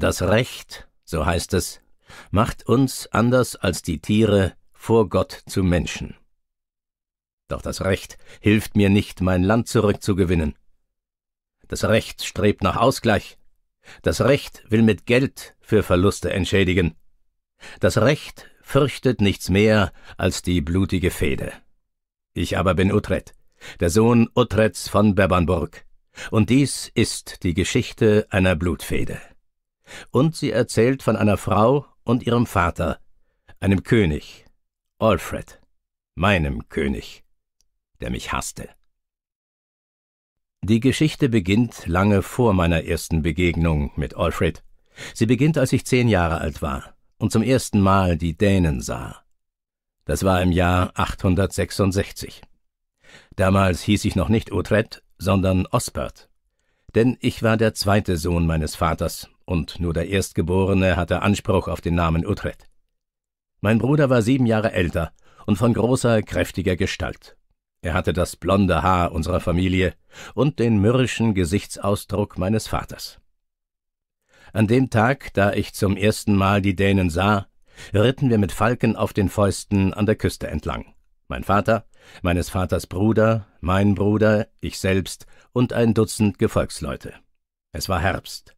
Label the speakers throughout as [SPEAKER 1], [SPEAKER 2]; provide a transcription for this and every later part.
[SPEAKER 1] Das Recht, so heißt es, macht uns anders als die Tiere vor Gott zu Menschen. Doch das Recht hilft mir nicht, mein Land zurückzugewinnen. Das Recht strebt nach Ausgleich. Das Recht will mit Geld für Verluste entschädigen. Das Recht fürchtet nichts mehr als die blutige Fehde. Ich aber bin Utrecht, der Sohn Utrets von Bebernburg, und dies ist die Geschichte einer Blutfehde. Und sie erzählt von einer Frau und ihrem Vater, einem König, Alfred, meinem König, der mich hasste. Die Geschichte beginnt lange vor meiner ersten Begegnung mit Alfred. Sie beginnt, als ich zehn Jahre alt war und zum ersten Mal die Dänen sah. Das war im Jahr 866. Damals hieß ich noch nicht Utrecht, sondern Ospert, denn ich war der zweite Sohn meines Vaters und nur der Erstgeborene hatte Anspruch auf den Namen Utrecht. Mein Bruder war sieben Jahre älter und von großer, kräftiger Gestalt. Er hatte das blonde Haar unserer Familie und den mürrischen Gesichtsausdruck meines Vaters. An dem Tag, da ich zum ersten Mal die Dänen sah, ritten wir mit Falken auf den Fäusten an der Küste entlang. Mein Vater, meines Vaters Bruder, mein Bruder, ich selbst und ein Dutzend Gefolgsleute. Es war Herbst.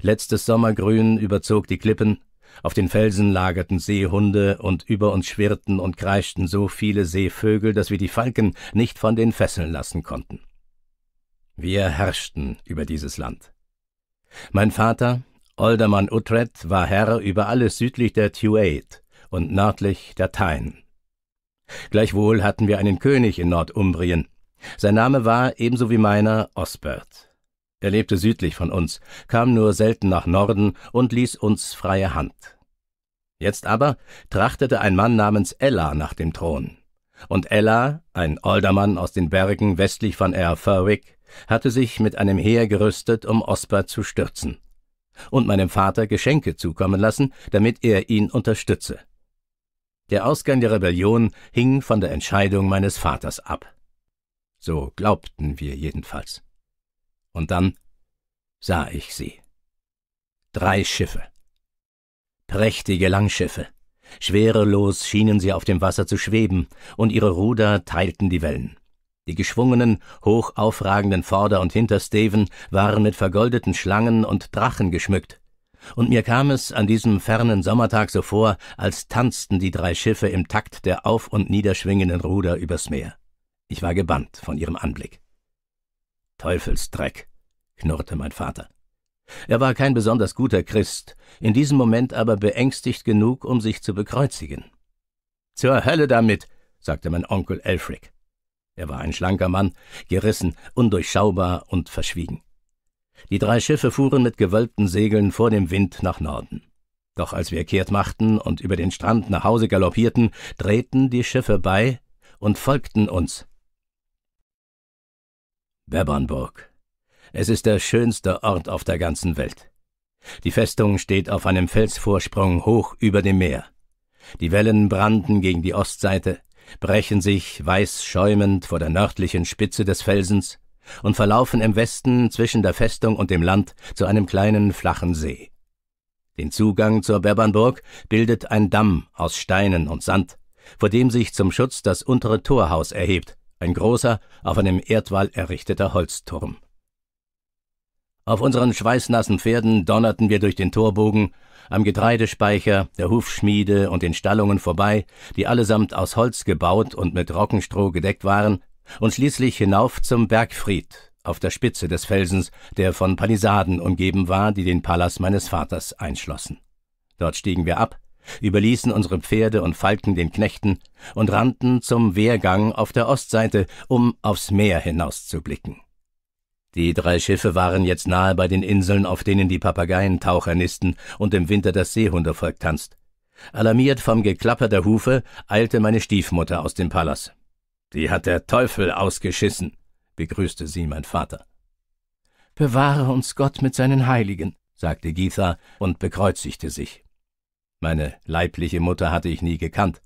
[SPEAKER 1] Letztes Sommergrün überzog die Klippen, auf den Felsen lagerten Seehunde und über uns schwirrten und kreischten so viele Seevögel, dass wir die Falken nicht von den Fesseln lassen konnten. Wir herrschten über dieses Land. Mein Vater, Oldermann Utrecht, war Herr über alles südlich der Tuate und nördlich der Tyne. Gleichwohl hatten wir einen König in Nordumbrien. Sein Name war, ebenso wie meiner, Osbert. Er lebte südlich von uns, kam nur selten nach Norden und ließ uns freie Hand. Jetzt aber trachtete ein Mann namens Ella nach dem Thron. Und Ella, ein Aldermann aus den Bergen westlich von Air Furwick, hatte sich mit einem Heer gerüstet, um Osper zu stürzen. Und meinem Vater Geschenke zukommen lassen, damit er ihn unterstütze. Der Ausgang der Rebellion hing von der Entscheidung meines Vaters ab. So glaubten wir jedenfalls. Und dann sah ich sie. Drei Schiffe. Prächtige Langschiffe. Schwerelos schienen sie auf dem Wasser zu schweben, und ihre Ruder teilten die Wellen. Die geschwungenen, hoch aufragenden Vorder- und Hintersteven waren mit vergoldeten Schlangen und Drachen geschmückt. Und mir kam es an diesem fernen Sommertag so vor, als tanzten die drei Schiffe im Takt der auf- und niederschwingenden Ruder übers Meer. Ich war gebannt von ihrem Anblick. Teufelsdreck, knurrte mein Vater. Er war kein besonders guter Christ, in diesem Moment aber beängstigt genug, um sich zu bekreuzigen. Zur Hölle damit, sagte mein Onkel Elfric. Er war ein schlanker Mann, gerissen, undurchschaubar und verschwiegen. Die drei Schiffe fuhren mit gewölbten Segeln vor dem Wind nach Norden. Doch als wir kehrt machten und über den Strand nach Hause galoppierten, drehten die Schiffe bei und folgten uns, Bebernburg. Es ist der schönste Ort auf der ganzen Welt. Die Festung steht auf einem Felsvorsprung hoch über dem Meer. Die Wellen branden gegen die Ostseite, brechen sich weiß schäumend vor der nördlichen Spitze des Felsens und verlaufen im Westen zwischen der Festung und dem Land zu einem kleinen flachen See. Den Zugang zur Bebernburg bildet ein Damm aus Steinen und Sand, vor dem sich zum Schutz das untere Torhaus erhebt, ein großer, auf einem Erdwall errichteter Holzturm. Auf unseren schweißnassen Pferden donnerten wir durch den Torbogen, am Getreidespeicher, der Hufschmiede und den Stallungen vorbei, die allesamt aus Holz gebaut und mit Rockenstroh gedeckt waren, und schließlich hinauf zum Bergfried, auf der Spitze des Felsens, der von Palisaden umgeben war, die den Palas meines Vaters einschlossen. Dort stiegen wir ab, überließen unsere Pferde und Falken den Knechten und rannten zum Wehrgang auf der Ostseite, um aufs Meer hinauszublicken. Die drei Schiffe waren jetzt nahe bei den Inseln, auf denen die Papageientaucher nisten und im Winter das Seehundervolk tanzt. Alarmiert vom Geklapper der Hufe eilte meine Stiefmutter aus dem Palast. Die hat der Teufel ausgeschissen, begrüßte sie mein Vater. Bewahre uns Gott mit seinen Heiligen, sagte Githa und bekreuzigte sich. Meine leibliche Mutter hatte ich nie gekannt.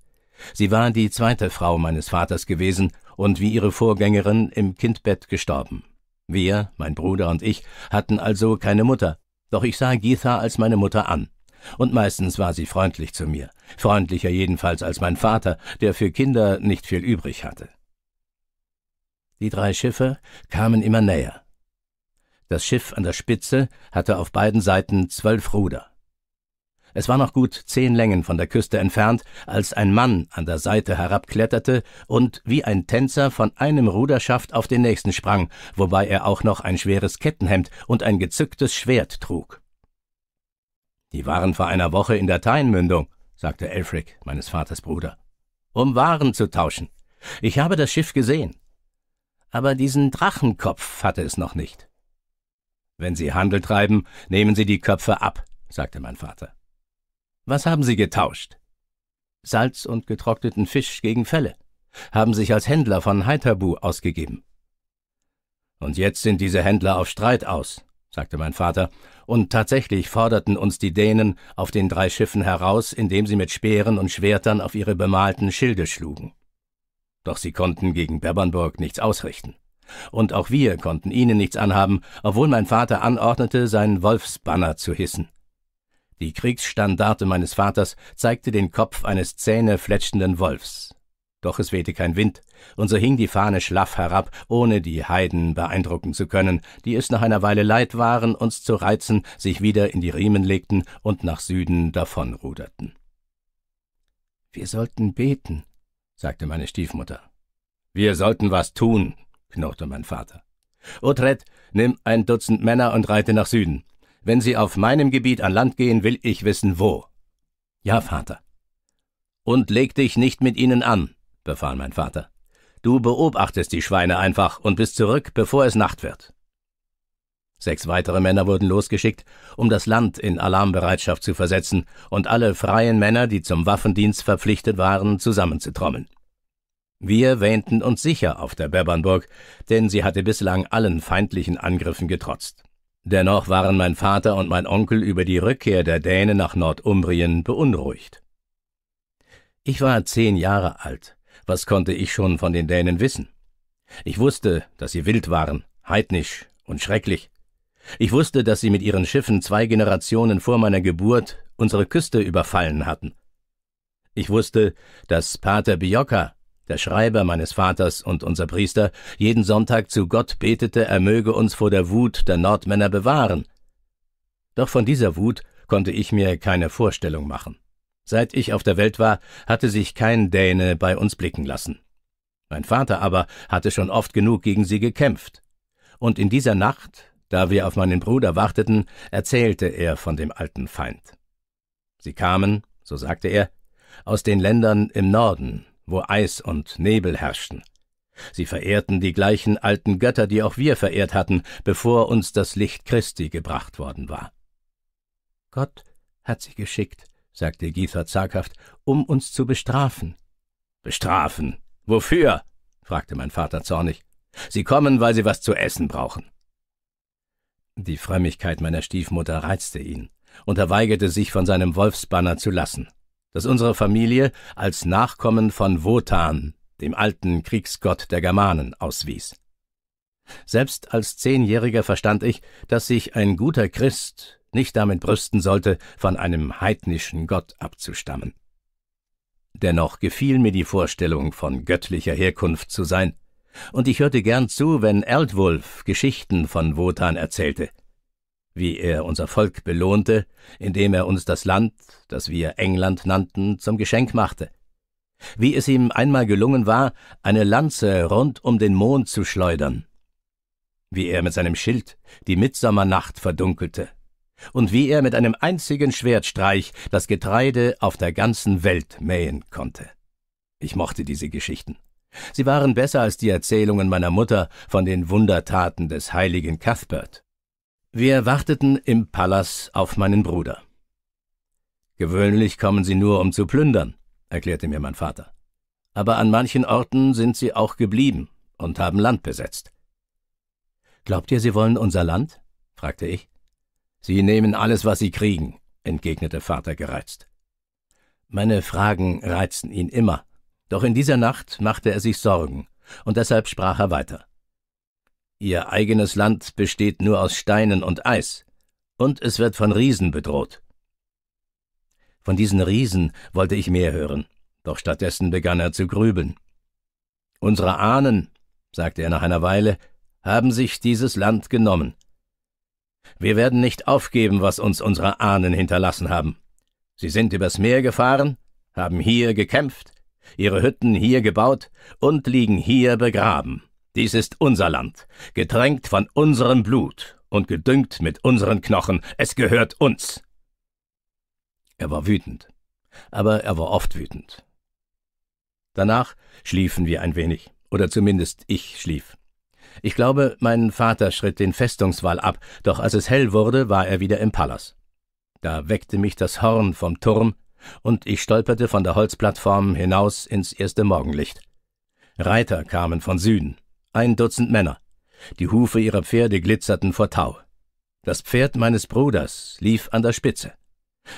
[SPEAKER 1] Sie war die zweite Frau meines Vaters gewesen und wie ihre Vorgängerin im Kindbett gestorben. Wir, mein Bruder und ich, hatten also keine Mutter, doch ich sah Githa als meine Mutter an. Und meistens war sie freundlich zu mir, freundlicher jedenfalls als mein Vater, der für Kinder nicht viel übrig hatte. Die drei Schiffe kamen immer näher. Das Schiff an der Spitze hatte auf beiden Seiten zwölf Ruder. Es war noch gut zehn Längen von der Küste entfernt, als ein Mann an der Seite herabkletterte und wie ein Tänzer von einem Ruderschaft auf den nächsten sprang, wobei er auch noch ein schweres Kettenhemd und ein gezücktes Schwert trug. Die waren vor einer Woche in der Teinmündung, sagte Elfrick, meines Vaters Bruder, um Waren zu tauschen. Ich habe das Schiff gesehen. Aber diesen Drachenkopf hatte es noch nicht. Wenn Sie Handel treiben, nehmen Sie die Köpfe ab, sagte mein Vater. Was haben Sie getauscht? Salz und getrockneten Fisch gegen Felle. Haben sich als Händler von Heiterbu ausgegeben. Und jetzt sind diese Händler auf Streit aus, sagte mein Vater, und tatsächlich forderten uns die Dänen auf den drei Schiffen heraus, indem sie mit Speeren und Schwertern auf ihre bemalten Schilde schlugen. Doch sie konnten gegen Bebernburg nichts ausrichten. Und auch wir konnten ihnen nichts anhaben, obwohl mein Vater anordnete, seinen Wolfsbanner zu hissen. Die Kriegsstandarte meines Vaters zeigte den Kopf eines zähnefletschenden Wolfs. Doch es wehte kein Wind, und so hing die Fahne schlaff herab, ohne die Heiden beeindrucken zu können, die es nach einer Weile leid waren, uns zu reizen, sich wieder in die Riemen legten und nach Süden davonruderten. Wir sollten beten, sagte meine Stiefmutter. Wir sollten was tun, knurrte mein Vater. Utrecht, nimm ein Dutzend Männer und reite nach Süden. Wenn Sie auf meinem Gebiet an Land gehen, will ich wissen, wo. Ja, Vater. Und leg dich nicht mit ihnen an, befahl mein Vater. Du beobachtest die Schweine einfach und bist zurück, bevor es Nacht wird. Sechs weitere Männer wurden losgeschickt, um das Land in Alarmbereitschaft zu versetzen und alle freien Männer, die zum Waffendienst verpflichtet waren, zusammenzutrommeln. Wir wähnten uns sicher auf der Bebernburg, denn sie hatte bislang allen feindlichen Angriffen getrotzt. Dennoch waren mein Vater und mein Onkel über die Rückkehr der Dänen nach Nordumbrien beunruhigt. Ich war zehn Jahre alt. Was konnte ich schon von den Dänen wissen? Ich wusste, dass sie wild waren, heidnisch und schrecklich. Ich wusste, dass sie mit ihren Schiffen zwei Generationen vor meiner Geburt unsere Küste überfallen hatten. Ich wusste, dass Pater Biocca der Schreiber meines Vaters und unser Priester, jeden Sonntag zu Gott betete, er möge uns vor der Wut der Nordmänner bewahren. Doch von dieser Wut konnte ich mir keine Vorstellung machen. Seit ich auf der Welt war, hatte sich kein Däne bei uns blicken lassen. Mein Vater aber hatte schon oft genug gegen sie gekämpft. Und in dieser Nacht, da wir auf meinen Bruder warteten, erzählte er von dem alten Feind. Sie kamen, so sagte er, aus den Ländern im Norden, wo Eis und Nebel herrschten. Sie verehrten die gleichen alten Götter, die auch wir verehrt hatten, bevor uns das Licht Christi gebracht worden war. Gott hat sie geschickt, sagte Githa zaghaft, um uns zu bestrafen. Bestrafen? Wofür? fragte mein Vater zornig. Sie kommen, weil sie was zu essen brauchen. Die Frömmigkeit meiner Stiefmutter reizte ihn, und er weigerte sich, von seinem Wolfsbanner zu lassen dass unsere Familie als Nachkommen von Wotan, dem alten Kriegsgott der Germanen, auswies. Selbst als Zehnjähriger verstand ich, dass sich ein guter Christ nicht damit brüsten sollte, von einem heidnischen Gott abzustammen. Dennoch gefiel mir die Vorstellung, von göttlicher Herkunft zu sein, und ich hörte gern zu, wenn Erdwulf Geschichten von Wotan erzählte – wie er unser Volk belohnte, indem er uns das Land, das wir England nannten, zum Geschenk machte. Wie es ihm einmal gelungen war, eine Lanze rund um den Mond zu schleudern. Wie er mit seinem Schild die Mitsommernacht verdunkelte. Und wie er mit einem einzigen Schwertstreich das Getreide auf der ganzen Welt mähen konnte. Ich mochte diese Geschichten. Sie waren besser als die Erzählungen meiner Mutter von den Wundertaten des heiligen Cuthbert. Wir warteten im Palas auf meinen Bruder. Gewöhnlich kommen sie nur, um zu plündern, erklärte mir mein Vater. Aber an manchen Orten sind sie auch geblieben und haben Land besetzt. Glaubt ihr, sie wollen unser Land? fragte ich. Sie nehmen alles, was sie kriegen, entgegnete Vater gereizt. Meine Fragen reizten ihn immer, doch in dieser Nacht machte er sich Sorgen, und deshalb sprach er weiter. Ihr eigenes Land besteht nur aus Steinen und Eis, und es wird von Riesen bedroht. Von diesen Riesen wollte ich mehr hören, doch stattdessen begann er zu grübeln. Unsere Ahnen, sagte er nach einer Weile, haben sich dieses Land genommen. Wir werden nicht aufgeben, was uns unsere Ahnen hinterlassen haben. Sie sind übers Meer gefahren, haben hier gekämpft, ihre Hütten hier gebaut und liegen hier begraben. Dies ist unser Land, getränkt von unserem Blut und gedüngt mit unseren Knochen. Es gehört uns. Er war wütend, aber er war oft wütend. Danach schliefen wir ein wenig, oder zumindest ich schlief. Ich glaube, mein Vater schritt den Festungswall ab, doch als es hell wurde, war er wieder im Palas. Da weckte mich das Horn vom Turm, und ich stolperte von der Holzplattform hinaus ins erste Morgenlicht. Reiter kamen von Süden, ein Dutzend Männer. Die Hufe ihrer Pferde glitzerten vor Tau. Das Pferd meines Bruders lief an der Spitze.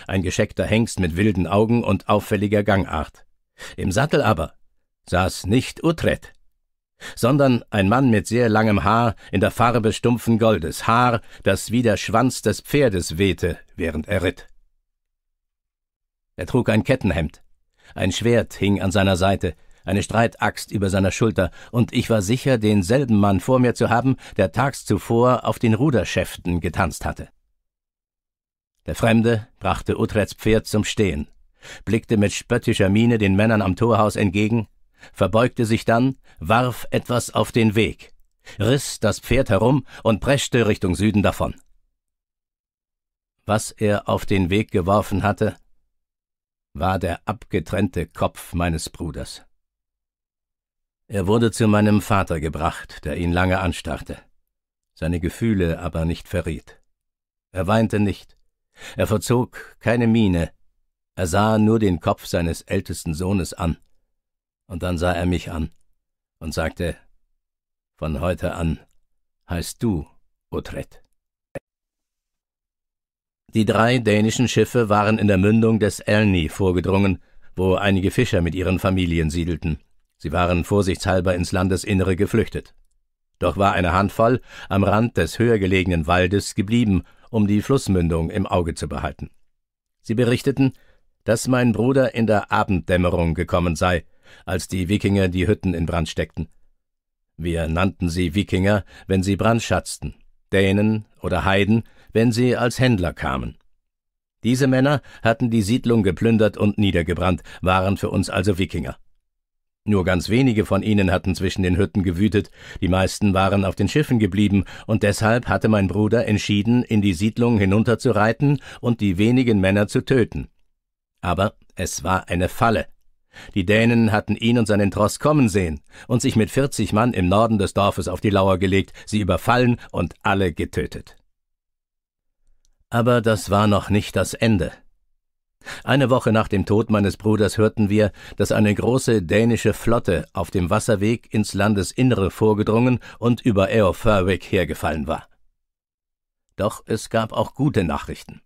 [SPEAKER 1] Ein gescheckter Hengst mit wilden Augen und auffälliger Gangart. Im Sattel aber saß nicht Utrecht, sondern ein Mann mit sehr langem Haar in der Farbe stumpfen Goldes, Haar, das wie der Schwanz des Pferdes wehte, während er ritt. Er trug ein Kettenhemd. Ein Schwert hing an seiner Seite, eine Streitaxt über seiner Schulter, und ich war sicher, denselben Mann vor mir zu haben, der tags zuvor auf den Ruderschäften getanzt hatte. Der Fremde brachte Utrets Pferd zum Stehen, blickte mit spöttischer Miene den Männern am Torhaus entgegen, verbeugte sich dann, warf etwas auf den Weg, riss das Pferd herum und preschte Richtung Süden davon. Was er auf den Weg geworfen hatte, war der abgetrennte Kopf meines Bruders. Er wurde zu meinem Vater gebracht, der ihn lange anstarrte, seine Gefühle aber nicht verriet. Er weinte nicht, er verzog keine Miene, er sah nur den Kopf seines ältesten Sohnes an, und dann sah er mich an und sagte, von heute an heißt du Utrecht. Die drei dänischen Schiffe waren in der Mündung des Elni vorgedrungen, wo einige Fischer mit ihren Familien siedelten. Sie waren vorsichtshalber ins Landesinnere geflüchtet. Doch war eine Handvoll am Rand des höher gelegenen Waldes geblieben, um die Flussmündung im Auge zu behalten. Sie berichteten, dass mein Bruder in der Abenddämmerung gekommen sei, als die Wikinger die Hütten in Brand steckten. Wir nannten sie Wikinger, wenn sie brandschatzten, Dänen oder Heiden, wenn sie als Händler kamen. Diese Männer hatten die Siedlung geplündert und niedergebrannt, waren für uns also Wikinger. Nur ganz wenige von ihnen hatten zwischen den Hütten gewütet, die meisten waren auf den Schiffen geblieben, und deshalb hatte mein Bruder entschieden, in die Siedlung hinunterzureiten und die wenigen Männer zu töten. Aber es war eine Falle. Die Dänen hatten ihn und seinen Tross kommen sehen und sich mit vierzig Mann im Norden des Dorfes auf die Lauer gelegt, sie überfallen und alle getötet. Aber das war noch nicht das Ende. Eine Woche nach dem Tod meines Bruders hörten wir, dass eine große dänische Flotte auf dem Wasserweg ins Landesinnere vorgedrungen und über Eoferwick hergefallen war. Doch es gab auch gute Nachrichten.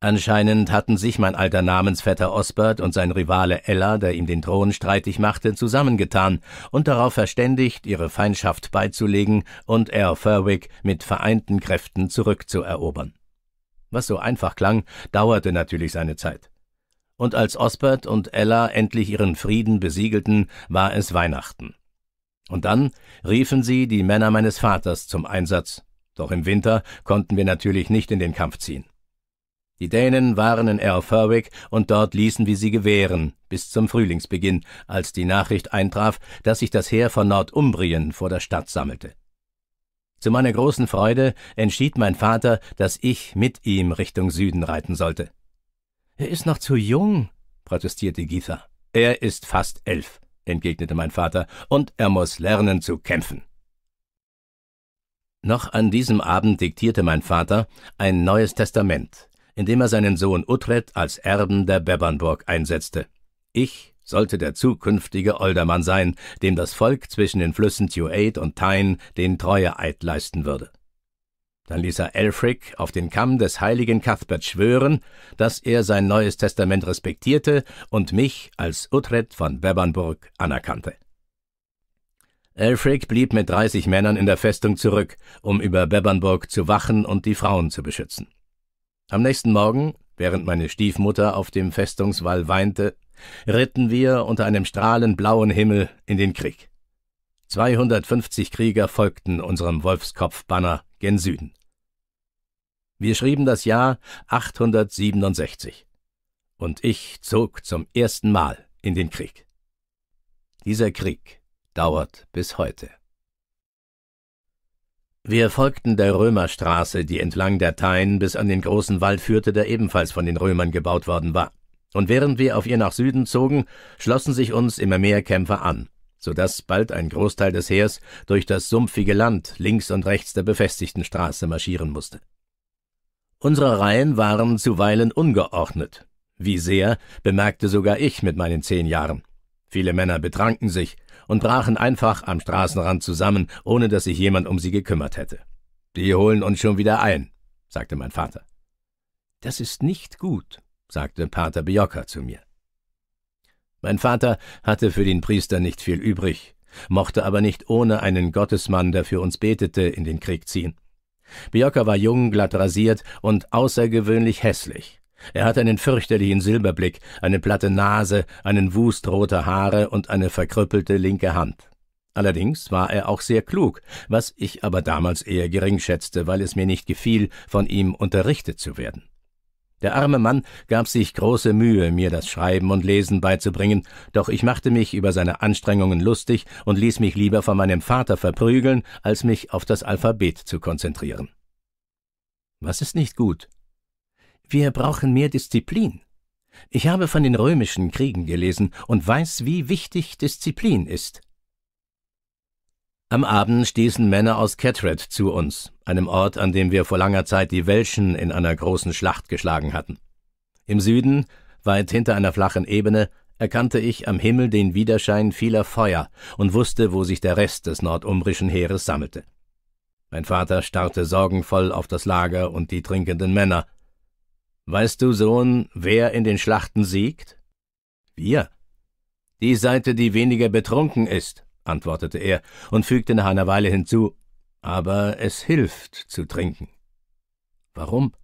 [SPEAKER 1] Anscheinend hatten sich mein alter Namensvetter Osbert und sein Rivale Ella, der ihm den Thron streitig machte, zusammengetan und darauf verständigt, ihre Feindschaft beizulegen und Eoferwick mit vereinten Kräften zurückzuerobern was so einfach klang, dauerte natürlich seine Zeit. Und als Osbert und Ella endlich ihren Frieden besiegelten, war es Weihnachten. Und dann riefen sie die Männer meines Vaters zum Einsatz, doch im Winter konnten wir natürlich nicht in den Kampf ziehen. Die Dänen waren in Erfurwick und dort ließen wir sie gewähren, bis zum Frühlingsbeginn, als die Nachricht eintraf, dass sich das Heer von Nordumbrien vor der Stadt sammelte. Zu meiner großen Freude entschied mein Vater, dass ich mit ihm Richtung Süden reiten sollte. Er ist noch zu jung, protestierte Githa. Er ist fast elf, entgegnete mein Vater, und er muss lernen zu kämpfen. Noch an diesem Abend diktierte mein Vater ein neues Testament, in dem er seinen Sohn Utrecht als Erben der Bebernburg einsetzte. Ich sollte der zukünftige Oldermann sein, dem das Volk zwischen den Flüssen Tuate und Tyne den Treueeid leisten würde. Dann ließ er Elfric auf den Kamm des heiligen Cuthbert schwören, dass er sein neues Testament respektierte und mich als Uhtred von Bebbanburg anerkannte. Elfric blieb mit 30 Männern in der Festung zurück, um über Bebbanburg zu wachen und die Frauen zu beschützen. Am nächsten Morgen, während meine Stiefmutter auf dem Festungswall weinte ritten wir unter einem strahlend blauen Himmel in den Krieg. 250 Krieger folgten unserem Wolfskopfbanner gen Süden. Wir schrieben das Jahr 867 und ich zog zum ersten Mal in den Krieg. Dieser Krieg dauert bis heute. Wir folgten der Römerstraße, die entlang der Tyne bis an den großen Wald führte, der ebenfalls von den Römern gebaut worden war und während wir auf ihr nach Süden zogen, schlossen sich uns immer mehr Kämpfer an, so dass bald ein Großteil des Heers durch das sumpfige Land links und rechts der befestigten Straße marschieren musste. Unsere Reihen waren zuweilen ungeordnet. Wie sehr, bemerkte sogar ich mit meinen zehn Jahren. Viele Männer betranken sich und brachen einfach am Straßenrand zusammen, ohne dass sich jemand um sie gekümmert hätte. Die holen uns schon wieder ein, sagte mein Vater. Das ist nicht gut, sagte Pater Biocca zu mir. Mein Vater hatte für den Priester nicht viel übrig, mochte aber nicht ohne einen Gottesmann, der für uns betete, in den Krieg ziehen. Biocca war jung, glatt rasiert und außergewöhnlich hässlich. Er hatte einen fürchterlichen Silberblick, eine platte Nase, einen Wust roter Haare und eine verkrüppelte linke Hand. Allerdings war er auch sehr klug, was ich aber damals eher geringschätzte, weil es mir nicht gefiel, von ihm unterrichtet zu werden. Der arme Mann gab sich große Mühe, mir das Schreiben und Lesen beizubringen, doch ich machte mich über seine Anstrengungen lustig und ließ mich lieber von meinem Vater verprügeln, als mich auf das Alphabet zu konzentrieren. Was ist nicht gut? Wir brauchen mehr Disziplin. Ich habe von den römischen Kriegen gelesen und weiß, wie wichtig Disziplin ist. Am Abend stießen Männer aus Catred zu uns, einem Ort, an dem wir vor langer Zeit die Welschen in einer großen Schlacht geschlagen hatten. Im Süden, weit hinter einer flachen Ebene, erkannte ich am Himmel den Widerschein vieler Feuer und wusste, wo sich der Rest des nordumbrischen Heeres sammelte. Mein Vater starrte sorgenvoll auf das Lager und die trinkenden Männer. Weißt du, Sohn, wer in den Schlachten siegt? Wir. Die Seite, die weniger betrunken ist antwortete er und fügte nach einer Weile hinzu, aber es hilft zu trinken. Warum?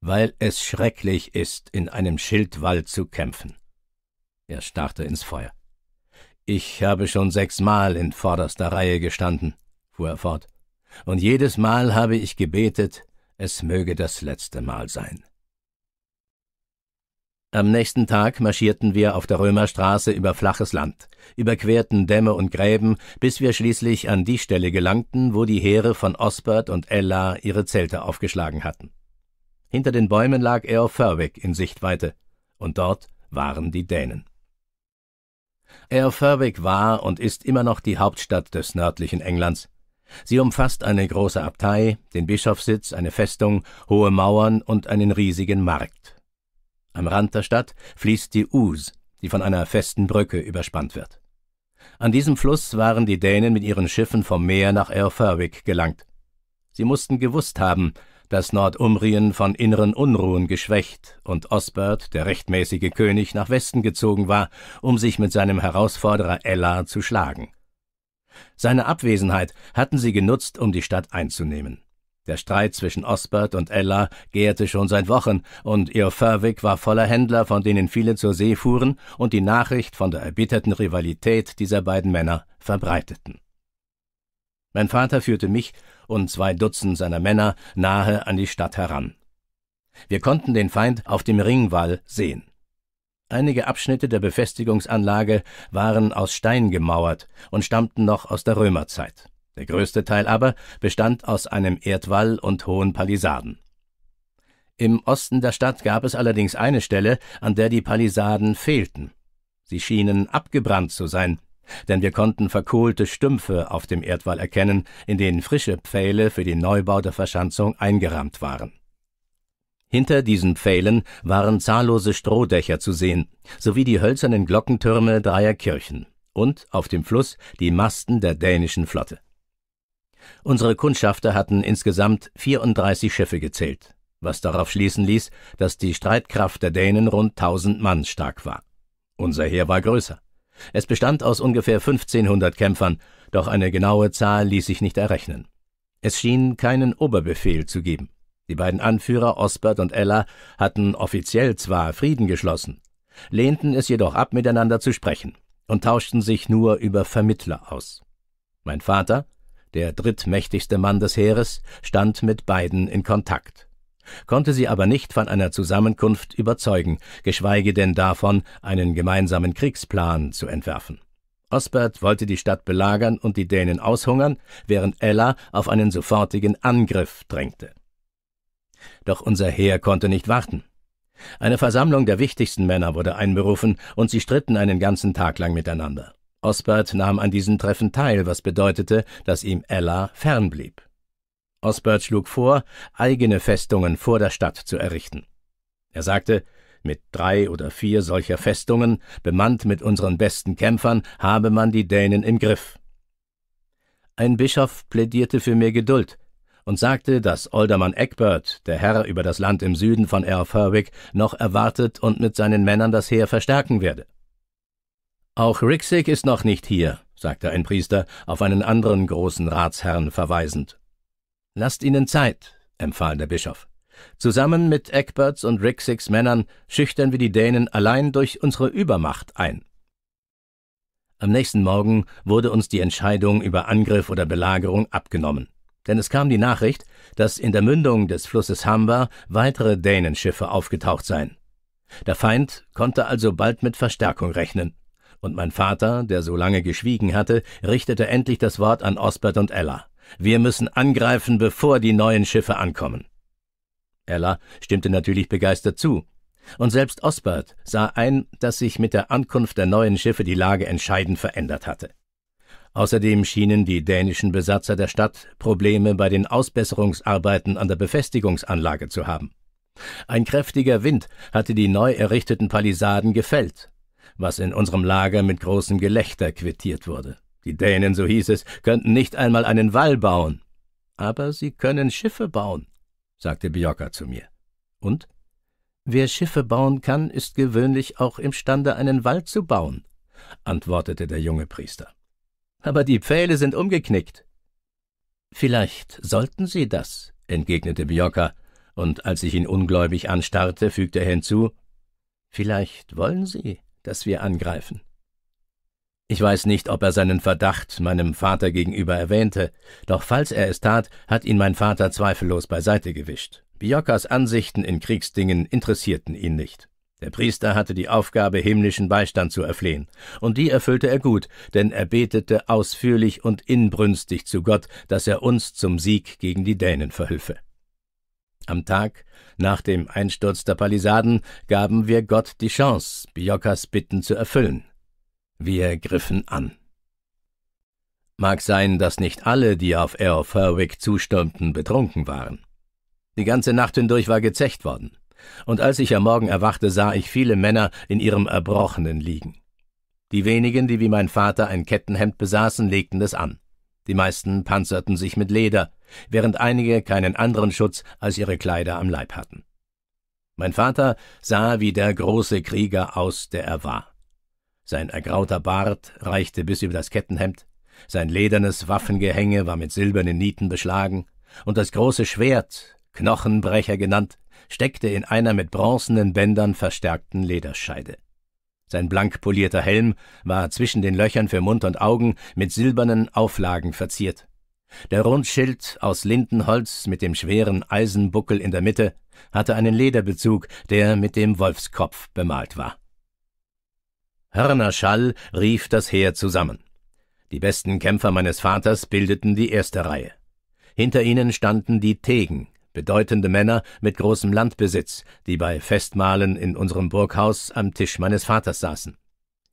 [SPEAKER 1] Weil es schrecklich ist, in einem Schildwall zu kämpfen. Er starrte ins Feuer. Ich habe schon sechsmal in vorderster Reihe gestanden, fuhr er fort, und jedes Mal habe ich gebetet, es möge das letzte Mal sein. Am nächsten Tag marschierten wir auf der Römerstraße über flaches Land, überquerten Dämme und Gräben, bis wir schließlich an die Stelle gelangten, wo die Heere von Osbert und Ella ihre Zelte aufgeschlagen hatten. Hinter den Bäumen lag Eor Ferwick in Sichtweite, und dort waren die Dänen. Eor Ferwick war und ist immer noch die Hauptstadt des nördlichen Englands. Sie umfasst eine große Abtei, den Bischofssitz, eine Festung, hohe Mauern und einen riesigen Markt. Am Rand der Stadt fließt die Ouse, die von einer festen Brücke überspannt wird. An diesem Fluss waren die Dänen mit ihren Schiffen vom Meer nach Erfurwick gelangt. Sie mussten gewusst haben, dass Nordumrien von inneren Unruhen geschwächt und Osbert, der rechtmäßige König, nach Westen gezogen war, um sich mit seinem Herausforderer Ella zu schlagen. Seine Abwesenheit hatten sie genutzt, um die Stadt einzunehmen. Der Streit zwischen Osbert und Ella gärte schon seit Wochen, und Irrförwig war voller Händler, von denen viele zur See fuhren und die Nachricht von der erbitterten Rivalität dieser beiden Männer verbreiteten. Mein Vater führte mich und zwei Dutzend seiner Männer nahe an die Stadt heran. Wir konnten den Feind auf dem Ringwall sehen. Einige Abschnitte der Befestigungsanlage waren aus Stein gemauert und stammten noch aus der Römerzeit. Der größte Teil aber bestand aus einem Erdwall und hohen Palisaden. Im Osten der Stadt gab es allerdings eine Stelle, an der die Palisaden fehlten. Sie schienen abgebrannt zu sein, denn wir konnten verkohlte Stümpfe auf dem Erdwall erkennen, in denen frische Pfähle für den Neubau der Verschanzung eingerammt waren. Hinter diesen Pfählen waren zahllose Strohdächer zu sehen, sowie die hölzernen Glockentürme dreier Kirchen und auf dem Fluss die Masten der dänischen Flotte. Unsere Kundschafter hatten insgesamt 34 Schiffe gezählt, was darauf schließen ließ, dass die Streitkraft der Dänen rund 1000 Mann stark war. Unser Heer war größer. Es bestand aus ungefähr 1500 Kämpfern, doch eine genaue Zahl ließ sich nicht errechnen. Es schien keinen Oberbefehl zu geben. Die beiden Anführer Osbert und Ella hatten offiziell zwar Frieden geschlossen, lehnten es jedoch ab, miteinander zu sprechen und tauschten sich nur über Vermittler aus. Mein Vater, der drittmächtigste Mann des Heeres, stand mit beiden in Kontakt, konnte sie aber nicht von einer Zusammenkunft überzeugen, geschweige denn davon, einen gemeinsamen Kriegsplan zu entwerfen. Osbert wollte die Stadt belagern und die Dänen aushungern, während Ella auf einen sofortigen Angriff drängte. Doch unser Heer konnte nicht warten. Eine Versammlung der wichtigsten Männer wurde einberufen, und sie stritten einen ganzen Tag lang miteinander. Osbert nahm an diesem Treffen teil, was bedeutete, dass ihm Ella fernblieb. Osbert schlug vor, eigene Festungen vor der Stadt zu errichten. Er sagte, mit drei oder vier solcher Festungen, bemannt mit unseren besten Kämpfern, habe man die Dänen im Griff. Ein Bischof plädierte für mehr Geduld und sagte, dass Alderman Egbert, der Herr über das Land im Süden von Erfurwick, noch erwartet und mit seinen Männern das Heer verstärken werde. Auch Rixig ist noch nicht hier, sagte ein Priester, auf einen anderen großen Ratsherrn verweisend. Lasst ihnen Zeit, empfahl der Bischof. Zusammen mit Egberts und Rixigs Männern schüchtern wir die Dänen allein durch unsere Übermacht ein. Am nächsten Morgen wurde uns die Entscheidung über Angriff oder Belagerung abgenommen, denn es kam die Nachricht, dass in der Mündung des Flusses Hamba weitere Dänenschiffe aufgetaucht seien. Der Feind konnte also bald mit Verstärkung rechnen. Und mein Vater, der so lange geschwiegen hatte, richtete endlich das Wort an Osbert und Ella. Wir müssen angreifen, bevor die neuen Schiffe ankommen. Ella stimmte natürlich begeistert zu. Und selbst Osbert sah ein, dass sich mit der Ankunft der neuen Schiffe die Lage entscheidend verändert hatte. Außerdem schienen die dänischen Besatzer der Stadt Probleme bei den Ausbesserungsarbeiten an der Befestigungsanlage zu haben. Ein kräftiger Wind hatte die neu errichteten Palisaden gefällt was in unserem Lager mit großem Gelächter quittiert wurde. Die Dänen, so hieß es, könnten nicht einmal einen Wall bauen. Aber sie können Schiffe bauen, sagte Bjokka zu mir. Und? Wer Schiffe bauen kann, ist gewöhnlich auch imstande, einen Wall zu bauen, antwortete der junge Priester. Aber die Pfähle sind umgeknickt. Vielleicht sollten sie das, entgegnete Bjokka, und als ich ihn ungläubig anstarrte, fügte er hinzu, Vielleicht wollen Sie dass wir angreifen. Ich weiß nicht, ob er seinen Verdacht meinem Vater gegenüber erwähnte, doch falls er es tat, hat ihn mein Vater zweifellos beiseite gewischt. Biokas Ansichten in Kriegsdingen interessierten ihn nicht. Der Priester hatte die Aufgabe, himmlischen Beistand zu erflehen, und die erfüllte er gut, denn er betete ausführlich und inbrünstig zu Gott, dass er uns zum Sieg gegen die Dänen verhülfe. Am Tag nach dem Einsturz der Palisaden gaben wir Gott die Chance, Biokas Bitten zu erfüllen. Wir griffen an. Mag sein, dass nicht alle, die auf Earl Ferwick zustürmten, betrunken waren. Die ganze Nacht hindurch war gezecht worden, und als ich am Morgen erwachte, sah ich viele Männer in ihrem Erbrochenen liegen. Die wenigen, die wie mein Vater ein Kettenhemd besaßen, legten es an. Die meisten panzerten sich mit Leder, während einige keinen anderen Schutz als ihre Kleider am Leib hatten. Mein Vater sah wie der große Krieger aus, der er war. Sein ergrauter Bart reichte bis über das Kettenhemd, sein ledernes Waffengehänge war mit silbernen Nieten beschlagen, und das große Schwert, Knochenbrecher genannt, steckte in einer mit bronzenen Bändern verstärkten Lederscheide. Sein blank polierter Helm war zwischen den Löchern für Mund und Augen mit silbernen Auflagen verziert. Der Rundschild aus Lindenholz mit dem schweren Eisenbuckel in der Mitte hatte einen Lederbezug, der mit dem Wolfskopf bemalt war. Hörnerschall rief das Heer zusammen. Die besten Kämpfer meines Vaters bildeten die erste Reihe. Hinter ihnen standen die Tegen, bedeutende Männer mit großem Landbesitz, die bei Festmahlen in unserem Burghaus am Tisch meines Vaters saßen.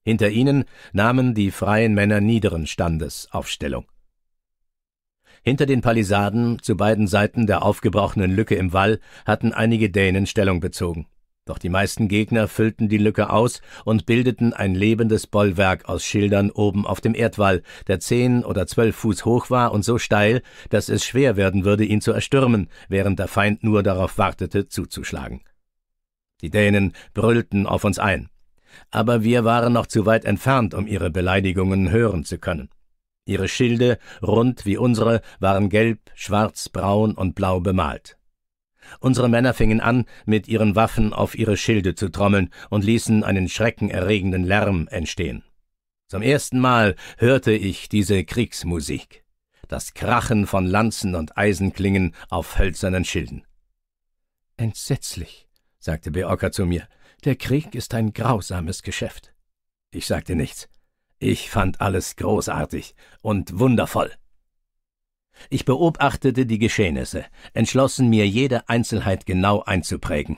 [SPEAKER 1] Hinter ihnen nahmen die freien Männer niederen Standes Aufstellung. Hinter den Palisaden, zu beiden Seiten der aufgebrochenen Lücke im Wall, hatten einige Dänen Stellung bezogen. Doch die meisten Gegner füllten die Lücke aus und bildeten ein lebendes Bollwerk aus Schildern oben auf dem Erdwall, der zehn oder zwölf Fuß hoch war und so steil, dass es schwer werden würde, ihn zu erstürmen, während der Feind nur darauf wartete, zuzuschlagen. Die Dänen brüllten auf uns ein. Aber wir waren noch zu weit entfernt, um ihre Beleidigungen hören zu können. Ihre Schilde, rund wie unsere, waren gelb, schwarz, braun und blau bemalt. Unsere Männer fingen an, mit ihren Waffen auf ihre Schilde zu trommeln und ließen einen schreckenerregenden Lärm entstehen. Zum ersten Mal hörte ich diese Kriegsmusik, das Krachen von Lanzen und Eisenklingen auf hölzernen Schilden. Entsetzlich, sagte Beorka zu mir, der Krieg ist ein grausames Geschäft. Ich sagte nichts. Ich fand alles großartig und wundervoll. Ich beobachtete die Geschehnisse, entschlossen mir jede Einzelheit genau einzuprägen.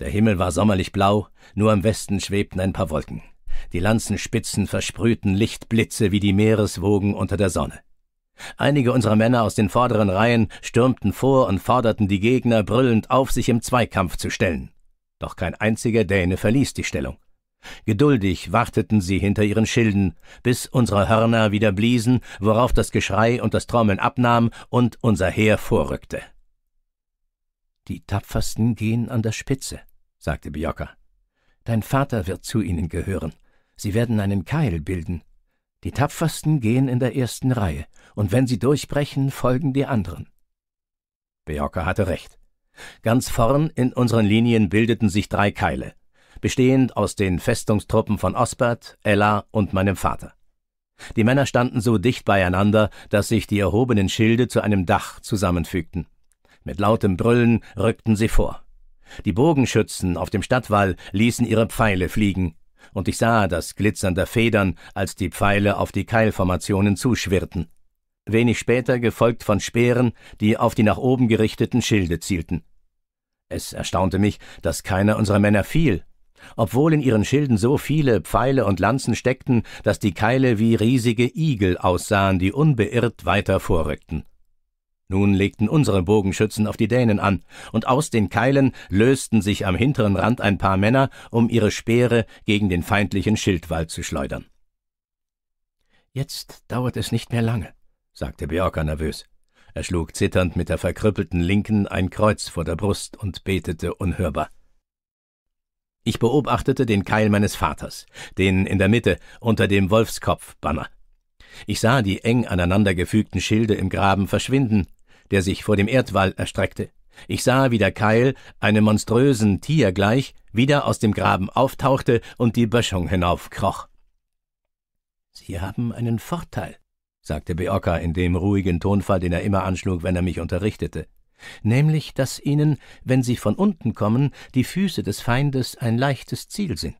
[SPEAKER 1] Der Himmel war sommerlich blau, nur am Westen schwebten ein paar Wolken. Die Lanzenspitzen versprühten Lichtblitze wie die Meereswogen unter der Sonne. Einige unserer Männer aus den vorderen Reihen stürmten vor und forderten die Gegner brüllend auf, sich im Zweikampf zu stellen. Doch kein einziger Däne verließ die Stellung. Geduldig warteten sie hinter ihren Schilden, bis unsere Hörner wieder bliesen, worauf das Geschrei und das Trommeln abnahm und unser Heer vorrückte. Die Tapfersten gehen an der Spitze, sagte Biocca. Dein Vater wird zu ihnen gehören. Sie werden einen Keil bilden. Die Tapfersten gehen in der ersten Reihe, und wenn sie durchbrechen, folgen die anderen. Biocca hatte recht. Ganz vorn in unseren Linien bildeten sich drei Keile bestehend aus den Festungstruppen von Osbert, Ella und meinem Vater. Die Männer standen so dicht beieinander, dass sich die erhobenen Schilde zu einem Dach zusammenfügten. Mit lautem Brüllen rückten sie vor. Die Bogenschützen auf dem Stadtwall ließen ihre Pfeile fliegen, und ich sah das Glitzern der Federn, als die Pfeile auf die Keilformationen zuschwirrten. Wenig später gefolgt von Speeren, die auf die nach oben gerichteten Schilde zielten. Es erstaunte mich, dass keiner unserer Männer fiel, obwohl in ihren Schilden so viele Pfeile und Lanzen steckten, dass die Keile wie riesige Igel aussahen, die unbeirrt weiter vorrückten. Nun legten unsere Bogenschützen auf die Dänen an, und aus den Keilen lösten sich am hinteren Rand ein paar Männer, um ihre Speere gegen den feindlichen Schildwall zu schleudern. Jetzt dauert es nicht mehr lange, sagte Björker nervös. Er schlug zitternd mit der verkrüppelten Linken ein Kreuz vor der Brust und betete unhörbar. Ich beobachtete den Keil meines Vaters, den in der Mitte, unter dem Wolfskopf-Banner. Ich sah die eng aneinandergefügten Schilde im Graben verschwinden, der sich vor dem Erdwall erstreckte. Ich sah, wie der Keil, einem monströsen Tier gleich, wieder aus dem Graben auftauchte und die Böschung hinaufkroch. Sie haben einen Vorteil, sagte Beocker in dem ruhigen Tonfall, den er immer anschlug, wenn er mich unterrichtete nämlich dass ihnen, wenn sie von unten kommen, die Füße des Feindes ein leichtes Ziel sind.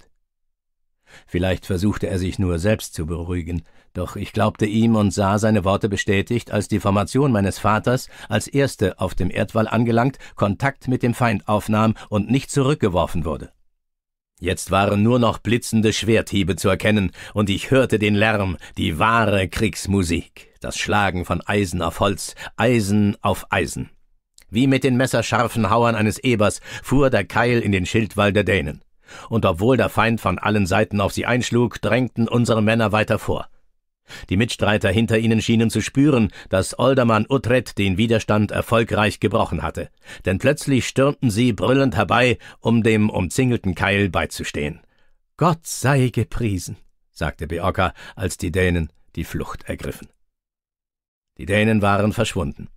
[SPEAKER 1] Vielleicht versuchte er sich nur selbst zu beruhigen, doch ich glaubte ihm und sah seine Worte bestätigt, als die Formation meines Vaters, als erste auf dem Erdwall angelangt, Kontakt mit dem Feind aufnahm und nicht zurückgeworfen wurde. Jetzt waren nur noch blitzende Schwerthiebe zu erkennen, und ich hörte den Lärm, die wahre Kriegsmusik, das Schlagen von Eisen auf Holz, Eisen auf Eisen. Wie mit den messerscharfen Hauern eines Ebers fuhr der Keil in den Schildwall der Dänen. Und obwohl der Feind von allen Seiten auf sie einschlug, drängten unsere Männer weiter vor. Die Mitstreiter hinter ihnen schienen zu spüren, dass Oldermann Utrecht den Widerstand erfolgreich gebrochen hatte, denn plötzlich stürmten sie brüllend herbei, um dem umzingelten Keil beizustehen. Gott sei gepriesen, sagte Beocker, als die Dänen die Flucht ergriffen. Die Dänen waren verschwunden.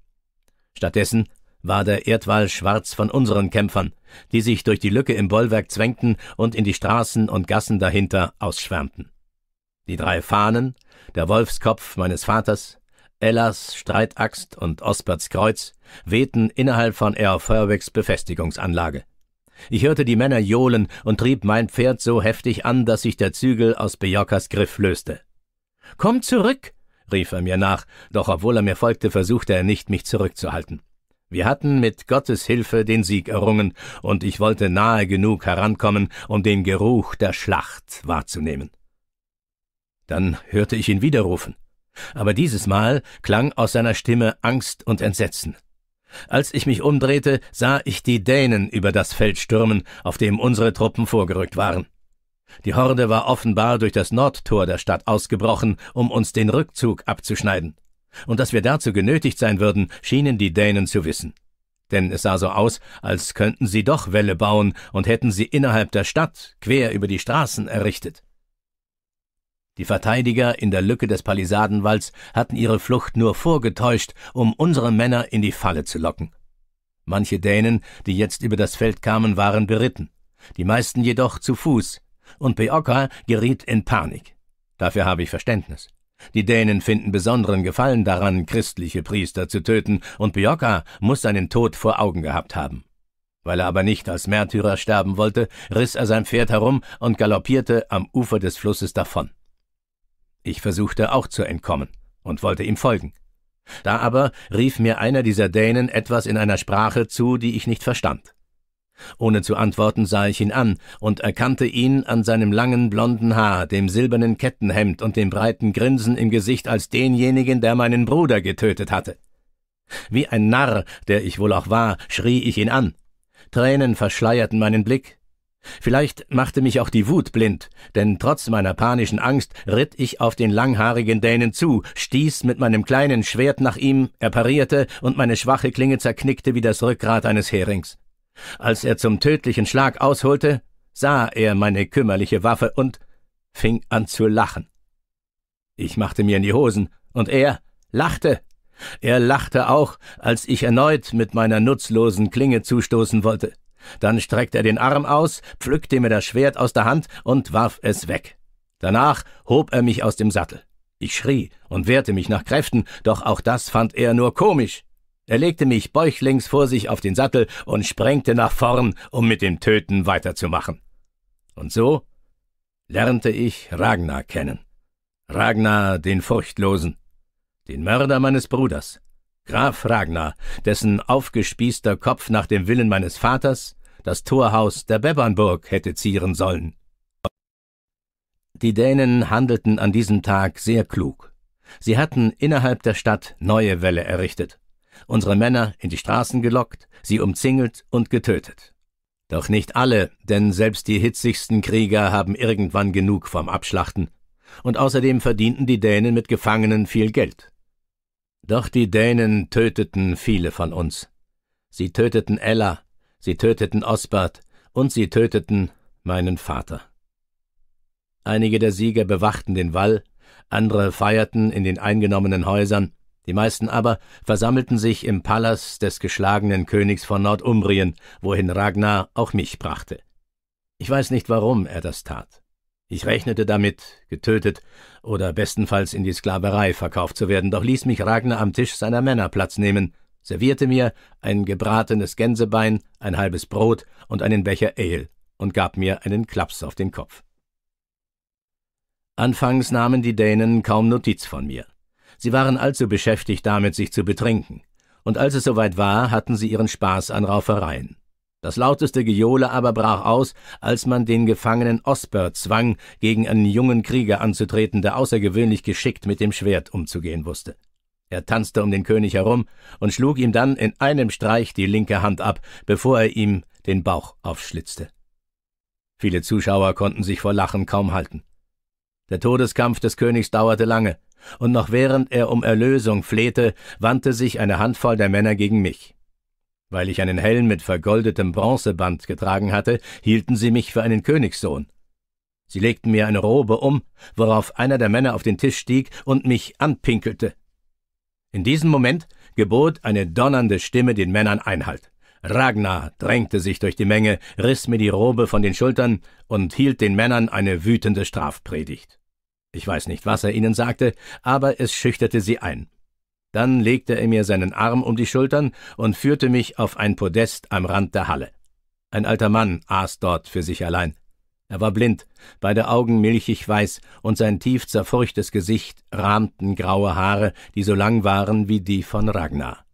[SPEAKER 1] Stattdessen war der Erdwall schwarz von unseren Kämpfern, die sich durch die Lücke im Bollwerk zwängten und in die Straßen und Gassen dahinter ausschwärmten. Die drei Fahnen, der Wolfskopf meines Vaters, Ellas Streitaxt und Osberts Kreuz wehten innerhalb von Earl Furwicks Befestigungsanlage. Ich hörte die Männer johlen und trieb mein Pferd so heftig an, dass sich der Zügel aus Bejockas Griff löste. Komm zurück! rief er mir nach, doch obwohl er mir folgte, versuchte er nicht, mich zurückzuhalten. Wir hatten mit Gottes Hilfe den Sieg errungen, und ich wollte nahe genug herankommen, um den Geruch der Schlacht wahrzunehmen. Dann hörte ich ihn widerrufen, aber dieses Mal klang aus seiner Stimme Angst und Entsetzen. Als ich mich umdrehte, sah ich die Dänen über das Feld stürmen, auf dem unsere Truppen vorgerückt waren. Die Horde war offenbar durch das Nordtor der Stadt ausgebrochen, um uns den Rückzug abzuschneiden und dass wir dazu genötigt sein würden, schienen die Dänen zu wissen. Denn es sah so aus, als könnten sie doch Wälle bauen und hätten sie innerhalb der Stadt quer über die Straßen errichtet. Die Verteidiger in der Lücke des Palisadenwalls hatten ihre Flucht nur vorgetäuscht, um unsere Männer in die Falle zu locken. Manche Dänen, die jetzt über das Feld kamen, waren beritten, die meisten jedoch zu Fuß, und Beoka geriet in Panik. Dafür habe ich Verständnis. Die Dänen finden besonderen Gefallen daran, christliche Priester zu töten, und Bjocka muss seinen Tod vor Augen gehabt haben. Weil er aber nicht als Märtyrer sterben wollte, riss er sein Pferd herum und galoppierte am Ufer des Flusses davon. Ich versuchte auch zu entkommen und wollte ihm folgen. Da aber rief mir einer dieser Dänen etwas in einer Sprache zu, die ich nicht verstand. Ohne zu antworten sah ich ihn an und erkannte ihn an seinem langen blonden Haar, dem silbernen Kettenhemd und dem breiten Grinsen im Gesicht als denjenigen, der meinen Bruder getötet hatte. Wie ein Narr, der ich wohl auch war, schrie ich ihn an. Tränen verschleierten meinen Blick. Vielleicht machte mich auch die Wut blind, denn trotz meiner panischen Angst ritt ich auf den langhaarigen Dänen zu, stieß mit meinem kleinen Schwert nach ihm, er parierte und meine schwache Klinge zerknickte wie das Rückgrat eines Herings. Als er zum tödlichen Schlag ausholte, sah er meine kümmerliche Waffe und fing an zu lachen. Ich machte mir in die Hosen, und er lachte. Er lachte auch, als ich erneut mit meiner nutzlosen Klinge zustoßen wollte. Dann streckte er den Arm aus, pflückte mir das Schwert aus der Hand und warf es weg. Danach hob er mich aus dem Sattel. Ich schrie und wehrte mich nach Kräften, doch auch das fand er nur komisch. Er legte mich bäuchlings vor sich auf den Sattel und sprengte nach vorn, um mit dem Töten weiterzumachen. Und so lernte ich Ragnar kennen. Ragnar den Furchtlosen, den Mörder meines Bruders, Graf Ragnar, dessen aufgespießter Kopf nach dem Willen meines Vaters das Torhaus der Bebbanburg hätte zieren sollen. Die Dänen handelten an diesem Tag sehr klug. Sie hatten innerhalb der Stadt neue Wälle errichtet unsere Männer in die Straßen gelockt, sie umzingelt und getötet. Doch nicht alle, denn selbst die hitzigsten Krieger haben irgendwann genug vom Abschlachten, und außerdem verdienten die Dänen mit Gefangenen viel Geld. Doch die Dänen töteten viele von uns. Sie töteten Ella, sie töteten Osbert und sie töteten meinen Vater. Einige der Sieger bewachten den Wall, andere feierten in den eingenommenen Häusern, die meisten aber versammelten sich im Palast des geschlagenen Königs von Nordumbrien, wohin Ragnar auch mich brachte. Ich weiß nicht, warum er das tat. Ich rechnete damit, getötet oder bestenfalls in die Sklaverei verkauft zu werden, doch ließ mich Ragnar am Tisch seiner Männer Platz nehmen, servierte mir ein gebratenes Gänsebein, ein halbes Brot und einen Becher Ale und gab mir einen Klaps auf den Kopf. Anfangs nahmen die Dänen kaum Notiz von mir. Sie waren allzu beschäftigt damit, sich zu betrinken. Und als es soweit war, hatten sie ihren Spaß an Raufereien. Das lauteste Gejohle aber brach aus, als man den Gefangenen Osper zwang, gegen einen jungen Krieger anzutreten, der außergewöhnlich geschickt mit dem Schwert umzugehen wusste. Er tanzte um den König herum und schlug ihm dann in einem Streich die linke Hand ab, bevor er ihm den Bauch aufschlitzte. Viele Zuschauer konnten sich vor Lachen kaum halten. Der Todeskampf des Königs dauerte lange, und noch während er um Erlösung flehte, wandte sich eine Handvoll der Männer gegen mich. Weil ich einen Helm mit vergoldetem Bronzeband getragen hatte, hielten sie mich für einen Königssohn. Sie legten mir eine Robe um, worauf einer der Männer auf den Tisch stieg und mich anpinkelte. In diesem Moment gebot eine donnernde Stimme den Männern Einhalt. Ragnar drängte sich durch die Menge, riss mir die Robe von den Schultern und hielt den Männern eine wütende Strafpredigt. Ich weiß nicht, was er ihnen sagte, aber es schüchterte sie ein. Dann legte er mir seinen Arm um die Schultern und führte mich auf ein Podest am Rand der Halle. Ein alter Mann aß dort für sich allein. Er war blind, beide Augen milchig weiß und sein tief zerfurchtes Gesicht rahmten graue Haare, die so lang waren wie die von Ragnar.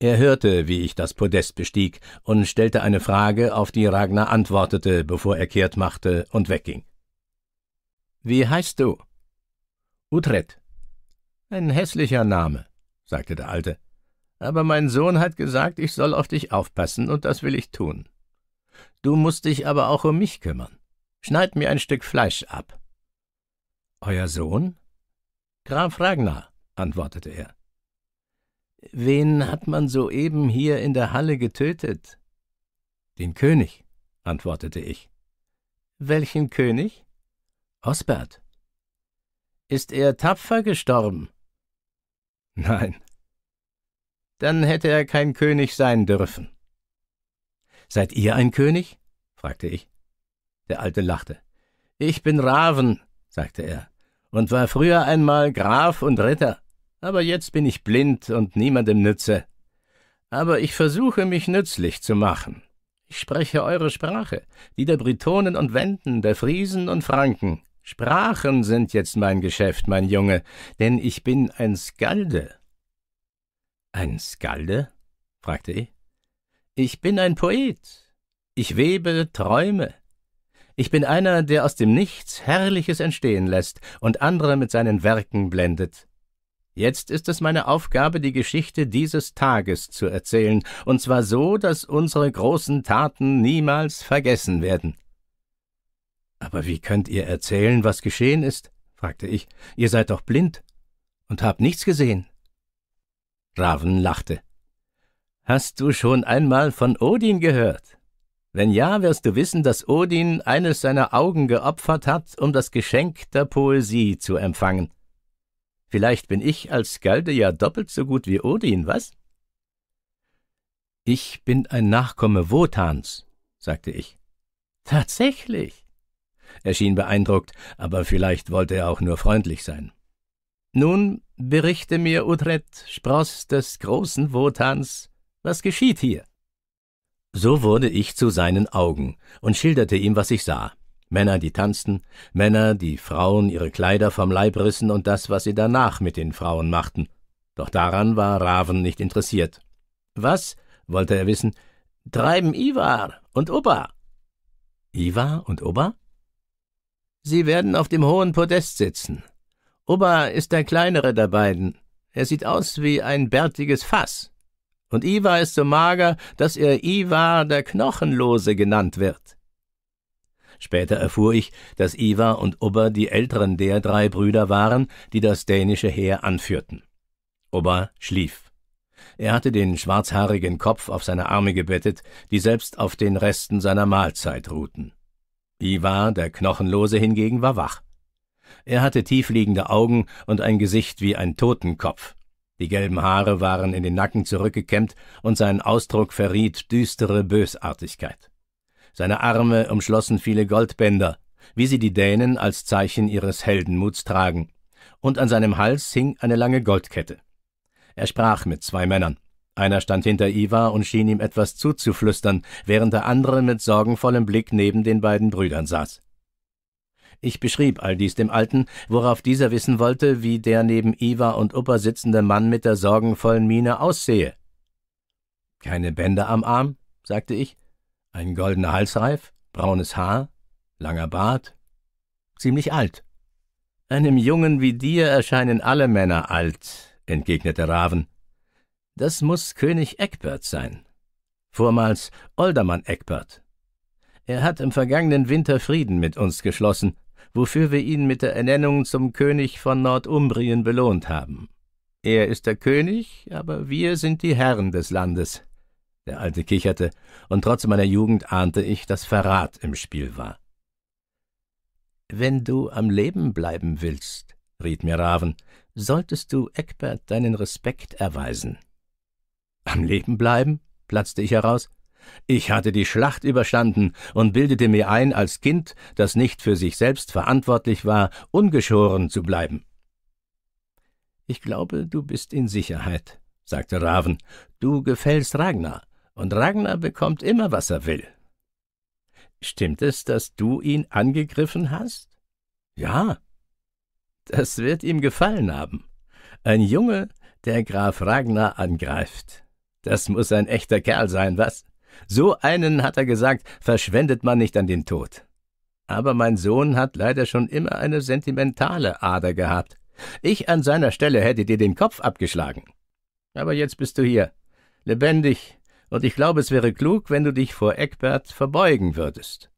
[SPEAKER 1] Er hörte, wie ich das Podest bestieg und stellte eine Frage, auf die Ragnar antwortete, bevor er kehrt machte und wegging. Wie heißt du? Utrecht. Ein hässlicher Name, sagte der Alte. Aber mein Sohn hat gesagt, ich soll auf dich aufpassen, und das will ich tun. Du musst dich aber auch um mich kümmern. Schneid mir ein Stück Fleisch ab. Euer Sohn? Graf Ragnar, antwortete er. Wen hat man soeben hier in der Halle getötet? Den König, antwortete ich. Welchen König? Osbert. Ist er tapfer gestorben? Nein. Dann hätte er kein König sein dürfen. Seid ihr ein König? fragte ich. Der Alte lachte. Ich bin Raven, sagte er, und war früher einmal Graf und Ritter, aber jetzt bin ich blind und niemandem nütze. Aber ich versuche mich nützlich zu machen. Ich spreche eure Sprache, die der Britonen und Wenden, der Friesen und Franken. Sprachen sind jetzt mein Geschäft, mein Junge, denn ich bin ein Skalde. Ein Skalde? fragte ich. Ich bin ein Poet. Ich webe Träume. Ich bin einer, der aus dem Nichts Herrliches entstehen lässt und andere mit seinen Werken blendet. Jetzt ist es meine Aufgabe, die Geschichte dieses Tages zu erzählen, und zwar so, dass unsere großen Taten niemals vergessen werden. Aber wie könnt ihr erzählen, was geschehen ist? fragte ich. Ihr seid doch blind und habt nichts gesehen. Raven lachte. Hast du schon einmal von Odin gehört? Wenn ja, wirst du wissen, dass Odin eines seiner Augen geopfert hat, um das Geschenk der Poesie zu empfangen. Vielleicht bin ich als Galde ja doppelt so gut wie Odin, was? Ich bin ein Nachkomme Wotans, sagte ich.
[SPEAKER 2] Tatsächlich.
[SPEAKER 1] Er schien beeindruckt, aber vielleicht wollte er auch nur freundlich sein. Nun berichte mir, Utrecht, Spross des großen Wotans, was geschieht hier? So wurde ich zu seinen Augen und schilderte ihm, was ich sah. Männer, die tanzten, Männer, die Frauen ihre Kleider vom Leib rissen und das, was sie danach mit den Frauen machten. Doch daran war Raven nicht interessiert. Was, wollte er wissen, treiben Ivar und Opa. Ivar und Opa? Sie werden auf dem hohen Podest sitzen. Oba ist der kleinere der beiden. Er sieht aus wie ein bärtiges Fass. Und Iva ist so mager, dass er Iva der Knochenlose genannt wird. Später erfuhr ich, dass Iva und Oba die älteren der drei Brüder waren, die das dänische Heer anführten. Oba schlief. Er hatte den schwarzhaarigen Kopf auf seine Arme gebettet, die selbst auf den Resten seiner Mahlzeit ruhten. Ivar, der Knochenlose, hingegen war wach. Er hatte tiefliegende Augen und ein Gesicht wie ein Totenkopf. Die gelben Haare waren in den Nacken zurückgekämmt und sein Ausdruck verriet düstere Bösartigkeit. Seine Arme umschlossen viele Goldbänder, wie sie die Dänen als Zeichen ihres Heldenmuts tragen, und an seinem Hals hing eine lange Goldkette. Er sprach mit zwei Männern. Einer stand hinter Iwa und schien ihm etwas zuzuflüstern, während der andere mit sorgenvollem Blick neben den beiden Brüdern saß. Ich beschrieb all dies dem Alten, worauf dieser wissen wollte, wie der neben Iwa und Uppa sitzende Mann mit der sorgenvollen Miene aussehe. Keine Bänder am Arm, sagte ich, ein goldener Halsreif, braunes Haar, langer Bart, ziemlich alt. Einem Jungen wie dir erscheinen alle Männer alt, entgegnete Raven. Das muss König Eckbert sein, vormals Oldermann Eckbert. Er hat im vergangenen Winter Frieden mit uns geschlossen, wofür wir ihn mit der Ernennung zum König von Nordumbrien belohnt haben. Er ist der König, aber wir sind die Herren des Landes. Der Alte kicherte, und trotz meiner Jugend ahnte ich, dass Verrat im Spiel war. Wenn du am Leben bleiben willst, riet mir Raven, solltest du Eckbert deinen Respekt erweisen. Am Leben bleiben? platzte ich heraus. Ich hatte die Schlacht überstanden und bildete mir ein, als Kind, das nicht für sich selbst verantwortlich war, ungeschoren zu bleiben. Ich glaube, du bist in Sicherheit, sagte Raven. Du gefällst Ragnar, und Ragnar bekommt immer, was er will. Stimmt es, dass du ihn angegriffen hast? Ja. Das wird ihm gefallen haben. Ein Junge, der Graf Ragnar angreift. Das muss ein echter Kerl sein, was? So einen, hat er gesagt, verschwendet man nicht an den Tod. Aber mein Sohn hat leider schon immer eine sentimentale Ader gehabt. Ich an seiner Stelle hätte dir den Kopf abgeschlagen. Aber jetzt bist du hier, lebendig, und ich glaube, es wäre klug, wenn du dich vor Eckbert verbeugen würdest.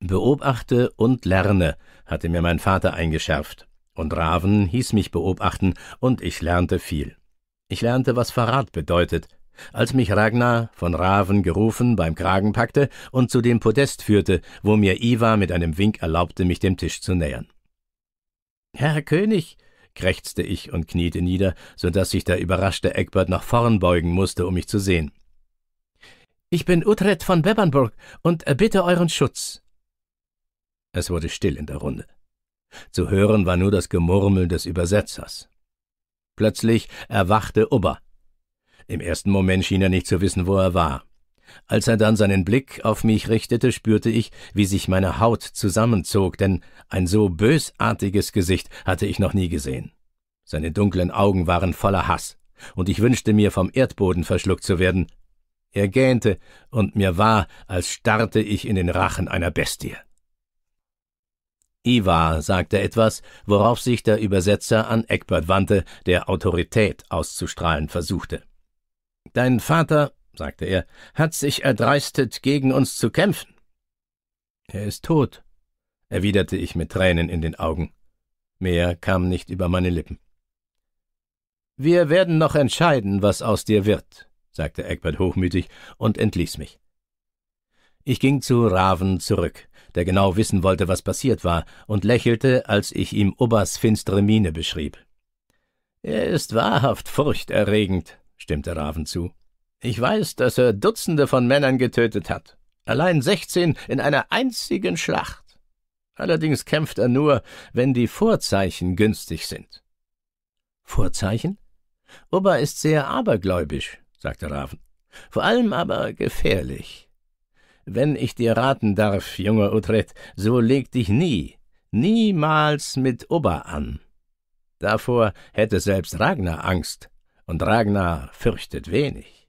[SPEAKER 1] Beobachte und lerne, hatte mir mein Vater eingeschärft, und Raven hieß mich beobachten, und ich lernte viel. Ich lernte, was Verrat bedeutet, als mich Ragnar von Raven gerufen beim Kragen packte und zu dem Podest führte, wo mir Iva mit einem Wink erlaubte, mich dem Tisch zu nähern. Herr König, krächzte ich und kniete nieder, so daß sich der überraschte Egbert nach vorn beugen mußte, um mich zu sehen. Ich bin Utrecht von Bebbernburg und erbitte euren Schutz. Es wurde still in der Runde. Zu hören war nur das Gemurmel des Übersetzers. Plötzlich erwachte Uber. Im ersten Moment schien er nicht zu wissen, wo er war. Als er dann seinen Blick auf mich richtete, spürte ich, wie sich meine Haut zusammenzog, denn ein so bösartiges Gesicht hatte ich noch nie gesehen. Seine dunklen Augen waren voller Hass, und ich wünschte mir, vom Erdboden verschluckt zu werden. Er gähnte, und mir war, als starrte ich in den Rachen einer Bestie. Iwa sagte etwas, worauf sich der Übersetzer an Eckbert wandte, der Autorität auszustrahlen versuchte. Dein Vater, sagte er, hat sich erdreistet, gegen uns zu kämpfen. Er ist tot, erwiderte ich mit Tränen in den Augen. Mehr kam nicht über meine Lippen. Wir werden noch entscheiden, was aus dir wird, sagte Eckbert hochmütig und entließ mich. Ich ging zu Raven zurück, der genau wissen wollte, was passiert war, und lächelte, als ich ihm Ubbas finstere Miene beschrieb. Er ist wahrhaft furchterregend, stimmte Raven zu. Ich weiß, dass er Dutzende von Männern getötet hat, allein sechzehn in einer einzigen Schlacht. Allerdings kämpft er nur, wenn die Vorzeichen günstig sind. Vorzeichen? Uba ist sehr abergläubisch, sagte Raven. Vor allem aber gefährlich. Wenn ich dir raten darf, junger Utrecht, so leg dich nie, niemals mit Ober an. Davor hätte selbst Ragnar Angst, und Ragnar fürchtet wenig.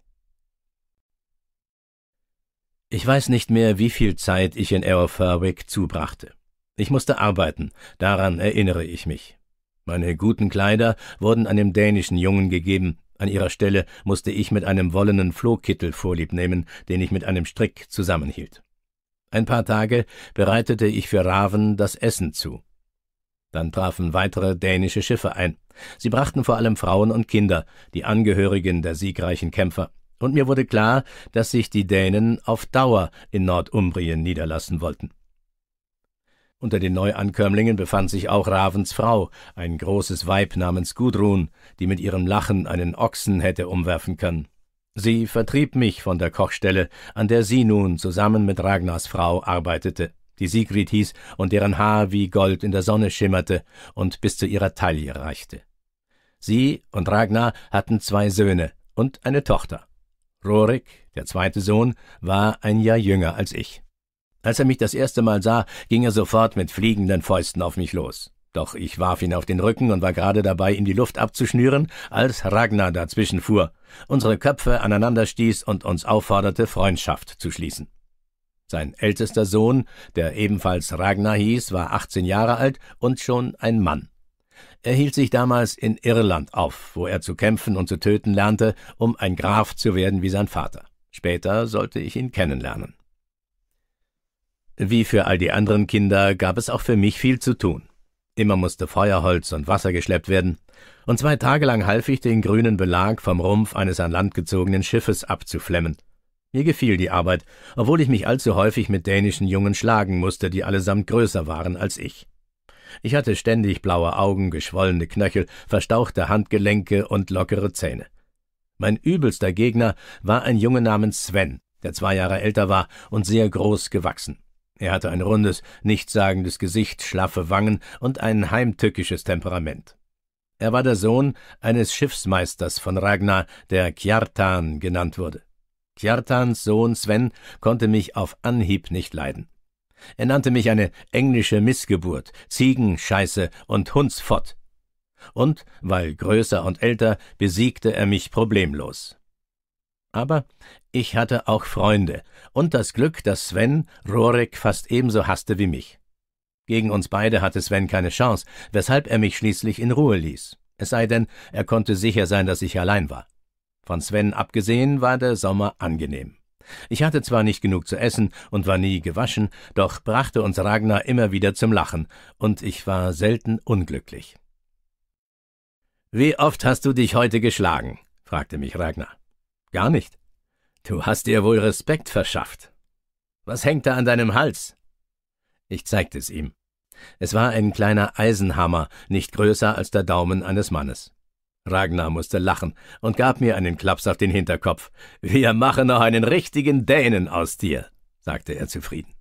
[SPEAKER 1] Ich weiß nicht mehr, wie viel Zeit ich in Erofurwick zubrachte. Ich musste arbeiten, daran erinnere ich mich. Meine guten Kleider wurden einem dänischen Jungen gegeben, an ihrer Stelle musste ich mit einem wollenen Flohkittel Vorlieb nehmen, den ich mit einem Strick zusammenhielt. Ein paar Tage bereitete ich für Raven das Essen zu. Dann trafen weitere dänische Schiffe ein. Sie brachten vor allem Frauen und Kinder, die Angehörigen der siegreichen Kämpfer. Und mir wurde klar, dass sich die Dänen auf Dauer in Nordumbrien niederlassen wollten. Unter den Neuankömmlingen befand sich auch Ravens Frau, ein großes Weib namens Gudrun, die mit ihrem Lachen einen Ochsen hätte umwerfen können. Sie vertrieb mich von der Kochstelle, an der sie nun zusammen mit Ragnars Frau arbeitete, die Sigrid hieß und deren Haar wie Gold in der Sonne schimmerte und bis zu ihrer Taille reichte. Sie und Ragnar hatten zwei Söhne und eine Tochter. Rorik, der zweite Sohn, war ein Jahr jünger als ich. Als er mich das erste Mal sah, ging er sofort mit fliegenden Fäusten auf mich los. Doch ich warf ihn auf den Rücken und war gerade dabei, ihm die Luft abzuschnüren, als Ragnar dazwischen fuhr, unsere Köpfe aneinander stieß und uns aufforderte, Freundschaft zu schließen. Sein ältester Sohn, der ebenfalls Ragnar hieß, war 18 Jahre alt und schon ein Mann. Er hielt sich damals in Irland auf, wo er zu kämpfen und zu töten lernte, um ein Graf zu werden wie sein Vater. Später sollte ich ihn kennenlernen. Wie für all die anderen Kinder gab es auch für mich viel zu tun. Immer musste Feuerholz und Wasser geschleppt werden, und zwei Tage lang half ich, den grünen Belag vom Rumpf eines an Land gezogenen Schiffes abzuflemmen. Mir gefiel die Arbeit, obwohl ich mich allzu häufig mit dänischen Jungen schlagen musste, die allesamt größer waren als ich. Ich hatte ständig blaue Augen, geschwollene Knöchel, verstauchte Handgelenke und lockere Zähne. Mein übelster Gegner war ein Junge namens Sven, der zwei Jahre älter war und sehr groß gewachsen. Er hatte ein rundes, nichtssagendes Gesicht, schlaffe Wangen und ein heimtückisches Temperament. Er war der Sohn eines Schiffsmeisters von Ragnar, der Kjartan genannt wurde. Kjartans Sohn Sven konnte mich auf Anhieb nicht leiden. Er nannte mich eine englische Missgeburt, Ziegenscheiße und Hundsfott. Und, weil größer und älter, besiegte er mich problemlos. Aber ich hatte auch Freunde und das Glück, dass Sven Rorik fast ebenso hasste wie mich. Gegen uns beide hatte Sven keine Chance, weshalb er mich schließlich in Ruhe ließ. Es sei denn, er konnte sicher sein, dass ich allein war. Von Sven abgesehen war der Sommer angenehm. Ich hatte zwar nicht genug zu essen und war nie gewaschen, doch brachte uns Ragnar immer wieder zum Lachen, und ich war selten unglücklich. Wie oft hast du dich heute geschlagen? fragte mich Ragnar. Gar nicht. Du hast dir wohl Respekt verschafft. Was hängt da an deinem Hals? Ich zeigte es ihm. Es war ein kleiner Eisenhammer, nicht größer als der Daumen eines Mannes. Ragnar musste lachen und gab mir einen Klaps auf den Hinterkopf. Wir machen noch einen richtigen Dänen aus dir, sagte er zufrieden.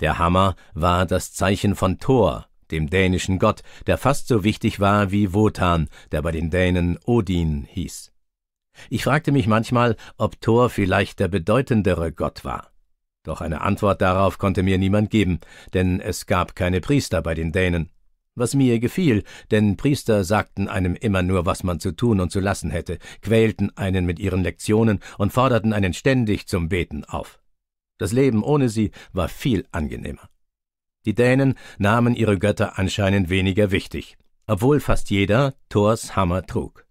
[SPEAKER 1] Der Hammer war das Zeichen von Thor, dem dänischen Gott, der fast so wichtig war wie Wotan, der bei den Dänen Odin hieß. Ich fragte mich manchmal, ob Thor vielleicht der bedeutendere Gott war. Doch eine Antwort darauf konnte mir niemand geben, denn es gab keine Priester bei den Dänen. Was mir gefiel, denn Priester sagten einem immer nur, was man zu tun und zu lassen hätte, quälten einen mit ihren Lektionen und forderten einen ständig zum Beten auf. Das Leben ohne sie war viel angenehmer. Die Dänen nahmen ihre Götter anscheinend weniger wichtig, obwohl fast jeder Thors Hammer trug.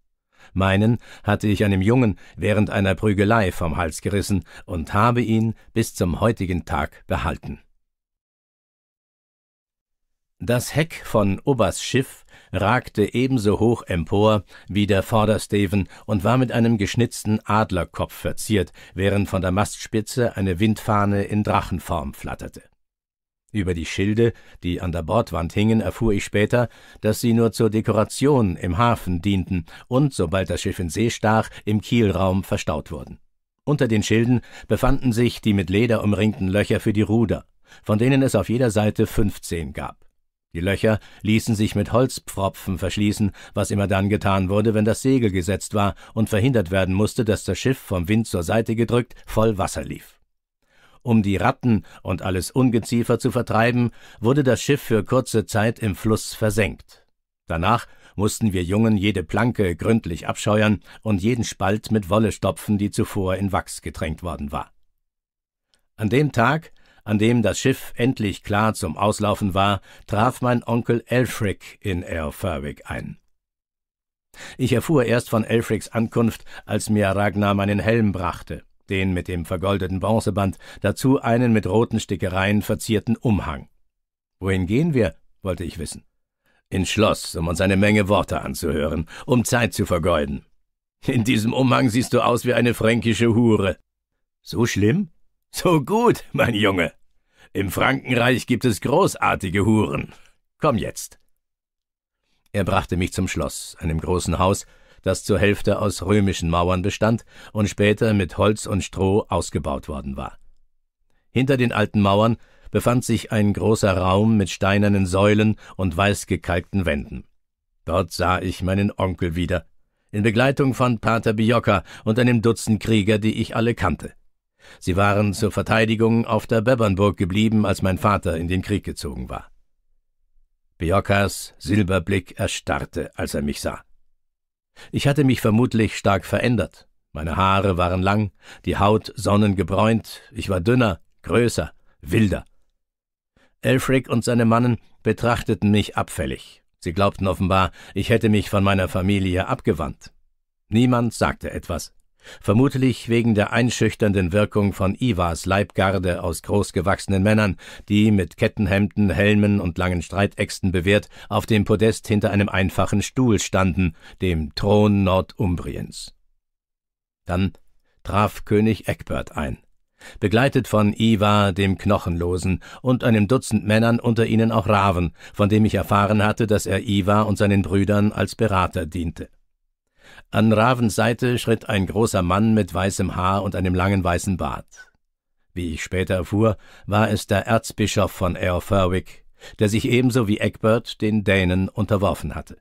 [SPEAKER 1] Meinen hatte ich einem Jungen während einer Prügelei vom Hals gerissen und habe ihn bis zum heutigen Tag behalten. Das Heck von Obers Schiff ragte ebenso hoch empor wie der Vordersteven und war mit einem geschnitzten Adlerkopf verziert, während von der Mastspitze eine Windfahne in Drachenform flatterte. Über die Schilde, die an der Bordwand hingen, erfuhr ich später, dass sie nur zur Dekoration im Hafen dienten und, sobald das Schiff in See stach, im Kielraum verstaut wurden. Unter den Schilden befanden sich die mit Leder umringten Löcher für die Ruder, von denen es auf jeder Seite 15 gab. Die Löcher ließen sich mit Holzpfropfen verschließen, was immer dann getan wurde, wenn das Segel gesetzt war und verhindert werden musste, dass das Schiff vom Wind zur Seite gedrückt voll Wasser lief. Um die Ratten und alles Ungeziefer zu vertreiben, wurde das Schiff für kurze Zeit im Fluss versenkt. Danach mussten wir Jungen jede Planke gründlich abscheuern und jeden Spalt mit Wolle stopfen, die zuvor in Wachs getränkt worden war. An dem Tag, an dem das Schiff endlich klar zum Auslaufen war, traf mein Onkel Elfrick in Airferwick ein. Ich erfuhr erst von Elfricks Ankunft, als mir Ragnar meinen Helm brachte den mit dem vergoldeten Bronzeband, dazu einen mit roten Stickereien verzierten Umhang. Wohin gehen wir? wollte ich wissen. Ins Schloss, um uns eine Menge Worte anzuhören, um Zeit zu vergeuden. In diesem Umhang siehst du aus wie eine fränkische Hure. So schlimm? So gut, mein Junge. Im Frankenreich gibt es großartige Huren. Komm jetzt. Er brachte mich zum Schloss, einem großen Haus, das zur Hälfte aus römischen Mauern bestand und später mit Holz und Stroh ausgebaut worden war. Hinter den alten Mauern befand sich ein großer Raum mit steinernen Säulen und weißgekalkten Wänden. Dort sah ich meinen Onkel wieder, in Begleitung von Pater Biocca und einem Dutzend Krieger, die ich alle kannte. Sie waren zur Verteidigung auf der Bebbernburg geblieben, als mein Vater in den Krieg gezogen war. Bioccas Silberblick erstarrte, als er mich sah. Ich hatte mich vermutlich stark verändert. Meine Haare waren lang, die Haut sonnengebräunt, ich war dünner, größer, wilder. Elfric und seine Mannen betrachteten mich abfällig. Sie glaubten offenbar, ich hätte mich von meiner Familie abgewandt. Niemand sagte etwas vermutlich wegen der einschüchternden Wirkung von Ivas Leibgarde aus großgewachsenen Männern, die mit Kettenhemden, Helmen und langen Streitäxten bewehrt auf dem Podest hinter einem einfachen Stuhl standen, dem Thron Nordumbriens. Dann traf König Eckbert ein, begleitet von Iva, dem Knochenlosen, und einem Dutzend Männern, unter ihnen auch Raven, von dem ich erfahren hatte, dass er Iva und seinen Brüdern als Berater diente. An Ravens Seite schritt ein großer Mann mit weißem Haar und einem langen weißen Bart. Wie ich später erfuhr, war es der Erzbischof von Aerfurwick, der sich ebenso wie Egbert den Dänen unterworfen hatte.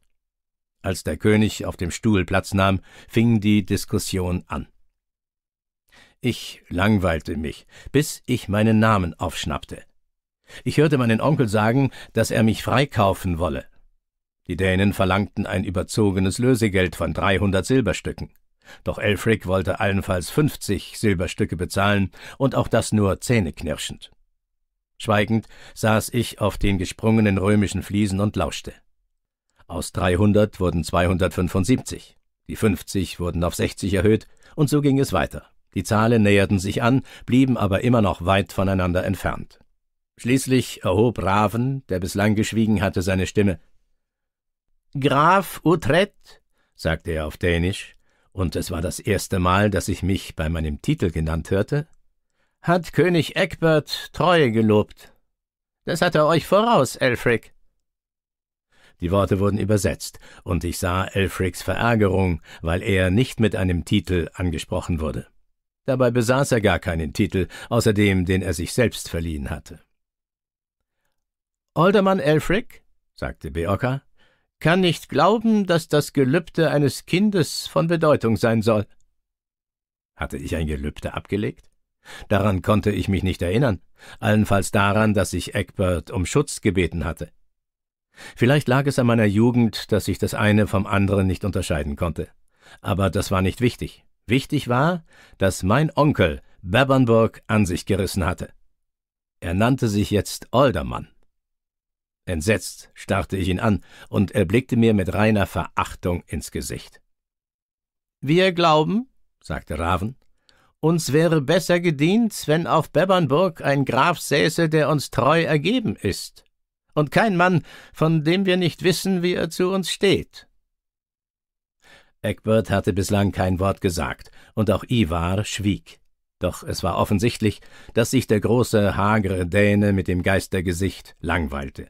[SPEAKER 1] Als der König auf dem Stuhl Platz nahm, fing die Diskussion an. Ich langweilte mich, bis ich meinen Namen aufschnappte. Ich hörte meinen Onkel sagen, dass er mich freikaufen wolle, die Dänen verlangten ein überzogenes Lösegeld von 300 Silberstücken. Doch Elfrick wollte allenfalls 50 Silberstücke bezahlen und auch das nur zähneknirschend. Schweigend saß ich auf den gesprungenen römischen Fliesen und lauschte. Aus 300 wurden 275, die 50 wurden auf 60 erhöht und so ging es weiter. Die Zahlen näherten sich an, blieben aber immer noch weit voneinander entfernt. Schließlich erhob Raven, der bislang geschwiegen hatte, seine Stimme. Graf Utrecht, sagte er auf Dänisch, und es war das erste Mal, dass ich mich bei meinem Titel genannt hörte, hat König Egbert Treue gelobt. Das hat er euch voraus, Elfrick. Die Worte wurden übersetzt, und ich sah Elfricks Verärgerung, weil er nicht mit einem Titel angesprochen wurde. Dabei besaß er gar keinen Titel, außer dem, den er sich selbst verliehen hatte. Aldermann Elfrick, sagte Beoka, kann nicht glauben, dass das Gelübde eines Kindes von Bedeutung sein soll. Hatte ich ein Gelübde abgelegt? Daran konnte ich mich nicht erinnern, allenfalls daran, dass ich Egbert um Schutz gebeten hatte. Vielleicht lag es an meiner Jugend, dass ich das eine vom anderen nicht unterscheiden konnte. Aber das war nicht wichtig. Wichtig war, dass mein Onkel Bebernburg an sich gerissen hatte. Er nannte sich jetzt Oldermann. Entsetzt starrte ich ihn an, und er blickte mir mit reiner Verachtung ins Gesicht. Wir glauben, sagte Raven, uns wäre besser gedient, wenn auf Bebbernburg ein Graf säße, der uns treu ergeben ist, und kein Mann, von dem wir nicht wissen, wie er zu uns steht. Egbert hatte bislang kein Wort gesagt, und auch Ivar schwieg. Doch es war offensichtlich, dass sich der große, hagere Däne mit dem Geistergesicht langweilte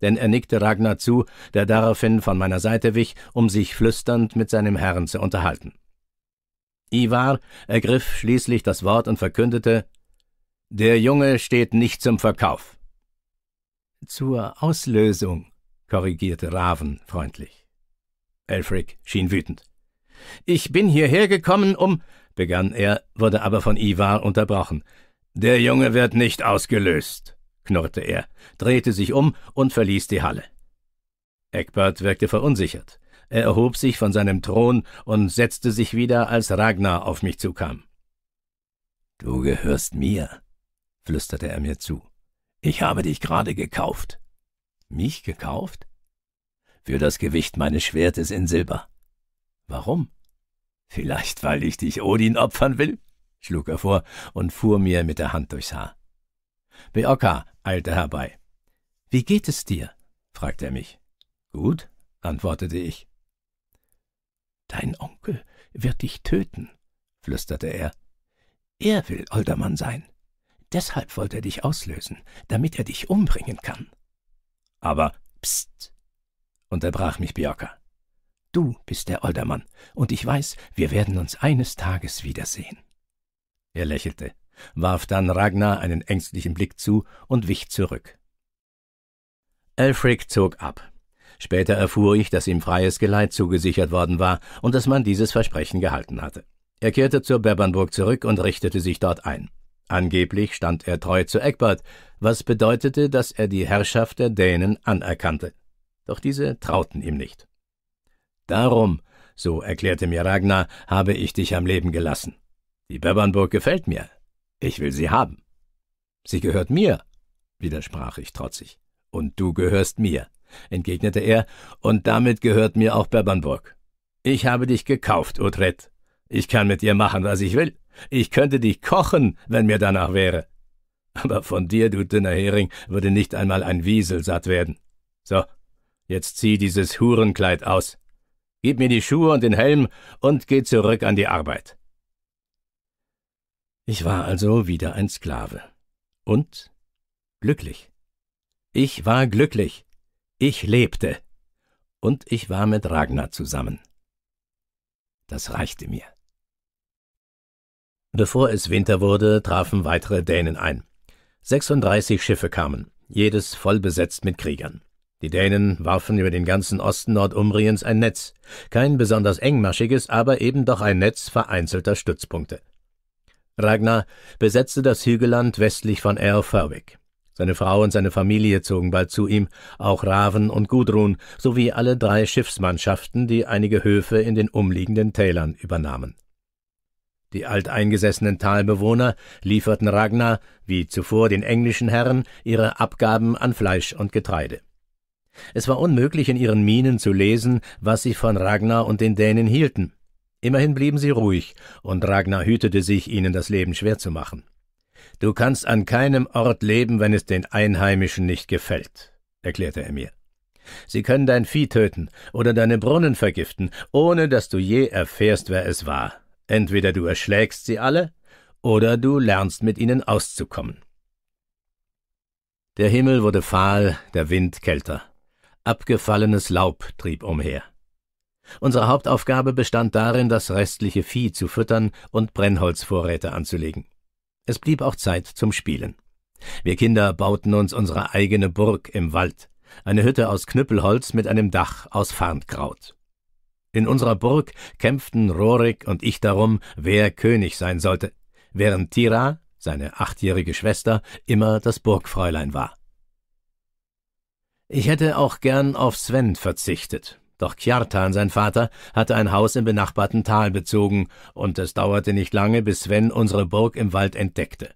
[SPEAKER 1] denn er nickte Ragnar zu, der daraufhin von meiner Seite wich, um sich flüsternd mit seinem Herrn zu unterhalten. Ivar ergriff schließlich das Wort und verkündete, der Junge steht nicht zum Verkauf. Zur Auslösung, korrigierte Raven freundlich. Elfrick schien wütend. Ich bin hierher gekommen, um, begann er, wurde aber von Ivar unterbrochen. Der Junge wird nicht ausgelöst knurrte er, drehte sich um und verließ die Halle. Eckbert wirkte verunsichert. Er erhob sich von seinem Thron und setzte sich wieder, als Ragnar auf mich zukam. Du gehörst mir, flüsterte er mir zu. Ich habe dich gerade gekauft. Mich gekauft? Für das Gewicht meines Schwertes in Silber. Warum? Vielleicht, weil ich dich Odin opfern will? schlug er vor und fuhr mir mit der Hand durchs Haar. Beoka eilte herbei. Wie geht es dir? fragte er mich. Gut, antwortete ich. Dein Onkel wird dich töten, flüsterte er. Er will Oldermann sein. Deshalb wollte er dich auslösen, damit er dich umbringen kann. Aber pst, unterbrach mich Björka. Du bist der Oldermann, und ich weiß, wir werden uns eines Tages wiedersehen. Er lächelte warf dann Ragnar einen ängstlichen Blick zu und wich zurück. Elfric zog ab. Später erfuhr ich, dass ihm freies Geleit zugesichert worden war und dass man dieses Versprechen gehalten hatte. Er kehrte zur Bebernburg zurück und richtete sich dort ein. Angeblich stand er treu zu Egbert, was bedeutete, dass er die Herrschaft der Dänen anerkannte. Doch diese trauten ihm nicht. Darum, so erklärte mir Ragnar, habe ich dich am Leben gelassen. Die Bebernburg gefällt mir, ich will sie haben. Sie gehört mir, widersprach ich trotzig. Und du gehörst mir, entgegnete er, und damit gehört mir auch Bernburg. Ich habe dich gekauft, Utrecht. Ich kann mit dir machen, was ich will. Ich könnte dich kochen, wenn mir danach wäre. Aber von dir, du dünner Hering, würde nicht einmal ein Wiesel satt werden. So, jetzt zieh dieses Hurenkleid aus. Gib mir die Schuhe und den Helm und geh zurück an die Arbeit. Ich war also wieder ein Sklave. Und glücklich. Ich war glücklich. Ich lebte. Und ich war mit Ragnar zusammen. Das reichte mir. Bevor es Winter wurde, trafen weitere Dänen ein. 36 Schiffe kamen, jedes voll besetzt mit Kriegern. Die Dänen warfen über den ganzen Osten Nordumbriens ein Netz. Kein besonders engmaschiges, aber eben doch ein Netz vereinzelter Stützpunkte. Ragnar besetzte das Hügelland westlich von Erfurwick. Seine Frau und seine Familie zogen bald zu ihm, auch Raven und Gudrun sowie alle drei Schiffsmannschaften, die einige Höfe in den umliegenden Tälern übernahmen. Die alteingesessenen Talbewohner lieferten Ragnar, wie zuvor den englischen Herren, ihre Abgaben an Fleisch und Getreide. Es war unmöglich, in ihren Minen zu lesen, was sie von Ragnar und den Dänen hielten, Immerhin blieben sie ruhig, und Ragnar hütete sich, ihnen das Leben schwer zu machen. Du kannst an keinem Ort leben, wenn es den Einheimischen nicht gefällt, erklärte er mir. Sie können dein Vieh töten oder deine Brunnen vergiften, ohne dass du je erfährst, wer es war. Entweder du erschlägst sie alle, oder du lernst mit ihnen auszukommen. Der Himmel wurde fahl, der Wind kälter. Abgefallenes Laub trieb umher. Unsere Hauptaufgabe bestand darin, das restliche Vieh zu füttern und Brennholzvorräte anzulegen. Es blieb auch Zeit zum Spielen. Wir Kinder bauten uns unsere eigene Burg im Wald, eine Hütte aus Knüppelholz mit einem Dach aus Farnkraut. In unserer Burg kämpften Rorik und ich darum, wer König sein sollte, während Tira, seine achtjährige Schwester, immer das Burgfräulein war. Ich hätte auch gern auf Sven verzichtet, doch Kjartan, sein Vater, hatte ein Haus im benachbarten Tal bezogen, und es dauerte nicht lange, bis Sven unsere Burg im Wald entdeckte.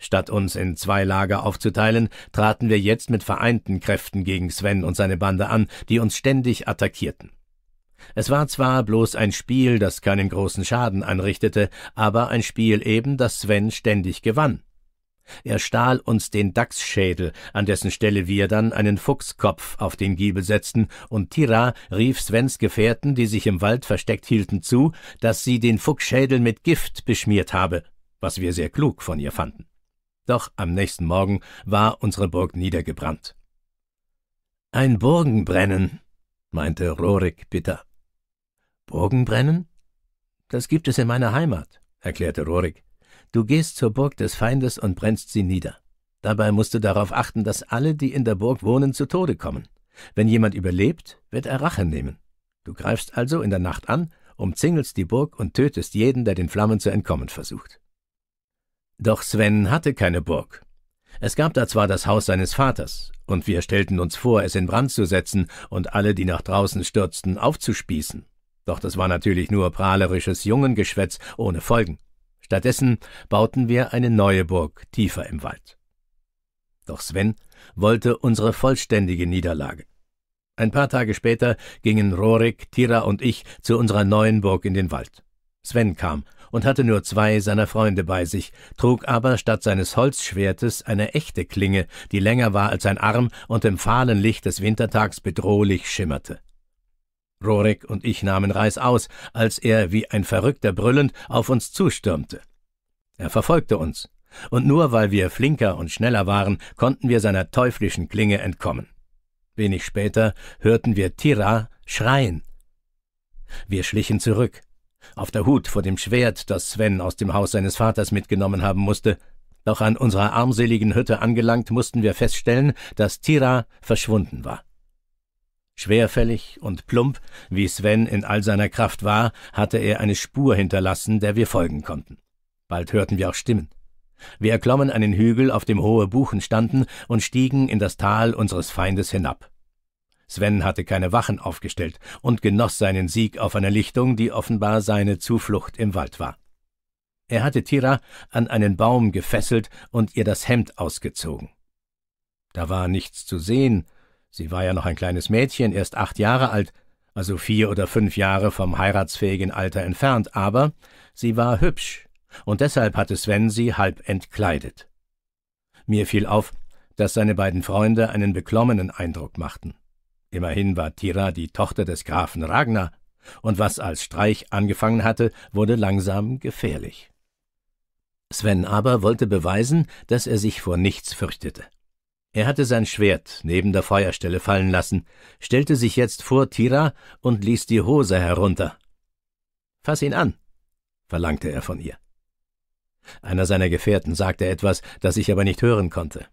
[SPEAKER 1] Statt uns in zwei Lager aufzuteilen, traten wir jetzt mit vereinten Kräften gegen Sven und seine Bande an, die uns ständig attackierten. Es war zwar bloß ein Spiel, das keinen großen Schaden anrichtete, aber ein Spiel eben, das Sven ständig gewann. Er stahl uns den Dachsschädel, an dessen Stelle wir dann einen Fuchskopf auf den Giebel setzten, und Tira rief Svens Gefährten, die sich im Wald versteckt hielten, zu, dass sie den Fuchsschädel mit Gift beschmiert habe, was wir sehr klug von ihr fanden. Doch am nächsten Morgen war unsere Burg niedergebrannt. Ein Burgenbrennen, meinte Rorik bitter. Burgenbrennen? Das gibt es in meiner Heimat, erklärte Rorik. Du gehst zur Burg des Feindes und brennst sie nieder. Dabei musst du darauf achten, dass alle, die in der Burg wohnen, zu Tode kommen. Wenn jemand überlebt, wird er Rache nehmen. Du greifst also in der Nacht an, umzingelst die Burg und tötest jeden, der den Flammen zu entkommen versucht. Doch Sven hatte keine Burg. Es gab da zwar das Haus seines Vaters, und wir stellten uns vor, es in Brand zu setzen und alle, die nach draußen stürzten, aufzuspießen. Doch das war natürlich nur prahlerisches Jungengeschwätz ohne Folgen. Stattdessen bauten wir eine neue Burg tiefer im Wald. Doch Sven wollte unsere vollständige Niederlage. Ein paar Tage später gingen Rorik, Tira und ich zu unserer neuen Burg in den Wald. Sven kam und hatte nur zwei seiner Freunde bei sich, trug aber statt seines Holzschwertes eine echte Klinge, die länger war als sein Arm und im fahlen Licht des Wintertags bedrohlich schimmerte. Rorik und ich nahmen Reis aus, als er wie ein Verrückter brüllend auf uns zustürmte. Er verfolgte uns, und nur weil wir flinker und schneller waren, konnten wir seiner teuflischen Klinge entkommen. Wenig später hörten wir Tira schreien. Wir schlichen zurück, auf der Hut vor dem Schwert, das Sven aus dem Haus seines Vaters mitgenommen haben musste, doch an unserer armseligen Hütte angelangt mussten wir feststellen, dass Tira verschwunden war. Schwerfällig und plump, wie Sven in all seiner Kraft war, hatte er eine Spur hinterlassen, der wir folgen konnten. Bald hörten wir auch Stimmen. Wir erklommen einen Hügel, auf dem hohe Buchen standen, und stiegen in das Tal unseres Feindes hinab. Sven hatte keine Wachen aufgestellt und genoss seinen Sieg auf einer Lichtung, die offenbar seine Zuflucht im Wald war. Er hatte Tira an einen Baum gefesselt und ihr das Hemd ausgezogen. Da war nichts zu sehen, Sie war ja noch ein kleines Mädchen, erst acht Jahre alt, also vier oder fünf Jahre vom heiratsfähigen Alter entfernt, aber sie war hübsch, und deshalb hatte Sven sie halb entkleidet. Mir fiel auf, dass seine beiden Freunde einen beklommenen Eindruck machten. Immerhin war Tira die Tochter des Grafen Ragnar, und was als Streich angefangen hatte, wurde langsam gefährlich. Sven aber wollte beweisen, dass er sich vor nichts fürchtete. Er hatte sein Schwert neben der Feuerstelle fallen lassen, stellte sich jetzt vor Tira und ließ die Hose herunter. Fass ihn an, verlangte er von ihr. Einer seiner Gefährten sagte etwas, das ich aber nicht hören konnte.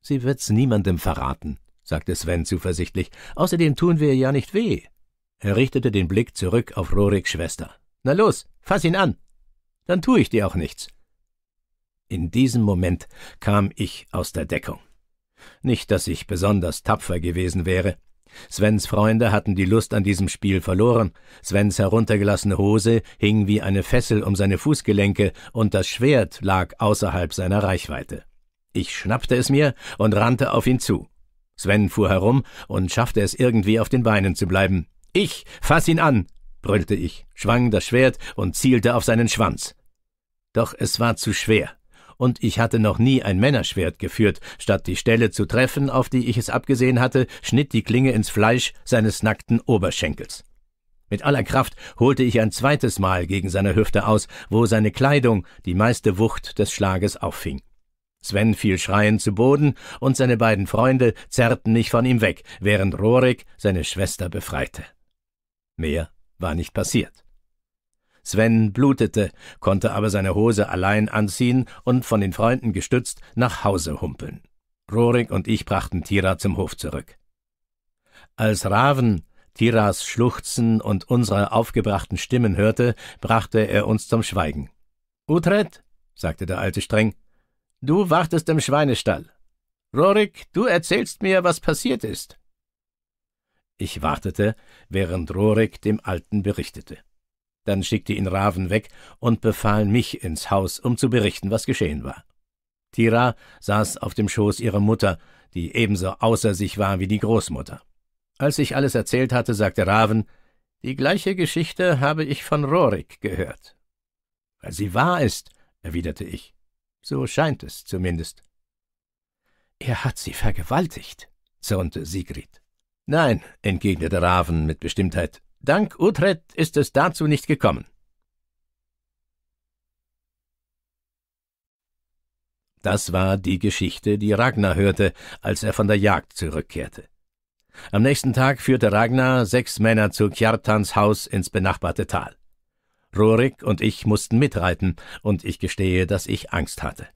[SPEAKER 1] Sie wird's niemandem verraten, sagte Sven zuversichtlich. Außerdem tun wir ihr ja nicht weh. Er richtete den Blick zurück auf Roriks Schwester. Na los, fass ihn an. Dann tu ich dir auch nichts. In diesem Moment kam ich aus der Deckung. Nicht, dass ich besonders tapfer gewesen wäre. Svens Freunde hatten die Lust an diesem Spiel verloren. Svens heruntergelassene Hose hing wie eine Fessel um seine Fußgelenke und das Schwert lag außerhalb seiner Reichweite. Ich schnappte es mir und rannte auf ihn zu. Sven fuhr herum und schaffte es irgendwie auf den Beinen zu bleiben. Ich fass ihn an, brüllte ich, schwang das Schwert und zielte auf seinen Schwanz. Doch es war zu schwer und ich hatte noch nie ein Männerschwert geführt. Statt die Stelle zu treffen, auf die ich es abgesehen hatte, schnitt die Klinge ins Fleisch seines nackten Oberschenkels. Mit aller Kraft holte ich ein zweites Mal gegen seine Hüfte aus, wo seine Kleidung die meiste Wucht des Schlages auffing. Sven fiel schreiend zu Boden und seine beiden Freunde zerrten mich von ihm weg, während Rorik seine Schwester befreite. Mehr war nicht passiert. Sven blutete, konnte aber seine Hose allein anziehen und von den Freunden gestützt nach Hause humpeln. Rorik und ich brachten Tira zum Hof zurück. Als Raven Tiras Schluchzen und unsere aufgebrachten Stimmen hörte, brachte er uns zum Schweigen. Utret, sagte der Alte streng, du wartest im Schweinestall. Rorik, du erzählst mir, was passiert ist. Ich wartete, während Rorik dem Alten berichtete. Dann schickte ihn Raven weg und befahl mich ins Haus, um zu berichten, was geschehen war. Tira saß auf dem Schoß ihrer Mutter, die ebenso außer sich war wie die Großmutter. Als ich alles erzählt hatte, sagte Raven, die gleiche Geschichte habe ich von Rorik gehört. Weil sie wahr ist, erwiderte ich. So scheint es zumindest. Er hat sie vergewaltigt, zürnte Sigrid. Nein, entgegnete Raven mit Bestimmtheit, Dank Utrecht ist es dazu nicht gekommen. Das war die Geschichte, die Ragnar hörte, als er von der Jagd zurückkehrte. Am nächsten Tag führte Ragnar sechs Männer zu Kjartans Haus ins benachbarte Tal. Rurik und ich mussten mitreiten, und ich gestehe, dass ich Angst hatte.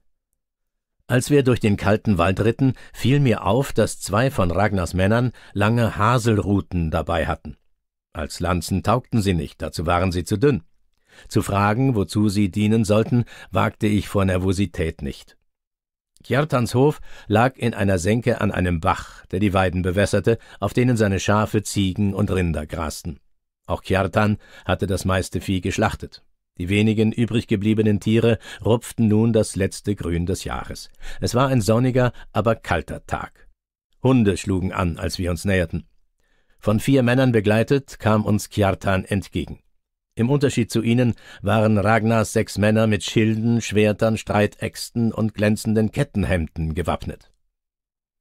[SPEAKER 1] Als wir durch den kalten Wald ritten, fiel mir auf, dass zwei von Ragnars Männern lange Haselruten dabei hatten. Als Lanzen taugten sie nicht, dazu waren sie zu dünn. Zu fragen, wozu sie dienen sollten, wagte ich vor Nervosität nicht. Kjartans Hof lag in einer Senke an einem Bach, der die Weiden bewässerte, auf denen seine Schafe, Ziegen und Rinder grasten. Auch Kjartan hatte das meiste Vieh geschlachtet. Die wenigen übrig gebliebenen Tiere rupften nun das letzte Grün des Jahres. Es war ein sonniger, aber kalter Tag. Hunde schlugen an, als wir uns näherten. Von vier Männern begleitet kam uns Kjartan entgegen. Im Unterschied zu ihnen waren Ragnars sechs Männer mit Schilden, Schwertern, Streitäxten und glänzenden Kettenhemden gewappnet.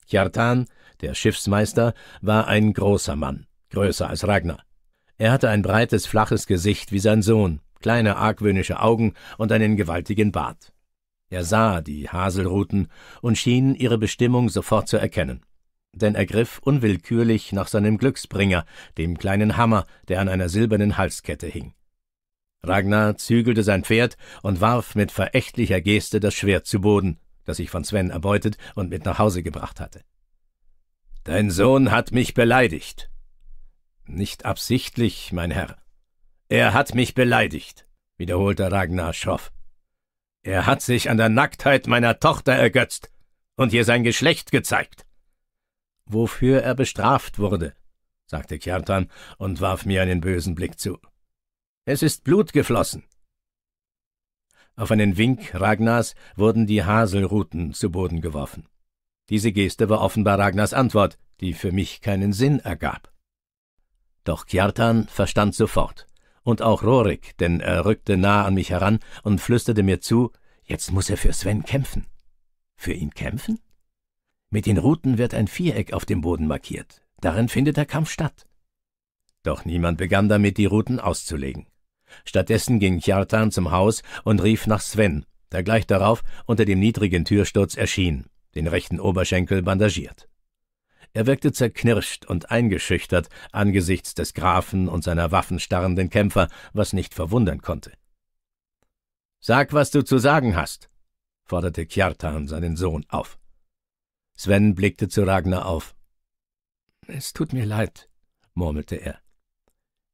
[SPEAKER 1] Kjartan, der Schiffsmeister, war ein großer Mann, größer als Ragnar. Er hatte ein breites, flaches Gesicht wie sein Sohn, kleine argwöhnische Augen und einen gewaltigen Bart. Er sah die Haselruten und schien ihre Bestimmung sofort zu erkennen denn er griff unwillkürlich nach seinem Glücksbringer, dem kleinen Hammer, der an einer silbernen Halskette hing. Ragnar zügelte sein Pferd und warf mit verächtlicher Geste das Schwert zu Boden, das sich von Sven erbeutet und mit nach Hause gebracht hatte. Dein Sohn hat mich beleidigt. Nicht absichtlich, mein Herr. Er hat mich beleidigt, wiederholte Ragnar schroff. Er hat sich an der Nacktheit meiner Tochter ergötzt und ihr sein Geschlecht gezeigt wofür er bestraft wurde, sagte Kjartan und warf mir einen bösen Blick zu. Es ist Blut geflossen. Auf einen Wink Ragnars wurden die Haselruten zu Boden geworfen. Diese Geste war offenbar Ragnars Antwort, die für mich keinen Sinn ergab. Doch Kjartan verstand sofort, und auch Rorik, denn er rückte nah an mich heran und flüsterte mir zu, jetzt muss er für Sven kämpfen. Für ihn kämpfen? Mit den Ruten wird ein Viereck auf dem Boden markiert. Darin findet der Kampf statt. Doch niemand begann damit, die Ruten auszulegen. Stattdessen ging Kjartan zum Haus und rief nach Sven, der gleich darauf unter dem niedrigen Türsturz erschien, den rechten Oberschenkel bandagiert. Er wirkte zerknirscht und eingeschüchtert angesichts des Grafen und seiner waffenstarrenden Kämpfer, was nicht verwundern konnte. Sag, was du zu sagen hast, forderte Kjartan seinen Sohn auf. Sven blickte zu Ragnar auf. Es tut mir leid, murmelte er.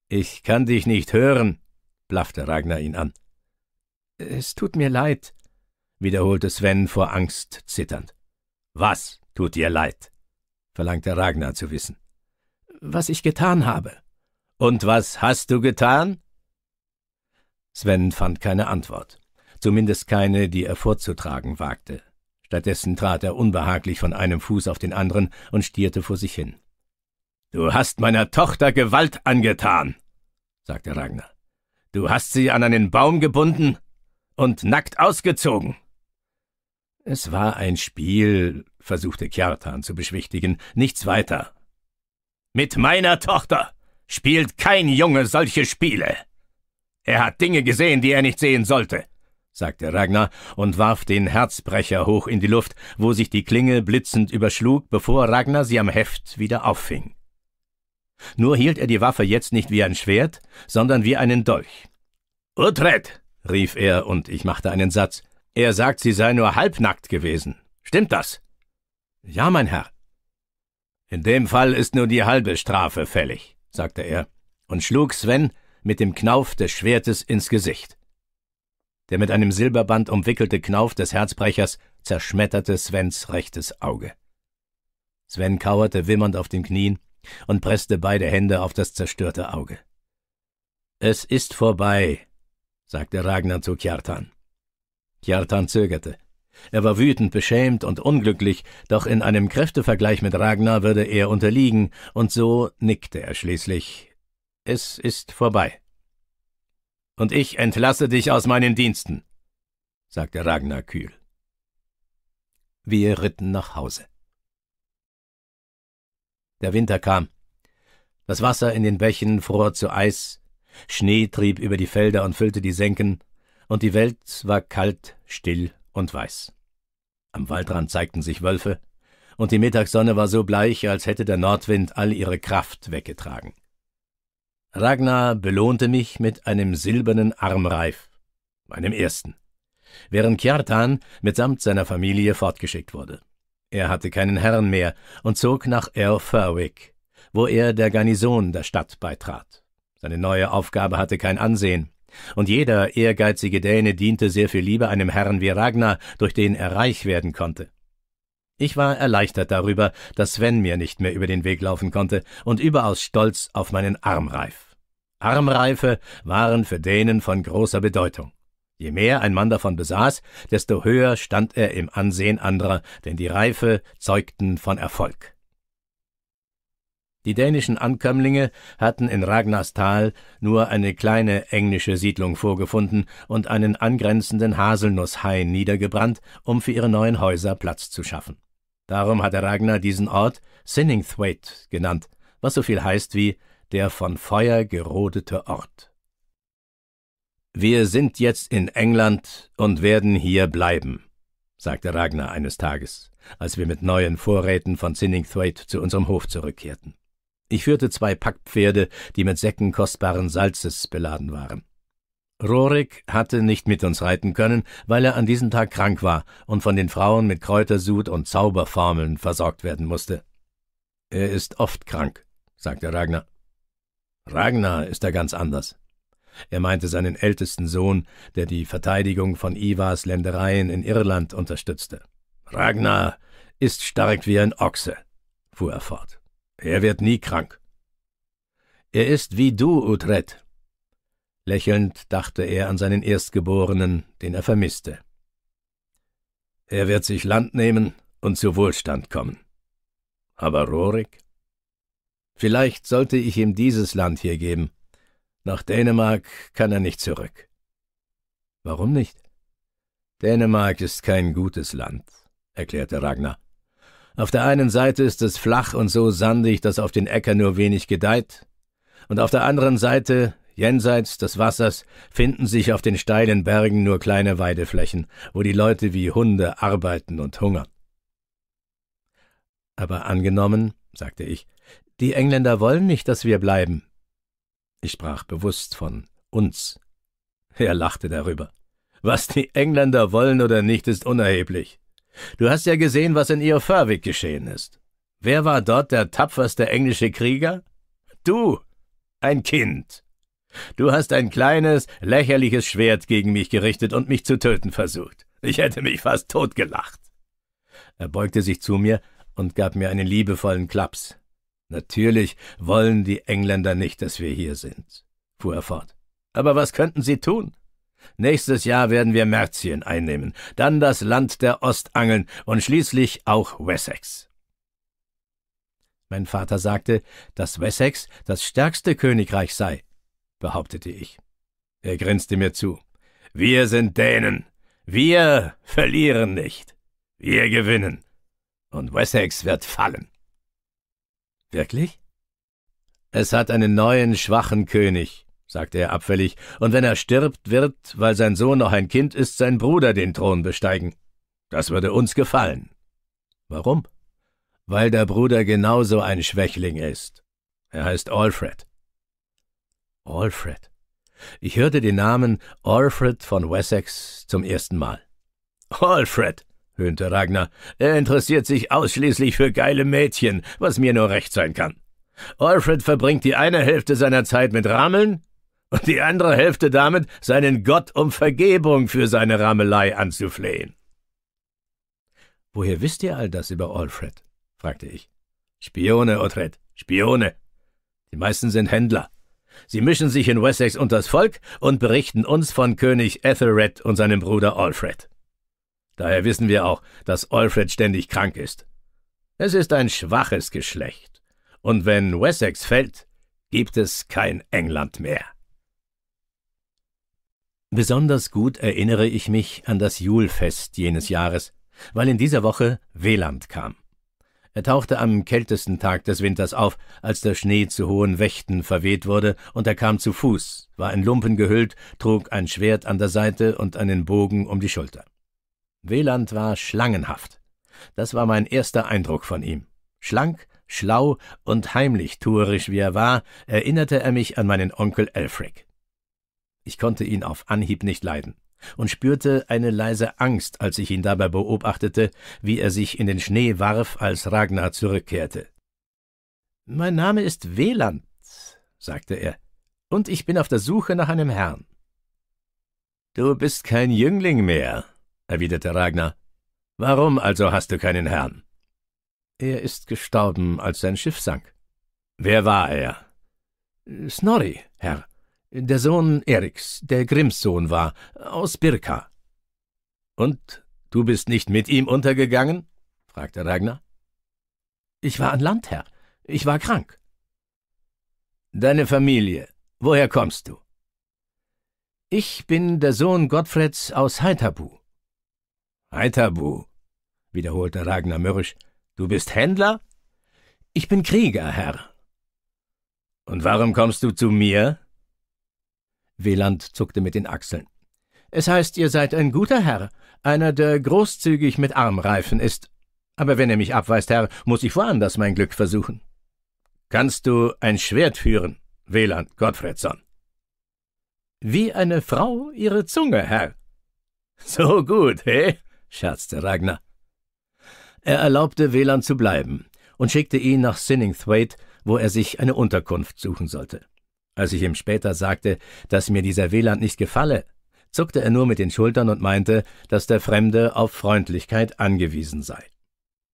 [SPEAKER 1] Ich kann dich nicht hören, blaffte Ragnar ihn an. Es tut mir leid, wiederholte Sven vor Angst zitternd. Was tut dir leid? verlangte Ragnar zu wissen. Was ich getan habe. Und was hast du getan? Sven fand keine Antwort, zumindest keine, die er vorzutragen wagte. Stattdessen trat er unbehaglich von einem Fuß auf den anderen und stierte vor sich hin. Du hast meiner Tochter Gewalt angetan, sagte Ragnar. Du hast sie an einen Baum gebunden und nackt ausgezogen. Es war ein Spiel, versuchte Kjartan zu beschwichtigen, nichts weiter. Mit meiner Tochter spielt kein Junge solche Spiele. Er hat Dinge gesehen, die er nicht sehen sollte sagte Ragnar und warf den Herzbrecher hoch in die Luft, wo sich die Klinge blitzend überschlug, bevor Ragnar sie am Heft wieder auffing. Nur hielt er die Waffe jetzt nicht wie ein Schwert, sondern wie einen Dolch. Utrecht! rief er, und ich machte einen Satz. Er sagt, sie sei nur halbnackt gewesen. Stimmt das? Ja, mein Herr. In dem Fall ist nur die halbe Strafe fällig, sagte er und schlug Sven mit dem Knauf des Schwertes ins Gesicht. Der mit einem Silberband umwickelte Knauf des Herzbrechers zerschmetterte Svens rechtes Auge. Sven kauerte wimmernd auf den Knien und presste beide Hände auf das zerstörte Auge. Es ist vorbei, sagte Ragnar zu Kjartan. Kjartan zögerte. Er war wütend, beschämt und unglücklich, doch in einem Kräftevergleich mit Ragnar würde er unterliegen, und so nickte er schließlich. Es ist vorbei und ich entlasse dich aus meinen Diensten, sagte Ragnar kühl. Wir ritten nach Hause. Der Winter kam. Das Wasser in den Bächen fror zu Eis, Schnee trieb über die Felder und füllte die Senken, und die Welt war kalt, still und weiß. Am Waldrand zeigten sich Wölfe, und die Mittagssonne war so bleich, als hätte der Nordwind all ihre Kraft weggetragen. Ragnar belohnte mich mit einem silbernen Armreif, meinem ersten, während Kjartan mitsamt seiner Familie fortgeschickt wurde. Er hatte keinen Herrn mehr und zog nach Earl Ferwick, wo er der Garnison der Stadt beitrat. Seine neue Aufgabe hatte kein Ansehen, und jeder ehrgeizige Däne diente sehr viel lieber einem Herrn wie Ragnar, durch den er reich werden konnte. Ich war erleichtert darüber, dass Sven mir nicht mehr über den Weg laufen konnte und überaus stolz auf meinen Armreif. Armreife waren für Dänen von großer Bedeutung. Je mehr ein Mann davon besaß, desto höher stand er im Ansehen anderer, denn die Reife zeugten von Erfolg. Die dänischen Ankömmlinge hatten in Ragnarstal nur eine kleine englische Siedlung vorgefunden und einen angrenzenden Haselnushain niedergebrannt, um für ihre neuen Häuser Platz zu schaffen. Darum hatte Ragnar diesen Ort Sinningthwaite genannt, was so viel heißt wie der von Feuer gerodete Ort. Wir sind jetzt in England und werden hier bleiben, sagte Ragnar eines Tages, als wir mit neuen Vorräten von Sinningthwaite zu unserem Hof zurückkehrten. Ich führte zwei Packpferde, die mit Säcken kostbaren Salzes beladen waren. Rorik hatte nicht mit uns reiten können, weil er an diesem Tag krank war und von den Frauen mit Kräutersud und Zauberformeln versorgt werden musste. Er ist oft krank, sagte Ragnar. Ragnar ist da ganz anders. Er meinte seinen ältesten Sohn, der die Verteidigung von Ivas Ländereien in Irland unterstützte. Ragnar ist stark wie ein Ochse, fuhr er fort. Er wird nie krank. Er ist wie du, Utrecht, Lächelnd dachte er an seinen Erstgeborenen, den er vermisste. Er wird sich Land nehmen und zu Wohlstand kommen. Aber Rorik? Vielleicht sollte ich ihm dieses Land hier geben. Nach Dänemark kann er nicht zurück. Warum nicht? Dänemark ist kein gutes Land, erklärte Ragnar. Auf der einen Seite ist es flach und so sandig, dass auf den Äckern nur wenig gedeiht, und auf der anderen Seite Jenseits des Wassers finden sich auf den steilen Bergen nur kleine Weideflächen, wo die Leute wie Hunde arbeiten und hungern. Aber angenommen, sagte ich, die Engländer wollen nicht, dass wir bleiben. Ich sprach bewusst von uns. Er lachte darüber. Was die Engländer wollen oder nicht, ist unerheblich. Du hast ja gesehen, was in Irrfurwick geschehen ist. Wer war dort der tapferste englische Krieger? Du, ein Kind. Du hast ein kleines, lächerliches Schwert gegen mich gerichtet und mich zu töten versucht. Ich hätte mich fast totgelacht. Er beugte sich zu mir und gab mir einen liebevollen Klaps. Natürlich wollen die Engländer nicht, dass wir hier sind, fuhr er fort. Aber was könnten sie tun? Nächstes Jahr werden wir Merzien einnehmen, dann das Land der Ostangeln und schließlich auch Wessex. Mein Vater sagte, dass Wessex das stärkste Königreich sei behauptete ich. Er grinste mir zu. Wir sind Dänen. Wir verlieren nicht. Wir gewinnen. Und Wessex wird fallen. Wirklich? Es hat einen neuen, schwachen König, sagte er abfällig, und wenn er stirbt, wird, weil sein Sohn noch ein Kind ist, sein Bruder den Thron besteigen. Das würde uns gefallen. Warum? Weil der Bruder genauso ein Schwächling ist. Er heißt Alfred. Alfred. Ich hörte den Namen Alfred von Wessex zum ersten Mal. Alfred, höhnte Ragnar, er interessiert sich ausschließlich für geile Mädchen, was mir nur recht sein kann. Alfred verbringt die eine Hälfte seiner Zeit mit Rameln und die andere Hälfte damit, seinen Gott um Vergebung für seine Ramelei anzuflehen. Woher wisst ihr all das über Alfred? fragte ich. Spione, Otred, Spione. Die meisten sind Händler. Sie mischen sich in Wessex unters Volk und berichten uns von König Ethelred und seinem Bruder Alfred. Daher wissen wir auch, dass Alfred ständig krank ist. Es ist ein schwaches Geschlecht. Und wenn Wessex fällt, gibt es kein England mehr. Besonders gut erinnere ich mich an das Julfest jenes Jahres, weil in dieser Woche Weland kam. Er tauchte am kältesten Tag des Winters auf, als der Schnee zu hohen Wächten verweht wurde, und er kam zu Fuß, war in Lumpen gehüllt, trug ein Schwert an der Seite und einen Bogen um die Schulter. Weland war schlangenhaft. Das war mein erster Eindruck von ihm. Schlank, schlau und heimlich tuerisch wie er war, erinnerte er mich an meinen Onkel Elfric. Ich konnte ihn auf Anhieb nicht leiden und spürte eine leise Angst, als ich ihn dabei beobachtete, wie er sich in den Schnee warf, als Ragnar zurückkehrte. Mein Name ist Weland, sagte er, und ich bin auf der Suche nach einem Herrn. Du bist kein Jüngling mehr, erwiderte Ragnar. Warum also hast du keinen Herrn? Er ist gestorben, als sein Schiff sank. Wer war er? Snorri, Herr, der Sohn Eriks, der Grimms Sohn war, aus Birka. Und du bist nicht mit ihm untergegangen? fragte Ragnar. Ich war ein Landherr. Ich war krank. Deine Familie, woher kommst du? Ich bin der Sohn Gottfreds aus Heitabu. Heitabu, wiederholte Ragnar mürrisch. Du bist Händler? Ich bin Krieger, Herr. Und warum kommst du zu mir? Wieland zuckte mit den Achseln. Es heißt, ihr seid ein guter Herr, einer, der großzügig mit Armreifen ist. Aber wenn er mich abweist, Herr, muss ich woanders mein Glück versuchen. Kannst du ein Schwert führen, Wieland Gottfredson? Wie eine Frau ihre Zunge, Herr. So gut, he? scherzte Ragnar. Er erlaubte Wieland zu bleiben und schickte ihn nach Sinningthwaite, wo er sich eine Unterkunft suchen sollte. Als ich ihm später sagte, dass mir dieser Wieland nicht gefalle, zuckte er nur mit den Schultern und meinte, dass der Fremde auf Freundlichkeit angewiesen sei.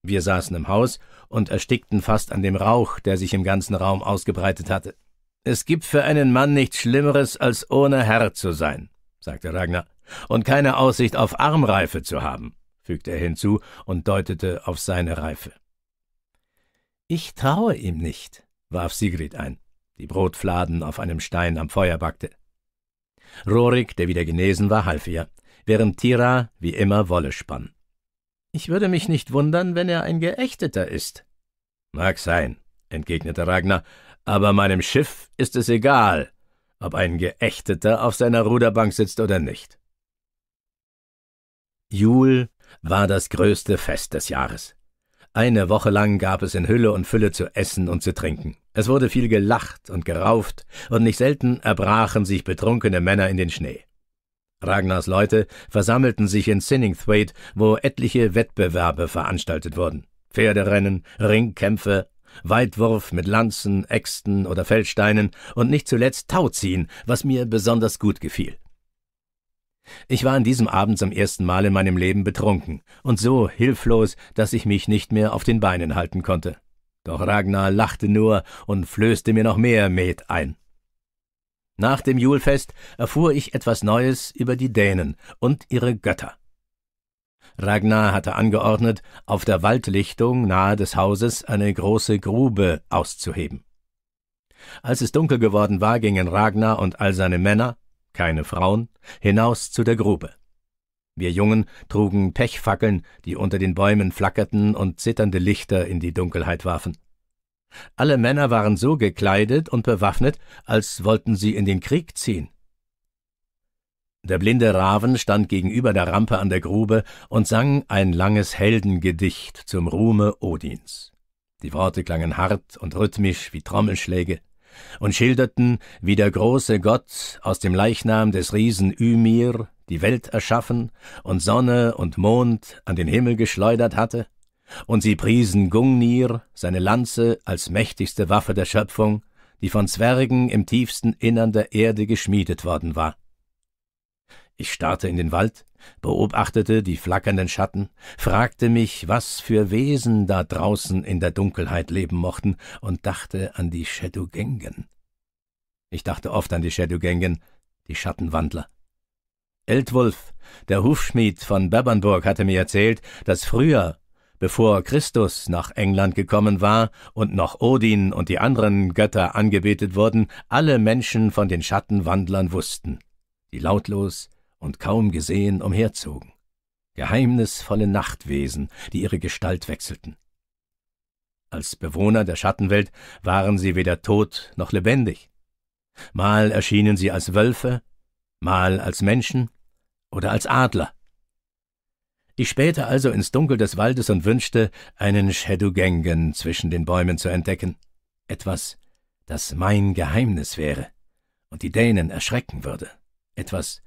[SPEAKER 1] Wir saßen im Haus und erstickten fast an dem Rauch, der sich im ganzen Raum ausgebreitet hatte. Es gibt für einen Mann nichts Schlimmeres, als ohne Herr zu sein, sagte Ragnar, und keine Aussicht auf Armreife zu haben, fügte er hinzu und deutete auf seine Reife. Ich traue ihm nicht, warf Sigrid ein die Brotfladen auf einem Stein am Feuer backte. Rorik, der wieder genesen war, half ihr, während Tira wie immer Wolle spann. Ich würde mich nicht wundern, wenn er ein Geächteter ist. Mag sein, entgegnete Ragnar, aber meinem Schiff ist es egal, ob ein Geächteter auf seiner Ruderbank sitzt oder nicht. Jul war das größte Fest des Jahres. Eine Woche lang gab es in Hülle und Fülle zu essen und zu trinken. Es wurde viel gelacht und gerauft, und nicht selten erbrachen sich betrunkene Männer in den Schnee. Ragnars Leute versammelten sich in Sinningthwaite, wo etliche Wettbewerbe veranstaltet wurden. Pferderennen, Ringkämpfe, Weitwurf mit Lanzen, Äxten oder Feldsteinen und nicht zuletzt Tauziehen, was mir besonders gut gefiel. Ich war an diesem Abend zum ersten Mal in meinem Leben betrunken und so hilflos, dass ich mich nicht mehr auf den Beinen halten konnte. Doch Ragnar lachte nur und flößte mir noch mehr Met ein. Nach dem Julfest erfuhr ich etwas Neues über die Dänen und ihre Götter. Ragnar hatte angeordnet, auf der Waldlichtung nahe des Hauses eine große Grube auszuheben. Als es dunkel geworden war, gingen Ragnar und all seine Männer, keine Frauen, hinaus zu der Grube. Wir Jungen trugen Pechfackeln, die unter den Bäumen flackerten und zitternde Lichter in die Dunkelheit warfen. Alle Männer waren so gekleidet und bewaffnet, als wollten sie in den Krieg ziehen. Der blinde Raven stand gegenüber der Rampe an der Grube und sang ein langes Heldengedicht zum Ruhme Odins. Die Worte klangen hart und rhythmisch wie Trommelschläge und schilderten, wie der große Gott aus dem Leichnam des Riesen Ymir die Welt erschaffen und Sonne und Mond an den Himmel geschleudert hatte, und sie priesen Gungnir, seine Lanze, als mächtigste Waffe der Schöpfung, die von Zwergen im tiefsten Innern der Erde geschmiedet worden war. Ich starrte in den Wald, beobachtete die flackernden Schatten, fragte mich, was für Wesen da draußen in der Dunkelheit leben mochten, und dachte an die Shadowgengen. Ich dachte oft an die Shadowgengen, die Schattenwandler. Eltwulf, der Hufschmied von Bebernburg, hatte mir erzählt, dass früher, bevor Christus nach England gekommen war und noch Odin und die anderen Götter angebetet wurden, alle Menschen von den Schattenwandlern wussten, die lautlos, und kaum gesehen umherzogen, geheimnisvolle Nachtwesen, die ihre Gestalt wechselten. Als Bewohner der Schattenwelt waren sie weder tot noch lebendig. Mal erschienen sie als Wölfe, mal als Menschen oder als Adler. Ich spähte also ins Dunkel des Waldes und wünschte, einen Shadugengen zwischen den Bäumen zu entdecken. Etwas, das mein Geheimnis wäre und die Dänen erschrecken würde. Etwas,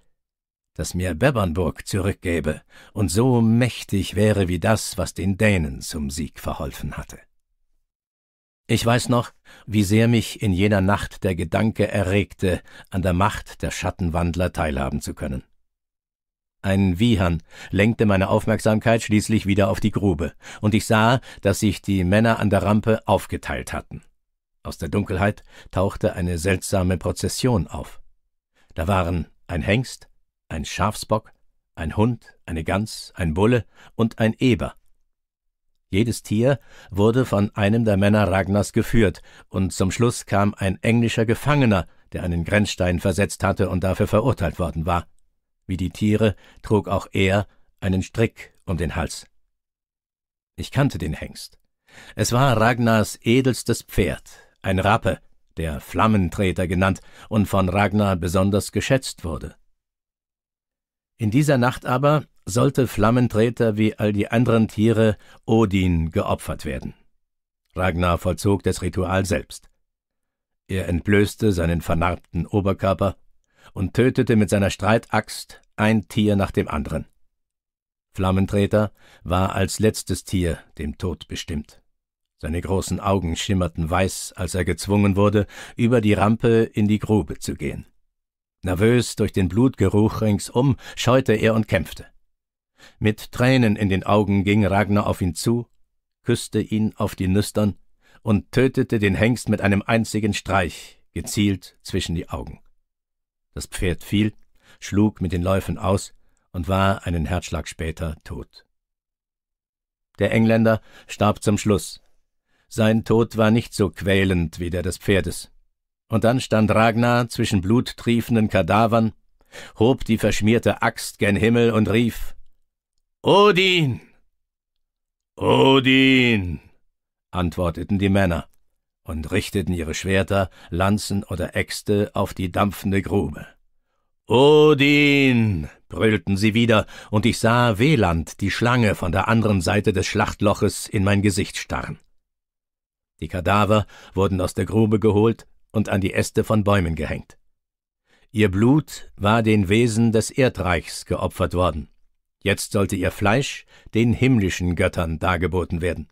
[SPEAKER 1] das mir Bebernburg zurückgäbe und so mächtig wäre wie das, was den Dänen zum Sieg verholfen hatte. Ich weiß noch, wie sehr mich in jener Nacht der Gedanke erregte, an der Macht der Schattenwandler teilhaben zu können. Ein Wiehern lenkte meine Aufmerksamkeit schließlich wieder auf die Grube, und ich sah, dass sich die Männer an der Rampe aufgeteilt hatten. Aus der Dunkelheit tauchte eine seltsame Prozession auf. Da waren ein Hengst, ein Schafsbock, ein Hund, eine Gans, ein Bulle und ein Eber. Jedes Tier wurde von einem der Männer Ragnars geführt, und zum Schluss kam ein englischer Gefangener, der einen Grenzstein versetzt hatte und dafür verurteilt worden war. Wie die Tiere trug auch er einen Strick um den Hals. Ich kannte den Hengst. Es war Ragnars edelstes Pferd, ein Rappe, der Flammentreter genannt und von Ragnar besonders geschätzt wurde. In dieser Nacht aber sollte Flammentreter wie all die anderen Tiere Odin geopfert werden. Ragnar vollzog das Ritual selbst. Er entblößte seinen vernarbten Oberkörper und tötete mit seiner Streitaxt ein Tier nach dem anderen. Flammentreter war als letztes Tier dem Tod bestimmt. Seine großen Augen schimmerten weiß, als er gezwungen wurde, über die Rampe in die Grube zu gehen. Nervös durch den Blutgeruch ringsum scheute er und kämpfte. Mit Tränen in den Augen ging Ragnar auf ihn zu, küsste ihn auf die Nüstern und tötete den Hengst mit einem einzigen Streich, gezielt zwischen die Augen. Das Pferd fiel, schlug mit den Läufen aus und war einen Herzschlag später tot. Der Engländer starb zum Schluss. Sein Tod war nicht so quälend wie der des Pferdes. Und dann stand Ragnar zwischen bluttriefenden Kadavern, hob die verschmierte Axt gen Himmel und rief Odin. Odin. antworteten die Männer und richteten ihre Schwerter, Lanzen oder Äxte auf die dampfende Grube. Odin! brüllten sie wieder, und ich sah Weland, die Schlange, von der anderen Seite des Schlachtloches in mein Gesicht starren. Die Kadaver wurden aus der Grube geholt und an die Äste von Bäumen gehängt. Ihr Blut war den Wesen des Erdreichs geopfert worden. Jetzt sollte ihr Fleisch den himmlischen Göttern dargeboten werden.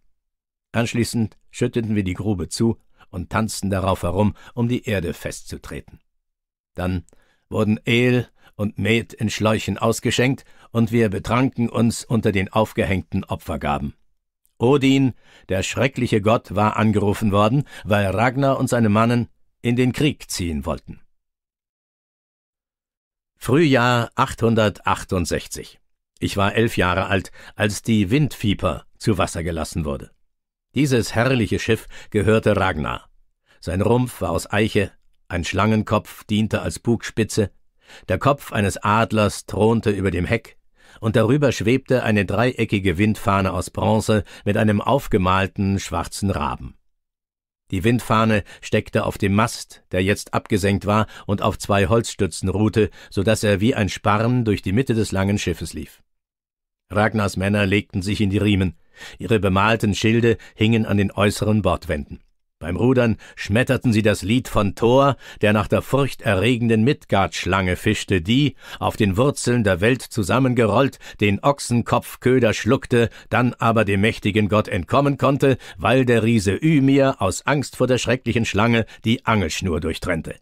[SPEAKER 1] Anschließend schütteten wir die Grube zu und tanzten darauf herum, um die Erde festzutreten. Dann wurden Ehl und Met in Schläuchen ausgeschenkt, und wir betranken uns unter den aufgehängten Opfergaben. Odin, der schreckliche Gott, war angerufen worden, weil Ragnar und seine Mannen in den Krieg ziehen wollten. Frühjahr 868. Ich war elf Jahre alt, als die Windviper zu Wasser gelassen wurde. Dieses herrliche Schiff gehörte Ragnar. Sein Rumpf war aus Eiche, ein Schlangenkopf diente als Bugspitze, der Kopf eines Adlers thronte über dem Heck, und darüber schwebte eine dreieckige Windfahne aus Bronze mit einem aufgemalten schwarzen Raben. Die Windfahne steckte auf dem Mast, der jetzt abgesenkt war und auf zwei Holzstützen ruhte, so dass er wie ein Sparren durch die Mitte des langen Schiffes lief. Ragnars Männer legten sich in die Riemen. Ihre bemalten Schilde hingen an den äußeren Bordwänden. Beim Rudern schmetterten sie das Lied von Thor, der nach der furchterregenden Midgard-Schlange fischte, die, auf den Wurzeln der Welt zusammengerollt, den Ochsenkopfköder schluckte, dann aber dem mächtigen Gott entkommen konnte, weil der Riese Ymir aus Angst vor der schrecklichen Schlange die Angelschnur durchtrennte.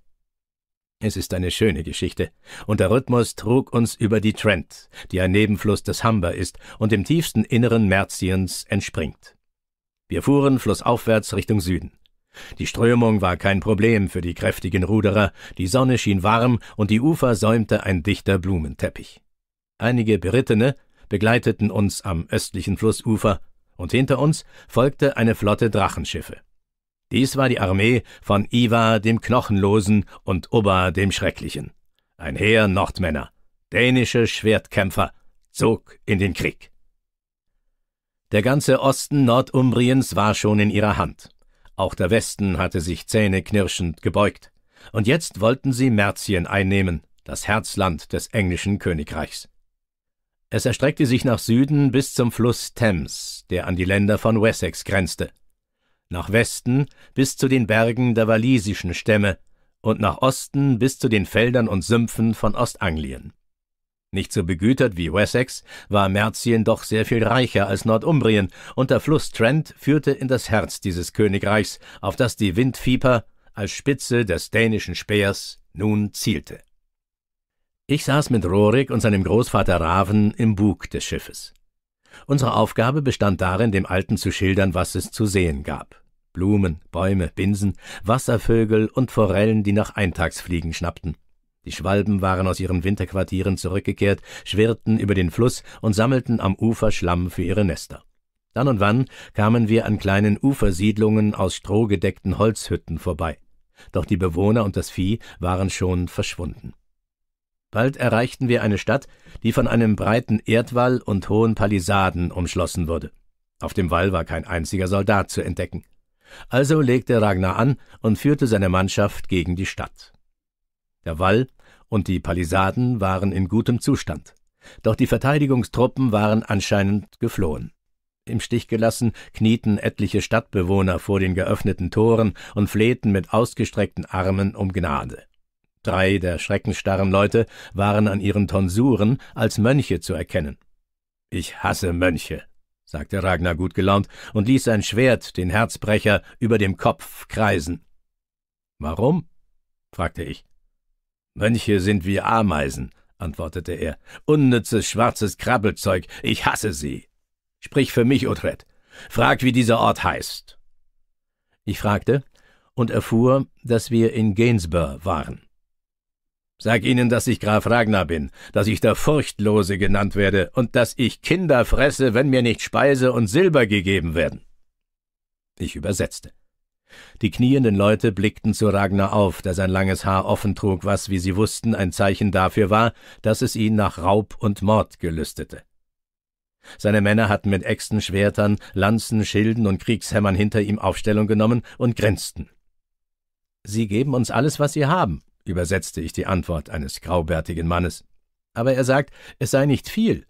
[SPEAKER 1] Es ist eine schöne Geschichte, und der Rhythmus trug uns über die Trent, die ein Nebenfluss des Humber ist und im tiefsten Inneren Merziens entspringt. Wir fuhren flussaufwärts Richtung Süden. Die Strömung war kein Problem für die kräftigen Ruderer, die Sonne schien warm und die Ufer säumte ein dichter Blumenteppich. Einige Berittene begleiteten uns am östlichen Flussufer, und hinter uns folgte eine Flotte Drachenschiffe. Dies war die Armee von Ivar dem Knochenlosen und Uba dem Schrecklichen. Ein Heer Nordmänner, dänische Schwertkämpfer, zog in den Krieg. Der ganze Osten Nordumbriens war schon in ihrer Hand. Auch der Westen hatte sich zähneknirschend gebeugt. Und jetzt wollten sie Merzien einnehmen, das Herzland des englischen Königreichs. Es erstreckte sich nach Süden bis zum Fluss Thames, der an die Länder von Wessex grenzte, nach Westen bis zu den Bergen der walisischen Stämme und nach Osten bis zu den Feldern und Sümpfen von Ostanglien. Nicht so begütert wie Wessex, war Merzien doch sehr viel reicher als Nordumbrien, und der Fluss Trent führte in das Herz dieses Königreichs, auf das die Windfieper als Spitze des dänischen Speers nun zielte. Ich saß mit Rorik und seinem Großvater Raven im Bug des Schiffes. Unsere Aufgabe bestand darin, dem Alten zu schildern, was es zu sehen gab. Blumen, Bäume, Binsen, Wasservögel und Forellen, die nach Eintagsfliegen schnappten. Die Schwalben waren aus ihren Winterquartieren zurückgekehrt, schwirrten über den Fluss und sammelten am Ufer Schlamm für ihre Nester. Dann und wann kamen wir an kleinen Ufersiedlungen aus strohgedeckten Holzhütten vorbei. Doch die Bewohner und das Vieh waren schon verschwunden. Bald erreichten wir eine Stadt, die von einem breiten Erdwall und hohen Palisaden umschlossen wurde. Auf dem Wall war kein einziger Soldat zu entdecken. Also legte Ragnar an und führte seine Mannschaft gegen die Stadt. Der Wall und die Palisaden waren in gutem Zustand. Doch die Verteidigungstruppen waren anscheinend geflohen. Im Stich gelassen knieten etliche Stadtbewohner vor den geöffneten Toren und flehten mit ausgestreckten Armen um Gnade. Drei der schreckensstarren Leute waren an ihren Tonsuren als Mönche zu erkennen. Ich hasse Mönche, sagte Ragnar gut gelaunt und ließ sein Schwert, den Herzbrecher, über dem Kopf kreisen. Warum? fragte ich. Mönche sind wie Ameisen, antwortete er. Unnützes, schwarzes Krabbelzeug. Ich hasse sie. Sprich für mich, Utrecht. Frag, wie dieser Ort heißt. Ich fragte und erfuhr, dass wir in Gainsborough waren. Sag ihnen, dass ich Graf Ragnar bin, dass ich der Furchtlose genannt werde und dass ich Kinder fresse, wenn mir nicht Speise und Silber gegeben werden. Ich übersetzte. Die knienden Leute blickten zu Ragnar auf, der sein langes Haar offen trug, was, wie sie wussten, ein Zeichen dafür war, dass es ihn nach Raub und Mord gelüstete. Seine Männer hatten mit Äxten, Schwertern, Lanzen, Schilden und Kriegshämmern hinter ihm Aufstellung genommen und grinsten. »Sie geben uns alles, was Sie haben«, übersetzte ich die Antwort eines graubärtigen Mannes. »Aber er sagt, es sei nicht viel.«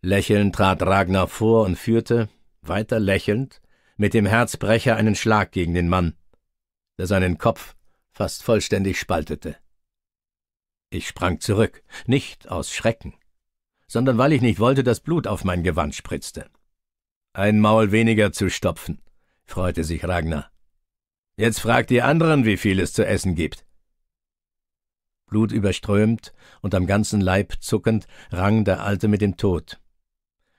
[SPEAKER 1] Lächelnd trat Ragnar vor und führte, weiter lächelnd, mit dem Herzbrecher einen Schlag gegen den Mann, der seinen Kopf fast vollständig spaltete. Ich sprang zurück, nicht aus Schrecken, sondern weil ich nicht wollte, dass Blut auf mein Gewand spritzte. Ein Maul weniger zu stopfen, freute sich Ragnar. Jetzt fragt die anderen, wie viel es zu essen gibt. Blutüberströmt und am ganzen Leib zuckend rang der Alte mit dem Tod.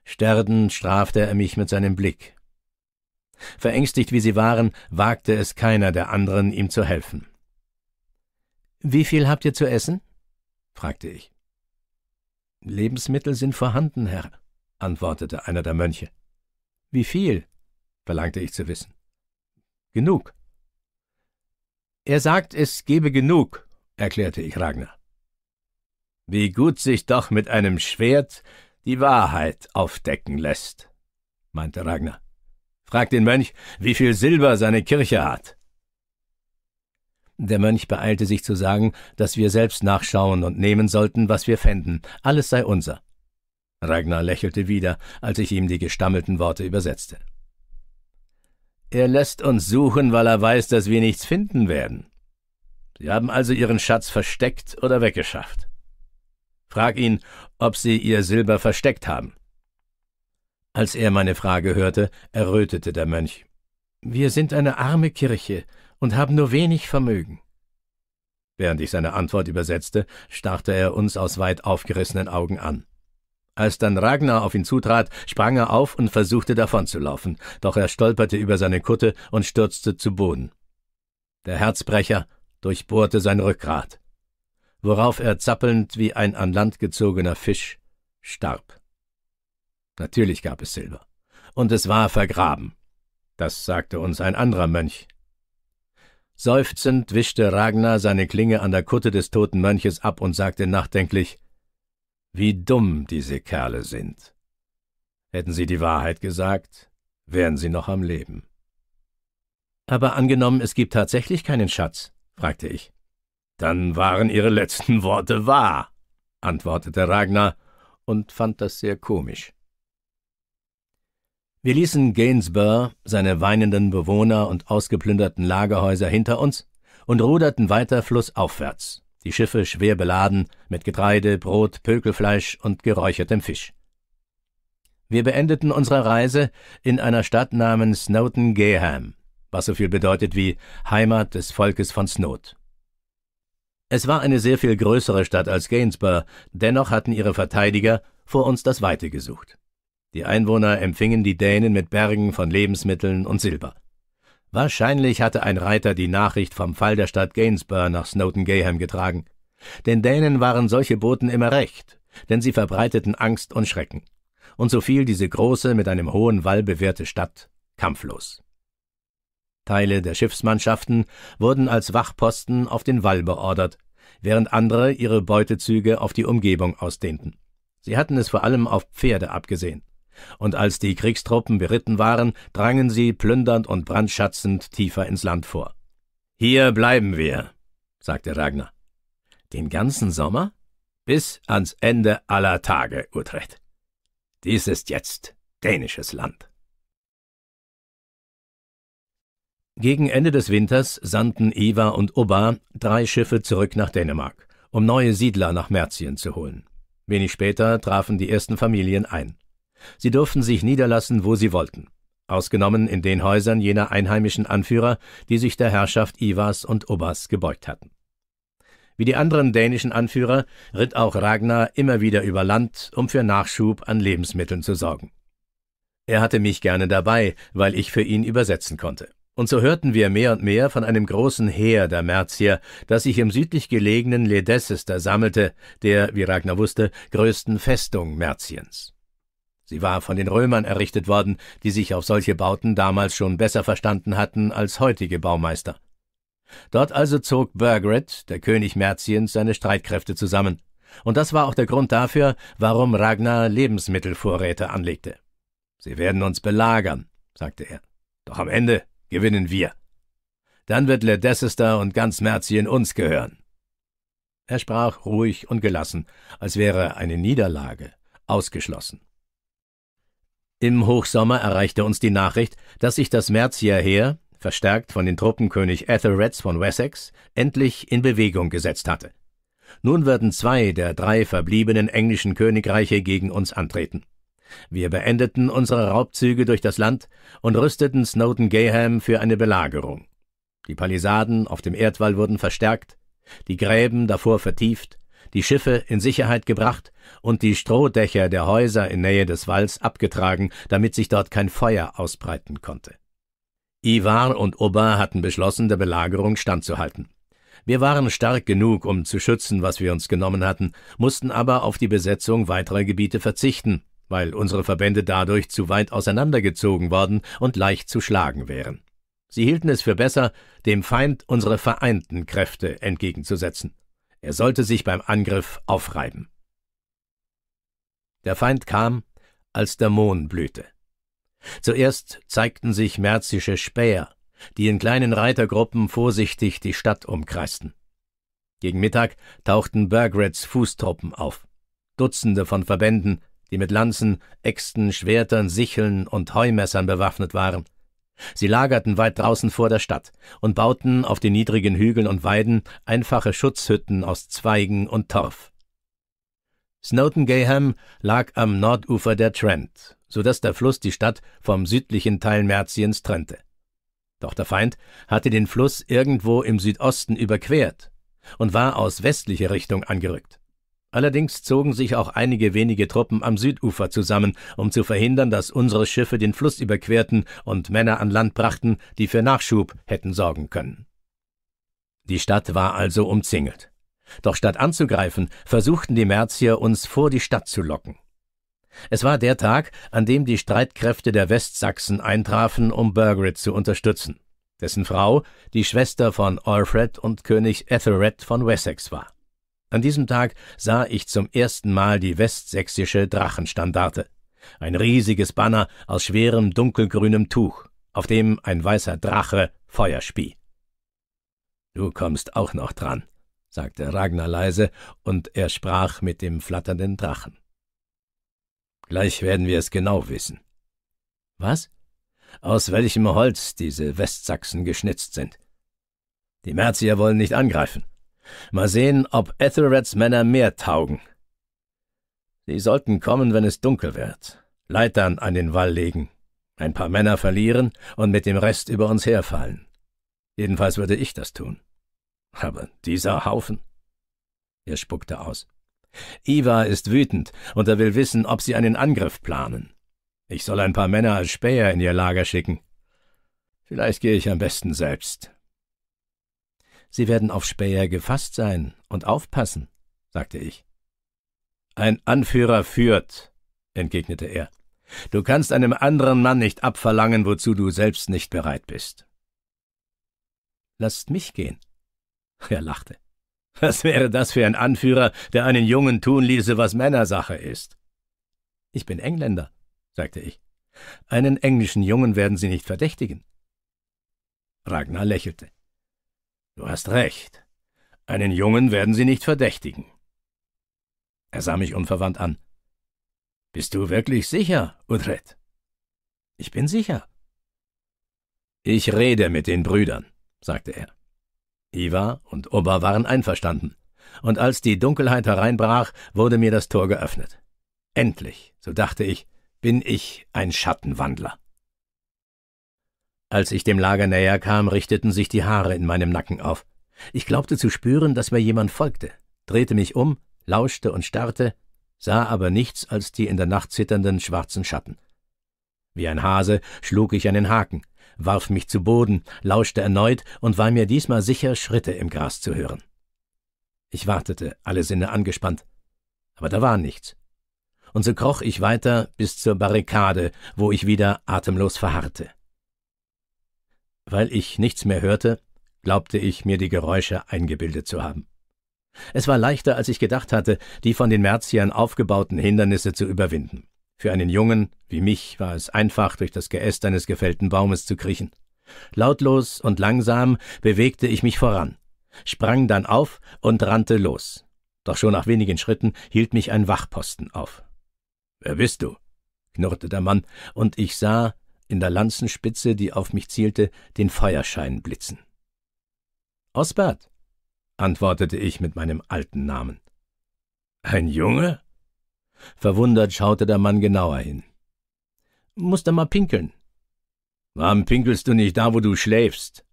[SPEAKER 1] Sterben strafte er mich mit seinem Blick. Verängstigt wie sie waren, wagte es keiner der anderen, ihm zu helfen. Wie viel habt ihr zu essen? fragte ich. Lebensmittel sind vorhanden, Herr, antwortete einer der Mönche. Wie viel? verlangte ich zu wissen. Genug. Er sagt, es gebe genug, erklärte ich Ragnar. Wie gut sich doch mit einem Schwert die Wahrheit aufdecken lässt, meinte Ragnar. Frag den Mönch, wie viel Silber seine Kirche hat. Der Mönch beeilte sich zu sagen, dass wir selbst nachschauen und nehmen sollten, was wir fänden, alles sei unser. Ragnar lächelte wieder, als ich ihm die gestammelten Worte übersetzte. Er lässt uns suchen, weil er weiß, dass wir nichts finden werden. Sie haben also ihren Schatz versteckt oder weggeschafft. Frag ihn, ob sie ihr Silber versteckt haben. Als er meine Frage hörte, errötete der Mönch. Wir sind eine arme Kirche und haben nur wenig Vermögen. Während ich seine Antwort übersetzte, starrte er uns aus weit aufgerissenen Augen an. Als dann Ragnar auf ihn zutrat, sprang er auf und versuchte davonzulaufen, doch er stolperte über seine Kutte und stürzte zu Boden. Der Herzbrecher durchbohrte sein Rückgrat, worauf er zappelnd wie ein an Land gezogener Fisch starb. Natürlich gab es Silber. Und es war vergraben. Das sagte uns ein anderer Mönch. Seufzend wischte Ragnar seine Klinge an der Kutte des toten Mönches ab und sagte nachdenklich, wie dumm diese Kerle sind. Hätten sie die Wahrheit gesagt, wären sie noch am Leben. Aber angenommen, es gibt tatsächlich keinen Schatz, fragte ich. Dann waren ihre letzten Worte wahr, antwortete Ragnar und fand das sehr komisch. Wir ließen Gainsborough, seine weinenden Bewohner und ausgeplünderten Lagerhäuser hinter uns und ruderten weiter flussaufwärts, die Schiffe schwer beladen mit Getreide, Brot, Pökelfleisch und geräuchertem Fisch. Wir beendeten unsere Reise in einer Stadt namens Snowton Geham, was so viel bedeutet wie Heimat des Volkes von Snowd. Es war eine sehr viel größere Stadt als Gainsborough, dennoch hatten ihre Verteidiger vor uns das Weite gesucht. Die Einwohner empfingen die Dänen mit Bergen von Lebensmitteln und Silber. Wahrscheinlich hatte ein Reiter die Nachricht vom Fall der Stadt Gainsborough nach Snowden gayham getragen. Den Dänen waren solche Boten immer recht, denn sie verbreiteten Angst und Schrecken. Und so fiel diese große, mit einem hohen Wall bewehrte Stadt kampflos. Teile der Schiffsmannschaften wurden als Wachposten auf den Wall beordert, während andere ihre Beutezüge auf die Umgebung ausdehnten. Sie hatten es vor allem auf Pferde abgesehen. Und als die Kriegstruppen beritten waren, drangen sie plündernd und brandschatzend tiefer ins Land vor. Hier bleiben wir, sagte Ragnar. Den ganzen Sommer? Bis ans Ende aller Tage, Utrecht. Dies ist jetzt dänisches Land. Gegen Ende des Winters sandten Eva und Uba drei Schiffe zurück nach Dänemark, um neue Siedler nach Merzien zu holen. Wenig später trafen die ersten Familien ein. Sie durften sich niederlassen, wo sie wollten, ausgenommen in den Häusern jener einheimischen Anführer, die sich der Herrschaft Ivas und Obas gebeugt hatten. Wie die anderen dänischen Anführer ritt auch Ragnar immer wieder über Land, um für Nachschub an Lebensmitteln zu sorgen. Er hatte mich gerne dabei, weil ich für ihn übersetzen konnte. Und so hörten wir mehr und mehr von einem großen Heer der Merzier, das sich im südlich gelegenen Ledesester sammelte, der, wie Ragnar wusste, größten Festung Merziens. Sie war von den Römern errichtet worden, die sich auf solche Bauten damals schon besser verstanden hatten als heutige Baumeister. Dort also zog Burgred, der König Merziens, seine Streitkräfte zusammen. Und das war auch der Grund dafür, warum Ragnar Lebensmittelvorräte anlegte. Sie werden uns belagern, sagte er. Doch am Ende gewinnen wir. Dann wird Ledessester und ganz Merzien uns gehören. Er sprach ruhig und gelassen, als wäre eine Niederlage ausgeschlossen. Im Hochsommer erreichte uns die Nachricht, dass sich das Märzierheer, verstärkt von den Truppenkönig Ethelreds von Wessex, endlich in Bewegung gesetzt hatte. Nun würden zwei der drei verbliebenen englischen Königreiche gegen uns antreten. Wir beendeten unsere Raubzüge durch das Land und rüsteten Snowden Gayham für eine Belagerung. Die Palisaden auf dem Erdwall wurden verstärkt, die Gräben davor vertieft, die Schiffe in Sicherheit gebracht und die Strohdächer der Häuser in Nähe des Walls abgetragen, damit sich dort kein Feuer ausbreiten konnte. Ivar und Oba hatten beschlossen, der Belagerung standzuhalten. Wir waren stark genug, um zu schützen, was wir uns genommen hatten, mussten aber auf die Besetzung weiterer Gebiete verzichten, weil unsere Verbände dadurch zu weit auseinandergezogen worden und leicht zu schlagen wären. Sie hielten es für besser, dem Feind unsere vereinten Kräfte entgegenzusetzen. Er sollte sich beim Angriff aufreiben. Der Feind kam, als der Mohn blühte. Zuerst zeigten sich märzische Späher, die in kleinen Reitergruppen vorsichtig die Stadt umkreisten. Gegen Mittag tauchten Burgrets Fußtruppen auf. Dutzende von Verbänden, die mit Lanzen, Äxten, Schwertern, Sicheln und Heumessern bewaffnet waren, Sie lagerten weit draußen vor der Stadt und bauten auf den niedrigen Hügeln und Weiden einfache Schutzhütten aus Zweigen und Torf. Snowton Gayham lag am Nordufer der Trent, so dass der Fluss die Stadt vom südlichen Teil Merziens trennte. Doch der Feind hatte den Fluss irgendwo im Südosten überquert und war aus westlicher Richtung angerückt. Allerdings zogen sich auch einige wenige Truppen am Südufer zusammen, um zu verhindern, dass unsere Schiffe den Fluss überquerten und Männer an Land brachten, die für Nachschub hätten sorgen können. Die Stadt war also umzingelt. Doch statt anzugreifen, versuchten die Märzier, uns vor die Stadt zu locken. Es war der Tag, an dem die Streitkräfte der Westsachsen eintrafen, um Burgred zu unterstützen, dessen Frau die Schwester von Alfred und König Ethelred von Wessex war. An diesem Tag sah ich zum ersten Mal die westsächsische Drachenstandarte. Ein riesiges Banner aus schwerem dunkelgrünem Tuch, auf dem ein weißer Drache Feuer spie. Du kommst auch noch dran, sagte Ragnar leise, und er sprach mit dem flatternden Drachen. Gleich werden wir es genau wissen. Was? Aus welchem Holz diese Westsachsen geschnitzt sind. Die Merzier wollen nicht angreifen. Mal sehen, ob Ethelreds Männer mehr taugen. Sie sollten kommen, wenn es dunkel wird, Leitern an den Wall legen, ein paar Männer verlieren und mit dem Rest über uns herfallen. Jedenfalls würde ich das tun. Aber dieser Haufen? Er spuckte aus. Iva ist wütend und er will wissen, ob sie einen Angriff planen. Ich soll ein paar Männer als Späher in ihr Lager schicken. Vielleicht gehe ich am besten selbst. Sie werden auf Späher gefasst sein und aufpassen, sagte ich. Ein Anführer führt, entgegnete er. Du kannst einem anderen Mann nicht abverlangen, wozu du selbst nicht bereit bist. Lasst mich gehen. Er lachte. Was wäre das für ein Anführer, der einen Jungen tun ließe, was Männersache ist? Ich bin Engländer, sagte ich. Einen englischen Jungen werden Sie nicht verdächtigen. Ragnar lächelte. Du hast recht. Einen Jungen werden sie nicht verdächtigen. Er sah mich unverwandt an. Bist du wirklich sicher, Udret? Ich bin sicher. Ich rede mit den Brüdern, sagte er. Iva und Oba waren einverstanden, und als die Dunkelheit hereinbrach, wurde mir das Tor geöffnet. Endlich, so dachte ich, bin ich ein Schattenwandler. Als ich dem Lager näher kam, richteten sich die Haare in meinem Nacken auf. Ich glaubte zu spüren, dass mir jemand folgte, drehte mich um, lauschte und starrte, sah aber nichts als die in der Nacht zitternden schwarzen Schatten. Wie ein Hase schlug ich einen Haken, warf mich zu Boden, lauschte erneut und war mir diesmal sicher, Schritte im Gras zu hören. Ich wartete, alle Sinne angespannt, aber da war nichts. Und so kroch ich weiter bis zur Barrikade, wo ich wieder atemlos verharrte. Weil ich nichts mehr hörte, glaubte ich, mir die Geräusche eingebildet zu haben. Es war leichter, als ich gedacht hatte, die von den Märziern aufgebauten Hindernisse zu überwinden. Für einen Jungen wie mich war es einfach, durch das Geäst eines gefällten Baumes zu kriechen. Lautlos und langsam bewegte ich mich voran, sprang dann auf und rannte los. Doch schon nach wenigen Schritten hielt mich ein Wachposten auf. Wer bist du? knurrte der Mann, und ich sah, in der Lanzenspitze, die auf mich zielte, den Feuerschein blitzen. Osbert, antwortete ich mit meinem alten Namen. Ein Junge? Verwundert schaute der Mann genauer hin. Musste mal pinkeln. Warum pinkelst du nicht da, wo du schläfst?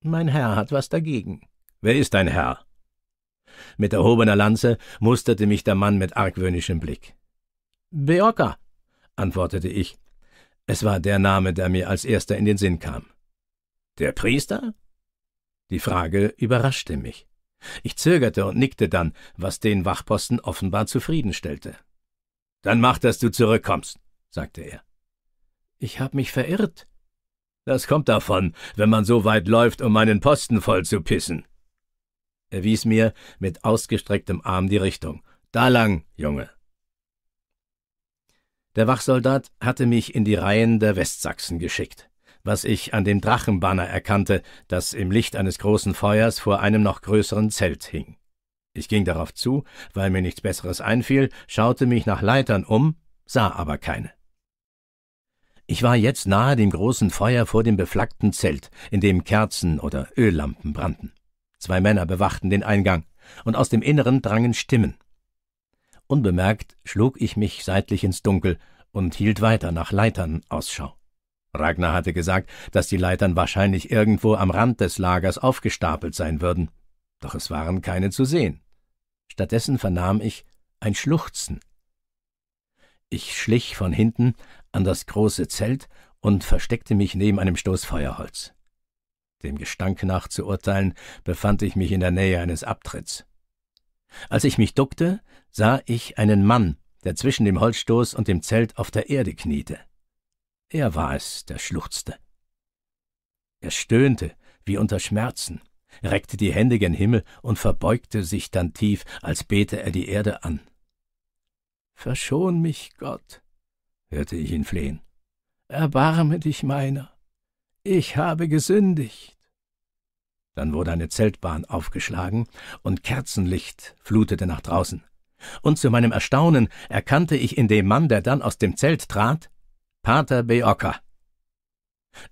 [SPEAKER 1] Mein Herr hat was dagegen. Wer ist dein Herr? Mit erhobener Lanze musterte mich der Mann mit argwöhnischem Blick.
[SPEAKER 2] Beorka,
[SPEAKER 1] antwortete ich es war der Name, der mir als erster in den Sinn kam. Der Priester? Die Frage überraschte mich. Ich zögerte und nickte dann, was den Wachposten offenbar zufriedenstellte. Dann mach, dass du zurückkommst, sagte er. Ich hab mich verirrt. Das kommt davon, wenn man so weit läuft, um meinen Posten voll zu pissen. Er wies mir mit ausgestrecktem Arm die Richtung. Da lang, Junge. Der Wachsoldat hatte mich in die Reihen der Westsachsen geschickt, was ich an dem Drachenbanner erkannte, das im Licht eines großen Feuers vor einem noch größeren Zelt hing. Ich ging darauf zu, weil mir nichts Besseres einfiel, schaute mich nach Leitern um, sah aber keine. Ich war jetzt nahe dem großen Feuer vor dem beflaggten Zelt, in dem Kerzen oder Öllampen brannten. Zwei Männer bewachten den Eingang, und aus dem Inneren drangen Stimmen. Unbemerkt schlug ich mich seitlich ins Dunkel und hielt weiter nach Leitern Ausschau. Ragnar hatte gesagt, dass die Leitern wahrscheinlich irgendwo am Rand des Lagers aufgestapelt sein würden, doch es waren keine zu sehen. Stattdessen vernahm ich ein Schluchzen. Ich schlich von hinten an das große Zelt und versteckte mich neben einem Stoß Feuerholz. Dem Gestank nach zu urteilen, befand ich mich in der Nähe eines Abtritts. Als ich mich duckte, sah ich einen Mann, der zwischen dem Holzstoß und dem Zelt auf der Erde kniete. Er war es, der schluchzte. Er stöhnte, wie unter Schmerzen, reckte die Hände gen Himmel und verbeugte sich dann tief, als bete er die Erde an. Verschon mich, Gott, hörte ich ihn flehen. Erbarme dich meiner. Ich habe gesündigt. Dann wurde eine Zeltbahn aufgeschlagen und Kerzenlicht flutete nach draußen. Und zu meinem Erstaunen erkannte ich in dem Mann, der dann aus dem Zelt trat, Pater Beocca.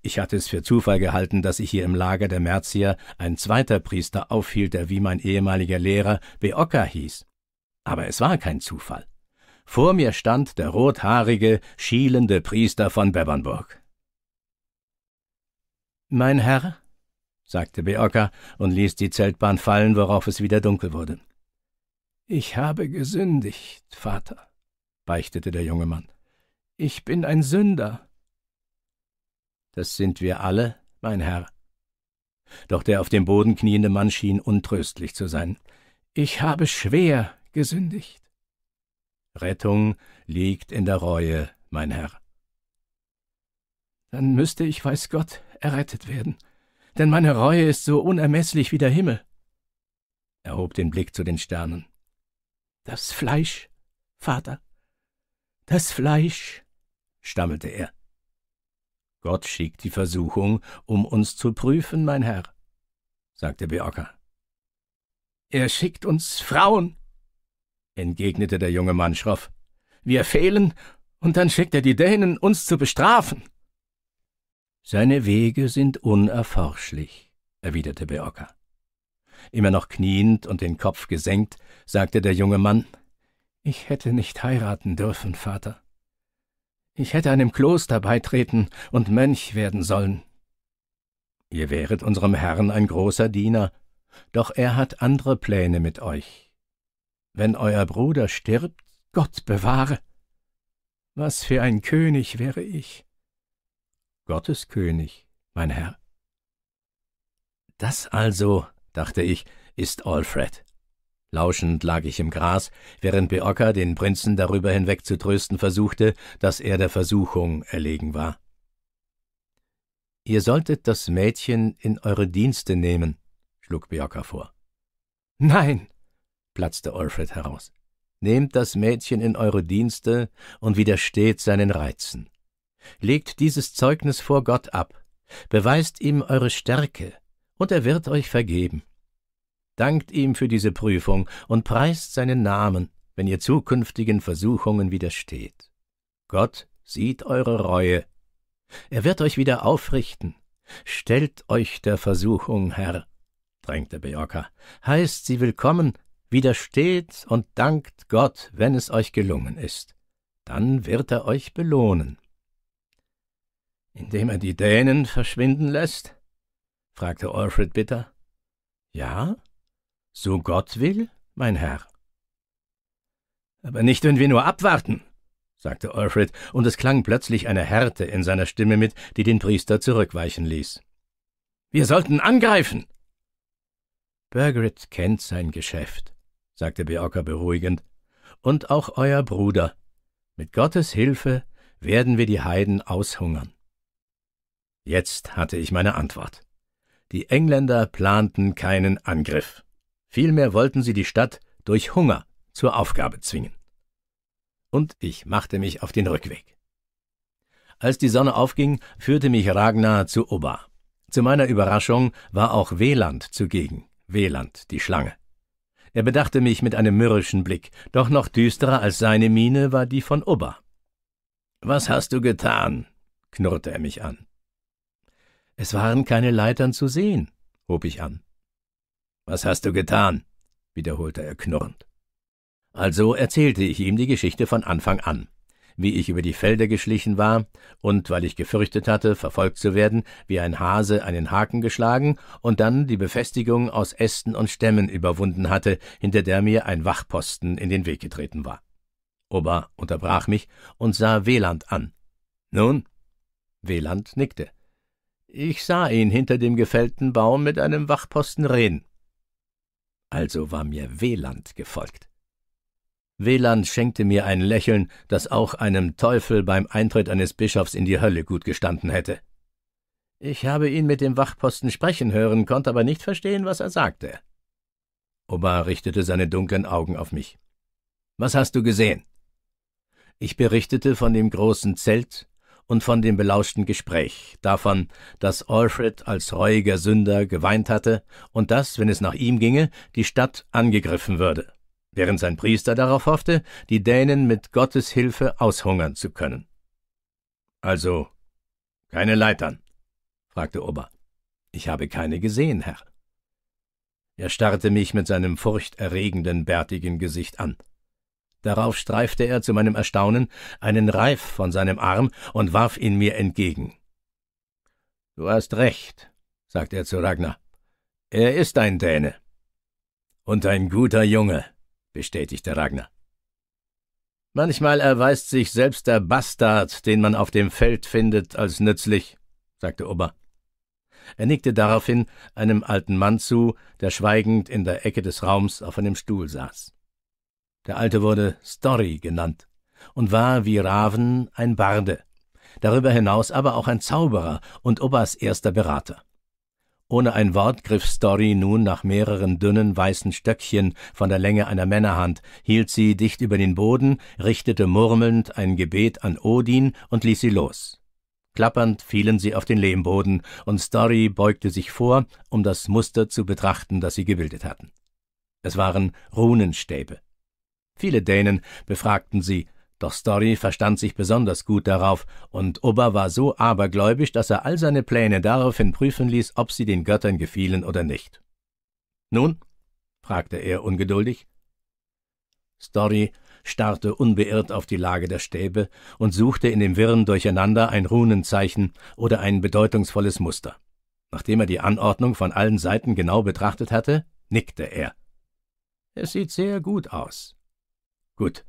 [SPEAKER 1] Ich hatte es für Zufall gehalten, dass ich hier im Lager der Merzier ein zweiter Priester aufhielt, der wie mein ehemaliger Lehrer Beocca hieß. Aber es war kein Zufall. Vor mir stand der rothaarige, schielende Priester von Bebernburg. Mein Herr, sagte Beorka und ließ die Zeltbahn fallen, worauf es wieder dunkel wurde. Ich habe gesündigt, Vater, beichtete der junge Mann. Ich bin ein Sünder. Das sind wir alle, mein Herr. Doch der auf dem Boden kniende Mann schien untröstlich zu sein. Ich habe schwer gesündigt. Rettung liegt in der Reue, mein Herr. Dann müsste ich, weiß Gott, errettet werden denn meine Reue ist so unermesslich wie der Himmel. Er hob den Blick zu den Sternen. Das Fleisch,
[SPEAKER 2] Vater, das Fleisch,
[SPEAKER 1] stammelte er. Gott schickt die Versuchung, um uns zu prüfen, mein Herr, sagte Beocker. Er schickt uns Frauen, entgegnete der junge Mann schroff. Wir fehlen, und dann schickt er die Dänen, uns zu bestrafen. Seine Wege sind unerforschlich, erwiderte Beocker. Immer noch kniend und den Kopf gesenkt, sagte der junge Mann, »Ich hätte nicht heiraten dürfen, Vater. Ich hätte einem Kloster beitreten und Mönch werden sollen.« »Ihr wäret unserem Herrn ein großer Diener, doch er hat andere Pläne mit euch. Wenn euer Bruder stirbt, Gott bewahre! Was für ein König wäre ich!« Gottes König, mein Herr. Das also, dachte ich, ist Alfred. Lauschend lag ich im Gras, während Beocker den Prinzen darüber hinweg zu trösten versuchte, dass er der Versuchung erlegen war. Ihr solltet das Mädchen in eure Dienste nehmen, schlug Beocker vor. Nein, platzte Alfred heraus. Nehmt das Mädchen in eure Dienste und widersteht seinen Reizen. Legt dieses Zeugnis vor Gott ab, beweist ihm eure Stärke, und er wird euch vergeben. Dankt ihm für diese Prüfung und preist seinen Namen, wenn ihr zukünftigen Versuchungen widersteht. Gott sieht eure Reue. Er wird euch wieder aufrichten. Stellt euch der Versuchung, Herr, drängte Beorka, heißt sie willkommen, widersteht und dankt Gott, wenn es euch gelungen ist. Dann wird er euch belohnen. Indem er die Dänen verschwinden lässt? fragte Alfred bitter. Ja, so Gott will, mein Herr. Aber nicht, wenn wir nur abwarten, sagte Alfred, und es klang plötzlich eine Härte in seiner Stimme mit, die den Priester zurückweichen ließ. Wir sollten angreifen. Birgit kennt sein Geschäft, sagte Beocker beruhigend, und auch euer Bruder. Mit Gottes Hilfe werden wir die Heiden aushungern. Jetzt hatte ich meine Antwort. Die Engländer planten keinen Angriff. Vielmehr wollten sie die Stadt durch Hunger zur Aufgabe zwingen. Und ich machte mich auf den Rückweg. Als die Sonne aufging, führte mich Ragnar zu Oba. Zu meiner Überraschung war auch Weland zugegen, Weland, die Schlange. Er bedachte mich mit einem mürrischen Blick, doch noch düsterer als seine Miene war die von Oba. Was hast du getan? knurrte er mich an. Es waren keine Leitern zu sehen, hob ich an. Was hast du getan? wiederholte er knurrend. Also erzählte ich ihm die Geschichte von Anfang an, wie ich über die Felder geschlichen war und, weil ich gefürchtet hatte, verfolgt zu werden, wie ein Hase einen Haken geschlagen und dann die Befestigung aus Ästen und Stämmen überwunden hatte, hinter der mir ein Wachposten in den Weg getreten war. Ober unterbrach mich und sah Weland an. Nun? Weland nickte. Ich sah ihn hinter dem gefällten Baum mit einem Wachposten reden. Also war mir Weland gefolgt. Weland schenkte mir ein Lächeln, das auch einem Teufel beim Eintritt eines Bischofs in die Hölle gut gestanden hätte. Ich habe ihn mit dem Wachposten sprechen hören, konnte aber nicht verstehen, was er sagte. Oba richtete seine dunklen Augen auf mich. Was hast du gesehen? Ich berichtete von dem großen Zelt, und von dem belauschten Gespräch, davon, dass Alfred als reuiger Sünder geweint hatte und dass, wenn es nach ihm ginge, die Stadt angegriffen würde, während sein Priester darauf hoffte, die Dänen mit Gottes Hilfe aushungern zu können. Also, keine Leitern? fragte Ober. Ich habe keine gesehen, Herr. Er starrte mich mit seinem furchterregenden, bärtigen Gesicht an. Darauf streifte er zu meinem Erstaunen einen Reif von seinem Arm und warf ihn mir entgegen. Du hast recht, sagte er zu Ragnar. Er ist ein Däne. Und ein guter Junge, bestätigte Ragnar. Manchmal erweist sich selbst der Bastard, den man auf dem Feld findet, als nützlich, sagte Ober. Er nickte daraufhin einem alten Mann zu, der schweigend in der Ecke des Raums auf einem Stuhl saß. Der Alte wurde Story genannt und war wie Raven ein Barde, darüber hinaus aber auch ein Zauberer und Obbas erster Berater. Ohne ein Wort griff Story nun nach mehreren dünnen weißen Stöckchen von der Länge einer Männerhand, hielt sie dicht über den Boden, richtete murmelnd ein Gebet an Odin und ließ sie los. Klappernd fielen sie auf den Lehmboden, und Story beugte sich vor, um das Muster zu betrachten, das sie gebildet hatten. Es waren Runenstäbe. Viele Dänen befragten sie, doch Story verstand sich besonders gut darauf, und Ober war so abergläubisch, dass er all seine Pläne daraufhin prüfen ließ, ob sie den Göttern gefielen oder nicht. Nun? fragte er ungeduldig. Story starrte unbeirrt auf die Lage der Stäbe und suchte in dem wirren Durcheinander ein Runenzeichen oder ein bedeutungsvolles Muster. Nachdem er die Anordnung von allen Seiten genau betrachtet hatte, nickte er. Es sieht sehr gut aus, Gut.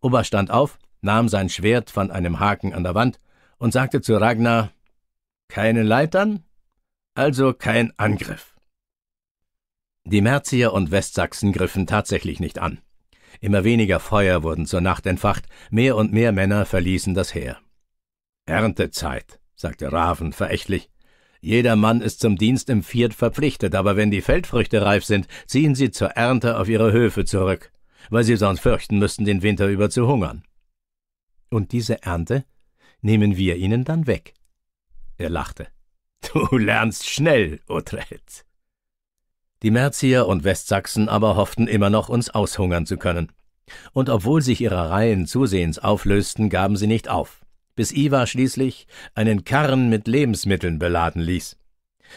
[SPEAKER 1] Ober stand auf, nahm sein Schwert von einem Haken an der Wand und sagte zu Ragnar, keine Leitern, also kein Angriff. Die Merzier und Westsachsen griffen tatsächlich nicht an. Immer weniger Feuer wurden zur Nacht entfacht, mehr und mehr Männer verließen das Heer. Erntezeit, sagte Raven verächtlich. Jeder Mann ist zum Dienst im Viert verpflichtet, aber wenn die Feldfrüchte reif sind, ziehen sie zur Ernte auf ihre Höfe zurück weil sie sonst fürchten müssten, den Winter über zu hungern. Und diese Ernte nehmen wir ihnen dann weg. Er lachte. Du lernst schnell, Utrecht. Die Merzier und Westsachsen aber hofften immer noch, uns aushungern zu können. Und obwohl sich ihre Reihen zusehends auflösten, gaben sie nicht auf, bis Iwa schließlich einen Karren mit Lebensmitteln beladen ließ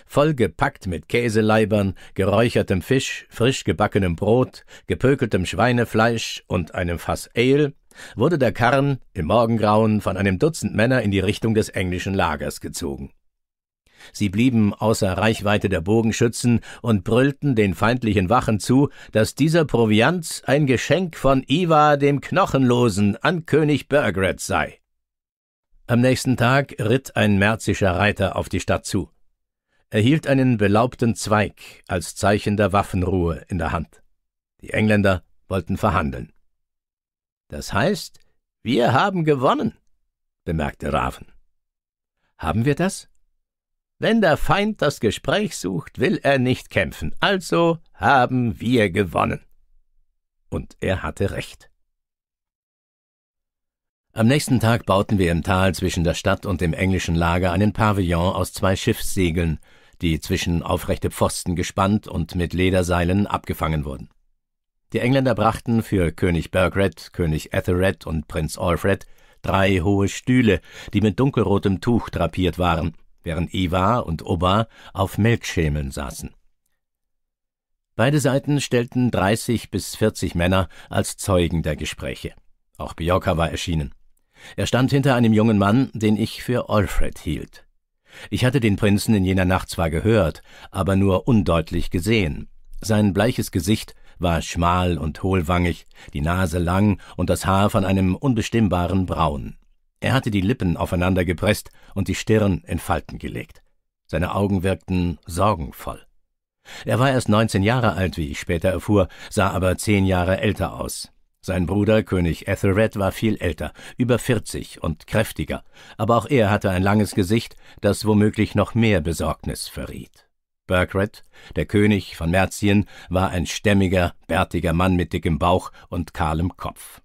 [SPEAKER 1] vollgepackt mit Käseleibern, geräuchertem Fisch, frisch gebackenem Brot, gepökeltem Schweinefleisch und einem Fass Ale, wurde der Karren im Morgengrauen von einem Dutzend Männer in die Richtung des englischen Lagers gezogen. Sie blieben außer Reichweite der Bogenschützen und brüllten den feindlichen Wachen zu, dass dieser Proviant ein Geschenk von Iwa dem Knochenlosen an König Burgred sei. Am nächsten Tag ritt ein märzischer Reiter auf die Stadt zu. Er hielt einen belaubten Zweig als Zeichen der Waffenruhe in der Hand. Die Engländer wollten verhandeln. Das heißt, wir haben gewonnen, bemerkte Raven. Haben wir das? Wenn der Feind das Gespräch sucht, will er nicht kämpfen, also haben wir gewonnen. Und er hatte recht. Am nächsten Tag bauten wir im Tal zwischen der Stadt und dem englischen Lager einen Pavillon aus zwei Schiffssegeln die zwischen aufrechte Pfosten gespannt und mit Lederseilen abgefangen wurden. Die Engländer brachten für König Burgred, König Ethelred und Prinz Alfred drei hohe Stühle, die mit dunkelrotem Tuch drapiert waren, während Ivar und Oba auf Milchschemeln saßen. Beide Seiten stellten dreißig bis vierzig Männer als Zeugen der Gespräche. Auch Bjorka war erschienen. Er stand hinter einem jungen Mann, den ich für Alfred hielt. Ich hatte den Prinzen in jener Nacht zwar gehört, aber nur undeutlich gesehen. Sein bleiches Gesicht war schmal und hohlwangig, die Nase lang und das Haar von einem unbestimmbaren Braun. Er hatte die Lippen aufeinander gepresst und die Stirn in Falten gelegt. Seine Augen wirkten sorgenvoll. Er war erst neunzehn Jahre alt, wie ich später erfuhr, sah aber zehn Jahre älter aus. Sein Bruder König Ethelred war viel älter, über 40 und kräftiger, aber auch er hatte ein langes Gesicht, das womöglich noch mehr Besorgnis verriet. Burkred, der König von Merzien, war ein stämmiger, bärtiger Mann mit dickem Bauch und kahlem Kopf.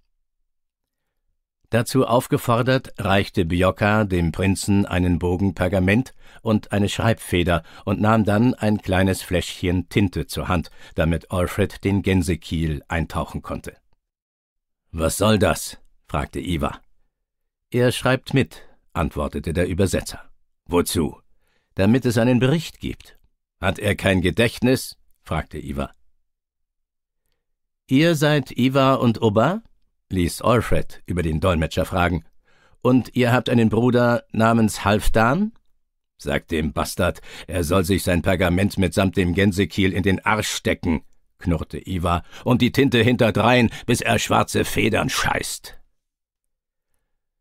[SPEAKER 1] Dazu aufgefordert, reichte Bjokka dem Prinzen einen Bogen Pergament und eine Schreibfeder und nahm dann ein kleines Fläschchen Tinte zur Hand, damit Alfred den Gänsekiel eintauchen konnte. Was soll das? fragte Iva. Er schreibt mit, antwortete der Übersetzer. Wozu? Damit es einen Bericht gibt. Hat er kein Gedächtnis? fragte Iva. Ihr seid Iva und Oba? ließ Alfred über den Dolmetscher fragen. Und ihr habt einen Bruder namens Halfdan? Sagt dem Bastard, er soll sich sein Pergament mitsamt dem Gänsekiel in den Arsch stecken, knurrte Iwa, und die Tinte hinterdrein, bis er schwarze Federn scheißt.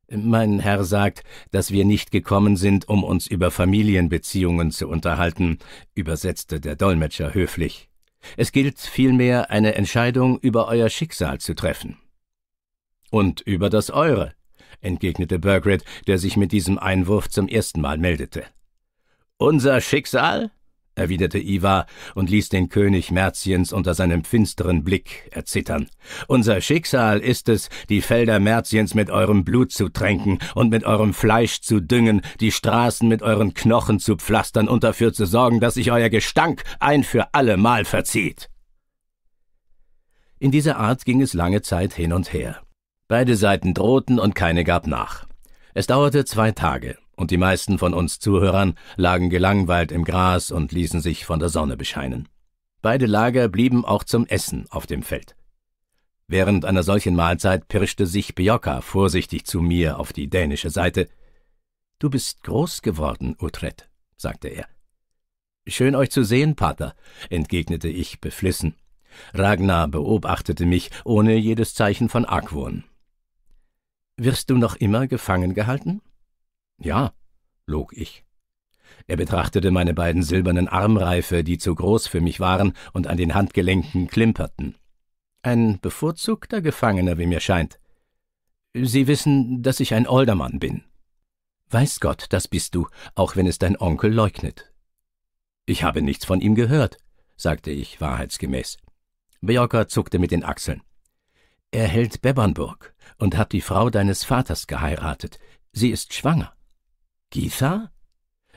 [SPEAKER 1] Mein Herr sagt, dass wir nicht gekommen sind, um uns über Familienbeziehungen zu unterhalten, übersetzte der Dolmetscher höflich. Es gilt vielmehr, eine Entscheidung über euer Schicksal zu treffen. Und über das eure, entgegnete Burgred, der sich mit diesem Einwurf zum ersten Mal meldete. Unser Schicksal? erwiderte Iva und ließ den König Merziens unter seinem finsteren Blick erzittern. Unser Schicksal ist es, die Felder Merziens mit eurem Blut zu tränken und mit eurem Fleisch zu düngen, die Straßen mit euren Knochen zu pflastern und dafür zu sorgen, dass sich euer Gestank ein für allemal verzieht. In dieser Art ging es lange Zeit hin und her. Beide Seiten drohten und keine gab nach. Es dauerte zwei Tage und die meisten von uns Zuhörern lagen gelangweilt im Gras und ließen sich von der Sonne bescheinen. Beide Lager blieben auch zum Essen auf dem Feld. Während einer solchen Mahlzeit pirschte sich Bjokka vorsichtig zu mir auf die dänische Seite. Du bist groß geworden, Utrecht, sagte er. Schön euch zu sehen, Pater, entgegnete ich beflissen. Ragnar beobachtete mich ohne jedes Zeichen von Argwohn. Wirst du noch immer gefangen gehalten? Ja, log ich. Er betrachtete meine beiden silbernen Armreife, die zu groß für mich waren und an den Handgelenken klimperten. Ein bevorzugter Gefangener, wie mir scheint. Sie wissen, dass ich ein Oldermann bin. Weiß Gott, das bist du, auch wenn es dein Onkel leugnet. Ich habe nichts von ihm gehört, sagte ich wahrheitsgemäß. Björker zuckte mit den Achseln. Er hält Bebbernburg und hat die Frau deines Vaters geheiratet. Sie ist schwanger. Githa?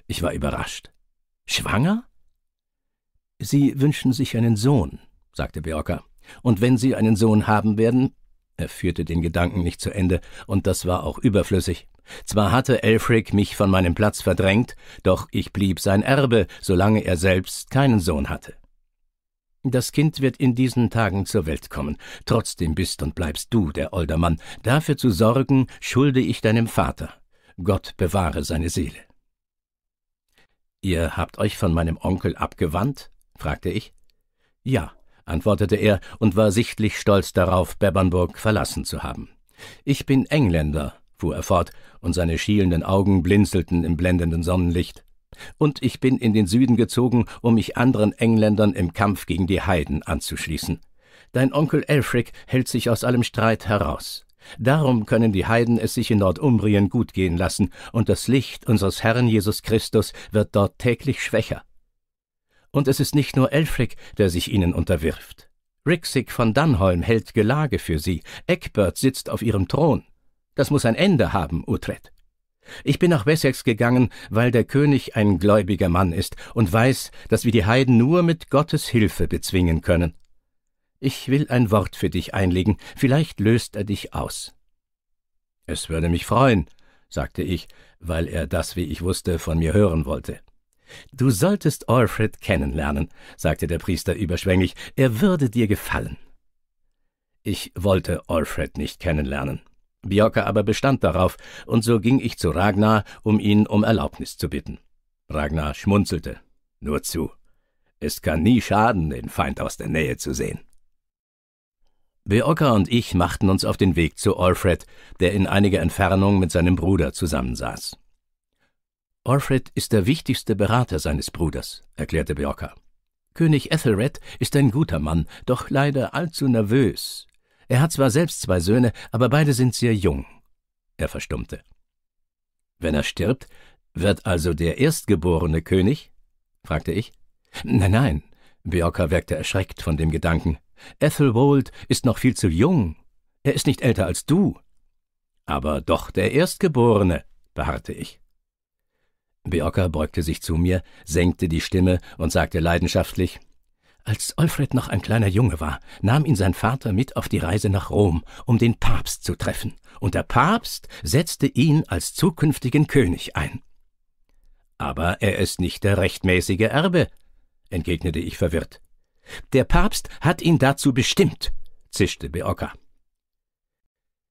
[SPEAKER 1] Ich war überrascht. Schwanger? Sie wünschen sich einen Sohn, sagte Biorka. Und wenn Sie einen Sohn haben werden, er führte den Gedanken nicht zu Ende, und das war auch überflüssig. Zwar hatte Elfrick mich von meinem Platz verdrängt, doch ich blieb sein Erbe, solange er selbst keinen Sohn hatte. Das Kind wird in diesen Tagen zur Welt kommen. Trotzdem bist und bleibst du der Oldermann. Dafür zu sorgen, schulde ich deinem Vater. Gott bewahre seine Seele. Ihr habt euch von meinem Onkel abgewandt? fragte ich. Ja, antwortete er und war sichtlich stolz darauf, Bebbanburg verlassen zu haben. Ich bin Engländer, fuhr er fort, und seine schielenden Augen blinzelten im blendenden Sonnenlicht. Und ich bin in den Süden gezogen, um mich anderen Engländern im Kampf gegen die Heiden anzuschließen. Dein Onkel Elfric hält sich aus allem Streit heraus. Darum können die Heiden es sich in Nordumbrien gut gehen lassen, und das Licht unseres Herrn Jesus Christus wird dort täglich schwächer. Und es ist nicht nur Elfric, der sich ihnen unterwirft. Rixig von Dannholm hält Gelage für sie, Eckbert sitzt auf ihrem Thron. Das muss ein Ende haben, Utrecht. Ich bin nach Wessex gegangen, weil der König ein gläubiger Mann ist und weiß, dass wir die Heiden nur mit Gottes Hilfe bezwingen können. Ich will ein Wort für dich einlegen, vielleicht löst er dich aus. Es würde mich freuen, sagte ich, weil er das, wie ich wusste, von mir hören wollte. Du solltest Alfred kennenlernen, sagte der Priester überschwänglich, er würde dir gefallen. Ich wollte Alfred nicht kennenlernen. Björke aber bestand darauf, und so ging ich zu Ragnar, um ihn um Erlaubnis zu bitten. Ragnar schmunzelte. Nur zu. Es kann nie schaden, den Feind aus der Nähe zu sehen. Beocker und ich machten uns auf den Weg zu Alfred, der in einiger Entfernung mit seinem Bruder zusammensaß. Alfred ist der wichtigste Berater seines Bruders, erklärte Beocker. König Ethelred ist ein guter Mann, doch leider allzu nervös. Er hat zwar selbst zwei Söhne, aber beide sind sehr jung. Er verstummte. Wenn er stirbt, wird also der erstgeborene König? fragte ich. Nein, nein, Beocker wirkte erschreckt von dem Gedanken. Ethelwold ist noch viel zu jung. Er ist nicht älter als du. Aber doch der Erstgeborene, beharrte ich. Beocker beugte sich zu mir, senkte die Stimme und sagte leidenschaftlich Als Alfred noch ein kleiner Junge war, nahm ihn sein Vater mit auf die Reise nach Rom, um den Papst zu treffen, und der Papst setzte ihn als zukünftigen König ein. Aber er ist nicht der rechtmäßige Erbe, entgegnete ich verwirrt. Der Papst hat ihn dazu bestimmt, zischte Beocca.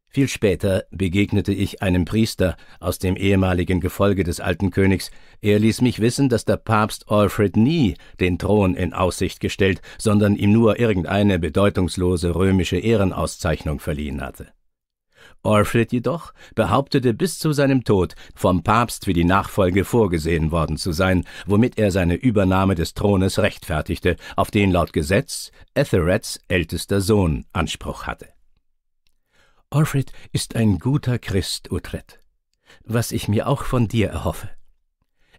[SPEAKER 1] Viel später begegnete ich einem Priester aus dem ehemaligen Gefolge des alten Königs. Er ließ mich wissen, dass der Papst Alfred nie den Thron in Aussicht gestellt, sondern ihm nur irgendeine bedeutungslose römische Ehrenauszeichnung verliehen hatte. Alfred jedoch behauptete bis zu seinem Tod, vom Papst für die Nachfolge vorgesehen worden zu sein, womit er seine Übernahme des Thrones rechtfertigte, auf den laut Gesetz Ethereds ältester Sohn Anspruch hatte. Alfred ist ein guter Christ, Utrecht, was ich mir auch von dir erhoffe.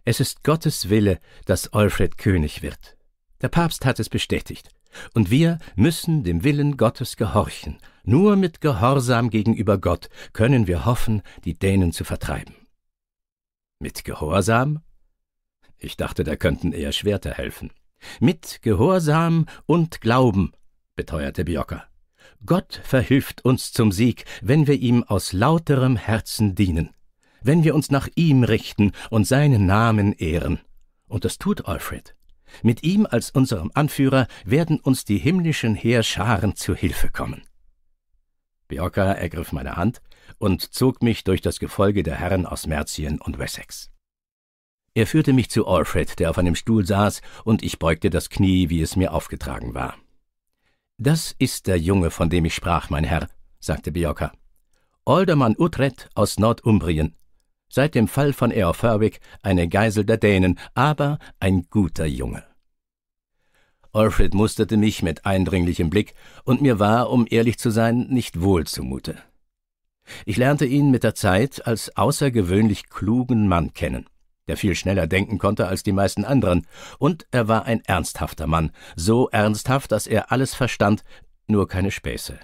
[SPEAKER 1] Es ist Gottes Wille, dass Alfred König wird. Der Papst hat es bestätigt. Und wir müssen dem Willen Gottes gehorchen. Nur mit Gehorsam gegenüber Gott können wir hoffen, die Dänen zu vertreiben. Mit Gehorsam? Ich dachte, da könnten eher Schwerter helfen. Mit Gehorsam und Glauben, beteuerte Bjocker. Gott verhilft uns zum Sieg, wenn wir ihm aus lauterem Herzen dienen, wenn wir uns nach ihm richten und seinen Namen ehren. Und das tut Alfred. Mit ihm als unserem Anführer werden uns die himmlischen Heerscharen zu Hilfe kommen. Biorka ergriff meine Hand und zog mich durch das Gefolge der Herren aus Merzien und Wessex. Er führte mich zu Alfred, der auf einem Stuhl saß, und ich beugte das Knie, wie es mir aufgetragen war. Das ist der Junge, von dem ich sprach, mein Herr, sagte Biorka. Aldermann Utrecht aus Nordumbrien, seit dem Fall von Eorferwick eine Geisel der Dänen, aber ein guter Junge. Alfred musterte mich mit eindringlichem Blick, und mir war, um ehrlich zu sein, nicht wohl zumute. Ich lernte ihn mit der Zeit als außergewöhnlich klugen Mann kennen, der viel schneller denken konnte als die meisten anderen, und er war ein ernsthafter Mann, so ernsthaft, dass er alles verstand, nur keine Späße.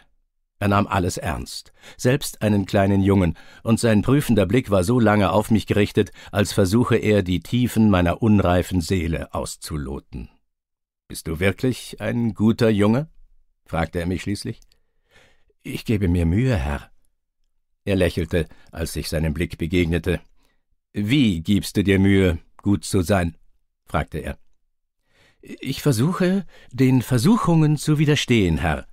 [SPEAKER 1] Er nahm alles ernst, selbst einen kleinen Jungen, und sein prüfender Blick war so lange auf mich gerichtet, als versuche er, die Tiefen meiner unreifen Seele auszuloten. Bist du wirklich ein guter Junge? fragte er mich schließlich. Ich gebe mir Mühe, Herr. Er lächelte, als ich seinem Blick begegnete. Wie gibst du dir Mühe, gut zu sein? fragte er. Ich versuche, den Versuchungen zu widerstehen, Herr,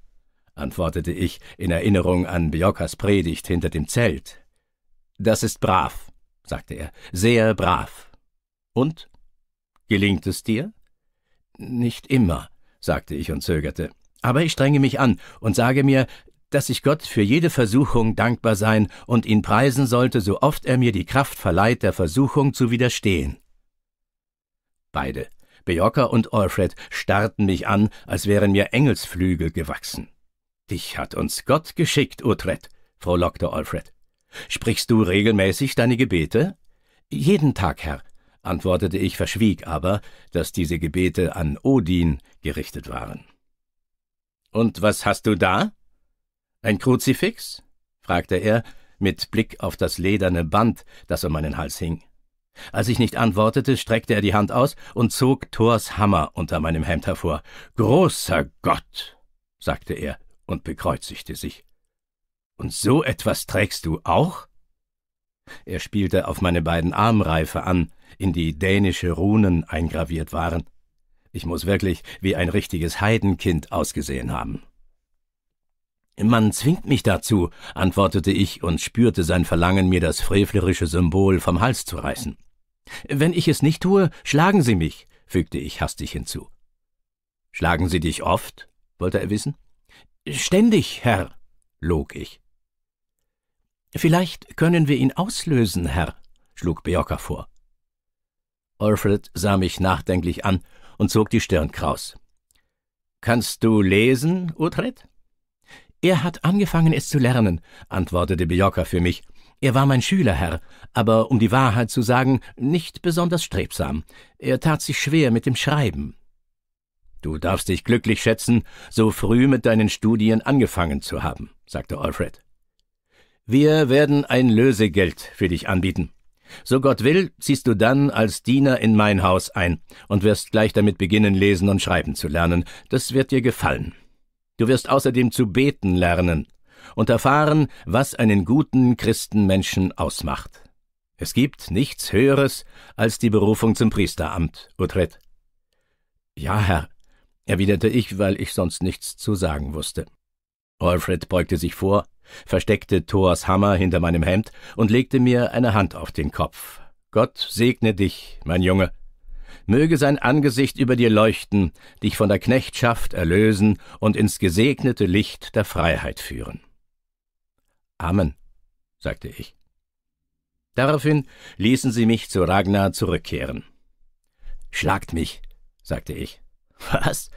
[SPEAKER 1] antwortete ich in Erinnerung an Biocas Predigt hinter dem Zelt. Das ist brav, sagte er, sehr brav. Und? Gelingt es dir? Nicht immer, sagte ich und zögerte. Aber ich strenge mich an und sage mir, dass ich Gott für jede Versuchung dankbar sein und ihn preisen sollte, so oft er mir die Kraft verleiht, der Versuchung zu widerstehen. Beide, Bejocker und Alfred, starrten mich an, als wären mir Engelsflügel gewachsen. Dich hat uns Gott geschickt, Utrecht, frohlockte Alfred. Sprichst du regelmäßig deine Gebete? Jeden Tag, Herr, antwortete ich, verschwieg aber, dass diese Gebete an Odin gerichtet waren. Und was hast du da? Ein Kruzifix? fragte er mit Blick auf das lederne Band, das um meinen Hals hing. Als ich nicht antwortete, streckte er die Hand aus und zog Thors Hammer unter meinem Hemd hervor. Großer Gott, sagte er, und bekreuzigte sich. Und so etwas trägst du auch? Er spielte auf meine beiden Armreife an, in die dänische Runen eingraviert waren. Ich muß wirklich wie ein richtiges Heidenkind ausgesehen haben. Man zwingt mich dazu, antwortete ich und spürte sein Verlangen, mir das frevlerische Symbol vom Hals zu reißen. Wenn ich es nicht tue, schlagen Sie mich, fügte ich hastig hinzu. Schlagen Sie dich oft? wollte er wissen. Ständig, Herr, log ich. Vielleicht können wir ihn auslösen, Herr, schlug Beocker vor. Alfred sah mich nachdenklich an und zog die Stirn kraus. Kannst du lesen, Utrecht? Er hat angefangen, es zu lernen, antwortete Beocker für mich. Er war mein Schüler, Herr, aber um die Wahrheit zu sagen, nicht besonders strebsam. Er tat sich schwer mit dem Schreiben. Du darfst dich glücklich schätzen, so früh mit deinen Studien angefangen zu haben, sagte Alfred. Wir werden ein Lösegeld für dich anbieten. So Gott will, ziehst du dann als Diener in mein Haus ein und wirst gleich damit beginnen, lesen und schreiben zu lernen. Das wird dir gefallen. Du wirst außerdem zu beten lernen und erfahren, was einen guten Christenmenschen ausmacht. Es gibt nichts Höheres als die Berufung zum Priesteramt, Utrecht. Ja, Herr, erwiderte ich, weil ich sonst nichts zu sagen wusste. Alfred beugte sich vor, versteckte Thors Hammer hinter meinem Hemd und legte mir eine Hand auf den Kopf. Gott segne dich, mein Junge. Möge sein Angesicht über dir leuchten, dich von der Knechtschaft erlösen und ins gesegnete Licht der Freiheit führen. Amen, sagte ich. Daraufhin ließen sie mich zu Ragnar zurückkehren. Schlagt mich, sagte ich. Was?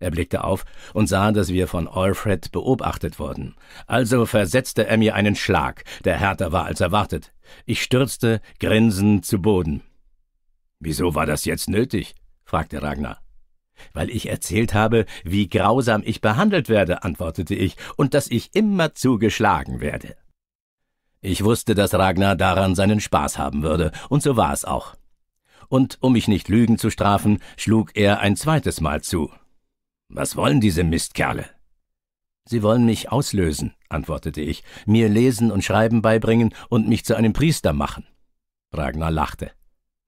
[SPEAKER 1] Er blickte auf und sah, dass wir von Alfred beobachtet wurden. Also versetzte er mir einen Schlag, der härter war als erwartet. Ich stürzte grinsend zu Boden. Wieso war das jetzt nötig? fragte Ragnar. Weil ich erzählt habe, wie grausam ich behandelt werde, antwortete ich, und dass ich immer zugeschlagen werde. Ich wusste, dass Ragnar daran seinen Spaß haben würde, und so war es auch und um mich nicht Lügen zu strafen, schlug er ein zweites Mal zu. Was wollen diese Mistkerle? Sie wollen mich auslösen, antwortete ich, mir Lesen und Schreiben beibringen und mich zu einem Priester machen. Ragnar lachte.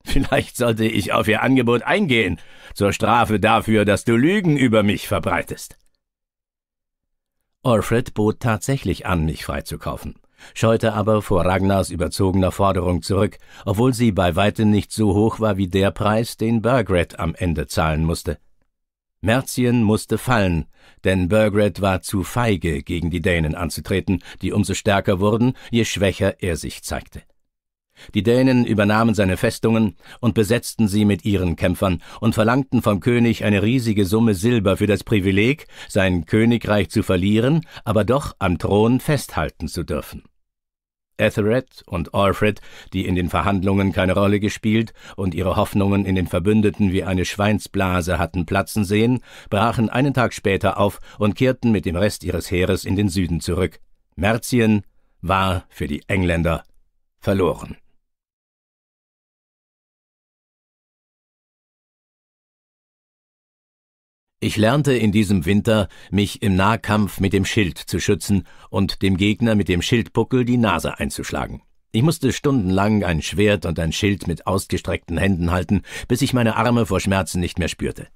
[SPEAKER 1] Vielleicht sollte ich auf ihr Angebot eingehen, zur Strafe dafür, dass du Lügen über mich
[SPEAKER 2] verbreitest.
[SPEAKER 1] Alfred bot tatsächlich an, mich freizukaufen scheute aber vor Ragnars überzogener Forderung zurück, obwohl sie bei weitem nicht so hoch war wie der Preis, den Burgred am Ende zahlen musste. Merzien musste fallen, denn Burgred war zu feige, gegen die Dänen anzutreten, die umso stärker wurden, je schwächer er sich zeigte. Die Dänen übernahmen seine Festungen und besetzten sie mit ihren Kämpfern und verlangten vom König eine riesige Summe Silber für das Privileg, sein Königreich zu verlieren, aber doch am Thron festhalten zu dürfen. Atheret und Alfred, die in den Verhandlungen keine Rolle gespielt und ihre Hoffnungen in den Verbündeten wie eine Schweinsblase hatten platzen sehen, brachen einen Tag später auf und kehrten mit dem Rest ihres Heeres in den Süden zurück. Merzien
[SPEAKER 2] war für die Engländer verloren. Ich lernte in
[SPEAKER 1] diesem Winter, mich im Nahkampf mit dem Schild zu schützen und dem Gegner mit dem Schildbuckel die Nase einzuschlagen. Ich musste stundenlang ein Schwert und ein Schild mit ausgestreckten Händen halten, bis ich meine Arme vor Schmerzen nicht mehr spürte.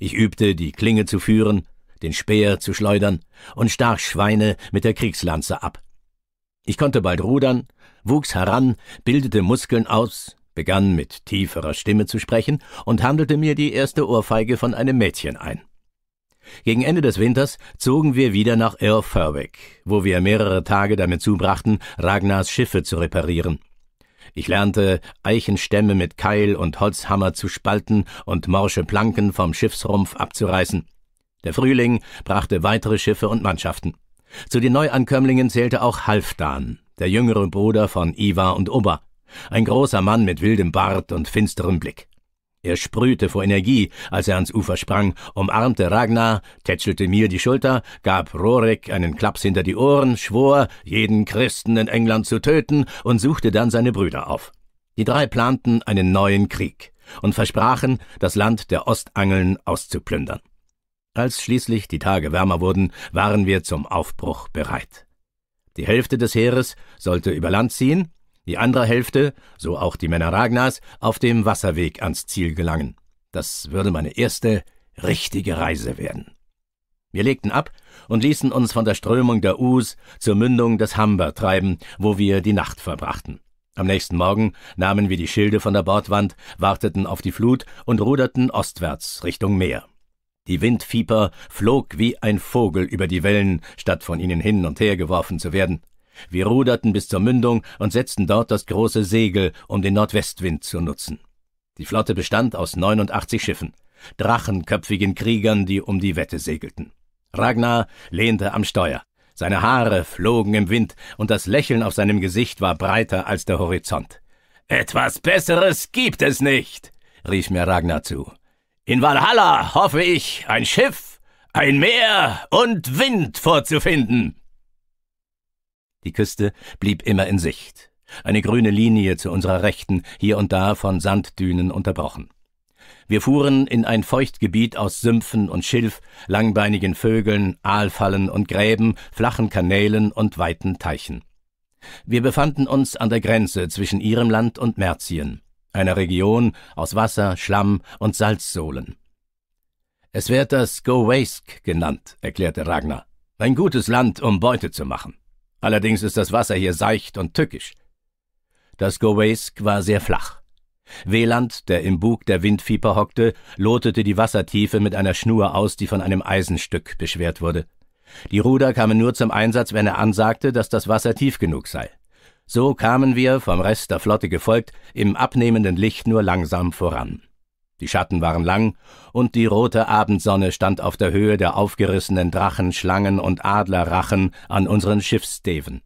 [SPEAKER 1] Ich übte, die Klinge zu führen, den Speer zu schleudern und stach Schweine mit der Kriegslanze ab. Ich konnte bald rudern, wuchs heran, bildete Muskeln aus, begann mit tieferer Stimme zu sprechen und handelte mir die erste Ohrfeige von einem Mädchen ein. Gegen Ende des Winters zogen wir wieder nach Earl wo wir mehrere Tage damit zubrachten, Ragnars Schiffe zu reparieren. Ich lernte, Eichenstämme mit Keil und Holzhammer zu spalten und morsche Planken vom Schiffsrumpf abzureißen. Der Frühling brachte weitere Schiffe und Mannschaften. Zu den Neuankömmlingen zählte auch Halfdan, der jüngere Bruder von Ivar und Oba. Ein großer Mann mit wildem Bart und finsterem Blick. Er sprühte vor Energie, als er ans Ufer sprang, umarmte Ragnar, tätschelte mir die Schulter, gab Rorik einen Klaps hinter die Ohren, schwor, jeden Christen in England zu töten und suchte dann seine Brüder auf. Die drei planten einen neuen Krieg und versprachen, das Land der Ostangeln auszuplündern. Als schließlich die Tage wärmer wurden, waren wir zum Aufbruch bereit. Die Hälfte des Heeres sollte über Land ziehen, die andere Hälfte, so auch die Männer Ragnars, auf dem Wasserweg ans Ziel gelangen. Das würde meine erste richtige Reise werden. Wir legten ab und ließen uns von der Strömung der Us zur Mündung des Humber treiben, wo wir die Nacht verbrachten. Am nächsten Morgen nahmen wir die Schilde von der Bordwand, warteten auf die Flut und ruderten ostwärts Richtung Meer. Die Windfieber flog wie ein Vogel über die Wellen, statt von ihnen hin und her geworfen zu werden. Wir ruderten bis zur Mündung und setzten dort das große Segel, um den Nordwestwind zu nutzen. Die Flotte bestand aus 89 Schiffen, drachenköpfigen Kriegern, die um die Wette segelten. Ragnar lehnte am Steuer. Seine Haare flogen im Wind und das Lächeln auf seinem Gesicht war breiter als der Horizont. Etwas Besseres gibt es nicht, rief mir Ragnar zu. In Valhalla hoffe ich, ein Schiff, ein Meer und Wind vorzufinden. Die Küste blieb immer in Sicht. Eine grüne Linie zu unserer Rechten, hier und da von Sanddünen unterbrochen. Wir fuhren in ein Feuchtgebiet aus Sümpfen und Schilf, langbeinigen Vögeln, Aalfallen und Gräben, flachen Kanälen und weiten Teichen. Wir befanden uns an der Grenze zwischen ihrem Land und Merzien, einer Region aus Wasser, Schlamm und Salzsohlen. Es wird das Gowaisk genannt, erklärte Ragnar. Ein gutes Land, um Beute zu machen. Allerdings ist das Wasser hier seicht und tückisch. Das Gowaisk war sehr flach. Weland, der im Bug der Windviper hockte, lotete die Wassertiefe mit einer Schnur aus, die von einem Eisenstück beschwert wurde. Die Ruder kamen nur zum Einsatz, wenn er ansagte, dass das Wasser tief genug sei. So kamen wir, vom Rest der Flotte gefolgt, im abnehmenden Licht nur langsam voran. Die Schatten waren lang, und die rote Abendsonne stand auf der Höhe der aufgerissenen Drachen, Schlangen und Adlerrachen an unseren Schiffssteven.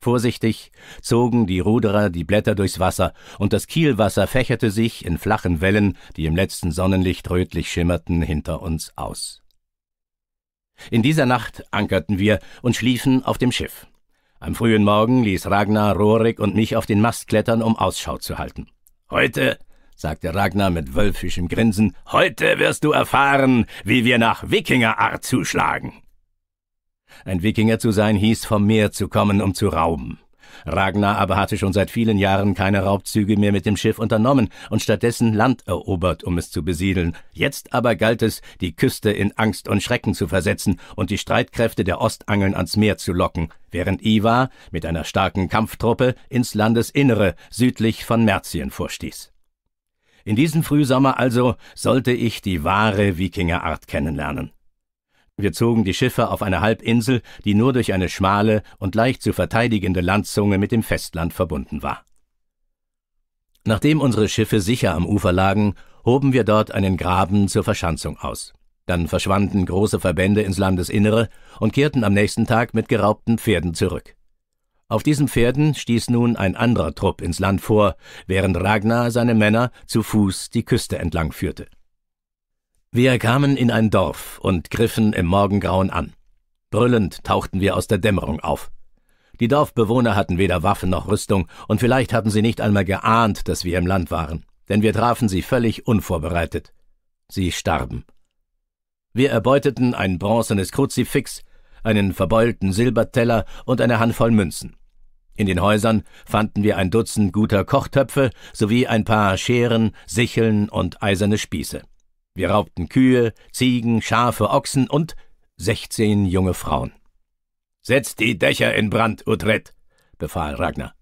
[SPEAKER 1] Vorsichtig zogen die Ruderer die Blätter durchs Wasser, und das Kielwasser fächerte sich in flachen Wellen, die im letzten Sonnenlicht rötlich schimmerten, hinter uns aus. In dieser Nacht ankerten wir und schliefen auf dem Schiff. Am frühen Morgen ließ Ragnar, Rorik und mich auf den Mast klettern, um Ausschau zu halten. Heute sagte Ragnar mit wölfischem Grinsen, heute wirst du erfahren, wie wir nach Wikingerart zuschlagen. Ein Wikinger zu sein hieß, vom Meer zu kommen, um zu rauben. Ragnar aber hatte schon seit vielen Jahren keine Raubzüge mehr mit dem Schiff unternommen und stattdessen Land erobert, um es zu besiedeln. Jetzt aber galt es, die Küste in Angst und Schrecken zu versetzen und die Streitkräfte der Ostangeln ans Meer zu locken, während Ivar mit einer starken Kampftruppe ins Landesinnere südlich von Merzien vorstieß. In diesem Frühsommer also sollte ich die wahre Wikingerart kennenlernen. Wir zogen die Schiffe auf eine Halbinsel, die nur durch eine schmale und leicht zu verteidigende Landzunge mit dem Festland verbunden war. Nachdem unsere Schiffe sicher am Ufer lagen, hoben wir dort einen Graben zur Verschanzung aus. Dann verschwanden große Verbände ins Landesinnere und kehrten am nächsten Tag mit geraubten Pferden zurück. Auf diesen Pferden stieß nun ein anderer Trupp ins Land vor, während Ragnar seine Männer zu Fuß die Küste entlang führte. Wir kamen in ein Dorf und griffen im Morgengrauen an. Brüllend tauchten wir aus der Dämmerung auf. Die Dorfbewohner hatten weder Waffen noch Rüstung, und vielleicht hatten sie nicht einmal geahnt, dass wir im Land waren, denn wir trafen sie völlig unvorbereitet. Sie starben. Wir erbeuteten ein bronzenes Kruzifix, einen verbeulten Silberteller und eine Handvoll Münzen. In den Häusern fanden wir ein Dutzend guter Kochtöpfe sowie ein paar Scheren, Sicheln und eiserne Spieße. Wir raubten Kühe, Ziegen, Schafe, Ochsen und sechzehn junge Frauen. Setz die Dächer in Brand, Utrecht, befahl Ragnar.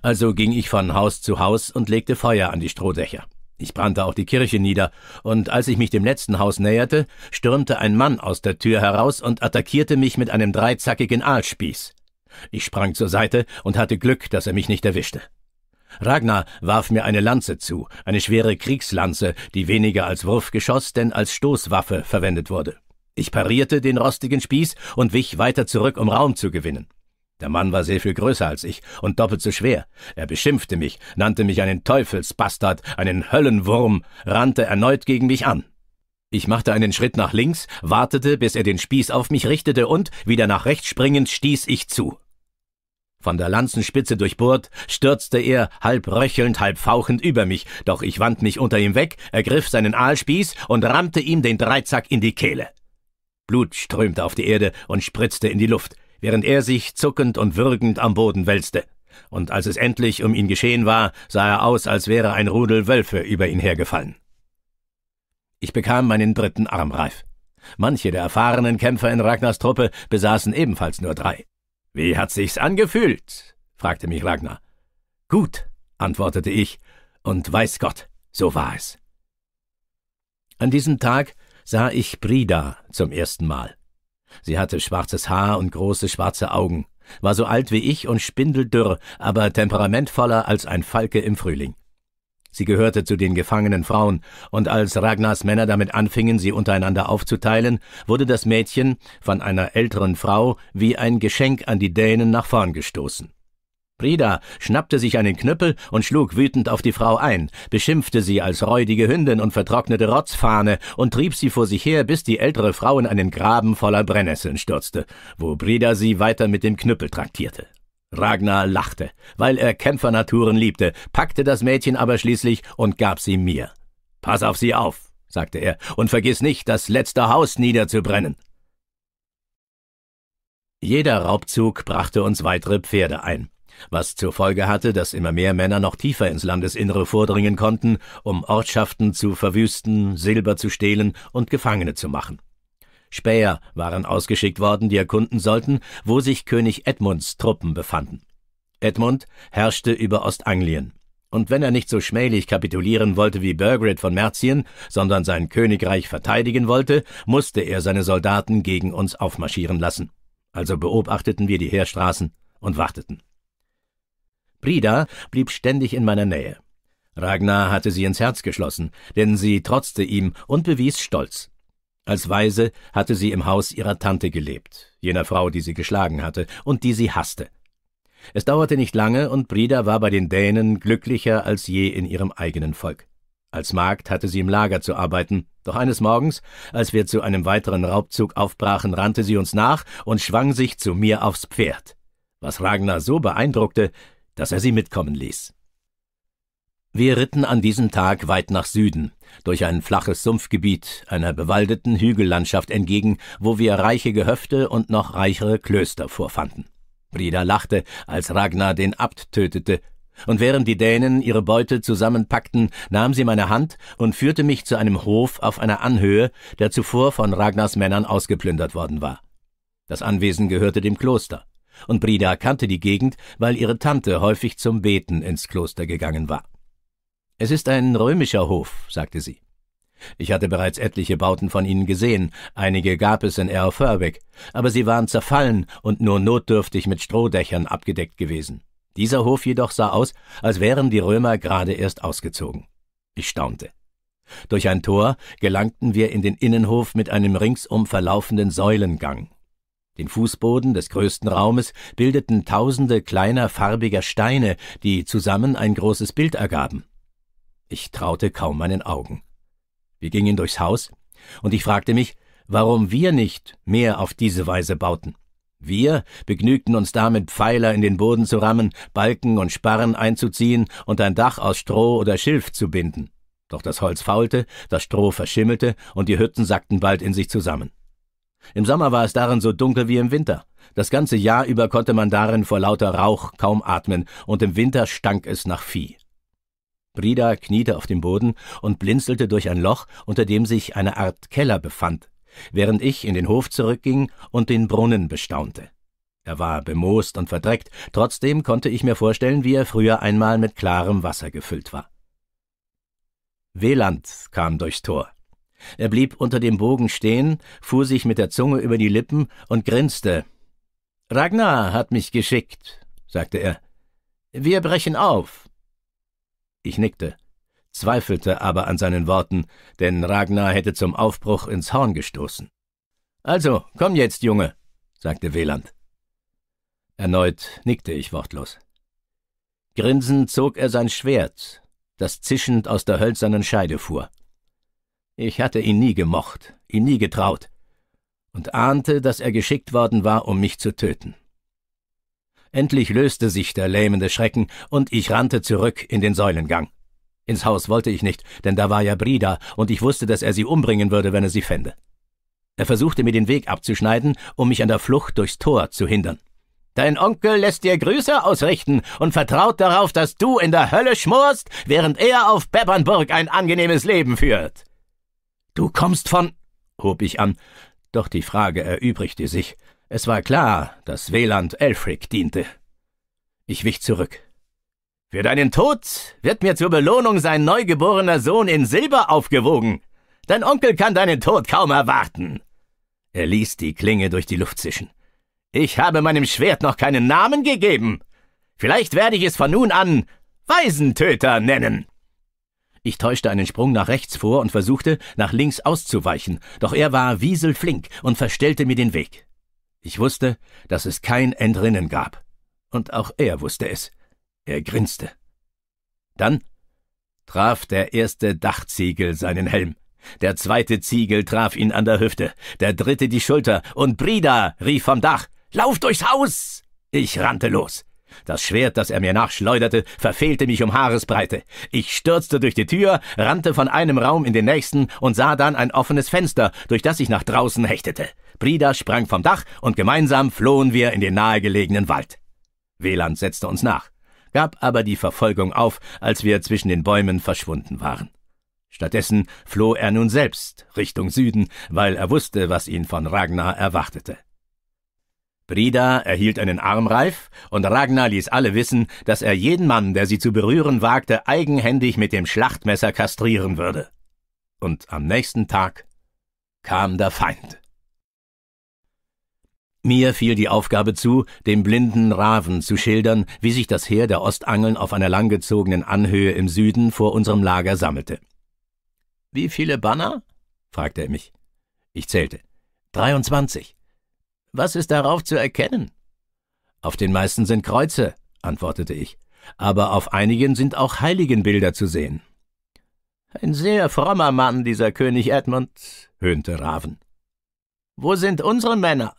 [SPEAKER 1] Also ging ich von Haus zu Haus und legte Feuer an die Strohdächer. Ich brannte auch die Kirche nieder, und als ich mich dem letzten Haus näherte, stürmte ein Mann aus der Tür heraus und attackierte mich mit einem dreizackigen Aalspieß. Ich sprang zur Seite und hatte Glück, dass er mich nicht erwischte. Ragnar warf mir eine Lanze zu, eine schwere Kriegslanze, die weniger als Wurfgeschoss, denn als Stoßwaffe verwendet wurde. Ich parierte den rostigen Spieß und wich weiter zurück, um Raum zu gewinnen. Der Mann war sehr viel größer als ich und doppelt so schwer. Er beschimpfte mich, nannte mich einen Teufelsbastard, einen Höllenwurm, rannte erneut gegen mich an. Ich machte einen Schritt nach links, wartete, bis er den Spieß auf mich richtete und, wieder nach rechts springend, stieß ich zu. Von der Lanzenspitze durchbohrt, stürzte er, halb röchelnd, halb fauchend über mich, doch ich wand mich unter ihm weg, ergriff seinen Aalspieß und rammte ihm den Dreizack in die Kehle. Blut strömte auf die Erde und spritzte in die Luft während er sich zuckend und würgend am Boden wälzte. Und als es endlich um ihn geschehen war, sah er aus, als wäre ein Rudel Wölfe über ihn hergefallen. Ich bekam meinen dritten Armreif. Manche der erfahrenen Kämpfer in Ragnars Truppe besaßen ebenfalls nur drei. Wie hat sich's angefühlt? fragte mich Ragnar. Gut, antwortete ich, und weiß Gott, so war es. An diesem Tag sah ich Brida zum ersten Mal. Sie hatte schwarzes Haar und große schwarze Augen, war so alt wie ich und spindeldürr, aber temperamentvoller als ein Falke im Frühling. Sie gehörte zu den gefangenen Frauen, und als Ragnars Männer damit anfingen, sie untereinander aufzuteilen, wurde das Mädchen von einer älteren Frau wie ein Geschenk an die Dänen nach vorn gestoßen. Prida schnappte sich einen Knüppel und schlug wütend auf die Frau ein, beschimpfte sie als räudige Hündin und vertrocknete Rotzfahne und trieb sie vor sich her, bis die ältere Frau in einen Graben voller Brennnesseln stürzte, wo Prida sie weiter mit dem Knüppel traktierte. Ragnar lachte, weil er Kämpfernaturen liebte, packte das Mädchen aber schließlich und gab sie mir. Pass auf sie auf, sagte er, und vergiss nicht, das letzte Haus niederzubrennen. Jeder Raubzug brachte uns weitere Pferde ein was zur Folge hatte, dass immer mehr Männer noch tiefer ins Landesinnere vordringen konnten, um Ortschaften zu verwüsten, Silber zu stehlen und Gefangene zu machen. Späher waren ausgeschickt worden, die erkunden sollten, wo sich König Edmunds Truppen befanden. Edmund herrschte über Ostanglien. Und wenn er nicht so schmählich kapitulieren wollte wie Burgred von Merzien, sondern sein Königreich verteidigen wollte, musste er seine Soldaten gegen uns aufmarschieren lassen. Also beobachteten wir die Heerstraßen und warteten. Prida blieb ständig in meiner Nähe. Ragnar hatte sie ins Herz geschlossen, denn sie trotzte ihm und bewies Stolz. Als Waise hatte sie im Haus ihrer Tante gelebt, jener Frau, die sie geschlagen hatte und die sie hasste. Es dauerte nicht lange, und Brida war bei den Dänen glücklicher als je in ihrem eigenen Volk. Als Magd hatte sie im Lager zu arbeiten, doch eines Morgens, als wir zu einem weiteren Raubzug aufbrachen, rannte sie uns nach und schwang sich zu mir aufs Pferd. Was Ragnar so beeindruckte, dass er sie mitkommen ließ. Wir ritten an diesem Tag weit nach Süden, durch ein flaches Sumpfgebiet, einer bewaldeten Hügellandschaft entgegen, wo wir reiche Gehöfte und noch reichere Klöster vorfanden. Brida lachte, als Ragnar den Abt tötete, und während die Dänen ihre Beute zusammenpackten, nahm sie meine Hand und führte mich zu einem Hof auf einer Anhöhe, der zuvor von Ragnars Männern ausgeplündert worden war. Das Anwesen gehörte dem Kloster und Brida kannte die Gegend, weil ihre Tante häufig zum Beten ins Kloster gegangen war. Es ist ein römischer Hof, sagte sie. Ich hatte bereits etliche Bauten von ihnen gesehen, einige gab es in Erfurbeck, aber sie waren zerfallen und nur notdürftig mit Strohdächern abgedeckt gewesen. Dieser Hof jedoch sah aus, als wären die Römer gerade erst ausgezogen. Ich staunte. Durch ein Tor gelangten wir in den Innenhof mit einem ringsum verlaufenden Säulengang. Den Fußboden des größten Raumes bildeten tausende kleiner farbiger Steine, die zusammen ein großes Bild ergaben. Ich traute kaum meinen Augen. Wir gingen durchs Haus, und ich fragte mich, warum wir nicht mehr auf diese Weise bauten. Wir begnügten uns damit, Pfeiler in den Boden zu rammen, Balken und Sparren einzuziehen und ein Dach aus Stroh oder Schilf zu binden. Doch das Holz faulte, das Stroh verschimmelte und die Hütten sackten bald in sich zusammen. Im Sommer war es darin so dunkel wie im Winter. Das ganze Jahr über konnte man darin vor lauter Rauch kaum atmen, und im Winter stank es nach Vieh. Brida kniete auf dem Boden und blinzelte durch ein Loch, unter dem sich eine Art Keller befand, während ich in den Hof zurückging und den Brunnen bestaunte. Er war bemoost und verdreckt, trotzdem konnte ich mir vorstellen, wie er früher einmal mit klarem Wasser gefüllt war. Weland kam durchs Tor. Er blieb unter dem Bogen stehen, fuhr sich mit der Zunge über die Lippen und grinste. Ragnar hat mich geschickt, sagte er. Wir brechen auf. Ich nickte, zweifelte aber an seinen Worten, denn Ragnar hätte zum Aufbruch ins Horn gestoßen. Also, komm jetzt, Junge, sagte Weland. Erneut nickte ich wortlos. Grinsend zog er sein Schwert, das zischend aus der hölzernen Scheide fuhr. Ich hatte ihn nie gemocht, ihn nie getraut und ahnte, dass er geschickt worden war, um mich zu töten. Endlich löste sich der lähmende Schrecken, und ich rannte zurück in den Säulengang. Ins Haus wollte ich nicht, denn da war ja Brida, und ich wusste, dass er sie umbringen würde, wenn er sie fände. Er versuchte mir den Weg abzuschneiden, um mich an der Flucht durchs Tor zu hindern. Dein Onkel lässt dir Grüße ausrichten und vertraut darauf, dass du in der Hölle schmorst, während er auf Beppernburg ein angenehmes Leben führt. Du kommst von, hob ich an, doch die Frage erübrigte sich. Es war klar, dass Weland Elfric diente. Ich wich zurück. Für deinen Tod wird mir zur Belohnung sein neugeborener Sohn in Silber aufgewogen. Dein Onkel kann deinen Tod kaum erwarten. Er ließ die Klinge durch die Luft zischen. Ich habe meinem Schwert noch keinen Namen gegeben. Vielleicht werde ich es von nun an Waisentöter nennen. Ich täuschte einen Sprung nach rechts vor und versuchte, nach links auszuweichen, doch er war wieselflink und verstellte mir den Weg. Ich wusste, dass es kein Entrinnen gab. Und auch er wusste es. Er grinste. Dann traf der erste Dachziegel seinen Helm. Der zweite Ziegel traf ihn an der Hüfte, der dritte die Schulter, und Brida rief vom Dach Lauf durchs Haus. Ich rannte los. Das Schwert, das er mir nachschleuderte, verfehlte mich um Haaresbreite. Ich stürzte durch die Tür, rannte von einem Raum in den nächsten und sah dann ein offenes Fenster, durch das ich nach draußen hechtete. Brida sprang vom Dach und gemeinsam flohen wir in den nahegelegenen Wald. Weland setzte uns nach, gab aber die Verfolgung auf, als wir zwischen den Bäumen verschwunden waren. Stattdessen floh er nun selbst Richtung Süden, weil er wusste, was ihn von Ragnar erwartete. Brida erhielt einen Armreif, und Ragnar ließ alle wissen, dass er jeden Mann, der sie zu berühren wagte, eigenhändig mit dem Schlachtmesser kastrieren würde. Und am nächsten Tag kam der Feind. Mir fiel die Aufgabe zu, dem blinden Raven zu schildern, wie sich das Heer der Ostangeln auf einer langgezogenen Anhöhe im Süden vor unserem Lager sammelte. Wie viele Banner? fragte er mich. Ich zählte. 23. Was ist darauf zu erkennen? Auf den meisten sind Kreuze, antwortete ich, aber auf einigen sind auch Heiligenbilder zu sehen. Ein sehr frommer Mann, dieser König Edmund, höhnte Raven. Wo sind unsere Männer?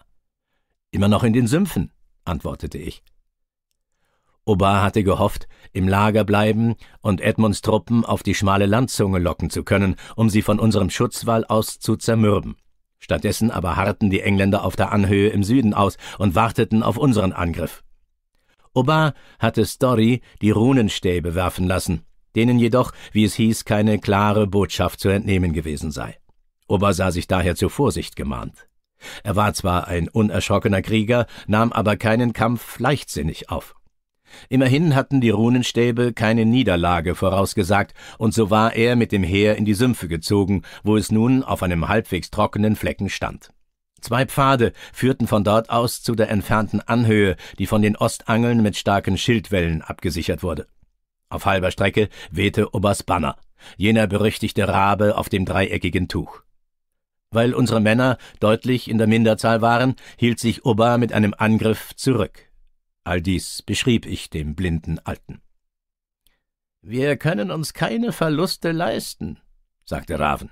[SPEAKER 1] Immer noch in den Sümpfen, antwortete ich. Obar hatte gehofft, im Lager bleiben und Edmunds Truppen auf die schmale Landzunge locken zu können, um sie von unserem Schutzwall aus zu zermürben. Stattdessen aber harrten die Engländer auf der Anhöhe im Süden aus und warteten auf unseren Angriff. Oba hatte Story die Runenstäbe werfen lassen, denen jedoch, wie es hieß, keine klare Botschaft zu entnehmen gewesen sei. Oba sah sich daher zur Vorsicht gemahnt. Er war zwar ein unerschrockener Krieger, nahm aber keinen Kampf leichtsinnig auf. Immerhin hatten die Runenstäbe keine Niederlage vorausgesagt, und so war er mit dem Heer in die Sümpfe gezogen, wo es nun auf einem halbwegs trockenen Flecken stand. Zwei Pfade führten von dort aus zu der entfernten Anhöhe, die von den Ostangeln mit starken Schildwellen abgesichert wurde. Auf halber Strecke wehte Oberst Banner, jener berüchtigte Rabe auf dem dreieckigen Tuch. Weil unsere Männer deutlich in der Minderzahl waren, hielt sich Ober mit einem Angriff zurück. All dies beschrieb ich dem blinden Alten. »Wir können uns keine Verluste leisten«, sagte Raven.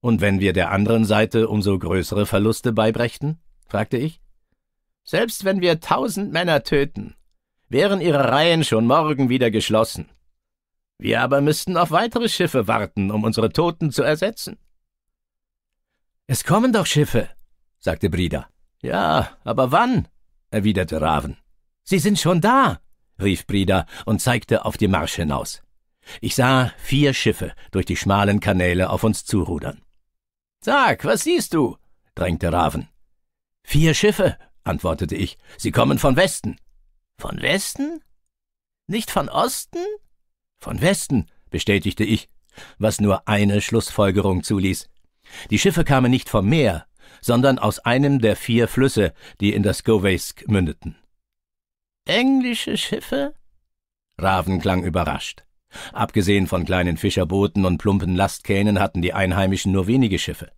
[SPEAKER 1] »Und wenn wir der anderen Seite umso größere Verluste beibrächten?« fragte ich. »Selbst wenn wir tausend Männer töten, wären ihre Reihen schon morgen wieder geschlossen. Wir aber müssten auf weitere Schiffe warten, um unsere Toten zu ersetzen.« »Es kommen doch Schiffe«, sagte Brida. »Ja, aber wann?« erwiderte Raven. Sie sind schon da, rief Brida und zeigte auf die Marsch hinaus. Ich sah vier Schiffe durch die schmalen Kanäle auf uns zurudern. Sag, was siehst du? drängte Raven. Vier Schiffe, antwortete ich. Sie kommen von Westen. Von Westen? Nicht von Osten? Von Westen, bestätigte ich, was nur eine Schlussfolgerung zuließ. Die Schiffe kamen nicht vom Meer, sondern aus einem der vier Flüsse, die in das Govesk mündeten. Englische Schiffe? Raven klang überrascht. Abgesehen von kleinen Fischerbooten und plumpen Lastkähnen hatten die Einheimischen nur wenige Schiffe.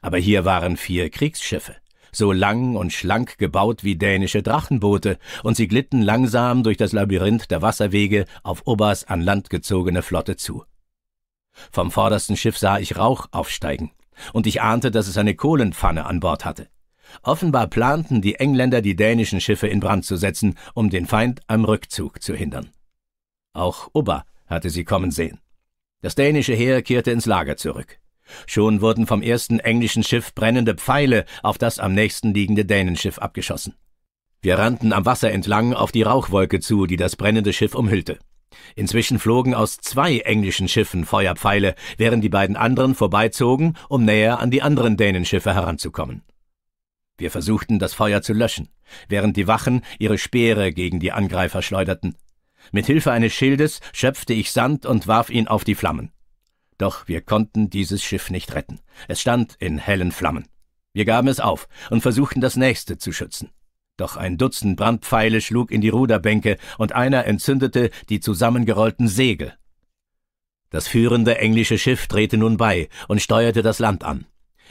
[SPEAKER 1] Aber hier waren vier Kriegsschiffe, so lang und schlank gebaut wie dänische Drachenboote, und sie glitten langsam durch das Labyrinth der Wasserwege auf Obers an Land gezogene Flotte zu. Vom vordersten Schiff sah ich Rauch aufsteigen und ich ahnte, dass es eine Kohlenpfanne an Bord hatte. Offenbar planten die Engländer, die dänischen Schiffe in Brand zu setzen, um den Feind am Rückzug zu hindern. Auch Uba hatte sie kommen sehen. Das dänische Heer kehrte ins Lager zurück. Schon wurden vom ersten englischen Schiff brennende Pfeile auf das am nächsten liegende Dänenschiff abgeschossen. Wir rannten am Wasser entlang auf die Rauchwolke zu, die das brennende Schiff umhüllte. Inzwischen flogen aus zwei englischen Schiffen Feuerpfeile, während die beiden anderen vorbeizogen, um näher an die anderen Dänenschiffe heranzukommen. Wir versuchten, das Feuer zu löschen, während die Wachen ihre Speere gegen die Angreifer schleuderten. Mit Hilfe eines Schildes schöpfte ich Sand und warf ihn auf die Flammen. Doch wir konnten dieses Schiff nicht retten. Es stand in hellen Flammen. Wir gaben es auf und versuchten, das nächste zu schützen. Doch ein Dutzend Brandpfeile schlug in die Ruderbänke und einer entzündete die zusammengerollten Segel. Das führende englische Schiff drehte nun bei und steuerte das Land an.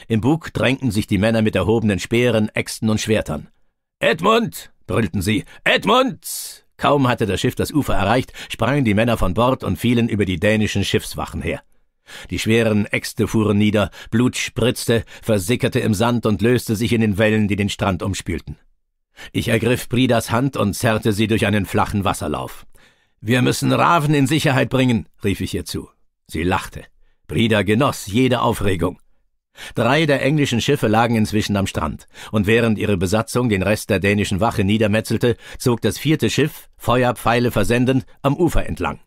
[SPEAKER 1] Im Bug drängten sich die Männer mit erhobenen Speeren, Äxten und Schwertern. Edmund! brüllten sie. Edmund! Kaum hatte das Schiff das Ufer erreicht, sprangen die Männer von Bord und fielen über die dänischen Schiffswachen her. Die schweren Äxte fuhren nieder, Blut spritzte, versickerte im Sand und löste sich in den Wellen, die den Strand umspülten. Ich ergriff Bridas Hand und zerrte sie durch einen flachen Wasserlauf. Wir müssen Raven in Sicherheit bringen, rief ich ihr zu. Sie lachte. Brida genoss jede Aufregung. Drei der englischen Schiffe lagen inzwischen am Strand, und während ihre Besatzung den Rest der dänischen Wache niedermetzelte, zog das vierte Schiff, Feuerpfeile versendend, am Ufer entlang.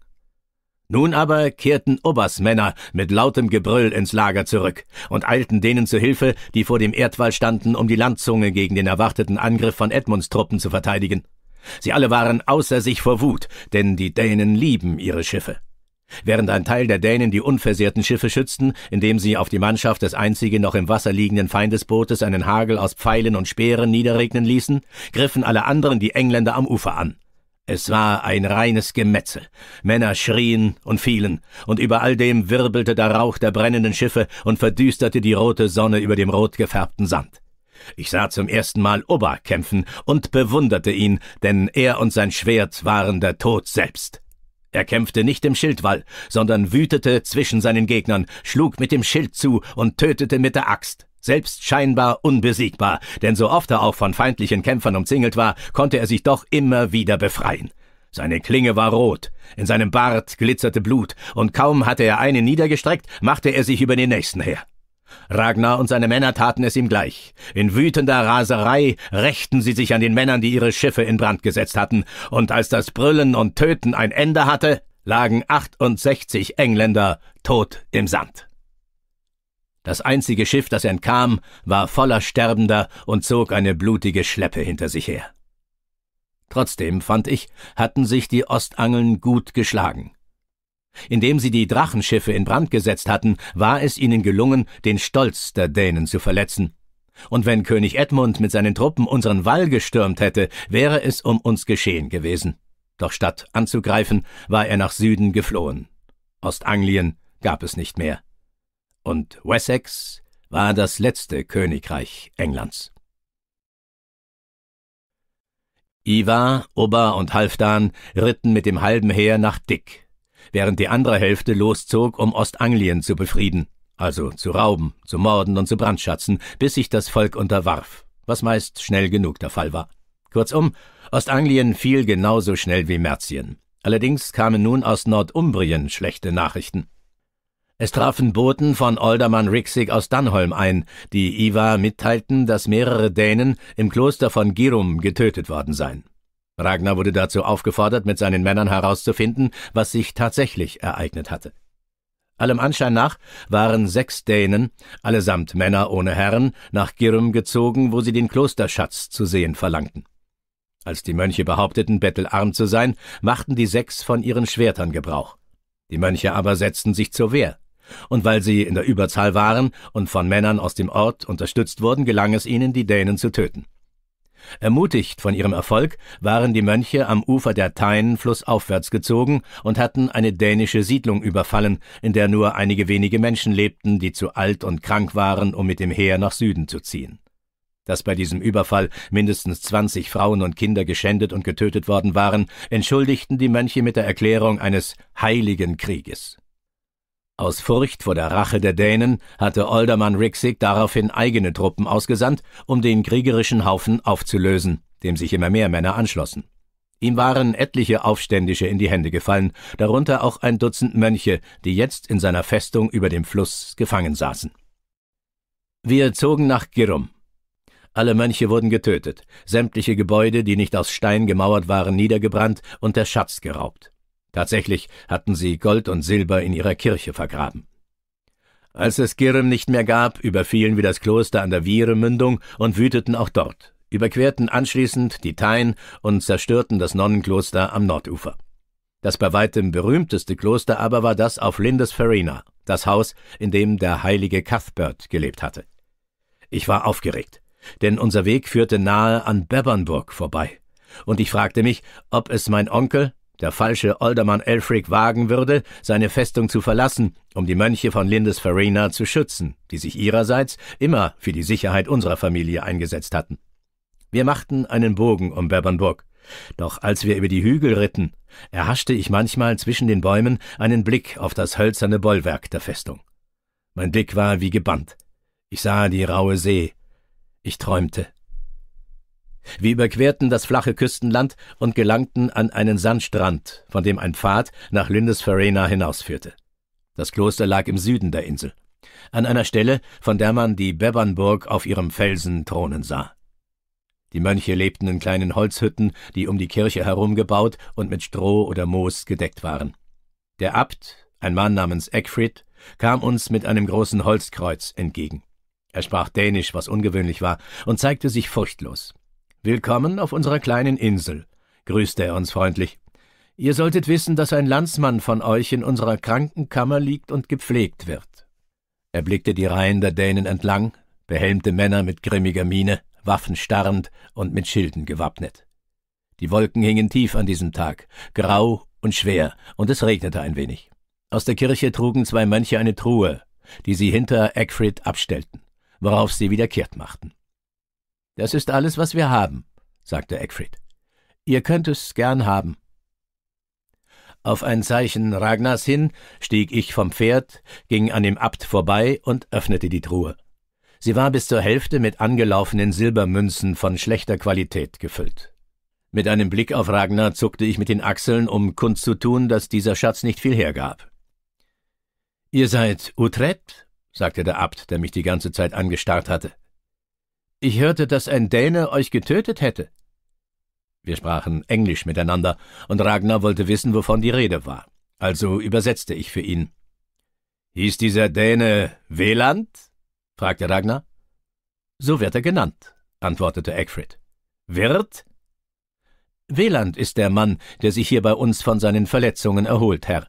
[SPEAKER 1] Nun aber kehrten Obers Männer mit lautem Gebrüll ins Lager zurück und eilten denen zu Hilfe, die vor dem Erdwall standen, um die Landzunge gegen den erwarteten Angriff von Edmunds Truppen zu verteidigen. Sie alle waren außer sich vor Wut, denn die Dänen lieben ihre Schiffe. Während ein Teil der Dänen die unversehrten Schiffe schützten, indem sie auf die Mannschaft des einzigen noch im Wasser liegenden Feindesbootes einen Hagel aus Pfeilen und Speeren niederregnen ließen, griffen alle anderen die Engländer am Ufer an. Es war ein reines Gemetzel. Männer schrien und fielen, und über all dem wirbelte der Rauch der brennenden Schiffe und verdüsterte die rote Sonne über dem rot gefärbten Sand. Ich sah zum ersten Mal Oba kämpfen und bewunderte ihn, denn er und sein Schwert waren der Tod selbst. Er kämpfte nicht im Schildwall, sondern wütete zwischen seinen Gegnern, schlug mit dem Schild zu und tötete mit der Axt. Selbst scheinbar unbesiegbar, denn so oft er auch von feindlichen Kämpfern umzingelt war, konnte er sich doch immer wieder befreien. Seine Klinge war rot, in seinem Bart glitzerte Blut, und kaum hatte er einen niedergestreckt, machte er sich über den nächsten her. Ragnar und seine Männer taten es ihm gleich. In wütender Raserei rächten sie sich an den Männern, die ihre Schiffe in Brand gesetzt hatten, und als das Brüllen und Töten ein Ende hatte, lagen 68 Engländer tot im Sand. Das einzige Schiff, das entkam, war voller Sterbender und zog eine blutige Schleppe hinter sich her. Trotzdem, fand ich, hatten sich die Ostangeln gut geschlagen. Indem sie die Drachenschiffe in Brand gesetzt hatten, war es ihnen gelungen, den Stolz der Dänen zu verletzen. Und wenn König Edmund mit seinen Truppen unseren Wall gestürmt hätte, wäre es um uns geschehen gewesen. Doch statt anzugreifen, war er nach Süden geflohen. Ostanglien gab es nicht mehr und Wessex war das letzte Königreich Englands. Ivar, Ober und Halfdan ritten mit dem halben Heer nach Dick, während die andere Hälfte loszog, um Ostanglien zu befrieden, also zu rauben, zu morden und zu brandschatzen, bis sich das Volk unterwarf, was meist schnell genug der Fall war. Kurzum, Ostanglien fiel genauso schnell wie Merzien. Allerdings kamen nun aus Nordumbrien schlechte Nachrichten. Es trafen Boten von Alderman Rixig aus Dannholm ein, die Iva mitteilten, dass mehrere Dänen im Kloster von Girum getötet worden seien. Ragnar wurde dazu aufgefordert, mit seinen Männern herauszufinden, was sich tatsächlich ereignet hatte. Allem Anschein nach waren sechs Dänen, allesamt Männer ohne Herren, nach Girum gezogen, wo sie den Klosterschatz zu sehen verlangten. Als die Mönche behaupteten, bettelarm zu sein, machten die sechs von ihren Schwertern Gebrauch. Die Mönche aber setzten sich zur Wehr. Und weil sie in der Überzahl waren und von Männern aus dem Ort unterstützt wurden, gelang es ihnen, die Dänen zu töten. Ermutigt von ihrem Erfolg waren die Mönche am Ufer der Tyne flussaufwärts gezogen und hatten eine dänische Siedlung überfallen, in der nur einige wenige Menschen lebten, die zu alt und krank waren, um mit dem Heer nach Süden zu ziehen. Dass bei diesem Überfall mindestens 20 Frauen und Kinder geschändet und getötet worden waren, entschuldigten die Mönche mit der Erklärung eines heiligen Krieges. Aus Furcht vor der Rache der Dänen hatte Alderman Rixig daraufhin eigene Truppen ausgesandt, um den kriegerischen Haufen aufzulösen, dem sich immer mehr Männer anschlossen. Ihm waren etliche Aufständische in die Hände gefallen, darunter auch ein Dutzend Mönche, die jetzt in seiner Festung über dem Fluss gefangen saßen. Wir zogen nach Girum. Alle Mönche wurden getötet, sämtliche Gebäude, die nicht aus Stein gemauert waren, niedergebrannt und der Schatz geraubt. Tatsächlich hatten sie Gold und Silber in ihrer Kirche vergraben. Als es Girim nicht mehr gab, überfielen wir das Kloster an der Vire-Mündung und wüteten auch dort, überquerten anschließend die Tain und zerstörten das Nonnenkloster am Nordufer. Das bei weitem berühmteste Kloster aber war das auf Lindisfarina, das Haus, in dem der heilige Cuthbert gelebt hatte. Ich war aufgeregt, denn unser Weg führte nahe an Bebernburg vorbei, und ich fragte mich, ob es mein Onkel, der falsche Aldermann Elfric wagen würde, seine Festung zu verlassen, um die Mönche von Lindesfarina zu schützen, die sich ihrerseits immer für die Sicherheit unserer Familie eingesetzt hatten. Wir machten einen Bogen um Bebernburg. Doch als wir über die Hügel ritten, erhaschte ich manchmal zwischen den Bäumen einen Blick auf das hölzerne Bollwerk der Festung. Mein Blick war wie gebannt. Ich sah die raue See. Ich träumte. Wir überquerten das flache Küstenland und gelangten an einen Sandstrand, von dem ein Pfad nach Lindisfarena hinausführte. Das Kloster lag im Süden der Insel, an einer Stelle, von der man die Bebernburg auf ihrem Felsen thronen sah. Die Mönche lebten in kleinen Holzhütten, die um die Kirche herum gebaut und mit Stroh oder Moos gedeckt waren. Der Abt, ein Mann namens Eckfried, kam uns mit einem großen Holzkreuz entgegen. Er sprach Dänisch, was ungewöhnlich war, und zeigte sich furchtlos. Willkommen auf unserer kleinen Insel, grüßte er uns freundlich. Ihr solltet wissen, dass ein Landsmann von euch in unserer Krankenkammer liegt und gepflegt wird. Er blickte die Reihen der Dänen entlang, behelmte Männer mit grimmiger Miene, Waffen starrend und mit Schilden gewappnet. Die Wolken hingen tief an diesem Tag, grau und schwer, und es regnete ein wenig. Aus der Kirche trugen zwei Mönche eine Truhe, die sie hinter Egfrid abstellten, worauf sie wieder kehrt machten. Das ist alles, was wir haben, sagte Eckfried. Ihr könnt es gern haben. Auf ein Zeichen Ragnars hin stieg ich vom Pferd, ging an dem Abt vorbei und öffnete die Truhe. Sie war bis zur Hälfte mit angelaufenen Silbermünzen von schlechter Qualität gefüllt. Mit einem Blick auf Ragnar zuckte ich mit den Achseln, um Kunst zu tun, dass dieser Schatz nicht viel hergab. Ihr seid Utrecht? sagte der Abt, der mich die ganze Zeit angestarrt hatte. Ich hörte, dass ein Däne euch getötet hätte. Wir sprachen Englisch miteinander, und Ragnar wollte wissen, wovon die Rede war. Also übersetzte ich für ihn. Hieß dieser Däne Weland? fragte Ragnar. So wird er genannt, antwortete Egfrid. Wirt? Weland ist der Mann, der sich hier bei uns von seinen Verletzungen erholt, Herr.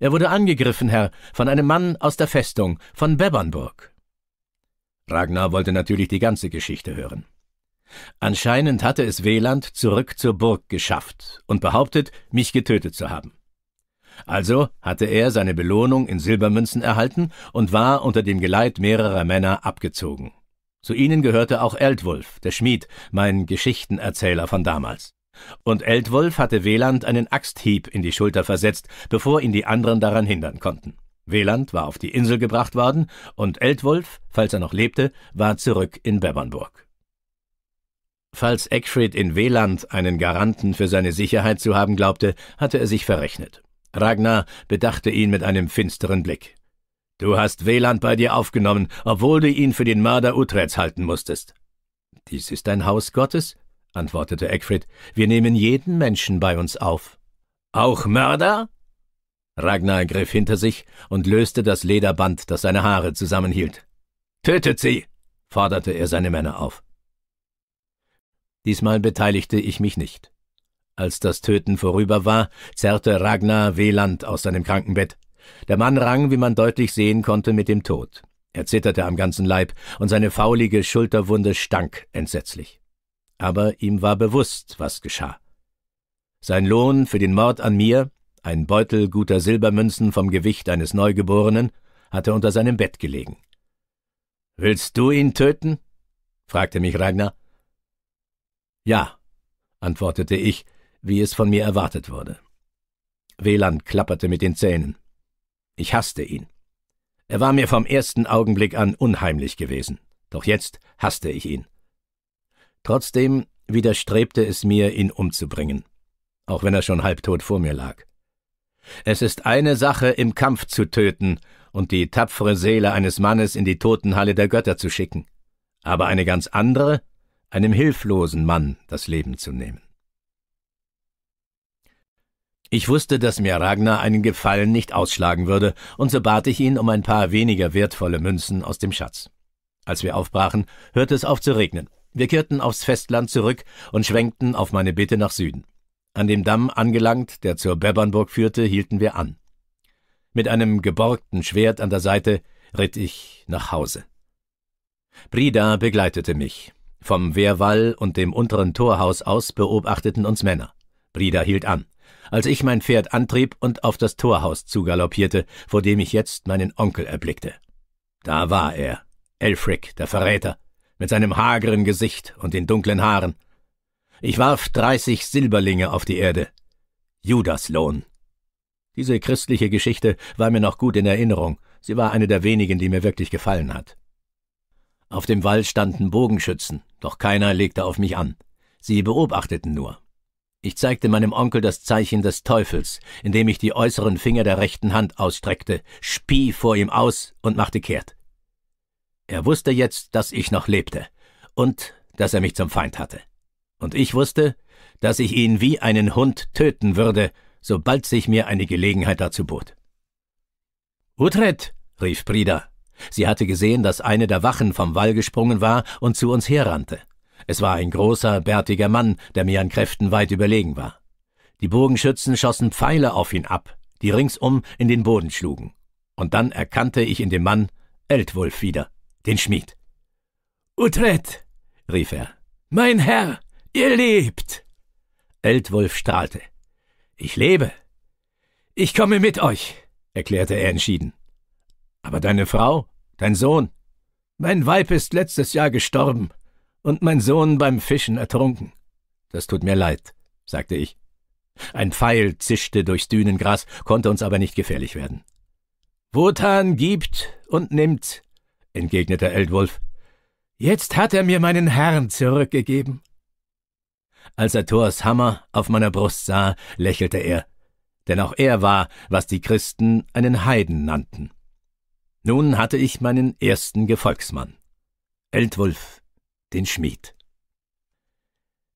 [SPEAKER 1] Er wurde angegriffen, Herr, von einem Mann aus der Festung von Bebernburg. Ragnar wollte natürlich die ganze Geschichte hören. Anscheinend hatte es Weland zurück zur Burg geschafft und behauptet, mich getötet zu haben. Also hatte er seine Belohnung in Silbermünzen erhalten und war unter dem Geleit mehrerer Männer abgezogen. Zu ihnen gehörte auch Eldwulf, der Schmied, mein Geschichtenerzähler von damals. Und Eldwulf hatte Weland einen Axthieb in die Schulter versetzt, bevor ihn die anderen daran hindern konnten. Weland war auf die Insel gebracht worden und Eltwolf, falls er noch lebte, war zurück in Bebernburg. Falls Eckfried in Weland einen Garanten für seine Sicherheit zu haben glaubte, hatte er sich verrechnet. Ragnar bedachte ihn mit einem finsteren Blick. Du hast Weland bei dir aufgenommen, obwohl du ihn für den Mörder Utrechts halten musstest. Dies ist ein Haus Gottes, antwortete Eckfried. Wir nehmen jeden Menschen bei uns auf. Auch Mörder? Ragnar griff hinter sich und löste das Lederband, das seine Haare zusammenhielt. Tötet sie! forderte er seine Männer auf. Diesmal beteiligte ich mich nicht. Als das Töten vorüber war, zerrte Ragnar Weland aus seinem Krankenbett. Der Mann rang, wie man deutlich sehen konnte, mit dem Tod. Er zitterte am ganzen Leib und seine faulige Schulterwunde stank entsetzlich. Aber ihm war bewusst, was geschah. Sein Lohn für den Mord an mir ein Beutel guter Silbermünzen vom Gewicht eines Neugeborenen hatte unter seinem Bett gelegen. Willst du ihn töten? fragte mich Ragnar. Ja, antwortete ich, wie es von mir erwartet wurde. Weland klapperte mit den Zähnen. Ich hasste ihn. Er war mir vom ersten Augenblick an unheimlich gewesen, doch jetzt hasste ich ihn. Trotzdem widerstrebte es mir, ihn umzubringen, auch wenn er schon halbtot vor mir lag. Es ist eine Sache, im Kampf zu töten und die tapfere Seele eines Mannes in die Totenhalle der Götter zu schicken, aber eine ganz andere, einem hilflosen Mann das Leben zu nehmen. Ich wusste, dass mir Ragnar einen Gefallen nicht ausschlagen würde, und so bat ich ihn um ein paar weniger wertvolle Münzen aus dem Schatz. Als wir aufbrachen, hörte es auf zu regnen. Wir kehrten aufs Festland zurück und schwenkten auf meine Bitte nach Süden. An dem Damm angelangt, der zur Bebbernburg führte, hielten wir an. Mit einem geborgten Schwert an der Seite ritt ich nach Hause. Brida begleitete mich. Vom Wehrwall und dem unteren Torhaus aus beobachteten uns Männer. Brida hielt an, als ich mein Pferd antrieb und auf das Torhaus zugaloppierte, vor dem ich jetzt meinen Onkel erblickte. Da war er, Elfric, der Verräter, mit seinem hageren Gesicht und den dunklen Haaren. Ich warf dreißig Silberlinge auf die Erde. Judaslohn. Diese christliche Geschichte war mir noch gut in Erinnerung. Sie war eine der wenigen, die mir wirklich gefallen hat. Auf dem Wall standen Bogenschützen, doch keiner legte auf mich an. Sie beobachteten nur. Ich zeigte meinem Onkel das Zeichen des Teufels, indem ich die äußeren Finger der rechten Hand ausstreckte, spie vor ihm aus und machte kehrt. Er wusste jetzt, dass ich noch lebte und dass er mich zum Feind hatte und ich wusste, dass ich ihn wie einen Hund töten würde, sobald sich mir eine Gelegenheit dazu bot. Utrecht, rief Brida. Sie hatte gesehen, dass eine der Wachen vom Wall gesprungen war und zu uns herrannte. Es war ein großer, bärtiger Mann, der mir an Kräften weit überlegen war. Die Bogenschützen schossen Pfeile auf ihn ab, die ringsum in den Boden schlugen. Und dann erkannte ich in dem Mann Eldwulf wieder, den Schmied. Utrecht, rief er, mein Herr, Ihr lebt! Eltwulf strahlte. Ich lebe. Ich komme mit euch, erklärte er entschieden. Aber deine Frau, dein Sohn, mein Weib ist letztes Jahr gestorben und mein Sohn beim Fischen ertrunken. Das tut mir leid, sagte ich. Ein Pfeil zischte durchs Dünengras, konnte uns aber nicht gefährlich werden. Wotan gibt und nimmt, entgegnete Eldwulf. Jetzt hat er mir meinen Herrn zurückgegeben. Als er Thors Hammer auf meiner Brust sah, lächelte er, denn auch er war, was die Christen einen Heiden nannten. Nun hatte ich meinen ersten Gefolgsmann, Eldwulf, den Schmied.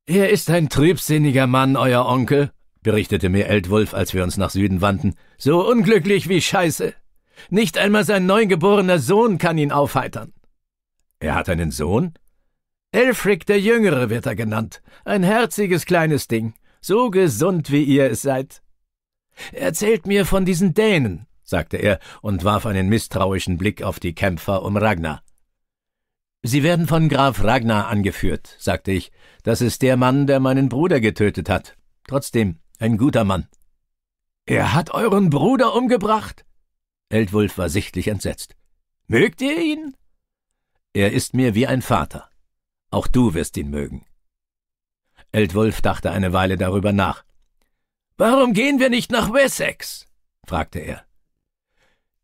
[SPEAKER 1] Er ist ein trübsinniger Mann, euer Onkel, berichtete mir Eldwulf, als wir uns nach Süden wandten, so unglücklich wie Scheiße. Nicht einmal sein neugeborener Sohn kann ihn aufheitern. Er hat einen Sohn? Elfric der Jüngere wird er genannt. Ein herziges kleines Ding. So gesund, wie ihr es seid. Erzählt mir von diesen Dänen, sagte er und warf einen misstrauischen Blick auf die Kämpfer um Ragnar. Sie werden von Graf Ragnar angeführt, sagte ich. Das ist der Mann, der meinen Bruder getötet hat. Trotzdem, ein guter Mann. Er hat euren Bruder umgebracht? Eldwulf war sichtlich entsetzt. Mögt ihr ihn? Er ist mir wie ein Vater. Auch du wirst ihn mögen. Eldwulf dachte eine Weile darüber nach. Warum gehen wir nicht nach Wessex? fragte er.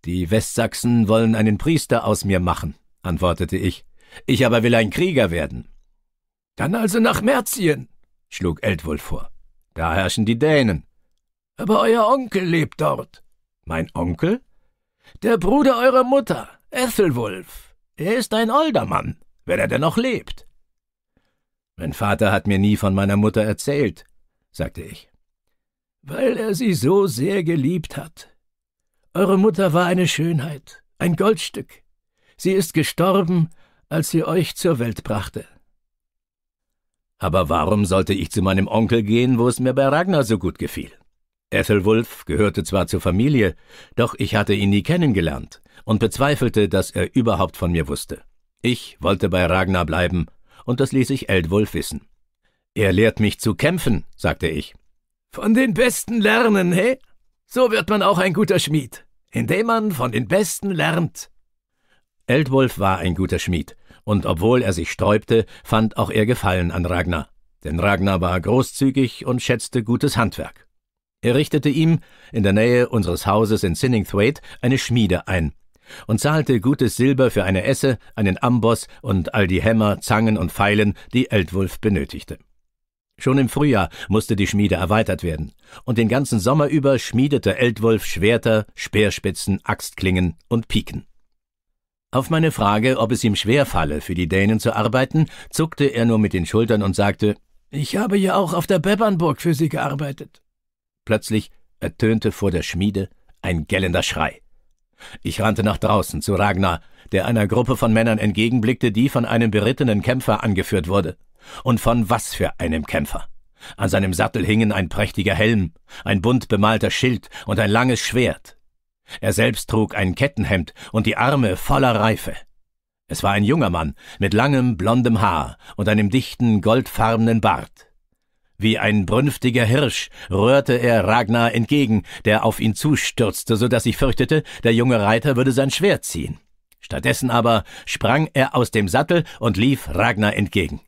[SPEAKER 1] Die Westsachsen wollen einen Priester aus mir machen, antwortete ich. Ich aber will ein Krieger werden. Dann also nach Merzien, schlug Eldwulf vor. Da herrschen die Dänen. Aber euer Onkel lebt dort. Mein Onkel? Der Bruder eurer Mutter, Ethelwulf. Er ist ein alter Mann, wenn er denn noch lebt. Mein Vater hat mir nie von meiner Mutter erzählt, sagte ich. Weil er sie so sehr geliebt hat. Eure Mutter war eine Schönheit, ein Goldstück. Sie ist gestorben, als sie euch zur Welt brachte. Aber warum sollte ich zu meinem Onkel gehen, wo es mir bei Ragnar so gut gefiel? Ethelwulf gehörte zwar zur Familie, doch ich hatte ihn nie kennengelernt und bezweifelte, dass er überhaupt von mir wusste. Ich wollte bei Ragnar bleiben und das ließ ich Eldwulf wissen. Er lehrt mich zu kämpfen, sagte ich. Von den Besten lernen, he? So wird man auch ein guter Schmied, indem man von den Besten lernt. Eldwulf war ein guter Schmied, und obwohl er sich sträubte, fand auch er Gefallen an Ragnar, denn Ragnar war großzügig und schätzte gutes Handwerk. Er richtete ihm, in der Nähe unseres Hauses in Sinningthwaite, eine Schmiede ein, und zahlte gutes Silber für eine Esse, einen Amboss und all die Hämmer, Zangen und Pfeilen, die Eldwulf benötigte. Schon im Frühjahr musste die Schmiede erweitert werden, und den ganzen Sommer über schmiedete Eldwulf Schwerter, Speerspitzen, Axtklingen und Piken. Auf meine Frage, ob es ihm schwerfalle, für die Dänen zu arbeiten, zuckte er nur mit den Schultern und sagte, ich habe ja auch auf der Bebernburg für sie gearbeitet. Plötzlich ertönte vor der Schmiede ein gellender Schrei. Ich rannte nach draußen zu Ragnar, der einer Gruppe von Männern entgegenblickte, die von einem berittenen Kämpfer angeführt wurde. Und von was für einem Kämpfer? An seinem Sattel hingen ein prächtiger Helm, ein bunt bemalter Schild und ein langes Schwert. Er selbst trug ein Kettenhemd und die Arme voller Reife. Es war ein junger Mann mit langem blondem Haar und einem dichten goldfarbenen Bart. Wie ein brünftiger Hirsch röhrte er Ragnar entgegen, der auf ihn zustürzte, so dass ich fürchtete, der junge Reiter würde sein Schwert ziehen. Stattdessen aber sprang er aus dem Sattel und lief Ragnar entgegen.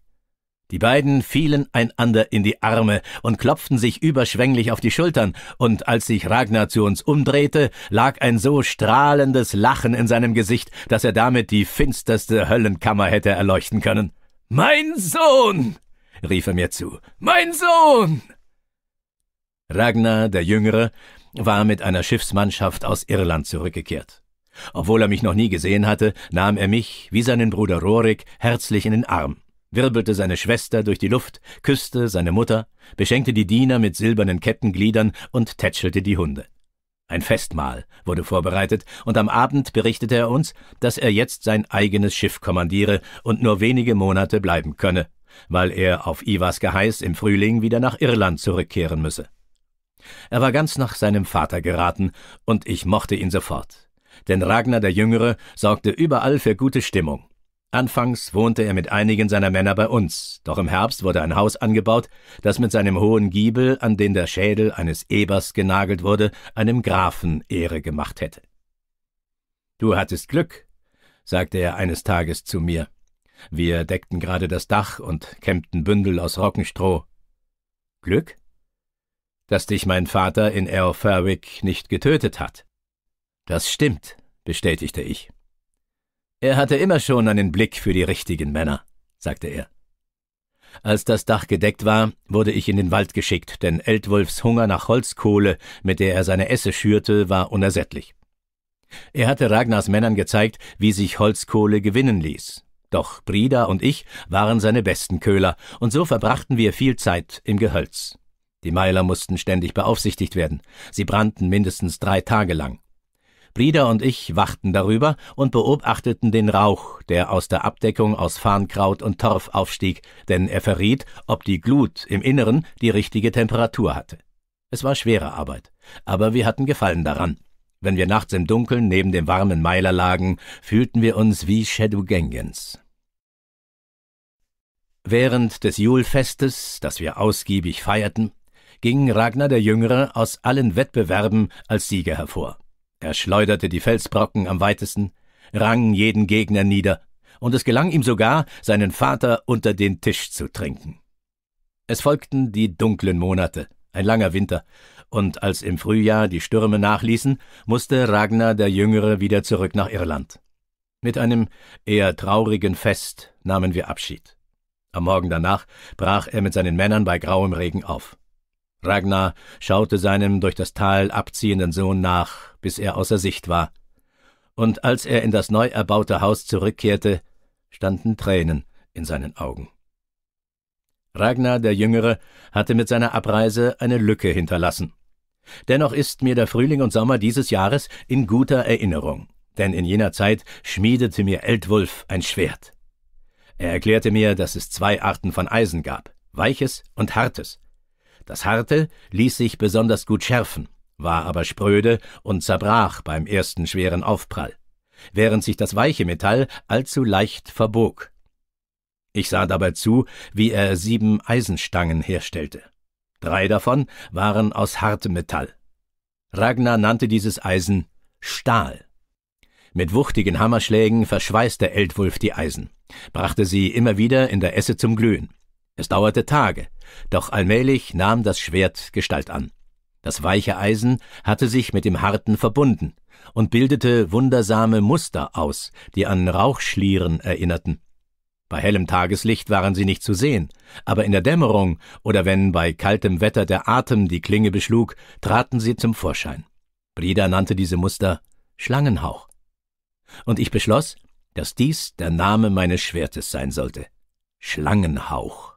[SPEAKER 1] Die beiden fielen einander in die Arme und klopften sich überschwänglich auf die Schultern, und als sich Ragnar zu uns umdrehte, lag ein so strahlendes Lachen in seinem Gesicht, dass er damit die finsterste Höllenkammer hätte erleuchten können. Mein Sohn, rief er mir zu.
[SPEAKER 2] Mein Sohn!
[SPEAKER 1] Ragnar, der Jüngere, war mit einer Schiffsmannschaft aus Irland zurückgekehrt. Obwohl er mich noch nie gesehen hatte, nahm er mich, wie seinen Bruder Rorik, herzlich in den Arm, wirbelte seine Schwester durch die Luft, küsste seine Mutter, beschenkte die Diener mit silbernen Kettengliedern und tätschelte die Hunde. Ein Festmahl wurde vorbereitet, und am Abend berichtete er uns, dass er jetzt sein eigenes Schiff kommandiere und nur wenige Monate bleiben könne, weil er auf Iwas Geheiß im Frühling wieder nach Irland zurückkehren müsse. Er war ganz nach seinem Vater geraten, und ich mochte ihn sofort. Denn Ragnar der Jüngere sorgte überall für gute Stimmung. Anfangs wohnte er mit einigen seiner Männer bei uns, doch im Herbst wurde ein Haus angebaut, das mit seinem hohen Giebel, an den der Schädel eines Ebers genagelt wurde, einem Grafen Ehre gemacht hätte. Du hattest Glück, sagte er eines Tages zu mir. Wir deckten gerade das Dach und kämmten Bündel aus Rockenstroh. Glück? Dass dich mein Vater in Eau Ferwick nicht getötet hat. Das stimmt, bestätigte ich. Er hatte immer schon einen Blick für die richtigen Männer, sagte er. Als das Dach gedeckt war, wurde ich in den Wald geschickt, denn Eldwulfs Hunger nach Holzkohle, mit der er seine Esse schürte, war unersättlich. Er hatte Ragnars Männern gezeigt, wie sich Holzkohle gewinnen ließ, doch Brida und ich waren seine besten Köhler, und so verbrachten wir viel Zeit im Gehölz. Die Meiler mussten ständig beaufsichtigt werden. Sie brannten mindestens drei Tage lang. Brida und ich wachten darüber und beobachteten den Rauch, der aus der Abdeckung aus Farnkraut und Torf aufstieg, denn er verriet, ob die Glut im Inneren die richtige Temperatur hatte. Es war schwere Arbeit, aber wir hatten Gefallen daran. Wenn wir nachts im Dunkeln neben dem warmen Meiler lagen, fühlten wir uns wie Shadow Gengens. Während des Julfestes, das wir ausgiebig feierten, ging Ragnar der Jüngere aus allen Wettbewerben als Sieger hervor. Er schleuderte die Felsbrocken am weitesten, rang jeden Gegner nieder, und es gelang ihm sogar, seinen Vater unter den Tisch zu trinken. Es folgten die dunklen Monate, ein langer Winter, und als im Frühjahr die Stürme nachließen, musste Ragnar der Jüngere wieder zurück nach Irland. Mit einem eher traurigen Fest nahmen wir Abschied. Am Morgen danach brach er mit seinen Männern bei grauem Regen auf. Ragnar schaute seinem durch das Tal abziehenden Sohn nach, bis er außer Sicht war. Und als er in das neu erbaute Haus zurückkehrte, standen Tränen in seinen Augen. Ragnar der Jüngere hatte mit seiner Abreise eine Lücke hinterlassen. Dennoch ist mir der Frühling und Sommer dieses Jahres in guter Erinnerung, denn in jener Zeit schmiedete mir Eldwulf ein Schwert. Er erklärte mir, dass es zwei Arten von Eisen gab, weiches und hartes. Das harte ließ sich besonders gut schärfen, war aber spröde und zerbrach beim ersten schweren Aufprall, während sich das weiche Metall allzu leicht verbog. Ich sah dabei zu, wie er sieben Eisenstangen herstellte. Drei davon waren aus hartem Metall. Ragnar nannte dieses Eisen Stahl. Mit wuchtigen Hammerschlägen verschweißte Eldwulf die Eisen, brachte sie immer wieder in der Esse zum Glühen. Es dauerte Tage, doch allmählich nahm das Schwert Gestalt an. Das weiche Eisen hatte sich mit dem harten verbunden und bildete wundersame Muster aus, die an Rauchschlieren erinnerten. Bei hellem Tageslicht waren sie nicht zu sehen, aber in der Dämmerung oder wenn bei kaltem Wetter der Atem die Klinge beschlug, traten sie zum Vorschein. Brida nannte diese Muster Schlangenhauch und ich beschloss, dass dies der Name meines Schwertes sein sollte. Schlangenhauch.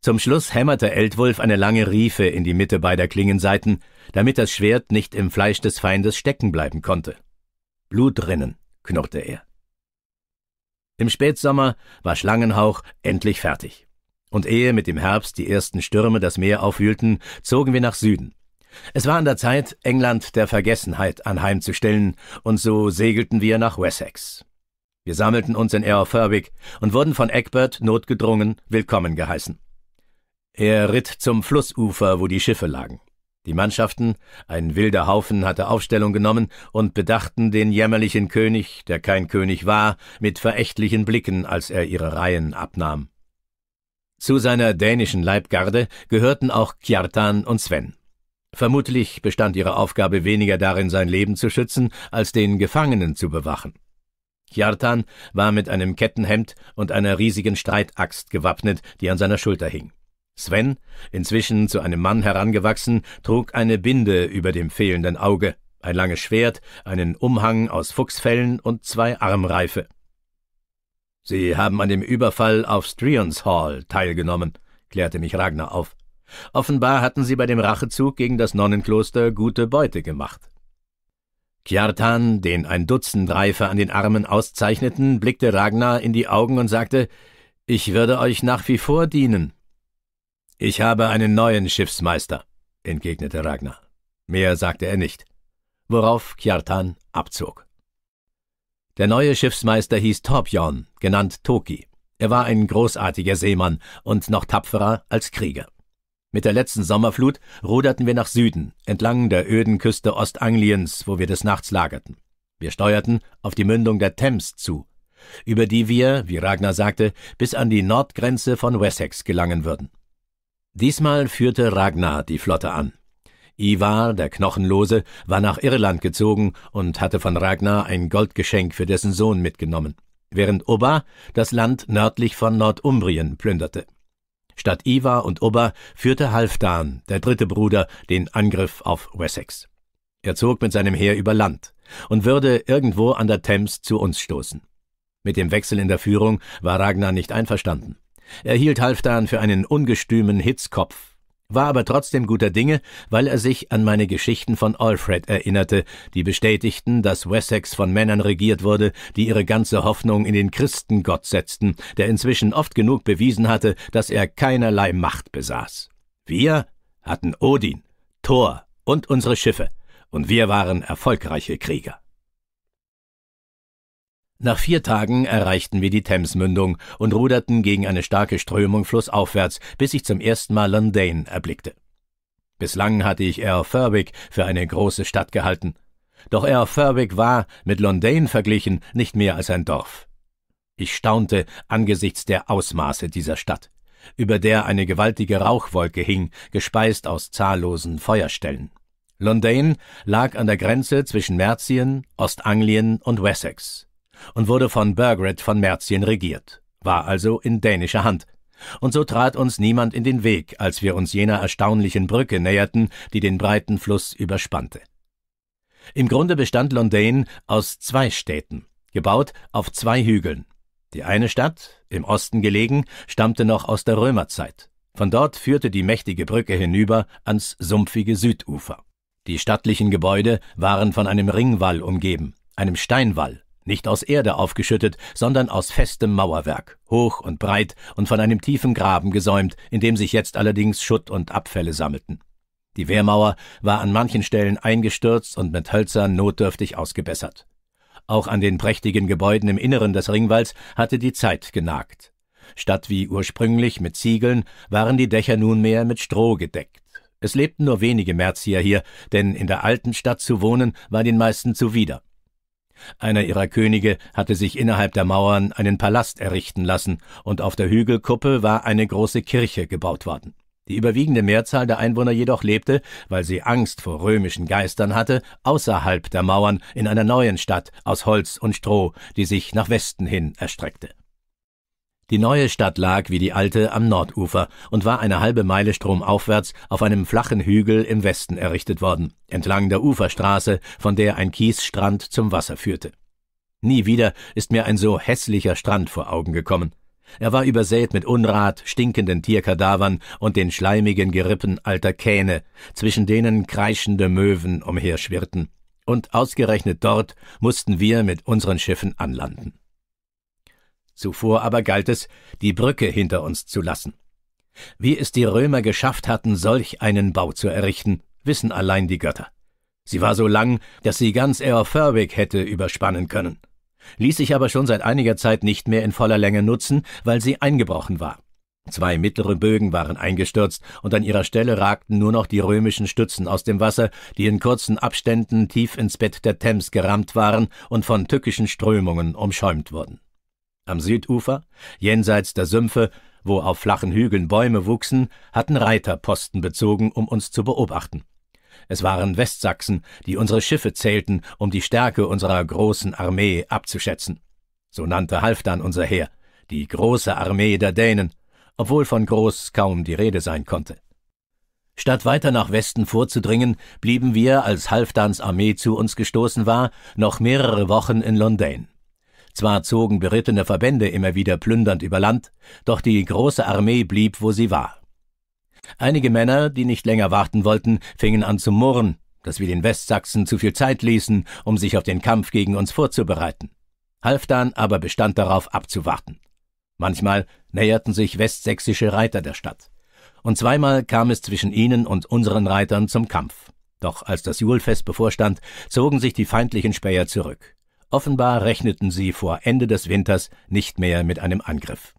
[SPEAKER 1] Zum Schluss hämmerte Eldwulf eine lange Riefe in die Mitte beider Klingenseiten, damit das Schwert nicht im Fleisch des Feindes stecken bleiben konnte. Blutrinnen, knurrte er. Im Spätsommer war Schlangenhauch endlich fertig. Und ehe mit dem Herbst die ersten Stürme das Meer aufwühlten, zogen wir nach Süden, es war an der Zeit, England der Vergessenheit anheimzustellen, und so segelten wir nach Wessex. Wir sammelten uns in Aerofurwick und wurden von Egbert notgedrungen willkommen geheißen. Er ritt zum Flussufer, wo die Schiffe lagen. Die Mannschaften, ein wilder Haufen, hatte Aufstellung genommen und bedachten den jämmerlichen König, der kein König war, mit verächtlichen Blicken, als er ihre Reihen abnahm. Zu seiner dänischen Leibgarde gehörten auch Kjartan und Sven. Vermutlich bestand ihre Aufgabe weniger darin, sein Leben zu schützen, als den Gefangenen zu bewachen. Jartan war mit einem Kettenhemd und einer riesigen Streitaxt gewappnet, die an seiner Schulter hing. Sven, inzwischen zu einem Mann herangewachsen, trug eine Binde über dem fehlenden Auge, ein langes Schwert, einen Umhang aus Fuchsfellen und zwei Armreife. Sie haben an dem Überfall auf Strions Hall teilgenommen, klärte mich Ragnar auf. Offenbar hatten sie bei dem Rachezug gegen das Nonnenkloster gute Beute gemacht. Kjartan, den ein Dutzend Reife an den Armen auszeichneten, blickte Ragnar in die Augen und sagte, »Ich würde euch nach wie vor dienen.« »Ich habe einen neuen Schiffsmeister«, entgegnete Ragnar. Mehr sagte er nicht, worauf Kjartan abzog. Der neue Schiffsmeister hieß Torbjorn, genannt Toki. Er war ein großartiger Seemann und noch tapferer als Krieger. Mit der letzten Sommerflut ruderten wir nach Süden, entlang der öden Küste Ostangliens, wo wir des Nachts lagerten. Wir steuerten auf die Mündung der Thames zu, über die wir, wie Ragnar sagte, bis an die Nordgrenze von Wessex gelangen würden. Diesmal führte Ragnar die Flotte an. Ivar, der Knochenlose, war nach Irland gezogen und hatte von Ragnar ein Goldgeschenk für dessen Sohn mitgenommen, während Oba das Land nördlich von Nordumbrien plünderte. Statt Iwa und Uber führte Halfdan, der dritte Bruder, den Angriff auf Wessex. Er zog mit seinem Heer über Land und würde irgendwo an der Thames zu uns stoßen. Mit dem Wechsel in der Führung war Ragnar nicht einverstanden. Er hielt Halfdan für einen ungestümen Hitzkopf, war aber trotzdem guter Dinge, weil er sich an meine Geschichten von Alfred erinnerte, die bestätigten, dass Wessex von Männern regiert wurde, die ihre ganze Hoffnung in den Christengott setzten, der inzwischen oft genug bewiesen hatte, dass er keinerlei Macht besaß. Wir hatten Odin, Thor und unsere Schiffe, und wir waren erfolgreiche Krieger. Nach vier Tagen erreichten wir die Thamesmündung und ruderten gegen eine starke Strömung flussaufwärts, bis ich zum ersten Mal Londane erblickte. Bislang hatte ich Air Furwick für eine große Stadt gehalten. Doch Air Furwick war, mit Londane verglichen, nicht mehr als ein Dorf. Ich staunte angesichts der Ausmaße dieser Stadt, über der eine gewaltige Rauchwolke hing, gespeist aus zahllosen Feuerstellen. Londane lag an der Grenze zwischen Merzien, Ostanglien und Wessex und wurde von Bergret von Merzien regiert, war also in dänischer Hand. Und so trat uns niemand in den Weg, als wir uns jener erstaunlichen Brücke näherten, die den breiten Fluss überspannte. Im Grunde bestand Londain aus zwei Städten, gebaut auf zwei Hügeln. Die eine Stadt, im Osten gelegen, stammte noch aus der Römerzeit. Von dort führte die mächtige Brücke hinüber ans sumpfige Südufer. Die stattlichen Gebäude waren von einem Ringwall umgeben, einem Steinwall, nicht aus Erde aufgeschüttet, sondern aus festem Mauerwerk, hoch und breit und von einem tiefen Graben gesäumt, in dem sich jetzt allerdings Schutt und Abfälle sammelten. Die Wehrmauer war an manchen Stellen eingestürzt und mit Hölzern notdürftig ausgebessert. Auch an den prächtigen Gebäuden im Inneren des Ringwalls hatte die Zeit genagt. Statt wie ursprünglich mit Ziegeln waren die Dächer nunmehr mit Stroh gedeckt. Es lebten nur wenige Märzier hier, denn in der alten Stadt zu wohnen war den meisten zuwider. Einer ihrer Könige hatte sich innerhalb der Mauern einen Palast errichten lassen, und auf der Hügelkuppe war eine große Kirche gebaut worden. Die überwiegende Mehrzahl der Einwohner jedoch lebte, weil sie Angst vor römischen Geistern hatte, außerhalb der Mauern in einer neuen Stadt aus Holz und Stroh, die sich nach Westen hin erstreckte. Die neue Stadt lag wie die alte am Nordufer und war eine halbe Meile stromaufwärts auf einem flachen Hügel im Westen errichtet worden, entlang der Uferstraße, von der ein Kiesstrand zum Wasser führte. Nie wieder ist mir ein so hässlicher Strand vor Augen gekommen. Er war übersät mit Unrat, stinkenden Tierkadavern und den schleimigen Gerippen alter Kähne, zwischen denen kreischende Möwen umherschwirrten. Und ausgerechnet dort mussten wir mit unseren Schiffen anlanden. Zuvor aber galt es, die Brücke hinter uns zu lassen. Wie es die Römer geschafft hatten, solch einen Bau zu errichten, wissen allein die Götter. Sie war so lang, dass sie ganz Aerfurwick hätte überspannen können, ließ sich aber schon seit einiger Zeit nicht mehr in voller Länge nutzen, weil sie eingebrochen war. Zwei mittlere Bögen waren eingestürzt und an ihrer Stelle ragten nur noch die römischen Stützen aus dem Wasser, die in kurzen Abständen tief ins Bett der Thames gerammt waren und von tückischen Strömungen umschäumt wurden. Am Südufer, jenseits der Sümpfe, wo auf flachen Hügeln Bäume wuchsen, hatten Reiter Posten bezogen, um uns zu beobachten. Es waren Westsachsen, die unsere Schiffe zählten, um die Stärke unserer großen Armee abzuschätzen. So nannte Halfdan unser Heer, die große Armee der Dänen, obwohl von groß kaum die Rede sein konnte. Statt weiter nach Westen vorzudringen, blieben wir, als Halfdans Armee zu uns gestoßen war, noch mehrere Wochen in Londain. Zwar zogen berittene Verbände immer wieder plündernd über Land, doch die große Armee blieb, wo sie war. Einige Männer, die nicht länger warten wollten, fingen an zu murren, dass wir den Westsachsen zu viel Zeit ließen, um sich auf den Kampf gegen uns vorzubereiten. Halfdan aber bestand darauf, abzuwarten. Manchmal näherten sich westsächsische Reiter der Stadt. Und zweimal kam es zwischen ihnen und unseren Reitern zum Kampf. Doch als das Julfest bevorstand, zogen sich die feindlichen Späher zurück. Offenbar rechneten sie vor Ende des Winters nicht mehr mit einem Angriff.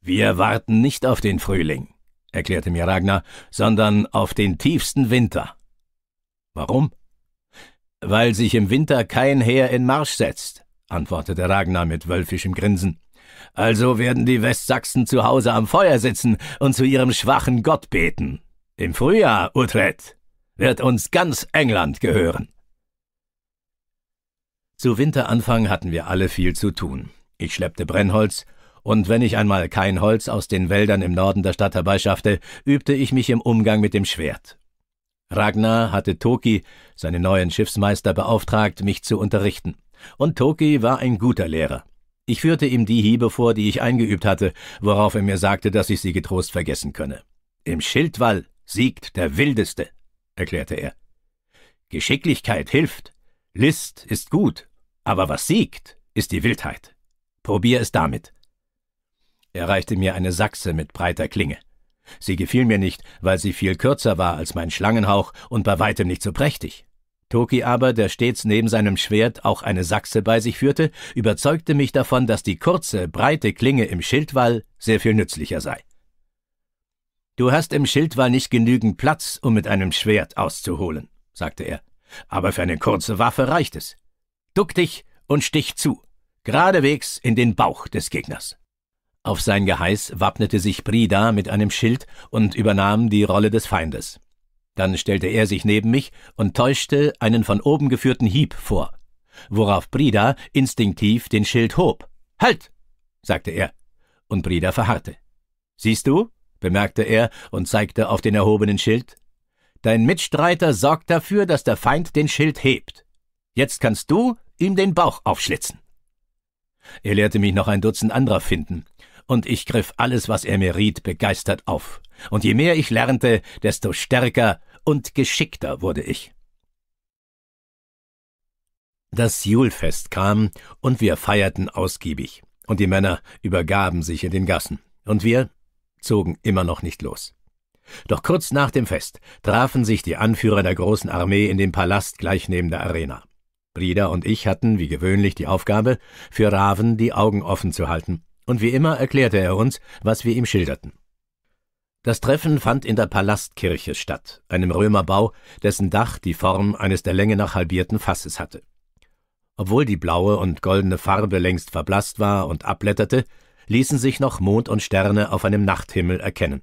[SPEAKER 2] Wir warten
[SPEAKER 1] nicht auf den Frühling, erklärte mir Ragnar, sondern auf den tiefsten Winter. Warum? Weil sich im Winter kein Heer in Marsch setzt, antwortete Ragnar mit wölfischem Grinsen. Also werden die Westsachsen zu Hause am Feuer sitzen und zu ihrem schwachen Gott beten. Im Frühjahr, Utrecht, wird uns ganz England gehören. Zu Winteranfang hatten wir alle viel zu tun. Ich schleppte Brennholz, und wenn ich einmal kein Holz aus den Wäldern im Norden der Stadt herbeischaffte, übte ich mich im Umgang mit dem Schwert. Ragnar hatte Toki, seinen neuen Schiffsmeister, beauftragt, mich zu unterrichten. Und Toki war ein guter Lehrer. Ich führte ihm die Hiebe vor, die ich eingeübt hatte, worauf er mir sagte, dass ich sie getrost vergessen könne. Im Schildwall siegt der Wildeste, erklärte er. Geschicklichkeit hilft, List ist gut, aber was siegt, ist die Wildheit. Probier es damit. Er reichte mir eine Sachse mit breiter Klinge. Sie gefiel mir nicht, weil sie viel kürzer war als mein Schlangenhauch und bei weitem nicht so prächtig. Toki aber, der stets neben seinem Schwert auch eine Sachse bei sich führte, überzeugte mich davon, dass die kurze, breite Klinge im Schildwall sehr viel nützlicher sei. Du hast im Schildwall nicht genügend Platz, um mit einem Schwert auszuholen, sagte er, aber für eine kurze Waffe reicht es. Duck dich und stich zu, geradewegs in den Bauch des Gegners. Auf sein Geheiß wappnete sich Brida mit einem Schild und übernahm die Rolle des Feindes. Dann stellte er sich neben mich und täuschte einen von oben geführten Hieb vor, worauf Brida instinktiv den Schild hob. Halt! sagte er, und Brida verharrte. Siehst du? bemerkte er und zeigte auf den erhobenen Schild. Dein Mitstreiter sorgt dafür, dass der Feind den Schild hebt. Jetzt kannst du ihm den Bauch aufschlitzen. Er lehrte mich noch ein Dutzend anderer finden, und ich griff alles, was er mir riet, begeistert auf. Und je mehr ich lernte, desto stärker und geschickter wurde ich. Das Julfest kam, und wir feierten ausgiebig, und die Männer übergaben sich in den Gassen, und wir zogen immer noch nicht los. Doch kurz nach dem Fest trafen sich die Anführer der großen Armee in dem Palast gleich neben der Arena. Brida und ich hatten, wie gewöhnlich, die Aufgabe, für Raven die Augen offen zu halten, und wie immer erklärte er uns, was wir ihm schilderten. Das Treffen fand in der Palastkirche statt, einem Römerbau, dessen Dach die Form eines der Länge nach halbierten Fasses hatte. Obwohl die blaue und goldene Farbe längst verblasst war und abblätterte, ließen sich noch Mond und Sterne auf einem Nachthimmel erkennen.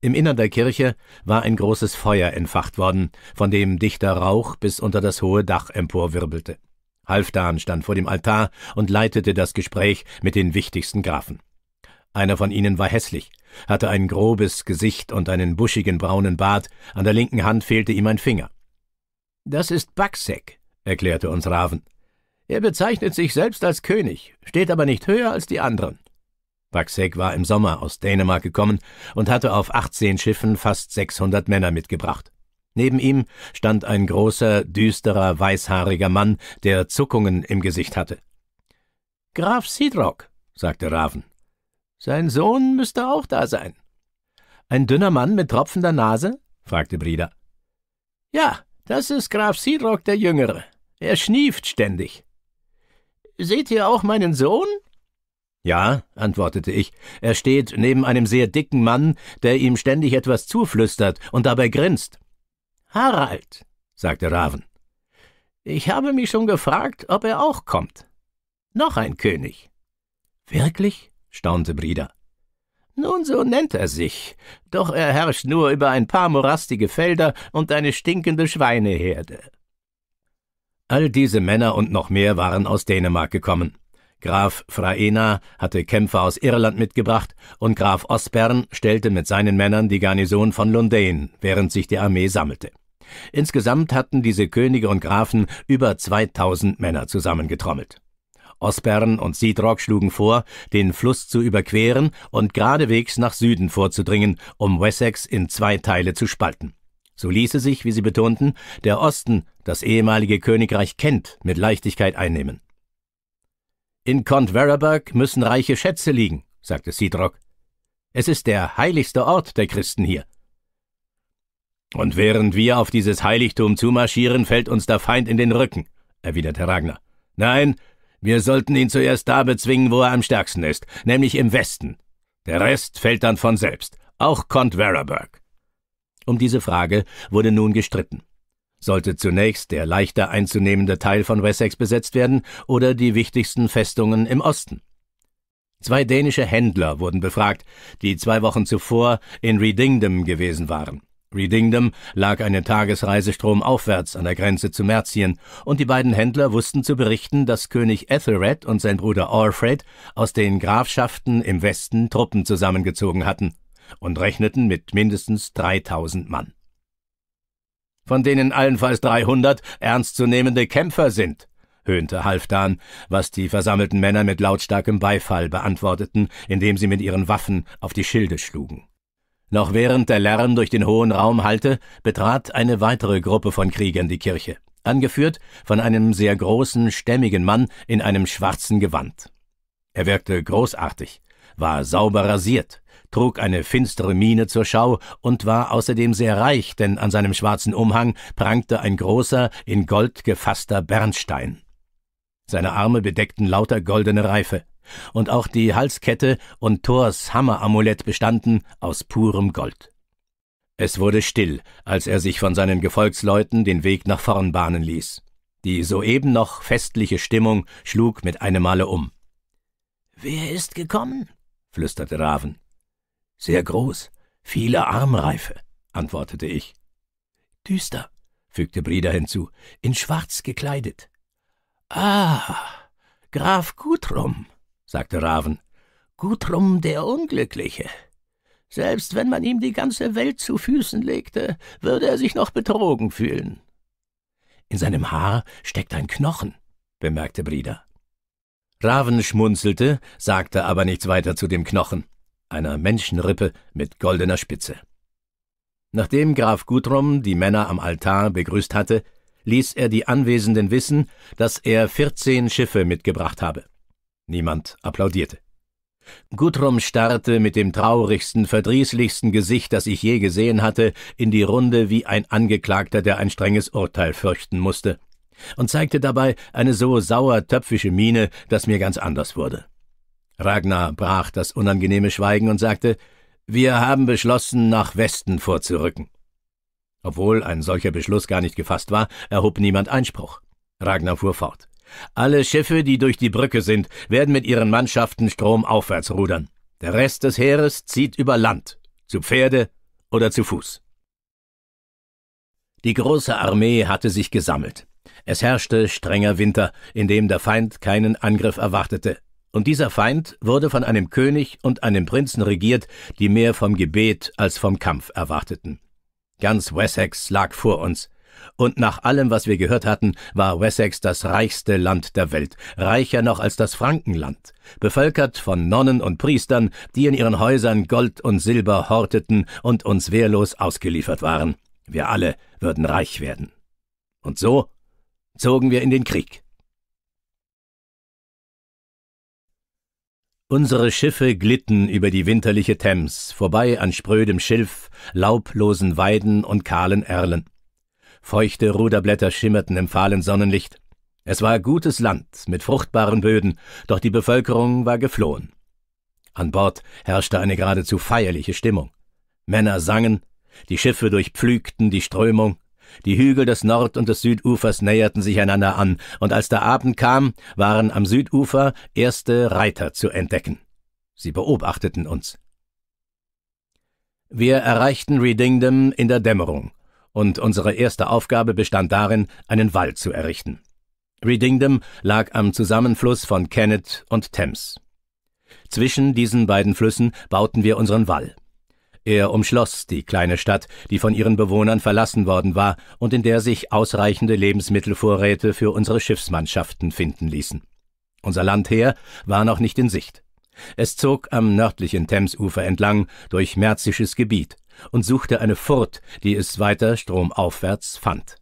[SPEAKER 1] Im Innern der Kirche war ein großes Feuer entfacht worden, von dem dichter Rauch bis unter das hohe Dach emporwirbelte. Halfdan stand vor dem Altar und leitete das Gespräch mit den wichtigsten Grafen. Einer von ihnen war hässlich, hatte ein grobes Gesicht und einen buschigen braunen Bart, an der linken Hand fehlte ihm ein Finger. Das ist Baxek, erklärte uns Raven. Er bezeichnet sich selbst als König, steht aber nicht höher als die anderen. Baxek war im Sommer aus Dänemark gekommen und hatte auf 18 Schiffen fast 600 Männer mitgebracht. Neben ihm stand ein großer, düsterer, weißhaariger Mann, der Zuckungen im Gesicht hatte. Graf Sidrock, sagte Raven. Sein Sohn müsste auch da sein. Ein dünner Mann mit tropfender Nase? fragte Brida. Ja, das ist Graf Sidrock der Jüngere. Er schnieft ständig. Seht ihr auch meinen Sohn? Ja, antwortete ich, er steht neben einem sehr dicken Mann, der ihm ständig etwas zuflüstert und dabei grinst. Harald, sagte Raven. Ich habe mich schon gefragt, ob er auch kommt. Noch ein König. Wirklich? staunte Brida. Nun, so nennt er sich, doch er herrscht nur über ein paar morastige Felder und eine stinkende Schweineherde. All diese Männer und noch mehr waren aus Dänemark gekommen. Graf Fraena hatte Kämpfer aus Irland mitgebracht und Graf Osbern stellte mit seinen Männern die Garnison von Lundane, während sich die Armee sammelte. Insgesamt hatten diese Könige und Grafen über 2000 Männer zusammengetrommelt. Osbern und Sidrock schlugen vor, den Fluss zu überqueren und geradewegs nach Süden vorzudringen, um Wessex in zwei Teile zu spalten. So ließe sich, wie sie betonten, der Osten, das ehemalige Königreich Kent, mit Leichtigkeit einnehmen. In Contveraberg müssen reiche Schätze liegen, sagte Sidrock. Es ist der heiligste Ort der Christen hier. Und während wir auf dieses Heiligtum zumarschieren, fällt uns der Feind in den Rücken, erwiderte Ragnar. Nein, wir sollten ihn zuerst da bezwingen, wo er am stärksten ist, nämlich im Westen. Der Rest fällt dann von selbst, auch Contveraberg. Um diese Frage wurde nun gestritten. Sollte zunächst der leichter einzunehmende Teil von Wessex besetzt werden oder die wichtigsten Festungen im Osten? Zwei dänische Händler wurden befragt, die zwei Wochen zuvor in Redingdom gewesen waren. Redingdom lag eine Tagesreise stromaufwärts an der Grenze zu Merzien, und die beiden Händler wussten zu berichten, dass König Ethelred und sein Bruder Orfred aus den Grafschaften im Westen Truppen zusammengezogen hatten und rechneten mit mindestens 3000 Mann von denen allenfalls 300 ernstzunehmende Kämpfer sind, höhnte Halfdan, was die versammelten Männer mit lautstarkem Beifall beantworteten, indem sie mit ihren Waffen auf die Schilde schlugen. Noch während der Lärm durch den hohen Raum hallte, betrat eine weitere Gruppe von Kriegern die Kirche, angeführt von einem sehr großen, stämmigen Mann in einem schwarzen Gewand. Er wirkte großartig, war sauber rasiert, trug eine finstere Miene zur Schau und war außerdem sehr reich, denn an seinem schwarzen Umhang prangte ein großer, in Gold gefasster Bernstein. Seine Arme bedeckten lauter goldene Reife, und auch die Halskette und Thors Hammeramulett bestanden aus purem Gold. Es wurde still, als er sich von seinen Gefolgsleuten den Weg nach vorn bahnen ließ. Die soeben noch festliche Stimmung schlug mit einem Male um. Wer ist gekommen? flüsterte Raven. Sehr groß, viele Armreife, antwortete ich. Düster, fügte Brida hinzu, in schwarz gekleidet. Ah, Graf Gutrum, sagte Raven. Gutrum der Unglückliche. Selbst wenn man ihm die ganze Welt zu Füßen legte, würde er sich noch betrogen fühlen. In seinem Haar steckt ein Knochen, bemerkte Brida. Raven schmunzelte, sagte aber nichts weiter zu dem Knochen einer Menschenrippe mit goldener Spitze. Nachdem Graf Gutrum die Männer am Altar begrüßt hatte, ließ er die Anwesenden wissen, dass er vierzehn Schiffe mitgebracht habe. Niemand applaudierte. Gutrum starrte mit dem traurigsten, verdrießlichsten Gesicht, das ich je gesehen hatte, in die Runde wie ein Angeklagter, der ein strenges Urteil fürchten musste, und zeigte dabei eine so sauer töpfische Miene, dass mir ganz anders wurde. Ragnar brach das unangenehme Schweigen und sagte, wir haben beschlossen, nach Westen vorzurücken. Obwohl ein solcher Beschluss gar nicht gefasst war, erhob niemand Einspruch. Ragnar fuhr fort. Alle Schiffe, die durch die Brücke sind, werden mit ihren Mannschaften stromaufwärts rudern. Der Rest des Heeres zieht über Land, zu Pferde oder zu Fuß. Die große Armee hatte sich gesammelt. Es herrschte strenger Winter, in dem der Feind keinen Angriff erwartete und dieser Feind wurde von einem König und einem Prinzen regiert, die mehr vom Gebet als vom Kampf erwarteten. Ganz Wessex lag vor uns, und nach allem, was wir gehört hatten, war Wessex das reichste Land der Welt, reicher noch als das Frankenland, bevölkert von Nonnen und Priestern, die in ihren Häusern Gold und Silber horteten und uns wehrlos ausgeliefert waren. Wir alle würden reich werden. Und so zogen wir in den Krieg. Unsere Schiffe glitten über die winterliche Thames, vorbei an sprödem Schilf, laublosen Weiden und kahlen Erlen. Feuchte Ruderblätter schimmerten im fahlen Sonnenlicht. Es war gutes Land mit fruchtbaren Böden, doch die Bevölkerung war geflohen. An Bord herrschte eine geradezu feierliche Stimmung. Männer sangen, die Schiffe durchpflügten die Strömung, die Hügel des Nord- und des Südufers näherten sich einander an, und als der Abend kam, waren am Südufer erste Reiter zu entdecken. Sie beobachteten uns. Wir erreichten Redingdom in der Dämmerung, und unsere erste Aufgabe bestand darin, einen Wall zu errichten. Redingdom lag am Zusammenfluss von Kennet und Thames. Zwischen diesen beiden Flüssen bauten wir unseren Wall. Er umschloss die kleine Stadt, die von ihren Bewohnern verlassen worden war und in der sich ausreichende Lebensmittelvorräte für unsere Schiffsmannschaften finden ließen. Unser Landheer war noch nicht in Sicht. Es zog am nördlichen Themsufer entlang durch märzisches Gebiet und suchte eine Furt, die es weiter stromaufwärts fand.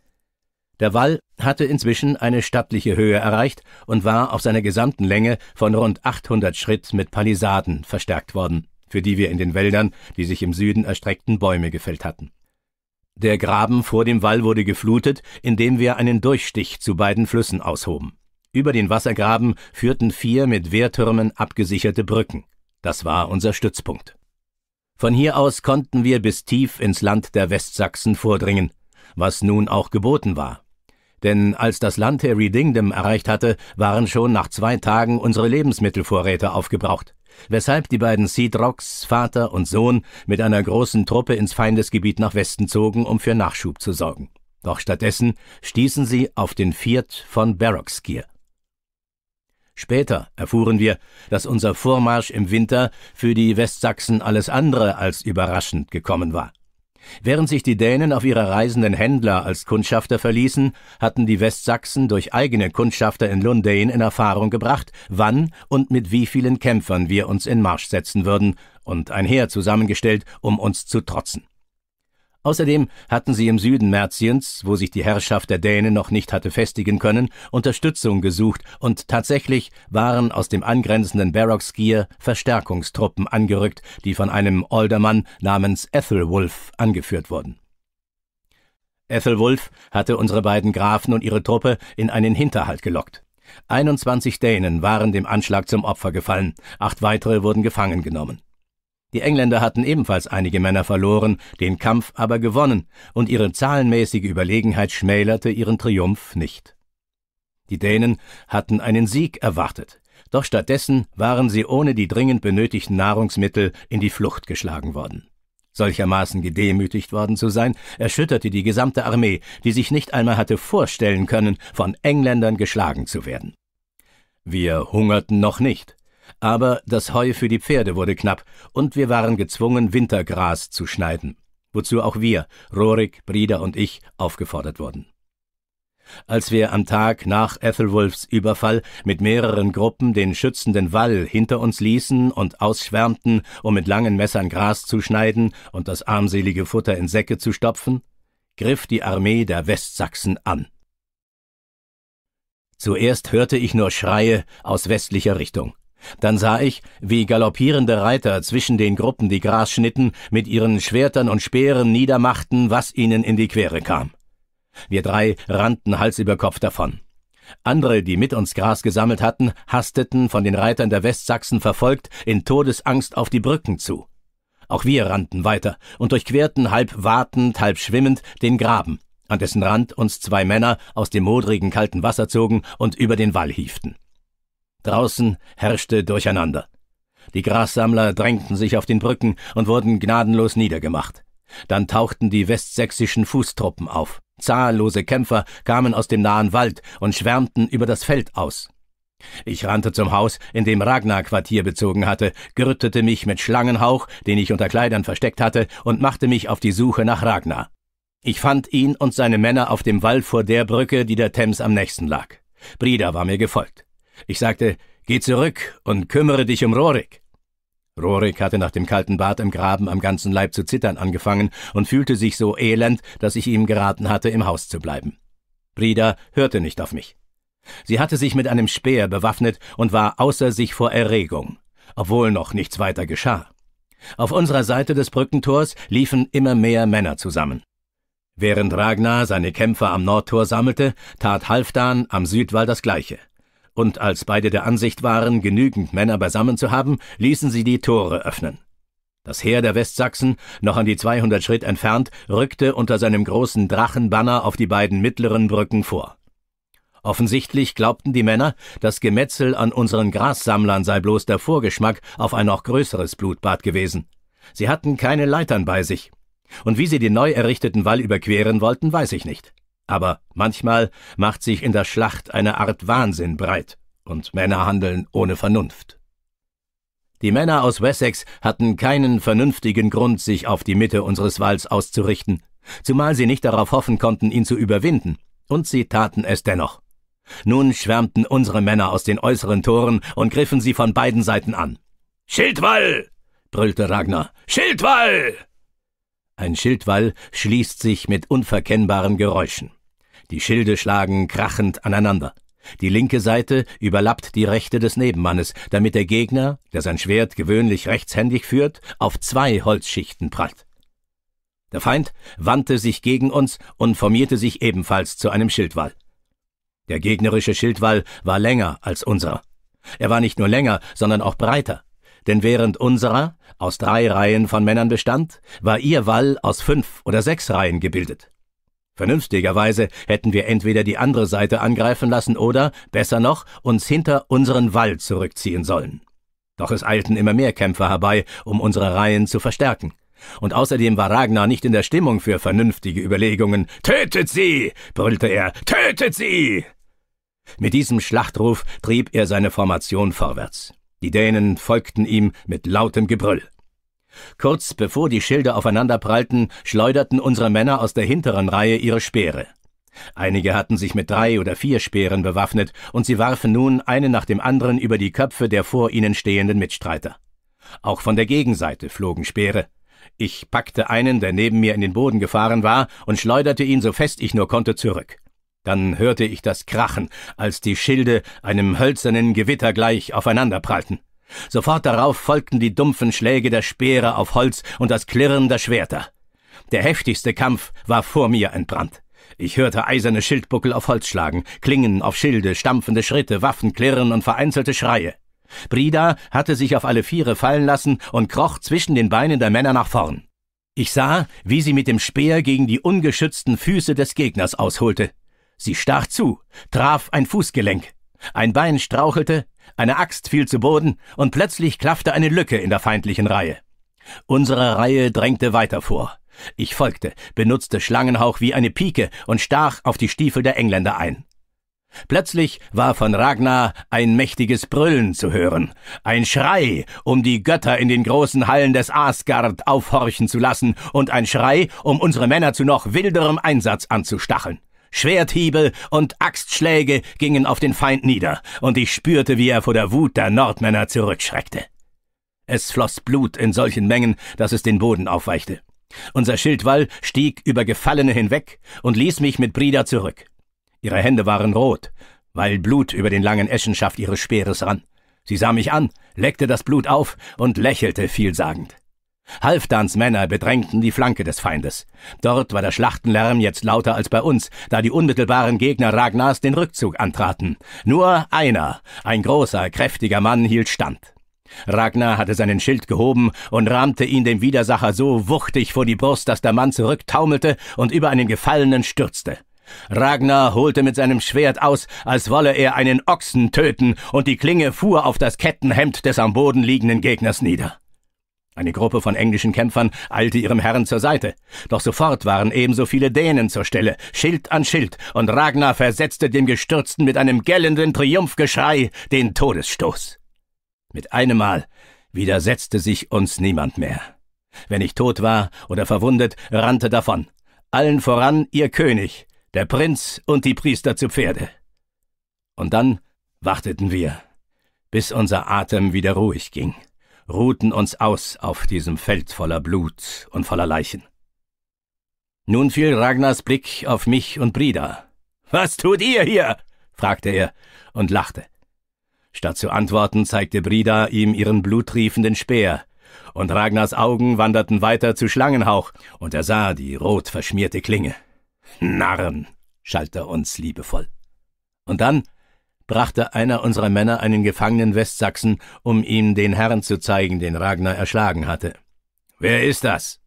[SPEAKER 1] Der Wall hatte inzwischen eine stattliche Höhe erreicht und war auf seiner gesamten Länge von rund 800 Schritt mit Palisaden verstärkt worden für die wir in den Wäldern, die sich im Süden erstreckten, Bäume gefällt hatten. Der Graben vor dem Wall wurde geflutet, indem wir einen Durchstich zu beiden Flüssen aushoben. Über den Wassergraben führten vier mit Wehrtürmen abgesicherte Brücken. Das war unser Stützpunkt. Von hier aus konnten wir bis tief ins Land der Westsachsen vordringen, was nun auch geboten war. Denn als das Land Harry Dingdom erreicht hatte, waren schon nach zwei Tagen unsere Lebensmittelvorräte aufgebraucht weshalb die beiden Seedrocks, Vater und Sohn, mit einer großen Truppe ins Feindesgebiet nach Westen zogen, um für Nachschub zu sorgen. Doch stattdessen stießen sie auf den Viert von Barrocksgear. Später erfuhren wir, dass unser Vormarsch im Winter für die Westsachsen alles andere als überraschend gekommen war. Während sich die Dänen auf ihre reisenden Händler als Kundschafter verließen, hatten die Westsachsen durch eigene Kundschafter in Lundane in Erfahrung gebracht, wann und mit wie vielen Kämpfern wir uns in Marsch setzen würden und ein Heer zusammengestellt, um uns zu trotzen. Außerdem hatten sie im Süden Merziens, wo sich die Herrschaft der Dänen noch nicht hatte festigen können, Unterstützung gesucht und tatsächlich waren aus dem angrenzenden Barracks-Gier Verstärkungstruppen angerückt, die von einem Aldermann namens Ethelwulf angeführt wurden. Ethelwulf hatte unsere beiden Grafen und ihre Truppe in einen Hinterhalt gelockt. 21 Dänen waren dem Anschlag zum Opfer gefallen, acht weitere wurden gefangen genommen. Die Engländer hatten ebenfalls einige Männer verloren, den Kampf aber gewonnen, und ihre zahlenmäßige Überlegenheit schmälerte ihren Triumph nicht. Die Dänen hatten einen Sieg erwartet, doch stattdessen waren sie ohne die dringend benötigten Nahrungsmittel in die Flucht geschlagen worden. Solchermaßen gedemütigt worden zu sein, erschütterte die gesamte Armee, die sich nicht einmal hatte vorstellen können, von Engländern geschlagen zu werden. Wir hungerten noch nicht, aber das Heu für die Pferde wurde knapp, und wir waren gezwungen, Wintergras zu schneiden, wozu auch wir, Rorik, Brieder und ich, aufgefordert wurden. Als wir am Tag nach Ethelwulfs Überfall mit mehreren Gruppen den schützenden Wall hinter uns ließen und ausschwärmten, um mit langen Messern Gras zu schneiden und das armselige Futter in Säcke zu stopfen, griff die Armee der Westsachsen an. Zuerst hörte ich nur Schreie aus westlicher Richtung. Dann sah ich, wie galoppierende Reiter zwischen den Gruppen die Gras schnitten, mit ihren Schwertern und Speeren niedermachten, was ihnen in die Quere kam. Wir drei rannten Hals über Kopf davon. Andere, die mit uns Gras gesammelt hatten, hasteten, von den Reitern der Westsachsen verfolgt, in Todesangst auf die Brücken zu. Auch wir rannten weiter und durchquerten halb watend, halb schwimmend den Graben, an dessen Rand uns zwei Männer aus dem modrigen kalten Wasser zogen und über den Wall hieften. Draußen herrschte Durcheinander. Die Grassammler drängten sich auf den Brücken und wurden gnadenlos niedergemacht. Dann tauchten die westsächsischen Fußtruppen auf. Zahllose Kämpfer kamen aus dem nahen Wald und schwärmten über das Feld aus. Ich rannte zum Haus, in dem Ragnar Quartier bezogen hatte, gürtete mich mit Schlangenhauch, den ich unter Kleidern versteckt hatte, und machte mich auf die Suche nach Ragnar. Ich fand ihn und seine Männer auf dem Wall vor der Brücke, die der Thames am nächsten lag. Brida war mir gefolgt. Ich sagte, geh zurück und kümmere dich um Rorik. Rorik hatte nach dem kalten Bad im Graben am ganzen Leib zu zittern angefangen und fühlte sich so elend, dass ich ihm geraten hatte, im Haus zu bleiben. Brida hörte nicht auf mich. Sie hatte sich mit einem Speer bewaffnet und war außer sich vor Erregung, obwohl noch nichts weiter geschah. Auf unserer Seite des Brückentors liefen immer mehr Männer zusammen. Während Ragnar seine Kämpfer am Nordtor sammelte, tat Halfdan am Südwall das Gleiche und als beide der Ansicht waren, genügend Männer beisammen zu haben, ließen sie die Tore öffnen. Das Heer der Westsachsen, noch an die 200 Schritt entfernt, rückte unter seinem großen Drachenbanner auf die beiden mittleren Brücken vor. Offensichtlich glaubten die Männer, das Gemetzel an unseren Grassammlern sei bloß der Vorgeschmack auf ein noch größeres Blutbad gewesen. Sie hatten keine Leitern bei sich. Und wie sie den neu errichteten Wall überqueren wollten, weiß ich nicht. Aber manchmal macht sich in der Schlacht eine Art Wahnsinn breit, und Männer handeln ohne Vernunft. Die Männer aus Wessex hatten keinen vernünftigen Grund, sich auf die Mitte unseres Walls auszurichten, zumal sie nicht darauf hoffen konnten, ihn zu überwinden, und sie taten es dennoch. Nun schwärmten unsere Männer aus den äußeren Toren und griffen sie von beiden Seiten an. Schildwall! brüllte Ragnar.
[SPEAKER 2] Schildwall!
[SPEAKER 1] Ein Schildwall schließt sich mit unverkennbaren Geräuschen. Die Schilde schlagen krachend aneinander. Die linke Seite überlappt die rechte des Nebenmannes, damit der Gegner, der sein Schwert gewöhnlich rechtshändig führt, auf zwei Holzschichten prallt. Der Feind wandte sich gegen uns und formierte sich ebenfalls zu einem Schildwall. Der gegnerische Schildwall war länger als unserer. Er war nicht nur länger, sondern auch breiter, denn während unserer aus drei Reihen von Männern bestand, war ihr Wall aus fünf oder sechs Reihen gebildet. Vernünftigerweise hätten wir entweder die andere Seite angreifen lassen oder, besser noch, uns hinter unseren Wall zurückziehen sollen. Doch es eilten immer mehr Kämpfer herbei, um unsere Reihen zu verstärken. Und außerdem war Ragnar nicht in der Stimmung für vernünftige Überlegungen. Tötet sie! brüllte er. Tötet sie! Mit diesem Schlachtruf trieb er seine Formation vorwärts. Die Dänen folgten ihm mit lautem Gebrüll. Kurz bevor die Schilder aufeinanderprallten, schleuderten unsere Männer aus der hinteren Reihe ihre Speere. Einige hatten sich mit drei oder vier Speeren bewaffnet, und sie warfen nun einen nach dem anderen über die Köpfe der vor ihnen stehenden Mitstreiter. Auch von der Gegenseite flogen Speere. Ich packte einen, der neben mir in den Boden gefahren war, und schleuderte ihn so fest ich nur konnte zurück. Dann hörte ich das Krachen, als die Schilde einem hölzernen Gewitter gleich aufeinanderprallten. Sofort darauf folgten die dumpfen Schläge der Speere auf Holz und das Klirren der Schwerter. Der heftigste Kampf war vor mir entbrannt. Ich hörte eiserne Schildbuckel auf Holz schlagen, Klingen auf Schilde, stampfende Schritte, Waffen klirren und vereinzelte Schreie. Brida hatte sich auf alle Viere fallen lassen und kroch zwischen den Beinen der Männer nach vorn. Ich sah, wie sie mit dem Speer gegen die ungeschützten Füße des Gegners ausholte. Sie stach zu, traf ein Fußgelenk. Ein Bein strauchelte, eine Axt fiel zu Boden und plötzlich klaffte eine Lücke in der feindlichen Reihe. Unsere Reihe drängte weiter vor. Ich folgte, benutzte Schlangenhauch wie eine Pike und stach auf die Stiefel der Engländer ein. Plötzlich war von Ragnar ein mächtiges Brüllen zu hören, ein Schrei, um die Götter in den großen Hallen des Asgard aufhorchen zu lassen, und ein Schrei, um unsere Männer zu noch wilderem Einsatz anzustacheln. Schwerthiebe und Axtschläge gingen auf den Feind nieder, und ich spürte, wie er vor der Wut der Nordmänner zurückschreckte. Es floss Blut in solchen Mengen, dass es den Boden aufweichte. Unser Schildwall stieg über Gefallene hinweg und ließ mich mit Brida zurück. Ihre Hände waren rot, weil Blut über den langen Eschenschaft ihres Speeres rann. Sie sah mich an, leckte das Blut auf und lächelte vielsagend. Halfdans Männer bedrängten die Flanke des Feindes. Dort war der Schlachtenlärm jetzt lauter als bei uns, da die unmittelbaren Gegner Ragnars den Rückzug antraten. Nur einer, ein großer, kräftiger Mann, hielt stand. Ragnar hatte seinen Schild gehoben und rahmte ihn dem Widersacher so wuchtig vor die Brust, dass der Mann zurücktaumelte und über einen Gefallenen stürzte. Ragnar holte mit seinem Schwert aus, als wolle er einen Ochsen töten, und die Klinge fuhr auf das Kettenhemd des am Boden liegenden Gegners nieder. Eine Gruppe von englischen Kämpfern eilte ihrem Herrn zur Seite. Doch sofort waren ebenso viele Dänen zur Stelle, Schild an Schild, und Ragnar versetzte dem Gestürzten mit einem gellenden Triumphgeschrei den Todesstoß. Mit einem Mal widersetzte sich uns niemand mehr. Wenn ich tot war oder verwundet, rannte davon. Allen voran ihr König, der Prinz und die Priester zu Pferde. Und dann warteten wir, bis unser Atem wieder ruhig ging ruhten uns aus auf diesem Feld voller Blut und voller Leichen. Nun fiel Ragnars Blick auf mich und Brida. Was tut ihr hier? fragte er und lachte. Statt zu antworten, zeigte Brida ihm ihren blutriefenden Speer, und Ragnars Augen wanderten weiter zu Schlangenhauch, und er sah die rot verschmierte Klinge. Narren, schalt er uns liebevoll. Und dann brachte einer unserer Männer einen gefangenen Westsachsen, um ihm den Herrn zu zeigen, den Ragnar erschlagen hatte. Wer ist das?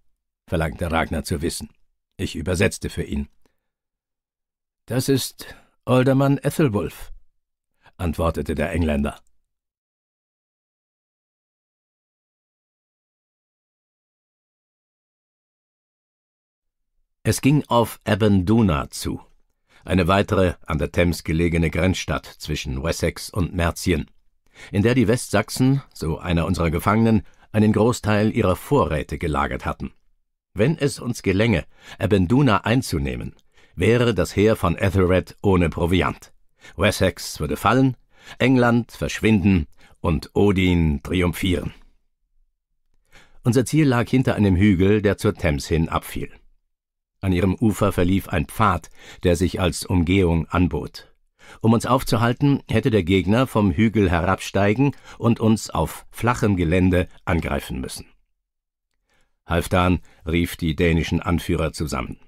[SPEAKER 1] verlangte Ragnar zu wissen. Ich übersetzte für ihn.
[SPEAKER 2] Das ist Alderman Ethelwulf, antwortete der Engländer. Es ging auf Abenduna zu
[SPEAKER 1] eine weitere an der Thames gelegene Grenzstadt zwischen Wessex und Merzien, in der die Westsachsen, so einer unserer Gefangenen, einen Großteil ihrer Vorräte gelagert hatten. Wenn es uns gelänge, Abenduna einzunehmen, wäre das Heer von Ethelred ohne Proviant. Wessex würde fallen, England verschwinden und Odin triumphieren. Unser Ziel lag hinter einem Hügel, der zur Thames hin abfiel. An ihrem Ufer verlief ein Pfad, der sich als Umgehung anbot. Um uns aufzuhalten, hätte der Gegner vom Hügel herabsteigen und uns auf flachem Gelände angreifen müssen. Halfdan rief die dänischen Anführer zusammen.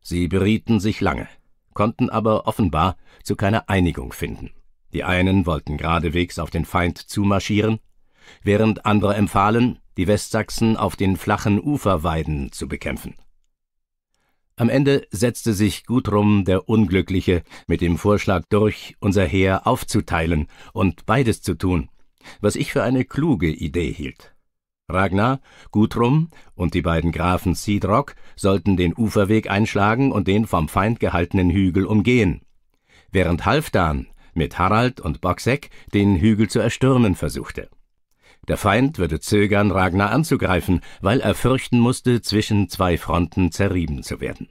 [SPEAKER 1] Sie berieten sich lange, konnten aber offenbar zu keiner Einigung finden. Die einen wollten geradewegs auf den Feind zumarschieren, während andere empfahlen, die Westsachsen auf den flachen Uferweiden zu bekämpfen. Am Ende setzte sich Gutrum der Unglückliche mit dem Vorschlag durch, unser Heer aufzuteilen und beides zu tun, was ich für eine kluge Idee hielt. Ragnar, Gutrum und die beiden Grafen Seedrock sollten den Uferweg einschlagen und den vom Feind gehaltenen Hügel umgehen, während Halfdan mit Harald und Boxeck den Hügel zu erstürmen versuchte. Der Feind würde zögern, Ragnar anzugreifen, weil er fürchten musste, zwischen zwei Fronten zerrieben zu werden.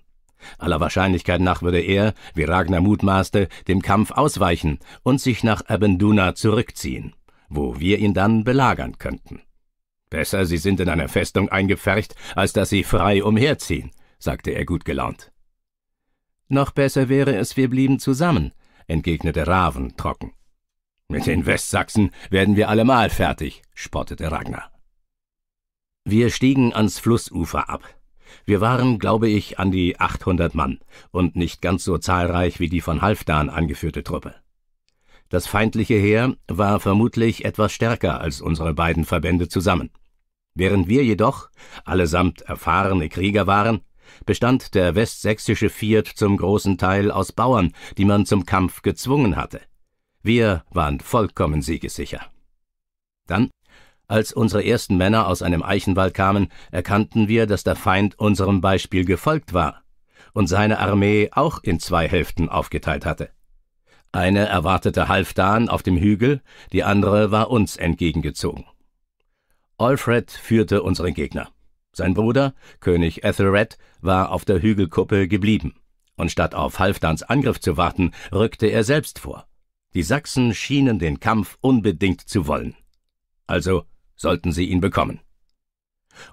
[SPEAKER 1] Aller Wahrscheinlichkeit nach würde er, wie Ragnar mutmaßte, dem Kampf ausweichen und sich nach Abenduna zurückziehen, wo wir ihn dann belagern könnten. Besser, Sie sind in einer Festung eingepfercht, als dass Sie frei umherziehen, sagte er gut gelaunt. Noch besser wäre es, wir blieben zusammen, entgegnete Raven trocken. Mit den Westsachsen werden wir allemal fertig, spottete Ragnar. Wir stiegen ans Flussufer ab. Wir waren, glaube ich, an die 800 Mann und nicht ganz so zahlreich wie die von Halfdan angeführte Truppe. Das feindliche Heer war vermutlich etwas stärker als unsere beiden Verbände zusammen. Während wir jedoch allesamt erfahrene Krieger waren, bestand der westsächsische Viert zum großen Teil aus Bauern, die man zum Kampf gezwungen hatte. Wir waren vollkommen siegessicher. Dann, als unsere ersten Männer aus einem Eichenwald kamen, erkannten wir, dass der Feind unserem Beispiel gefolgt war und seine Armee auch in zwei Hälften aufgeteilt hatte. Eine erwartete Halfdan auf dem Hügel, die andere war uns entgegengezogen. Alfred führte unseren Gegner. Sein Bruder, König Ethelred, war auf der Hügelkuppe geblieben, und statt auf Halfdans Angriff zu warten, rückte er selbst vor. Die Sachsen schienen den Kampf unbedingt zu wollen. Also sollten sie ihn bekommen.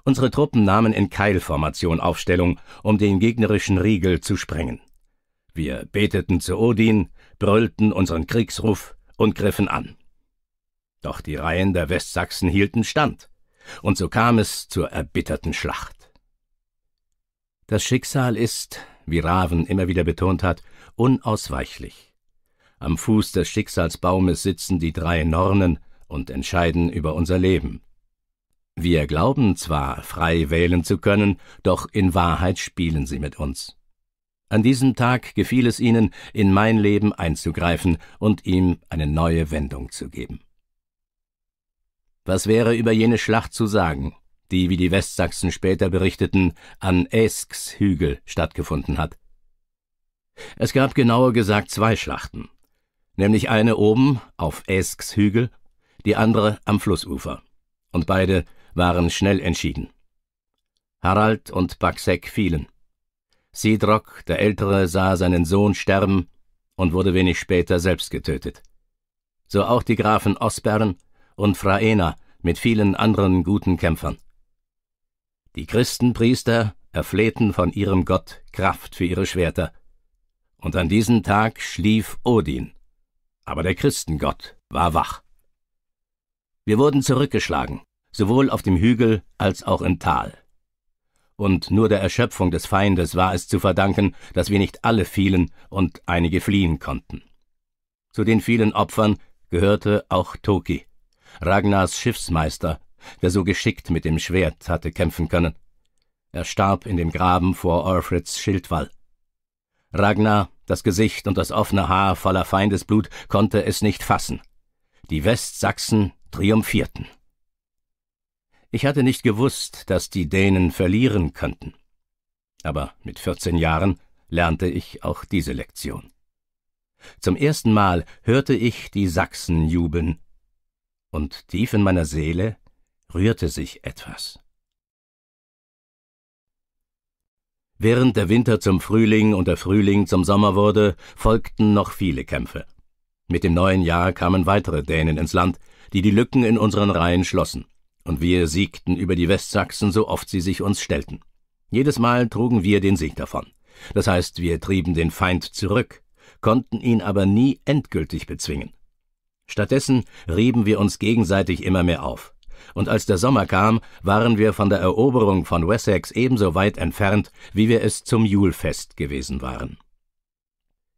[SPEAKER 1] Unsere Truppen nahmen in Keilformation Aufstellung, um den gegnerischen Riegel zu sprengen. Wir beteten zu Odin, brüllten unseren Kriegsruf und griffen an. Doch die Reihen der Westsachsen hielten stand, und so kam es zur erbitterten Schlacht. Das Schicksal ist, wie Raven immer wieder betont hat, unausweichlich. Am Fuß des Schicksalsbaumes sitzen die drei Nornen und entscheiden über unser Leben. Wir glauben zwar, frei wählen zu können, doch in Wahrheit spielen sie mit uns. An diesem Tag gefiel es ihnen, in mein Leben einzugreifen und ihm eine neue Wendung zu geben. Was wäre über jene Schlacht zu sagen, die, wie die Westsachsen später berichteten, an Esks Hügel stattgefunden hat? Es gab genauer gesagt zwei Schlachten nämlich eine oben auf Esks Hügel, die andere am Flussufer, und beide waren schnell entschieden. Harald und Baxek fielen. Sidrock, der Ältere, sah seinen Sohn sterben und wurde wenig später selbst getötet. So auch die Grafen Osbern und Fraena mit vielen anderen guten Kämpfern. Die Christenpriester erflehten von ihrem Gott Kraft für ihre Schwerter. Und an diesem Tag schlief Odin, aber der Christengott war wach. Wir wurden zurückgeschlagen, sowohl auf dem Hügel als auch im Tal. Und nur der Erschöpfung des Feindes war es zu verdanken, dass wir nicht alle fielen und einige fliehen konnten. Zu den vielen Opfern gehörte auch Toki, Ragnars Schiffsmeister, der so geschickt mit dem Schwert hatte kämpfen können. Er starb in dem Graben vor Orfreds Schildwall. Ragnar das Gesicht und das offene Haar voller Feindesblut konnte es nicht fassen. Die Westsachsen triumphierten. Ich hatte nicht gewusst, dass die Dänen verlieren könnten. Aber mit 14 Jahren lernte ich auch diese Lektion. Zum ersten Mal hörte ich die Sachsen jubeln, und tief in meiner Seele rührte sich etwas. Während der Winter zum Frühling und der Frühling zum Sommer wurde, folgten noch viele Kämpfe. Mit dem neuen Jahr kamen weitere Dänen ins Land, die die Lücken in unseren Reihen schlossen, und wir siegten über die Westsachsen so oft sie sich uns stellten. Jedes Mal trugen wir den Sieg davon. Das heißt, wir trieben den Feind zurück, konnten ihn aber nie endgültig bezwingen. Stattdessen rieben wir uns gegenseitig immer mehr auf und als der Sommer kam, waren wir von der Eroberung von Wessex ebenso weit entfernt, wie wir es zum Julfest gewesen waren.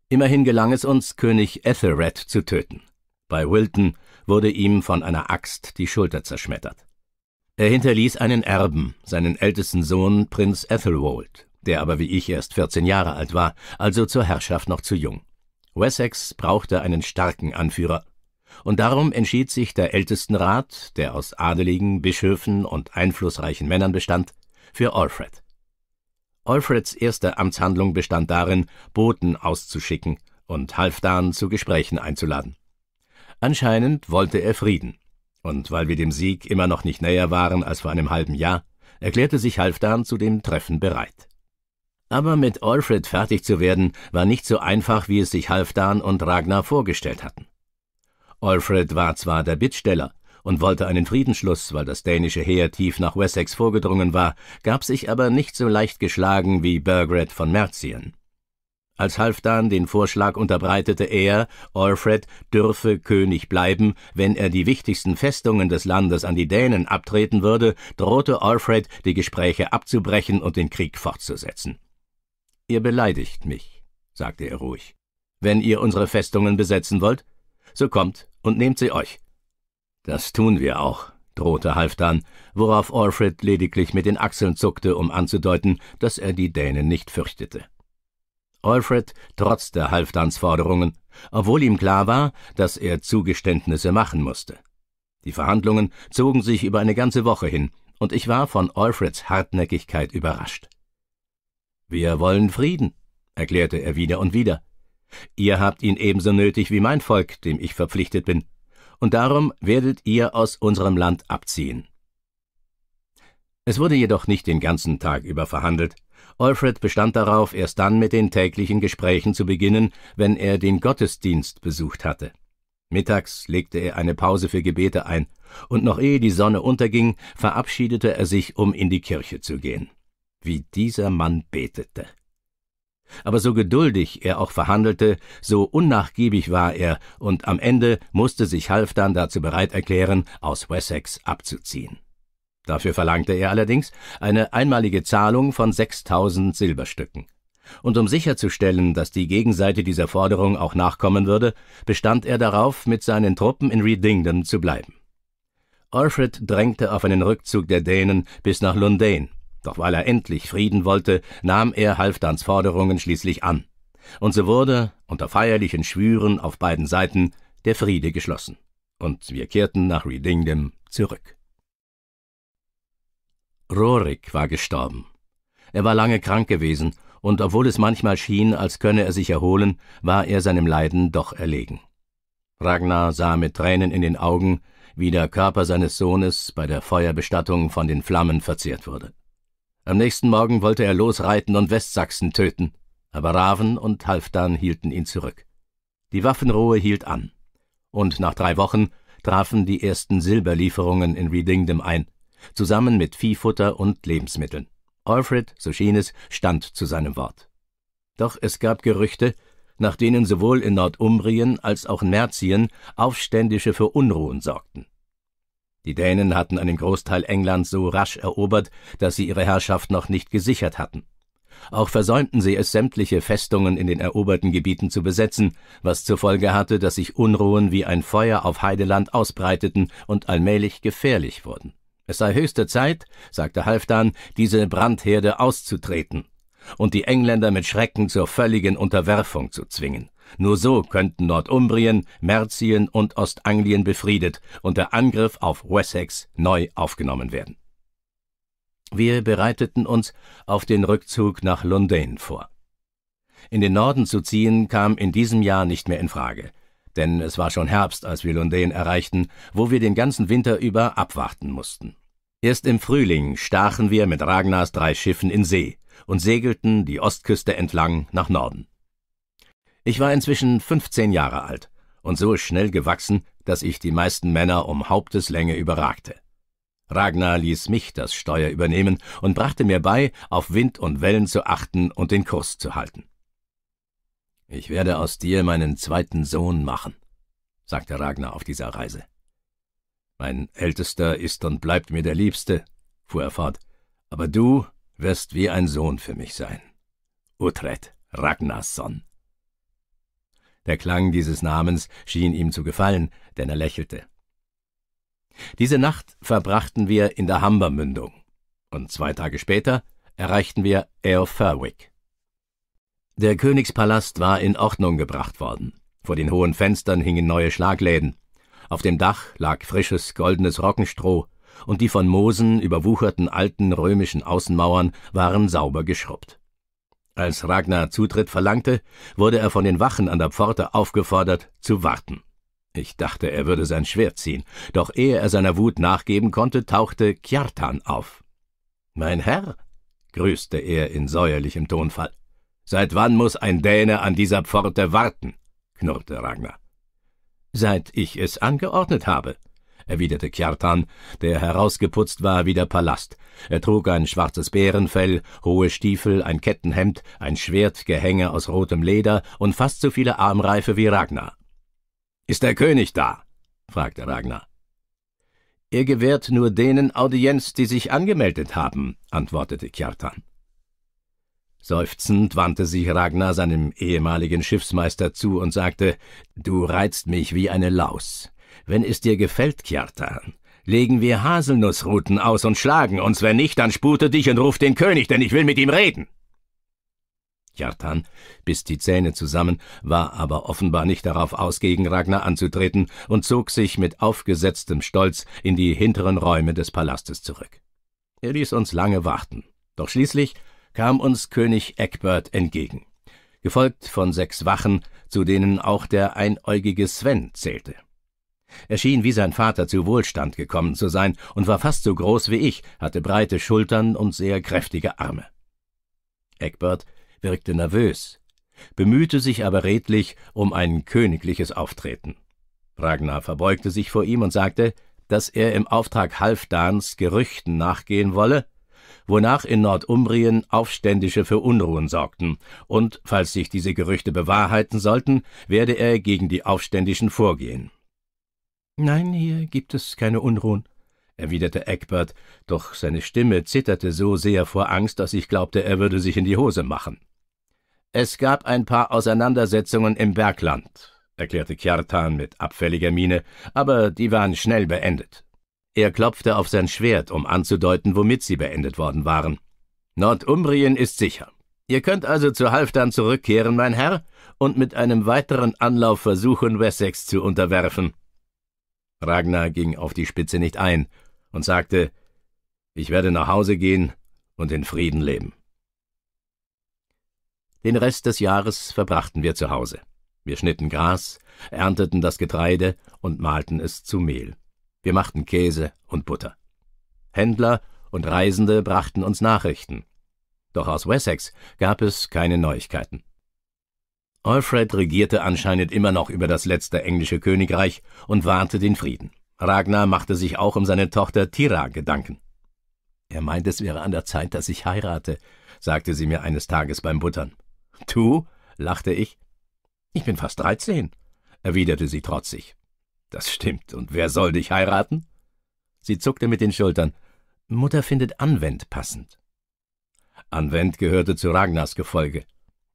[SPEAKER 1] Immerhin gelang es uns, König Ethelred zu töten. Bei Wilton wurde ihm von einer Axt die Schulter zerschmettert. Er hinterließ einen Erben, seinen ältesten Sohn Prinz Ethelwold, der aber wie ich erst 14 Jahre alt war, also zur Herrschaft noch zu jung. Wessex brauchte einen starken Anführer, und darum entschied sich der Ältestenrat, der aus Adeligen, Bischöfen und einflussreichen Männern bestand, für Alfred. Alfreds erste Amtshandlung bestand darin, Boten auszuschicken und Halfdan zu Gesprächen einzuladen. Anscheinend wollte er Frieden, und weil wir dem Sieg immer noch nicht näher waren als vor einem halben Jahr, erklärte sich Halfdan zu dem Treffen bereit. Aber mit Alfred fertig zu werden, war nicht so einfach, wie es sich Halfdan und Ragnar vorgestellt hatten. Alfred war zwar der Bittsteller und wollte einen Friedensschluss, weil das dänische Heer tief nach Wessex vorgedrungen war, gab sich aber nicht so leicht geschlagen wie Burgred von Merzien. Als Halfdan den Vorschlag unterbreitete, er, Alfred, dürfe König bleiben, wenn er die wichtigsten Festungen des Landes an die Dänen abtreten würde, drohte Alfred, die Gespräche abzubrechen und den Krieg fortzusetzen. Ihr beleidigt mich, sagte er ruhig. Wenn ihr unsere Festungen besetzen wollt, so kommt und nehmt sie euch. Das tun wir auch, drohte Halfdan, worauf Alfred lediglich mit den Achseln zuckte, um anzudeuten, dass er die Dänen nicht fürchtete. Alfred trotzte Halfdans Forderungen, obwohl ihm klar war, dass er Zugeständnisse machen musste. Die Verhandlungen zogen sich über eine ganze Woche hin, und ich war von Alfreds Hartnäckigkeit überrascht. Wir wollen Frieden, erklärte er wieder und wieder. Ihr habt ihn ebenso nötig wie mein Volk, dem ich verpflichtet bin, und darum werdet ihr aus unserem Land abziehen. Es wurde jedoch nicht den ganzen Tag über verhandelt. Alfred bestand darauf, erst dann mit den täglichen Gesprächen zu beginnen, wenn er den Gottesdienst besucht hatte. Mittags legte er eine Pause für Gebete ein, und noch ehe die Sonne unterging, verabschiedete er sich, um in die Kirche zu gehen. Wie dieser Mann betete. Aber so geduldig er auch verhandelte, so unnachgiebig war er, und am Ende musste sich Halfdan dazu bereit erklären, aus Wessex abzuziehen. Dafür verlangte er allerdings eine einmalige Zahlung von 6000 Silberstücken. Und um sicherzustellen, dass die Gegenseite dieser Forderung auch nachkommen würde, bestand er darauf, mit seinen Truppen in Redingdon zu bleiben. Alfred drängte auf einen Rückzug der Dänen bis nach Lundane, doch weil er endlich Frieden wollte, nahm er Halfdans Forderungen schließlich an. Und so wurde, unter feierlichen Schwüren auf beiden Seiten, der Friede geschlossen. Und wir kehrten nach Readingham zurück. Rorik war gestorben. Er war lange krank gewesen, und obwohl es manchmal schien, als könne er sich erholen, war er seinem Leiden doch erlegen. Ragnar sah mit Tränen in den Augen, wie der Körper seines Sohnes bei der Feuerbestattung von den Flammen verzehrt wurde. Am nächsten Morgen wollte er losreiten und Westsachsen töten, aber Raven und Halfdan hielten ihn zurück. Die Waffenruhe hielt an, und nach drei Wochen trafen die ersten Silberlieferungen in Redingdom ein, zusammen mit Viehfutter und Lebensmitteln. Alfred, so schien es, stand zu seinem Wort. Doch es gab Gerüchte, nach denen sowohl in Nordumbrien als auch in Merzien Aufständische für Unruhen sorgten. Die Dänen hatten einen Großteil Englands so rasch erobert, dass sie ihre Herrschaft noch nicht gesichert hatten. Auch versäumten sie es, sämtliche Festungen in den eroberten Gebieten zu besetzen, was zur Folge hatte, dass sich Unruhen wie ein Feuer auf Heideland ausbreiteten und allmählich gefährlich wurden. Es sei höchste Zeit, sagte Halfdan, diese Brandherde auszutreten und die Engländer mit Schrecken zur völligen Unterwerfung zu zwingen. Nur so könnten Nordumbrien, Merzien und Ostanglien befriedet und der Angriff auf Wessex neu aufgenommen werden. Wir bereiteten uns auf den Rückzug nach London vor. In den Norden zu ziehen kam in diesem Jahr nicht mehr in Frage, denn es war schon Herbst, als wir London erreichten, wo wir den ganzen Winter über abwarten mussten. Erst im Frühling stachen wir mit Ragnars drei Schiffen in See und segelten die Ostküste entlang nach Norden. Ich war inzwischen 15 Jahre alt und so schnell gewachsen, dass ich die meisten Männer um Haupteslänge überragte. Ragnar ließ mich das Steuer übernehmen und brachte mir bei, auf Wind und Wellen zu achten und den Kurs zu halten. Ich werde aus dir meinen zweiten Sohn machen, sagte Ragnar auf dieser Reise. Mein Ältester ist und bleibt mir der Liebste, fuhr er fort, aber du wirst wie ein Sohn für mich sein. Utrecht, Ragnarsson. Der Klang dieses Namens schien ihm zu gefallen, denn er lächelte. Diese Nacht verbrachten wir in der Humbermündung und zwei Tage später erreichten wir Air Ferwick. Der Königspalast war in Ordnung gebracht worden. Vor den hohen Fenstern hingen neue Schlagläden. Auf dem Dach lag frisches goldenes Rockenstroh, und die von Moosen überwucherten alten römischen Außenmauern waren sauber geschrubbt. Als Ragnar Zutritt verlangte, wurde er von den Wachen an der Pforte aufgefordert, zu warten. Ich dachte, er würde sein Schwert ziehen, doch ehe er seiner Wut nachgeben konnte, tauchte Kjartan auf. Mein Herr, grüßte er in säuerlichem Tonfall. Seit wann muss ein Däne an dieser Pforte warten? knurrte Ragnar. Seit ich es angeordnet habe, erwiderte Kjartan, der herausgeputzt war wie der Palast. Er trug ein schwarzes Bärenfell, hohe Stiefel, ein Kettenhemd, ein Schwertgehänge aus rotem Leder und fast so viele Armreife wie Ragnar. Ist der König da? fragte Ragnar. Er gewährt nur denen Audienz, die sich angemeldet haben, antwortete Kjartan. Seufzend wandte sich Ragnar seinem ehemaligen Schiffsmeister zu und sagte, Du reizt mich wie eine Laus. Wenn es dir gefällt, Kjartan, legen wir Haselnussruten aus und schlagen uns, wenn nicht, dann spute dich und ruf den König, denn ich will mit ihm reden. Kjartan biss die Zähne zusammen, war aber offenbar nicht darauf aus, gegen Ragnar anzutreten und zog sich mit aufgesetztem Stolz in die hinteren Räume des Palastes zurück. Er ließ uns lange warten, doch schließlich kam uns König Eckbert entgegen, gefolgt von sechs Wachen, zu denen auch der einäugige Sven zählte. Er schien wie sein Vater zu Wohlstand gekommen zu sein und war fast so groß wie ich, hatte breite Schultern und sehr kräftige Arme. Egbert wirkte nervös, bemühte sich aber redlich um ein königliches Auftreten. Ragnar verbeugte sich vor ihm und sagte, dass er im Auftrag Halfdans Gerüchten nachgehen wolle, wonach in Nordumbrien Aufständische für Unruhen sorgten, und falls sich diese Gerüchte bewahrheiten sollten, werde er gegen die Aufständischen vorgehen.
[SPEAKER 2] Nein, hier
[SPEAKER 1] gibt es keine Unruhen, erwiderte Egbert, doch seine Stimme zitterte so sehr vor Angst, dass ich glaubte, er würde sich in die Hose machen. Es gab ein paar Auseinandersetzungen im Bergland, erklärte Kjartan mit abfälliger Miene, aber die waren schnell beendet. Er klopfte auf sein Schwert, um anzudeuten, womit sie beendet worden waren. Nordumbrien ist sicher. Ihr könnt also zu Halfdan zurückkehren, mein Herr, und mit einem weiteren Anlauf versuchen, Wessex zu unterwerfen. Ragnar ging auf die Spitze nicht ein und sagte, ich werde nach Hause gehen und in Frieden leben. Den Rest des Jahres verbrachten wir zu Hause. Wir schnitten Gras, ernteten das Getreide und mahlten es zu Mehl. Wir machten Käse und Butter. Händler und Reisende brachten uns Nachrichten. Doch aus Wessex gab es keine Neuigkeiten. Alfred regierte anscheinend immer noch über das letzte englische Königreich und warnte den Frieden. Ragnar machte sich auch um seine Tochter Tira Gedanken. Er meint, es wäre an der Zeit, dass ich heirate, sagte sie mir eines Tages beim Buttern. Du? lachte ich. Ich bin fast dreizehn, erwiderte sie trotzig. Das stimmt, und wer soll dich heiraten? Sie zuckte mit den Schultern. Mutter findet Anwend passend. Anwend gehörte zu Ragnars Gefolge.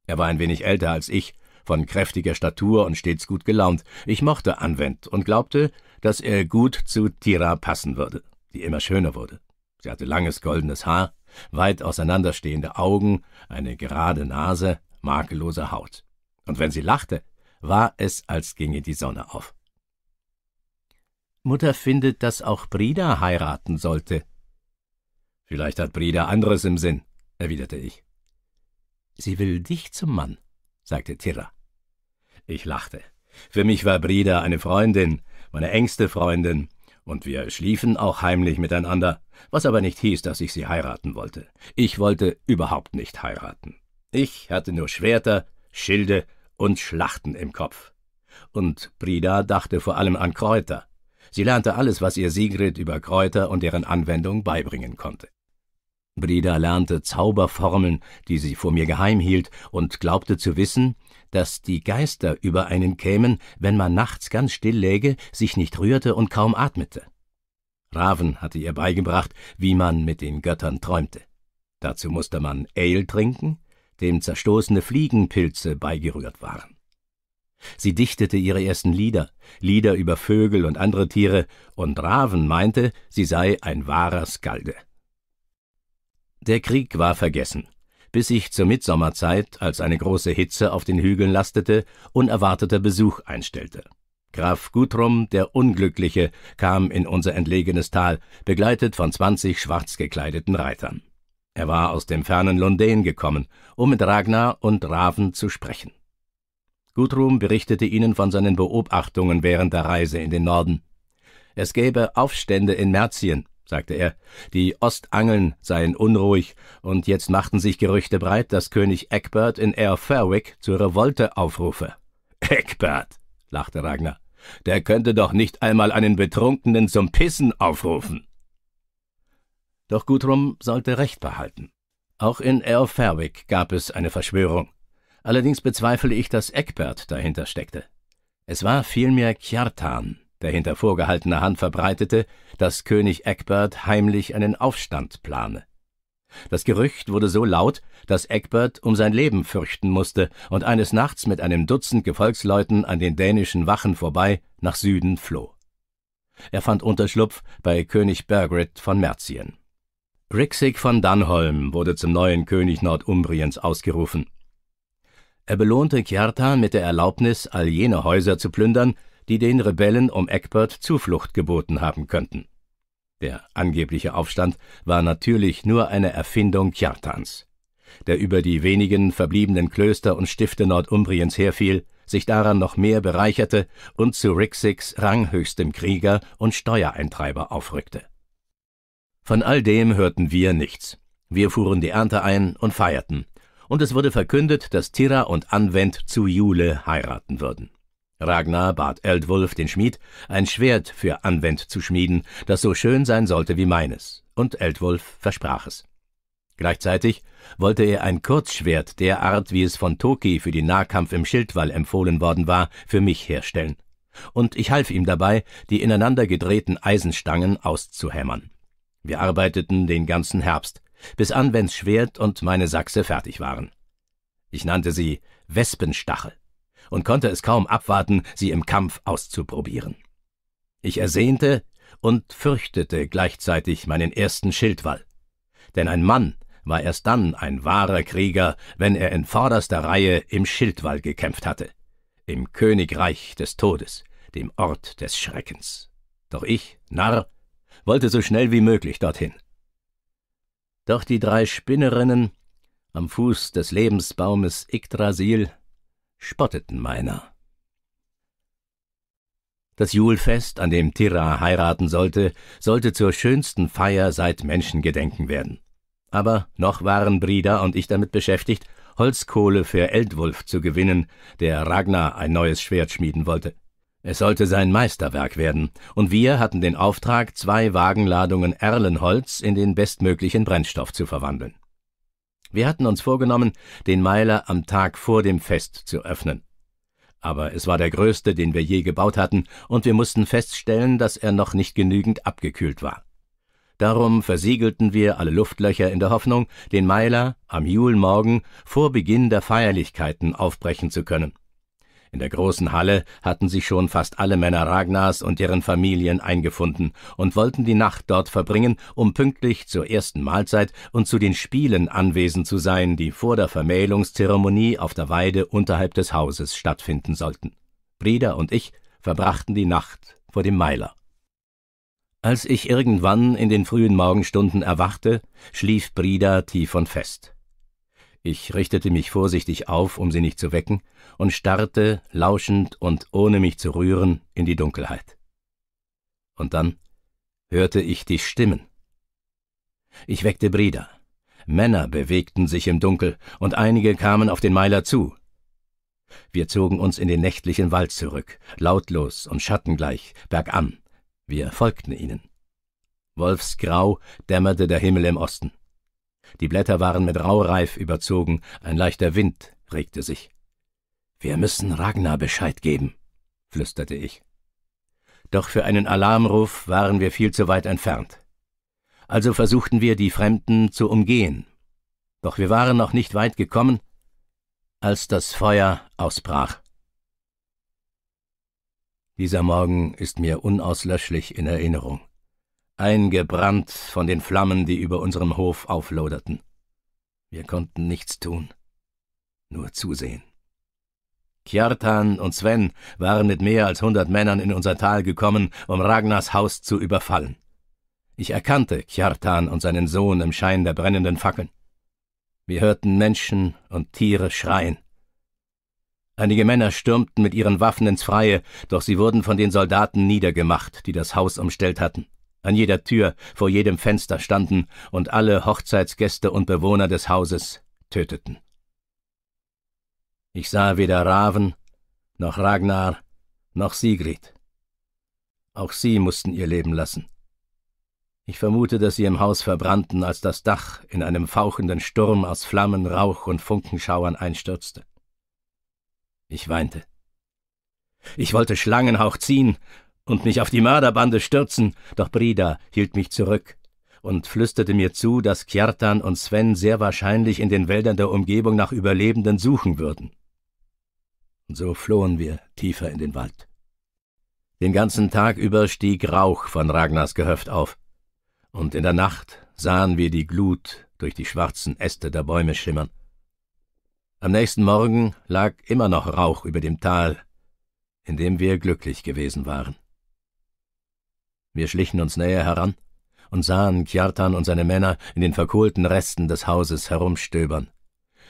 [SPEAKER 1] Er war ein wenig älter als ich, von kräftiger Statur und stets gut gelaunt. Ich mochte Anwend und glaubte, dass er gut zu Tira passen würde, die immer schöner wurde. Sie hatte langes goldenes Haar, weit auseinanderstehende Augen, eine gerade Nase, makellose Haut. Und wenn sie lachte, war es, als ginge die Sonne auf. Mutter findet, dass auch Brida heiraten sollte. Vielleicht hat Brida anderes im Sinn, erwiderte ich. Sie will dich zum Mann, sagte Tira. Ich lachte. Für mich war Brida eine Freundin, meine engste Freundin, und wir schliefen auch heimlich miteinander, was aber nicht hieß, dass ich sie heiraten wollte. Ich wollte überhaupt nicht heiraten. Ich hatte nur Schwerter, Schilde und Schlachten im Kopf. Und Brida dachte vor allem an Kräuter. Sie lernte alles, was ihr Sigrid über Kräuter und deren Anwendung beibringen konnte. Brida lernte Zauberformeln, die sie vor mir geheim hielt, und glaubte zu wissen, dass die Geister über einen kämen, wenn man nachts ganz still läge, sich nicht rührte und kaum atmete. Raven hatte ihr beigebracht, wie man mit den Göttern träumte. Dazu musste man Ale trinken, dem zerstoßene Fliegenpilze beigerührt waren. Sie dichtete ihre ersten Lieder, Lieder über Vögel und andere Tiere, und Raven meinte, sie sei ein wahrer Skalde. Der Krieg war vergessen, bis sich zur Mitsommerzeit, als eine große Hitze auf den Hügeln lastete, unerwarteter Besuch einstellte. Graf Guthrum, der Unglückliche, kam in unser entlegenes Tal, begleitet von zwanzig schwarz gekleideten Reitern. Er war aus dem fernen Lundäen gekommen, um mit Ragnar und Raven zu sprechen. Guthrum berichtete ihnen von seinen Beobachtungen während der Reise in den Norden. Es gäbe Aufstände in Merzien, sagte er, die Ostangeln seien unruhig, und jetzt machten sich Gerüchte breit, dass König Egbert in Air Fairwick zur Revolte aufrufe. Egbert, lachte Ragnar, der könnte doch nicht einmal einen Betrunkenen zum Pissen aufrufen. Doch Gudrum sollte Recht behalten. Auch in Air Fairwick gab es eine Verschwörung. Allerdings bezweifle ich, dass Egbert dahinter steckte. Es war vielmehr Kjartan, der hinter vorgehaltener Hand verbreitete, dass König Egbert heimlich einen Aufstand plane. Das Gerücht wurde so laut, dass Egbert um sein Leben fürchten musste und eines Nachts mit einem Dutzend Gefolgsleuten an den dänischen Wachen vorbei nach Süden floh. Er fand Unterschlupf bei König Bergrit von Merzien. Rixig von Dannholm wurde zum neuen König Nordumbriens ausgerufen. Er belohnte Kjartan mit der Erlaubnis, all jene Häuser zu plündern, die den Rebellen um Eckbert Zuflucht geboten haben könnten. Der angebliche Aufstand war natürlich nur eine Erfindung Kjartans, der über die wenigen verbliebenen Klöster und Stifte Nordumbriens herfiel, sich daran noch mehr bereicherte und zu Rixix ranghöchstem Krieger und Steuereintreiber aufrückte. Von all dem hörten wir nichts. Wir fuhren die Ernte ein und feierten, und es wurde verkündet, dass Tira und Anwend zu Jule heiraten würden. Ragnar bat Eldwulf, den Schmied, ein Schwert für Anwend zu schmieden, das so schön sein sollte wie meines, und Eldwulf versprach es. Gleichzeitig wollte er ein Kurzschwert der Art, wie es von Toki für den Nahkampf im Schildwall empfohlen worden war, für mich herstellen. Und ich half ihm dabei, die ineinander gedrehten Eisenstangen auszuhämmern. Wir arbeiteten den ganzen Herbst, bis Anwends Schwert und meine Sachse fertig waren. Ich nannte sie Wespenstachel und konnte es kaum abwarten, sie im Kampf auszuprobieren. Ich ersehnte und fürchtete gleichzeitig meinen ersten Schildwall. Denn ein Mann war erst dann ein wahrer Krieger, wenn er in vorderster Reihe im Schildwall gekämpft hatte, im Königreich des Todes, dem Ort des Schreckens. Doch ich, Narr, wollte so schnell wie möglich dorthin. Doch die drei Spinnerinnen am Fuß des Lebensbaumes Yggdrasil spotteten meiner. Das Julfest, an dem Tira heiraten sollte, sollte zur schönsten Feier seit Menschengedenken werden. Aber noch waren Brida und ich damit beschäftigt, Holzkohle für Eldwulf zu gewinnen, der Ragnar ein neues Schwert schmieden wollte. Es sollte sein Meisterwerk werden, und wir hatten den Auftrag, zwei Wagenladungen Erlenholz in den bestmöglichen Brennstoff zu verwandeln. Wir hatten uns vorgenommen, den Meiler am Tag vor dem Fest zu öffnen. Aber es war der größte, den wir je gebaut hatten, und wir mussten feststellen, dass er noch nicht genügend abgekühlt war. Darum versiegelten wir alle Luftlöcher in der Hoffnung, den Meiler am Julmorgen vor Beginn der Feierlichkeiten aufbrechen zu können. In der großen Halle hatten sich schon fast alle Männer Ragnars und deren Familien eingefunden und wollten die Nacht dort verbringen, um pünktlich zur ersten Mahlzeit und zu den Spielen anwesend zu sein, die vor der Vermählungszeremonie auf der Weide unterhalb des Hauses stattfinden sollten. Brida und ich verbrachten die Nacht vor dem Meiler. Als ich irgendwann in den frühen Morgenstunden erwachte, schlief Brida tief und fest. Ich richtete mich vorsichtig auf, um sie nicht zu wecken, und starrte, lauschend und ohne mich zu rühren, in die Dunkelheit. Und dann hörte ich die Stimmen. Ich weckte Brida. Männer bewegten sich im Dunkel, und einige kamen auf den Meiler zu. Wir zogen uns in den nächtlichen Wald zurück, lautlos und schattengleich, bergan. Wir folgten ihnen. Wolfsgrau dämmerte der Himmel im Osten. Die Blätter waren mit Raureif überzogen, ein leichter Wind regte sich. Wir müssen Ragnar Bescheid geben, flüsterte ich. Doch für einen Alarmruf waren wir viel zu weit entfernt. Also versuchten wir, die Fremden zu umgehen. Doch wir waren noch nicht weit gekommen, als das Feuer ausbrach. Dieser Morgen ist mir unauslöschlich in Erinnerung eingebrannt von den Flammen, die über unserem Hof aufloderten. Wir konnten nichts tun, nur zusehen. Kjartan und Sven waren mit mehr als hundert Männern in unser Tal gekommen, um Ragnars Haus zu überfallen. Ich erkannte Kjartan und seinen Sohn im Schein der brennenden Fackeln. Wir hörten Menschen und Tiere schreien. Einige Männer stürmten mit ihren Waffen ins Freie, doch sie wurden von den Soldaten niedergemacht, die das Haus umstellt hatten an jeder Tür, vor jedem Fenster standen und alle Hochzeitsgäste und Bewohner des Hauses töteten. Ich sah weder Raven, noch Ragnar, noch Sigrid. Auch sie mussten ihr Leben lassen. Ich vermute, dass sie im Haus verbrannten, als das Dach in einem fauchenden Sturm aus Flammen, Rauch und Funkenschauern einstürzte. Ich weinte. Ich wollte Schlangenhauch ziehen und mich auf die Mörderbande stürzen, doch Brida hielt mich zurück und flüsterte mir zu, dass Kjartan und Sven sehr wahrscheinlich in den Wäldern der Umgebung nach Überlebenden suchen würden. Und so flohen wir tiefer in den Wald. Den ganzen Tag über stieg Rauch von Ragnars Gehöft auf, und in der Nacht sahen wir die Glut durch die schwarzen Äste der Bäume schimmern. Am nächsten Morgen lag immer noch Rauch über dem Tal, in dem wir glücklich gewesen waren. Wir schlichen uns näher heran und sahen Kjartan und seine Männer in den verkohlten Resten des Hauses herumstöbern.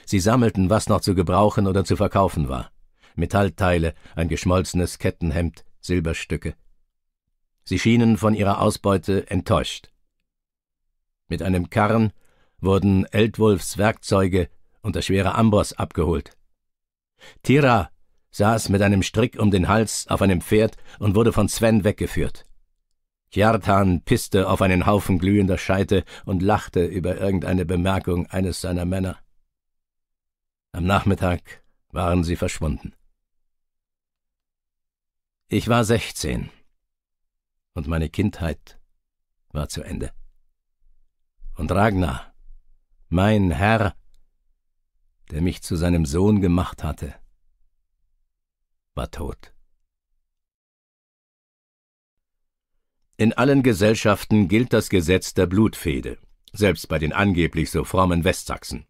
[SPEAKER 1] Sie sammelten, was noch zu gebrauchen oder zu verkaufen war. Metallteile, ein geschmolzenes Kettenhemd, Silberstücke. Sie schienen von ihrer Ausbeute enttäuscht. Mit einem Karren wurden Eldwulfs Werkzeuge und der schwere Amboss abgeholt. Tira saß mit einem Strick um den Hals auf einem Pferd und wurde von Sven weggeführt. Jartan pisste auf einen Haufen glühender Scheite und lachte über irgendeine Bemerkung eines seiner Männer. Am Nachmittag waren sie verschwunden. Ich war sechzehn und meine Kindheit war zu Ende. Und Ragnar, mein Herr, der mich zu seinem Sohn gemacht hatte, war tot. In allen Gesellschaften gilt das Gesetz der Blutfehde, selbst bei den angeblich so frommen Westsachsen.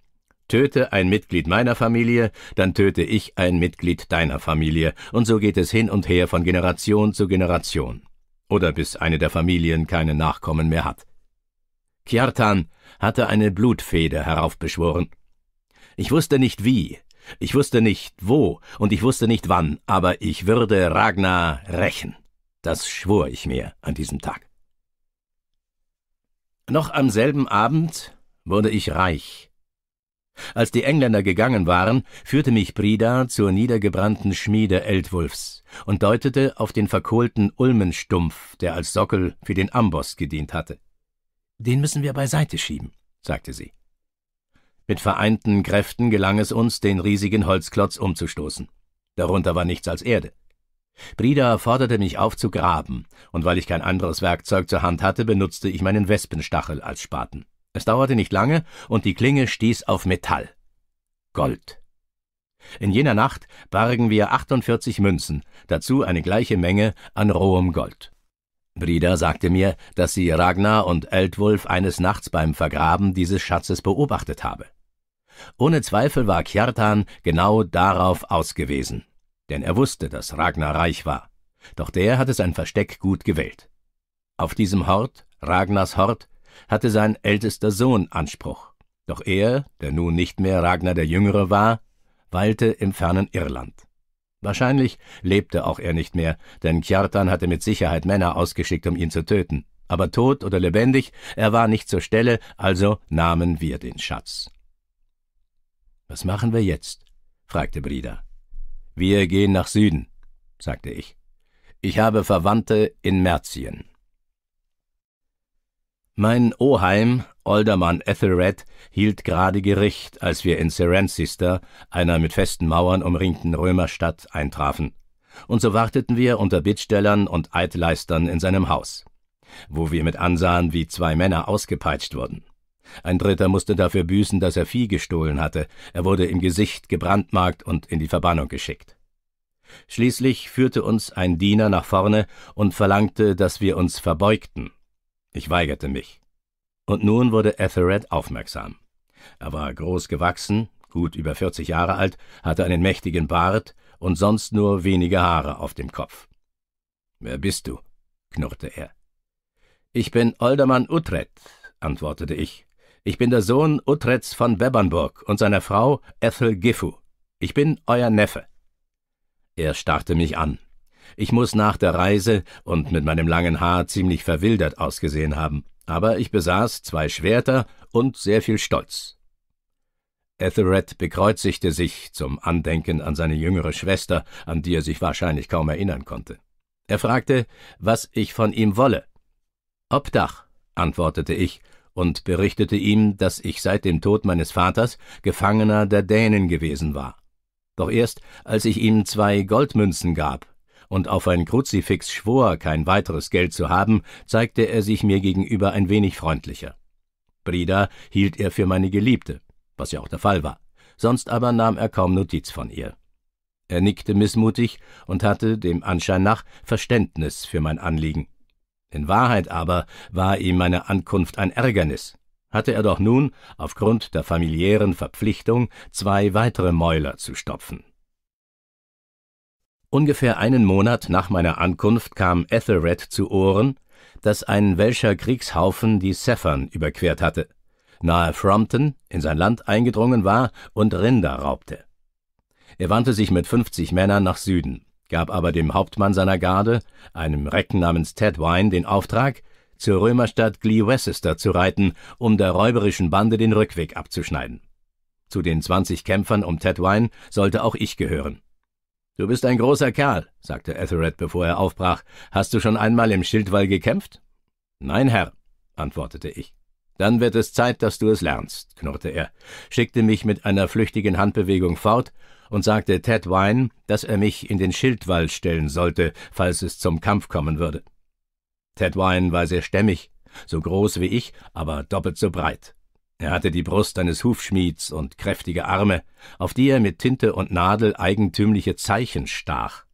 [SPEAKER 1] Töte ein Mitglied meiner Familie, dann töte ich ein Mitglied deiner Familie, und so geht es hin und her von Generation zu Generation. Oder bis eine der Familien keine Nachkommen mehr hat. Kjartan hatte eine Blutfehde heraufbeschworen. Ich wusste nicht wie, ich wusste nicht wo und ich wusste nicht wann, aber ich würde Ragnar rächen. Das schwor ich mir an diesem Tag. Noch am selben Abend wurde ich reich. Als die Engländer gegangen waren, führte mich Brida zur niedergebrannten Schmiede Eldwulfs und deutete auf den verkohlten Ulmenstumpf, der als Sockel für den Amboss gedient hatte. Den müssen wir beiseite schieben, sagte sie. Mit vereinten Kräften gelang es uns, den riesigen Holzklotz umzustoßen. Darunter war nichts als Erde. Brida forderte mich auf zu graben, und weil ich kein anderes Werkzeug zur Hand hatte, benutzte ich meinen Wespenstachel als Spaten. Es dauerte nicht lange, und die Klinge stieß auf Metall. Gold. In jener Nacht bargen wir 48 Münzen, dazu eine gleiche Menge an rohem Gold. Brida sagte mir, dass sie Ragnar und Eldwulf eines Nachts beim Vergraben dieses Schatzes beobachtet habe. Ohne Zweifel war Kjartan genau darauf ausgewiesen denn er wusste, dass Ragnar reich war. Doch der hatte sein Versteck gut gewählt. Auf diesem Hort, Ragnars Hort, hatte sein ältester Sohn Anspruch. Doch er, der nun nicht mehr Ragnar der Jüngere war, weilte im fernen Irland. Wahrscheinlich lebte auch er nicht mehr, denn Kjartan hatte mit Sicherheit Männer ausgeschickt, um ihn zu töten. Aber tot oder lebendig, er war nicht zur Stelle, also nahmen wir den Schatz. Was machen wir jetzt? fragte Brida. Wir gehen nach Süden, sagte ich. Ich habe Verwandte in Merzien. Mein Oheim, Alderman Ethelred, hielt gerade Gericht, als wir in Cirencester, einer mit festen Mauern umringten Römerstadt, eintrafen. Und so warteten wir unter Bittstellern und Eidleistern in seinem Haus, wo wir mit ansahen, wie zwei Männer ausgepeitscht wurden. Ein dritter musste dafür büßen, dass er Vieh gestohlen hatte. Er wurde im Gesicht gebrandmarkt und in die Verbannung geschickt. Schließlich führte uns ein Diener nach vorne und verlangte, dass wir uns verbeugten. Ich weigerte mich. Und nun wurde Ethelred aufmerksam. Er war groß gewachsen, gut über 40 Jahre alt, hatte einen mächtigen Bart und sonst nur wenige Haare auf dem Kopf. »Wer bist du?« knurrte er. »Ich bin Oldermann Utrecht«, antwortete ich ich bin der Sohn Utrets von Bebernburg und seiner Frau Ethel Giffu. Ich bin euer Neffe. Er starrte mich an. Ich muss nach der Reise und mit meinem langen Haar ziemlich verwildert ausgesehen haben, aber ich besaß zwei Schwerter und sehr viel Stolz. Ethelred bekreuzigte sich zum Andenken an seine jüngere Schwester, an die er sich wahrscheinlich kaum erinnern konnte. Er fragte, was ich von ihm wolle. Obdach, antwortete ich und berichtete ihm, dass ich seit dem Tod meines Vaters Gefangener der Dänen gewesen war. Doch erst, als ich ihm zwei Goldmünzen gab und auf ein Kruzifix schwor, kein weiteres Geld zu haben, zeigte er sich mir gegenüber ein wenig freundlicher. Brida hielt er für meine Geliebte, was ja auch der Fall war, sonst aber nahm er kaum Notiz von ihr. Er nickte mißmutig und hatte, dem Anschein nach, Verständnis für mein Anliegen. In Wahrheit aber war ihm meine Ankunft ein Ärgernis. Hatte er doch nun, aufgrund der familiären Verpflichtung, zwei weitere Mäuler zu stopfen. Ungefähr einen Monat nach meiner Ankunft kam Ethelred zu Ohren, dass ein welscher Kriegshaufen die Severn überquert hatte, nahe Frompton in sein Land eingedrungen war und Rinder raubte. Er wandte sich mit fünfzig Männern nach Süden gab aber dem Hauptmann seiner Garde, einem Recken namens Ted Wine, den Auftrag, zur Römerstadt Glee Westchester zu reiten, um der räuberischen Bande den Rückweg abzuschneiden. Zu den 20 Kämpfern um Ted Wine sollte auch ich gehören. Du bist ein großer Kerl, sagte Ethelred, bevor er aufbrach. Hast du schon einmal im Schildwall gekämpft? Nein, Herr, antwortete ich. Dann wird es Zeit, dass du es lernst, knurrte er, schickte mich mit einer flüchtigen Handbewegung fort und sagte Ted Wine, dass er mich in den Schildwall stellen sollte, falls es zum Kampf kommen würde. Ted Wine war sehr stämmig, so groß wie ich, aber doppelt so breit. Er hatte die Brust eines Hufschmieds und kräftige Arme, auf die er mit Tinte und Nadel eigentümliche Zeichen stach.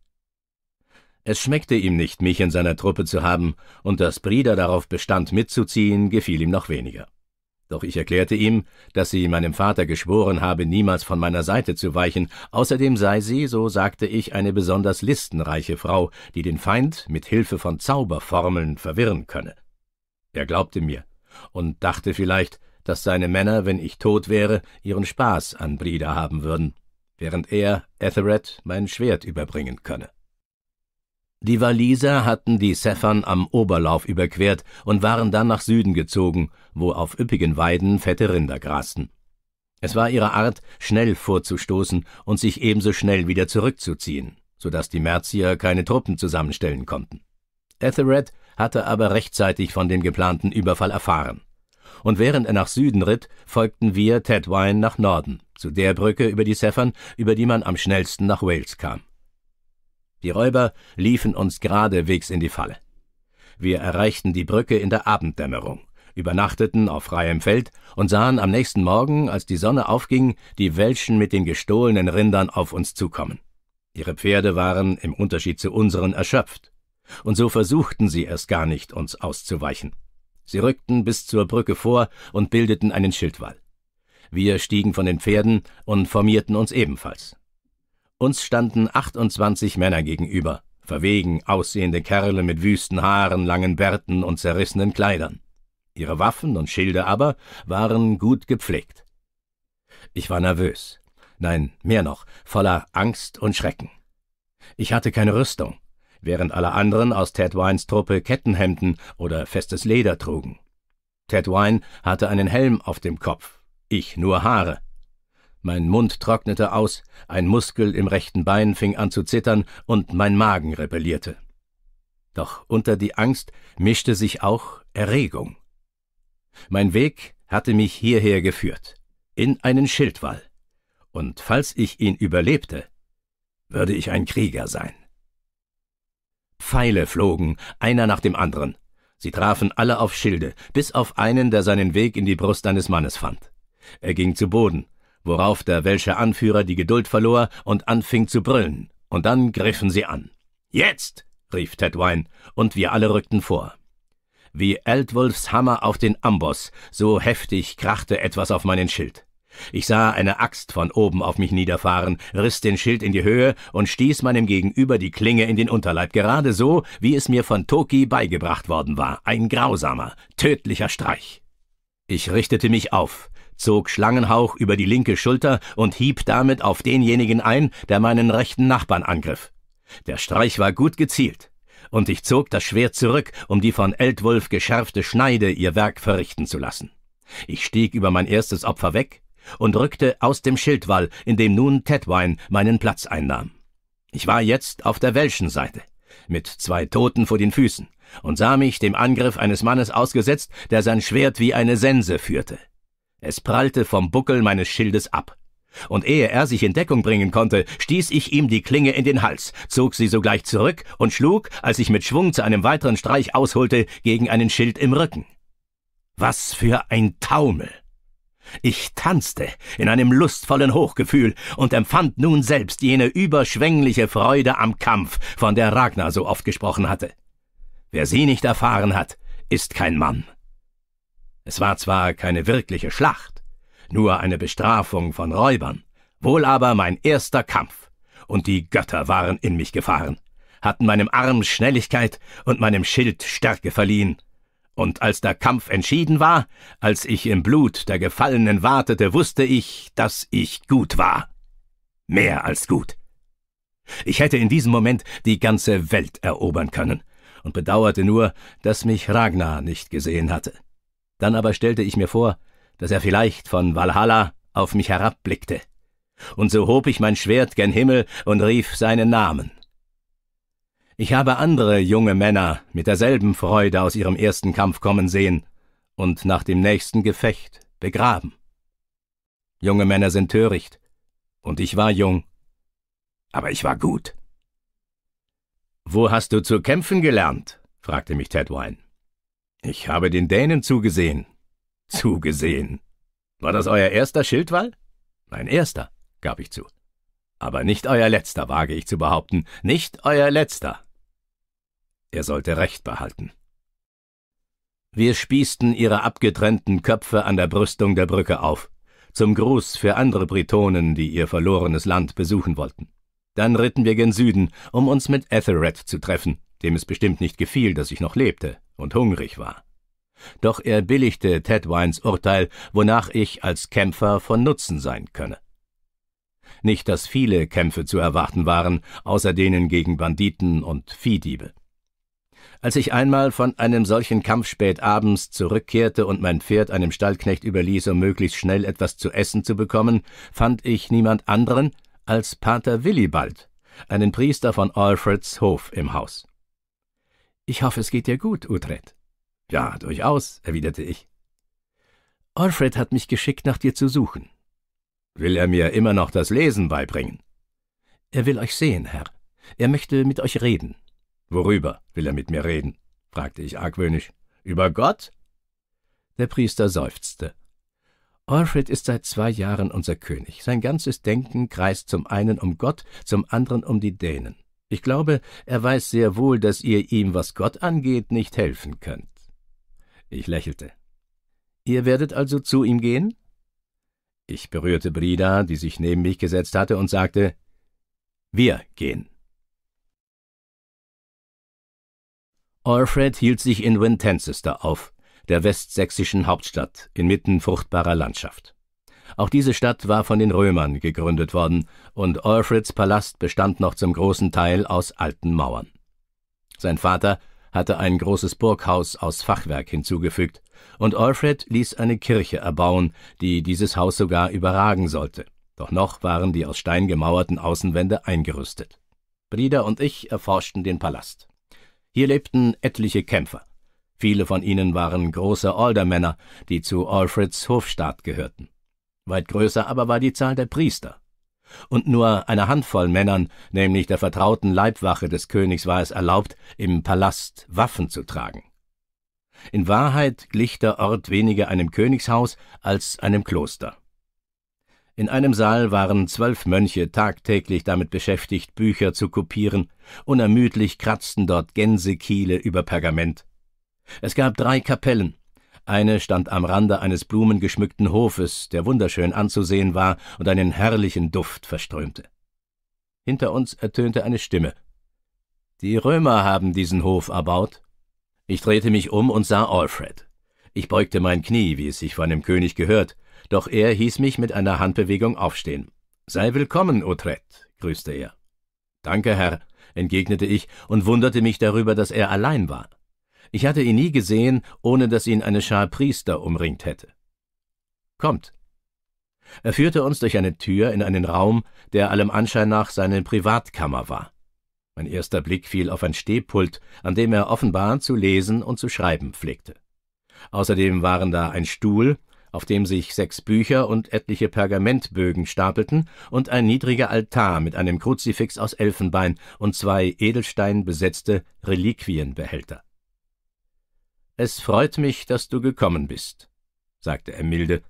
[SPEAKER 1] Es schmeckte ihm nicht, mich in seiner Truppe zu haben, und dass Brieder darauf bestand mitzuziehen, gefiel ihm noch weniger. Doch ich erklärte ihm, dass sie meinem Vater geschworen habe, niemals von meiner Seite zu weichen, außerdem sei sie, so sagte ich, eine besonders listenreiche Frau, die den Feind mit Hilfe von Zauberformeln verwirren könne. Er glaubte mir und dachte vielleicht, dass seine Männer, wenn ich tot wäre, ihren Spaß an Brida haben würden, während er, Etheret, mein Schwert überbringen könne. Die Waliser hatten die Seffern am Oberlauf überquert und waren dann nach Süden gezogen, wo auf üppigen Weiden fette Rinder grasten. Es war ihre Art, schnell vorzustoßen und sich ebenso schnell wieder zurückzuziehen, so dass die Merzier keine Truppen zusammenstellen konnten. Ethelred hatte aber rechtzeitig von dem geplanten Überfall erfahren. Und während er nach Süden ritt, folgten wir Tedwine nach Norden, zu der Brücke über die Seffern, über die man am schnellsten nach Wales kam. Die Räuber liefen uns geradewegs in die Falle. Wir erreichten die Brücke in der Abenddämmerung, übernachteten auf freiem Feld und sahen am nächsten Morgen, als die Sonne aufging, die Welschen mit den gestohlenen Rindern auf uns zukommen. Ihre Pferde waren im Unterschied zu unseren erschöpft, und so versuchten sie erst gar nicht, uns auszuweichen. Sie rückten bis zur Brücke vor und bildeten einen Schildwall. Wir stiegen von den Pferden und formierten uns ebenfalls. Uns standen 28 Männer gegenüber, verwegen aussehende Kerle mit wüsten Haaren, langen Bärten und zerrissenen Kleidern. Ihre Waffen und Schilde aber waren gut gepflegt. Ich war nervös, nein, mehr noch, voller Angst und Schrecken. Ich hatte keine Rüstung, während alle anderen aus Ted Wines Truppe Kettenhemden oder festes Leder trugen. Ted Wine hatte einen Helm auf dem Kopf, ich nur Haare. Mein Mund trocknete aus, ein Muskel im rechten Bein fing an zu zittern und mein Magen rebellierte. Doch unter die Angst mischte sich auch Erregung. Mein Weg hatte mich hierher geführt, in einen Schildwall. Und falls ich ihn überlebte, würde ich ein Krieger sein. Pfeile flogen, einer nach dem anderen. Sie trafen alle auf Schilde, bis auf einen, der seinen Weg in die Brust eines Mannes fand. Er ging zu Boden, worauf der welsche Anführer die Geduld verlor und anfing zu brüllen, und dann griffen sie an. Jetzt! rief Tedwine, und wir alle rückten vor. Wie Eldwulfs Hammer auf den Amboss, so heftig krachte etwas auf meinen Schild. Ich sah eine Axt von oben auf mich niederfahren, riss den Schild in die Höhe und stieß meinem Gegenüber die Klinge in den Unterleib, gerade so, wie es mir von Toki beigebracht worden war. Ein grausamer, tödlicher Streich. Ich richtete mich auf, zog Schlangenhauch über die linke Schulter und hieb damit auf denjenigen ein, der meinen rechten Nachbarn angriff. Der Streich war gut gezielt, und ich zog das Schwert zurück, um die von Eldwulf geschärfte Schneide ihr Werk verrichten zu lassen. Ich stieg über mein erstes Opfer weg und rückte aus dem Schildwall, in dem nun Tedwine meinen Platz einnahm. Ich war jetzt auf der welschen Seite, mit zwei Toten vor den Füßen, und sah mich dem Angriff eines Mannes ausgesetzt, der sein Schwert wie eine Sense führte. Es prallte vom Buckel meines Schildes ab. Und ehe er sich in Deckung bringen konnte, stieß ich ihm die Klinge in den Hals, zog sie sogleich zurück und schlug, als ich mit Schwung zu einem weiteren Streich ausholte, gegen einen Schild im Rücken. Was für ein Taumel! Ich tanzte in einem lustvollen Hochgefühl und empfand nun selbst jene überschwängliche Freude am Kampf, von der Ragnar so oft gesprochen hatte. Wer sie nicht erfahren hat, ist kein Mann. Es war zwar keine wirkliche Schlacht, nur eine Bestrafung von Räubern, wohl aber mein erster Kampf, und die Götter waren in mich gefahren, hatten meinem Arm Schnelligkeit und meinem Schild Stärke verliehen. Und als der Kampf entschieden war, als ich im Blut der Gefallenen wartete, wusste ich, dass ich gut war. Mehr als gut. Ich hätte in diesem Moment die ganze Welt erobern können und bedauerte nur, dass mich Ragnar nicht gesehen hatte. Dann aber stellte ich mir vor, dass er vielleicht von Valhalla auf mich herabblickte. Und so hob ich mein Schwert gen Himmel und rief seinen Namen. Ich habe andere junge Männer mit derselben Freude aus ihrem ersten Kampf kommen sehen und nach dem nächsten Gefecht begraben. Junge Männer sind töricht, und ich war jung, aber ich war gut. Wo hast du zu kämpfen gelernt? fragte mich Ted Wine. Ich habe den Dänen zugesehen. Zugesehen. War das euer erster Schildwall? Mein erster, gab ich zu. Aber nicht euer letzter, wage ich zu behaupten. Nicht euer letzter. Er sollte Recht behalten. Wir spießten ihre abgetrennten Köpfe an der Brüstung der Brücke auf, zum Gruß für andere Britonen, die ihr verlorenes Land besuchen wollten. Dann ritten wir gen Süden, um uns mit Ethelred zu treffen, dem es bestimmt nicht gefiel, dass ich noch lebte und hungrig war. Doch er billigte Ted Wines Urteil, wonach ich als Kämpfer von Nutzen sein könne. Nicht, dass viele Kämpfe zu erwarten waren, außer denen gegen Banditen und Viehdiebe. Als ich einmal von einem solchen Kampf spät abends zurückkehrte und mein Pferd einem Stallknecht überließ, um möglichst schnell etwas zu essen zu bekommen, fand ich niemand anderen als Pater Willibald, einen Priester von Alfreds Hof im Haus. Ich hoffe, es geht dir gut, Uhtred. Ja, durchaus, erwiderte ich. Alfred hat mich geschickt, nach dir zu suchen. Will er mir immer noch das Lesen beibringen? Er will euch sehen, Herr. Er möchte mit euch reden. Worüber will er mit mir reden? fragte ich argwöhnisch. Über Gott? Der Priester seufzte. Alfred ist seit zwei Jahren unser König. Sein ganzes Denken kreist zum einen um Gott, zum anderen um die Dänen. Ich glaube, er weiß sehr wohl, dass ihr ihm, was Gott angeht, nicht helfen könnt. Ich lächelte. Ihr werdet also zu ihm gehen? Ich berührte Brida, die sich neben mich gesetzt hatte, und sagte, wir gehen. Alfred hielt sich in Winchester auf, der westsächsischen Hauptstadt, inmitten fruchtbarer Landschaft. Auch diese Stadt war von den Römern gegründet worden, und Alfreds Palast bestand noch zum großen Teil aus alten Mauern. Sein Vater hatte ein großes Burghaus aus Fachwerk hinzugefügt, und Alfred ließ eine Kirche erbauen, die dieses Haus sogar überragen sollte. Doch noch waren die aus Stein gemauerten Außenwände eingerüstet. Brida und ich erforschten den Palast. Hier lebten etliche Kämpfer. Viele von ihnen waren große Aldermänner, die zu Alfreds Hofstaat gehörten. Weit größer aber war die Zahl der Priester. Und nur einer Handvoll Männern, nämlich der vertrauten Leibwache des Königs, war es erlaubt, im Palast Waffen zu tragen. In Wahrheit glich der Ort weniger einem Königshaus als einem Kloster. In einem Saal waren zwölf Mönche tagtäglich damit beschäftigt, Bücher zu kopieren, unermüdlich kratzten dort Gänsekiele über Pergament. Es gab drei Kapellen, eine stand am Rande eines blumengeschmückten Hofes, der wunderschön anzusehen war und einen herrlichen Duft verströmte. Hinter uns ertönte eine Stimme. Die Römer haben diesen Hof erbaut. Ich drehte mich um und sah Alfred. Ich beugte mein Knie, wie es sich von dem König gehört, doch er hieß mich mit einer Handbewegung aufstehen. Sei willkommen, Utrecht, grüßte er. Danke, Herr, entgegnete ich und wunderte mich darüber, dass er allein war. Ich hatte ihn nie gesehen, ohne dass ihn eine Schar Priester umringt hätte. Kommt. Er führte uns durch eine Tür in einen Raum, der allem Anschein nach seine Privatkammer war. Mein erster Blick fiel auf ein Stehpult, an dem er offenbar zu lesen und zu schreiben pflegte. Außerdem waren da ein Stuhl, auf dem sich sechs Bücher und etliche Pergamentbögen stapelten, und ein niedriger Altar mit einem Kruzifix aus Elfenbein und zwei Edelstein besetzte Reliquienbehälter. Es freut mich, dass du gekommen bist, sagte er milde.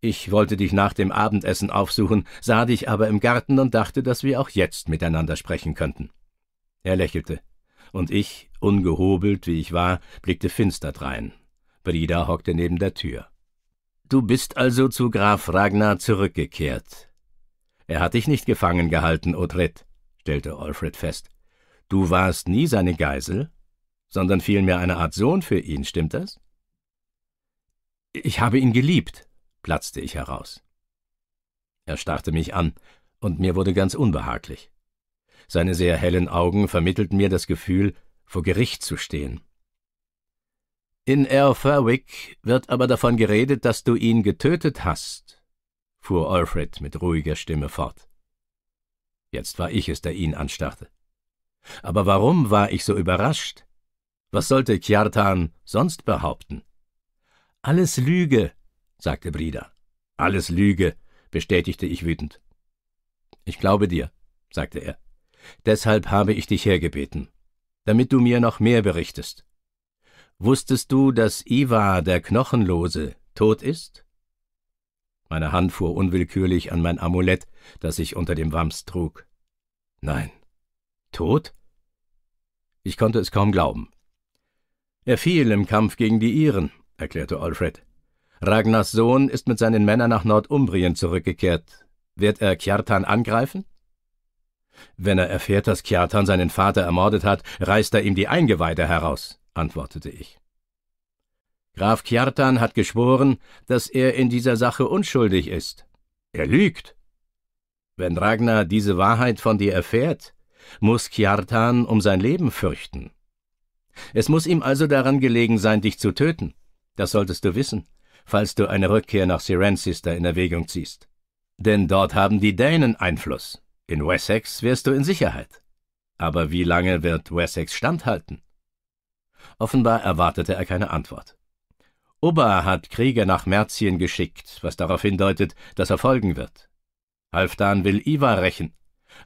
[SPEAKER 1] Ich wollte dich nach dem Abendessen aufsuchen, sah dich aber im Garten und dachte, dass wir auch jetzt miteinander sprechen könnten. Er lächelte, und ich, ungehobelt wie ich war, blickte finster drein. Brida hockte neben der Tür. Du bist also zu Graf Ragnar zurückgekehrt. Er hat dich nicht gefangen gehalten, Odret, stellte Alfred fest. Du warst nie seine Geisel? sondern vielmehr eine Art Sohn für ihn, stimmt das? Ich habe ihn geliebt, platzte ich heraus. Er starrte mich an, und mir wurde ganz unbehaglich. Seine sehr hellen Augen vermittelten mir das Gefühl, vor Gericht zu stehen. In Earl Ferwick wird aber davon geredet, dass du ihn getötet hast, fuhr Alfred mit ruhiger Stimme fort. Jetzt war ich es, der ihn anstarrte. Aber warum war ich so überrascht? Was sollte Kjartan sonst behaupten? Alles Lüge, sagte Brida. Alles Lüge, bestätigte ich wütend. Ich glaube dir, sagte er. Deshalb habe ich dich hergebeten, damit du mir noch mehr berichtest. Wusstest du, dass Iva, der Knochenlose, tot ist? Meine Hand fuhr unwillkürlich an mein Amulett, das ich unter dem Wams trug. Nein. Tot? Ich konnte es kaum glauben. Er fiel im Kampf gegen die Iren, erklärte Alfred. Ragnars Sohn ist mit seinen Männern nach Nordumbrien zurückgekehrt. Wird er Kjartan angreifen? Wenn er erfährt, dass Kjartan seinen Vater ermordet hat, reißt er ihm die Eingeweide heraus, antwortete ich. Graf Kjartan hat geschworen, dass er in dieser Sache unschuldig ist. Er lügt. Wenn Ragnar diese Wahrheit von dir erfährt, muss Kjartan um sein Leben fürchten. Es muss ihm also daran gelegen sein, dich zu töten. Das solltest du wissen, falls du eine Rückkehr nach Cirencester in Erwägung ziehst. Denn dort haben die Dänen Einfluss. In Wessex wärst du in Sicherheit. Aber wie lange wird Wessex standhalten? Offenbar erwartete er keine Antwort. Uba hat Krieger nach Merzien geschickt, was darauf hindeutet, dass er folgen wird. Halfdan will Ivar rächen,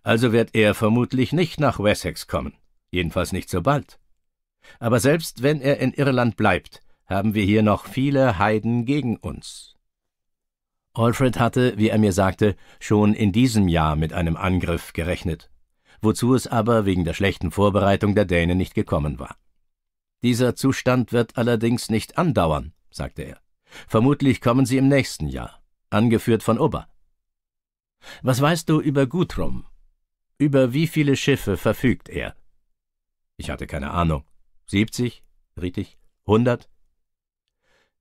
[SPEAKER 1] also wird er vermutlich nicht nach Wessex kommen, jedenfalls nicht so bald. Aber selbst wenn er in Irland bleibt, haben wir hier noch viele Heiden gegen uns. Alfred hatte, wie er mir sagte, schon in diesem Jahr mit einem Angriff gerechnet, wozu es aber wegen der schlechten Vorbereitung der Dänen nicht gekommen war. Dieser Zustand wird allerdings nicht andauern, sagte er. Vermutlich kommen sie im nächsten Jahr, angeführt von Ober. Was weißt du über Gutrum? Über wie viele Schiffe verfügt er? Ich hatte keine Ahnung. 70? Richtig. 100?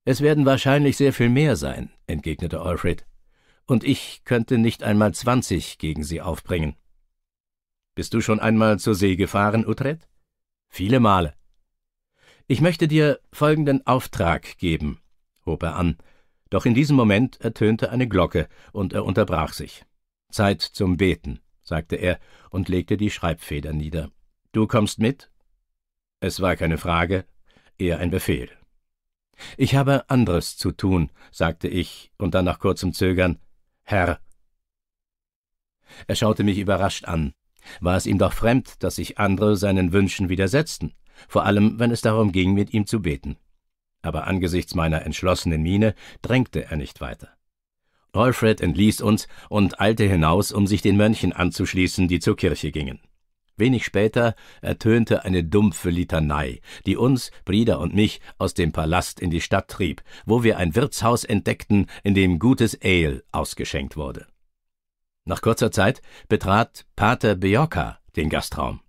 [SPEAKER 1] Es werden wahrscheinlich sehr viel mehr sein, entgegnete Alfred. Und ich könnte nicht einmal 20 gegen sie aufbringen. Bist du schon einmal zur See gefahren, Utrecht? Viele Male. Ich möchte dir folgenden Auftrag geben, hob er an, doch in diesem Moment ertönte eine Glocke, und er unterbrach sich. Zeit zum Beten, sagte er und legte die Schreibfeder nieder. Du kommst mit? Es war keine Frage, eher ein Befehl. Ich habe anderes zu tun, sagte ich, und dann nach kurzem Zögern Herr. Er schaute mich überrascht an. War es ihm doch fremd, dass sich andere seinen Wünschen widersetzten, vor allem wenn es darum ging, mit ihm zu beten. Aber angesichts meiner entschlossenen Miene drängte er nicht weiter. Alfred entließ uns und eilte hinaus, um sich den Mönchen anzuschließen, die zur Kirche gingen. Wenig später ertönte eine dumpfe Litanei, die uns, Brida und mich, aus dem Palast in die Stadt trieb, wo wir ein Wirtshaus entdeckten, in dem gutes Ale ausgeschenkt wurde. Nach kurzer Zeit betrat Pater Bjorka den Gastraum.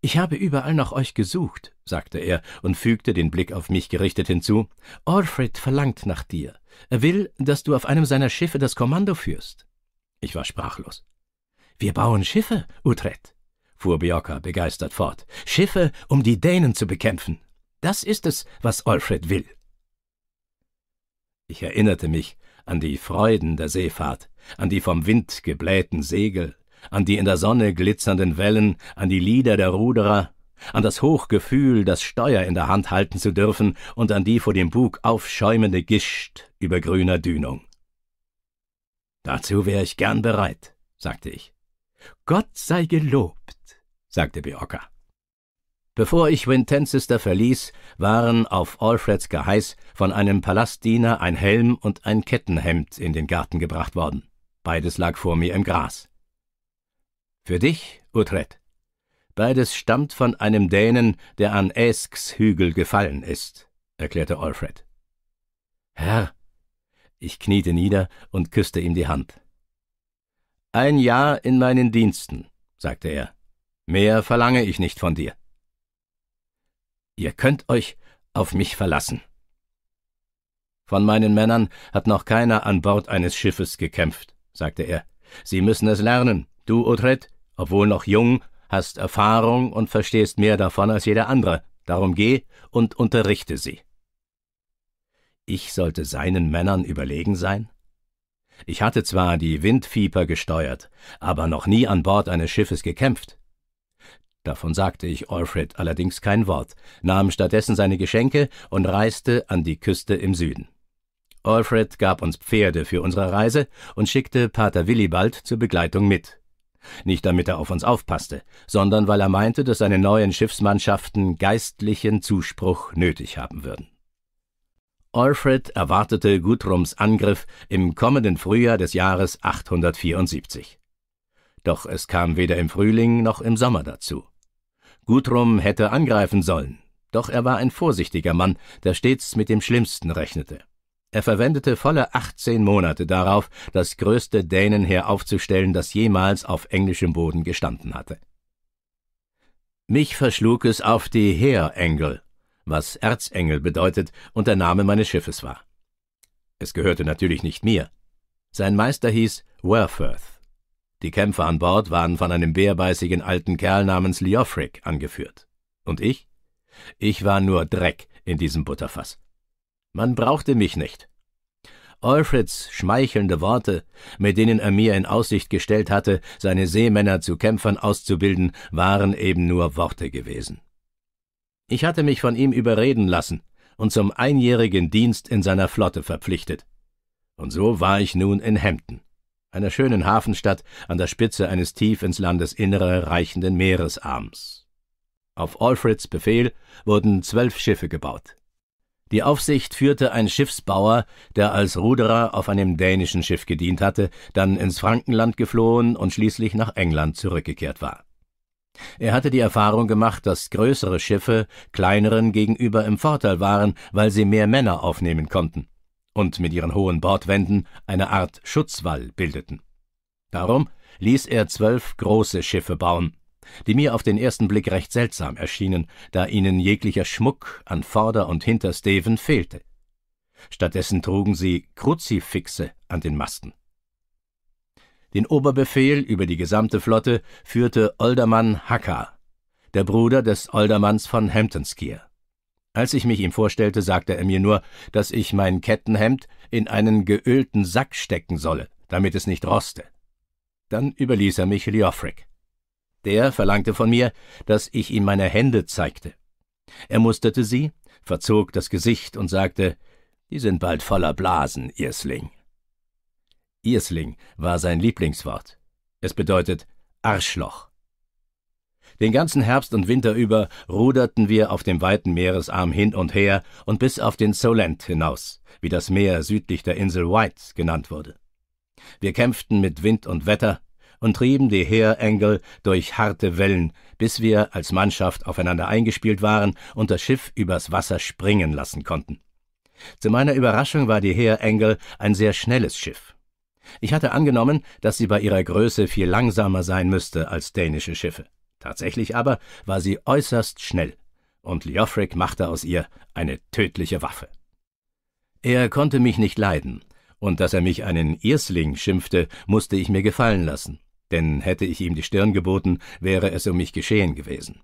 [SPEAKER 1] Ich habe überall nach euch gesucht, sagte er und fügte den Blick auf mich gerichtet hinzu. Alfred verlangt nach dir. Er will, dass du auf einem seiner Schiffe das Kommando führst. Ich war sprachlos. Wir bauen Schiffe, Utrecht fuhr Bjorka begeistert fort. Schiffe, um die Dänen zu bekämpfen. Das ist es, was Alfred will. Ich erinnerte mich an die Freuden der Seefahrt, an die vom Wind geblähten Segel, an die in der Sonne glitzernden Wellen, an die Lieder der Ruderer, an das Hochgefühl, das Steuer in der Hand halten zu dürfen und an die vor dem Bug aufschäumende Gischt über grüner Dünung. Dazu wäre ich gern bereit, sagte ich. Gott sei gelobt sagte Biocca. Bevor ich Wintensister verließ, waren auf Alfreds Geheiß von einem Palastdiener ein Helm und ein Kettenhemd in den Garten gebracht worden. Beides lag vor mir im Gras. Für dich, Utrecht. Beides stammt von einem Dänen, der an Esks Hügel gefallen ist, erklärte Alfred. Herr, ich kniete nieder und küsste ihm die Hand. Ein Jahr in meinen Diensten, sagte er. Mehr verlange ich nicht von dir. Ihr könnt euch auf mich verlassen. Von meinen Männern hat noch keiner an Bord eines Schiffes gekämpft, sagte er. Sie müssen es lernen. Du, Otret, obwohl noch jung, hast Erfahrung und verstehst mehr davon als jeder andere. Darum geh und unterrichte sie. Ich sollte seinen Männern überlegen sein? Ich hatte zwar die Windfieper gesteuert, aber noch nie an Bord eines Schiffes gekämpft. Davon sagte ich Alfred allerdings kein Wort, nahm stattdessen seine Geschenke und reiste an die Küste im Süden. Alfred gab uns Pferde für unsere Reise und schickte Pater Willibald zur Begleitung mit. Nicht damit er auf uns aufpasste, sondern weil er meinte, dass seine neuen Schiffsmannschaften geistlichen Zuspruch nötig haben würden. Alfred erwartete Guthrums Angriff im kommenden Frühjahr des Jahres 874. Doch es kam weder im Frühling noch im Sommer dazu. Gutrum hätte angreifen sollen, doch er war ein vorsichtiger Mann, der stets mit dem Schlimmsten rechnete. Er verwendete volle 18 Monate darauf, das größte Dänenheer aufzustellen, das jemals auf englischem Boden gestanden hatte. Mich verschlug es auf die Heerengel, was Erzengel bedeutet und der Name meines Schiffes war. Es gehörte natürlich nicht mir. Sein Meister hieß Werfirth. Die Kämpfer an Bord waren von einem bärbeißigen alten Kerl namens Leofric angeführt. Und ich? Ich war nur Dreck in diesem Butterfass. Man brauchte mich nicht. Alfreds schmeichelnde Worte, mit denen er mir in Aussicht gestellt hatte, seine Seemänner zu Kämpfern auszubilden, waren eben nur Worte gewesen. Ich hatte mich von ihm überreden lassen und zum einjährigen Dienst in seiner Flotte verpflichtet. Und so war ich nun in Hemden einer schönen Hafenstadt an der Spitze eines tief ins Landesinnere reichenden Meeresarms. Auf Alfreds Befehl wurden zwölf Schiffe gebaut. Die Aufsicht führte ein Schiffsbauer, der als Ruderer auf einem dänischen Schiff gedient hatte, dann ins Frankenland geflohen und schließlich nach England zurückgekehrt war. Er hatte die Erfahrung gemacht, dass größere Schiffe kleineren gegenüber im Vorteil waren, weil sie mehr Männer aufnehmen konnten und mit ihren hohen Bordwänden eine Art Schutzwall bildeten. Darum ließ er zwölf große Schiffe bauen, die mir auf den ersten Blick recht seltsam erschienen, da ihnen jeglicher Schmuck an Vorder- und Hintersteven fehlte. Stattdessen trugen sie Kruzifixe an den Masten. Den Oberbefehl über die gesamte Flotte führte Oldermann Hacker, der Bruder des Oldermanns von Hamptonskier. Als ich mich ihm vorstellte, sagte er mir nur, dass ich mein Kettenhemd in einen geölten Sack stecken solle, damit es nicht roste. Dann überließ er mich Leofric. Der verlangte von mir, dass ich ihm meine Hände zeigte. Er musterte sie, verzog das Gesicht und sagte, die sind bald voller Blasen, Irsling. Irsling war sein Lieblingswort. Es bedeutet Arschloch. Den ganzen Herbst und Winter über ruderten wir auf dem weiten Meeresarm hin und her und bis auf den Solent hinaus, wie das Meer südlich der Insel White genannt wurde. Wir kämpften mit Wind und Wetter und trieben die Heerengel durch harte Wellen, bis wir als Mannschaft aufeinander eingespielt waren und das Schiff übers Wasser springen lassen konnten. Zu meiner Überraschung war die Heerengel ein sehr schnelles Schiff. Ich hatte angenommen, dass sie bei ihrer Größe viel langsamer sein müsste als dänische Schiffe. Tatsächlich aber war sie äußerst schnell, und Leofric machte aus ihr eine tödliche Waffe. Er konnte mich nicht leiden, und dass er mich einen Irsling schimpfte, musste ich mir gefallen lassen, denn hätte ich ihm die Stirn geboten, wäre es um mich geschehen gewesen.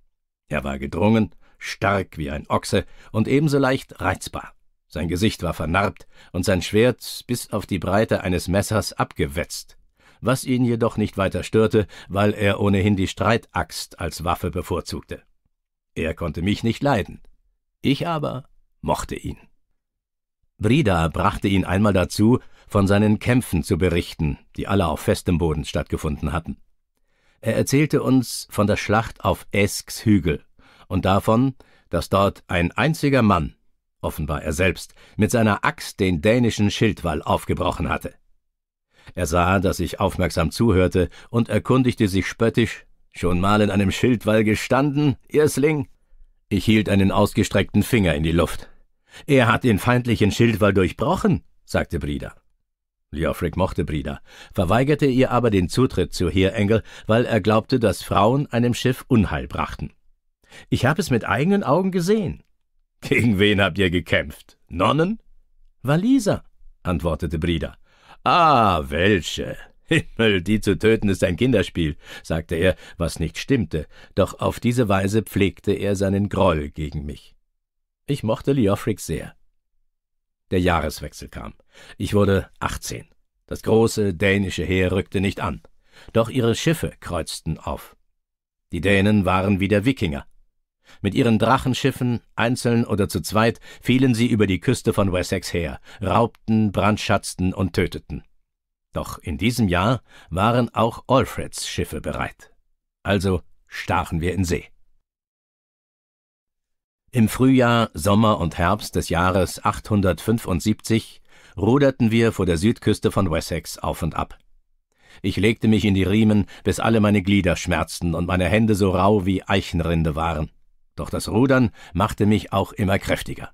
[SPEAKER 1] Er war gedrungen, stark wie ein Ochse und ebenso leicht reizbar. Sein Gesicht war vernarbt und sein Schwert bis auf die Breite eines Messers abgewetzt, was ihn jedoch nicht weiter störte, weil er ohnehin die Streitaxt als Waffe bevorzugte. Er konnte mich nicht leiden. Ich aber mochte ihn. Brida brachte ihn einmal dazu, von seinen Kämpfen zu berichten, die alle auf festem Boden stattgefunden hatten. Er erzählte uns von der Schlacht auf Esks Hügel und davon, dass dort ein einziger Mann, offenbar er selbst, mit seiner Axt den dänischen Schildwall aufgebrochen hatte. Er sah, dass ich aufmerksam zuhörte und erkundigte sich spöttisch, schon mal in einem Schildwall gestanden, Irsling? Ich hielt einen ausgestreckten Finger in die Luft. Er hat den feindlichen Schildwall durchbrochen, sagte Brida. Leofric mochte Brida, verweigerte ihr aber den Zutritt zu Heerengel, weil er glaubte, dass Frauen einem Schiff Unheil brachten. Ich habe es mit eigenen Augen gesehen. Gegen wen habt ihr gekämpft? Nonnen? Waliser, antwortete Brida. Ah, welche. Himmel, die zu töten ist ein Kinderspiel, sagte er, was nicht stimmte, doch auf diese Weise pflegte er seinen Groll gegen mich. Ich mochte Leofric sehr. Der Jahreswechsel kam. Ich wurde 18. Das große dänische Heer rückte nicht an, doch ihre Schiffe kreuzten auf. Die Dänen waren wieder Wikinger, mit ihren Drachenschiffen, einzeln oder zu zweit, fielen sie über die Küste von Wessex her, raubten, brandschatzten und töteten. Doch in diesem Jahr waren auch Alfreds Schiffe bereit. Also stachen wir in See. Im Frühjahr, Sommer und Herbst des Jahres 875 ruderten wir vor der Südküste von Wessex auf und ab. Ich legte mich in die Riemen, bis alle meine Glieder schmerzten und meine Hände so rau wie Eichenrinde waren. Doch das Rudern machte mich auch immer kräftiger.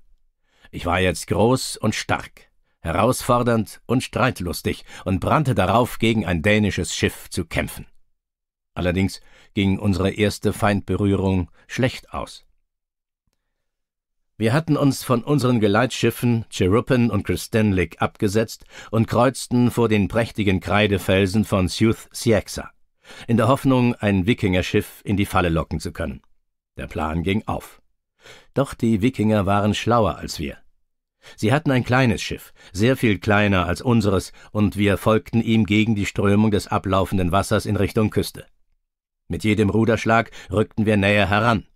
[SPEAKER 1] Ich war jetzt groß und stark, herausfordernd und streitlustig und brannte darauf, gegen ein dänisches Schiff zu kämpfen. Allerdings ging unsere erste Feindberührung schlecht aus. Wir hatten uns von unseren Geleitschiffen Cherupin und Christenlik abgesetzt und kreuzten vor den prächtigen Kreidefelsen von South Sieksa, in der Hoffnung, ein Wikingerschiff in die Falle locken zu können. Der Plan ging auf. Doch die Wikinger waren schlauer als wir. Sie hatten ein kleines Schiff, sehr viel kleiner als unseres, und wir folgten ihm gegen die Strömung des ablaufenden Wassers in Richtung Küste. Mit jedem Ruderschlag rückten wir näher heran.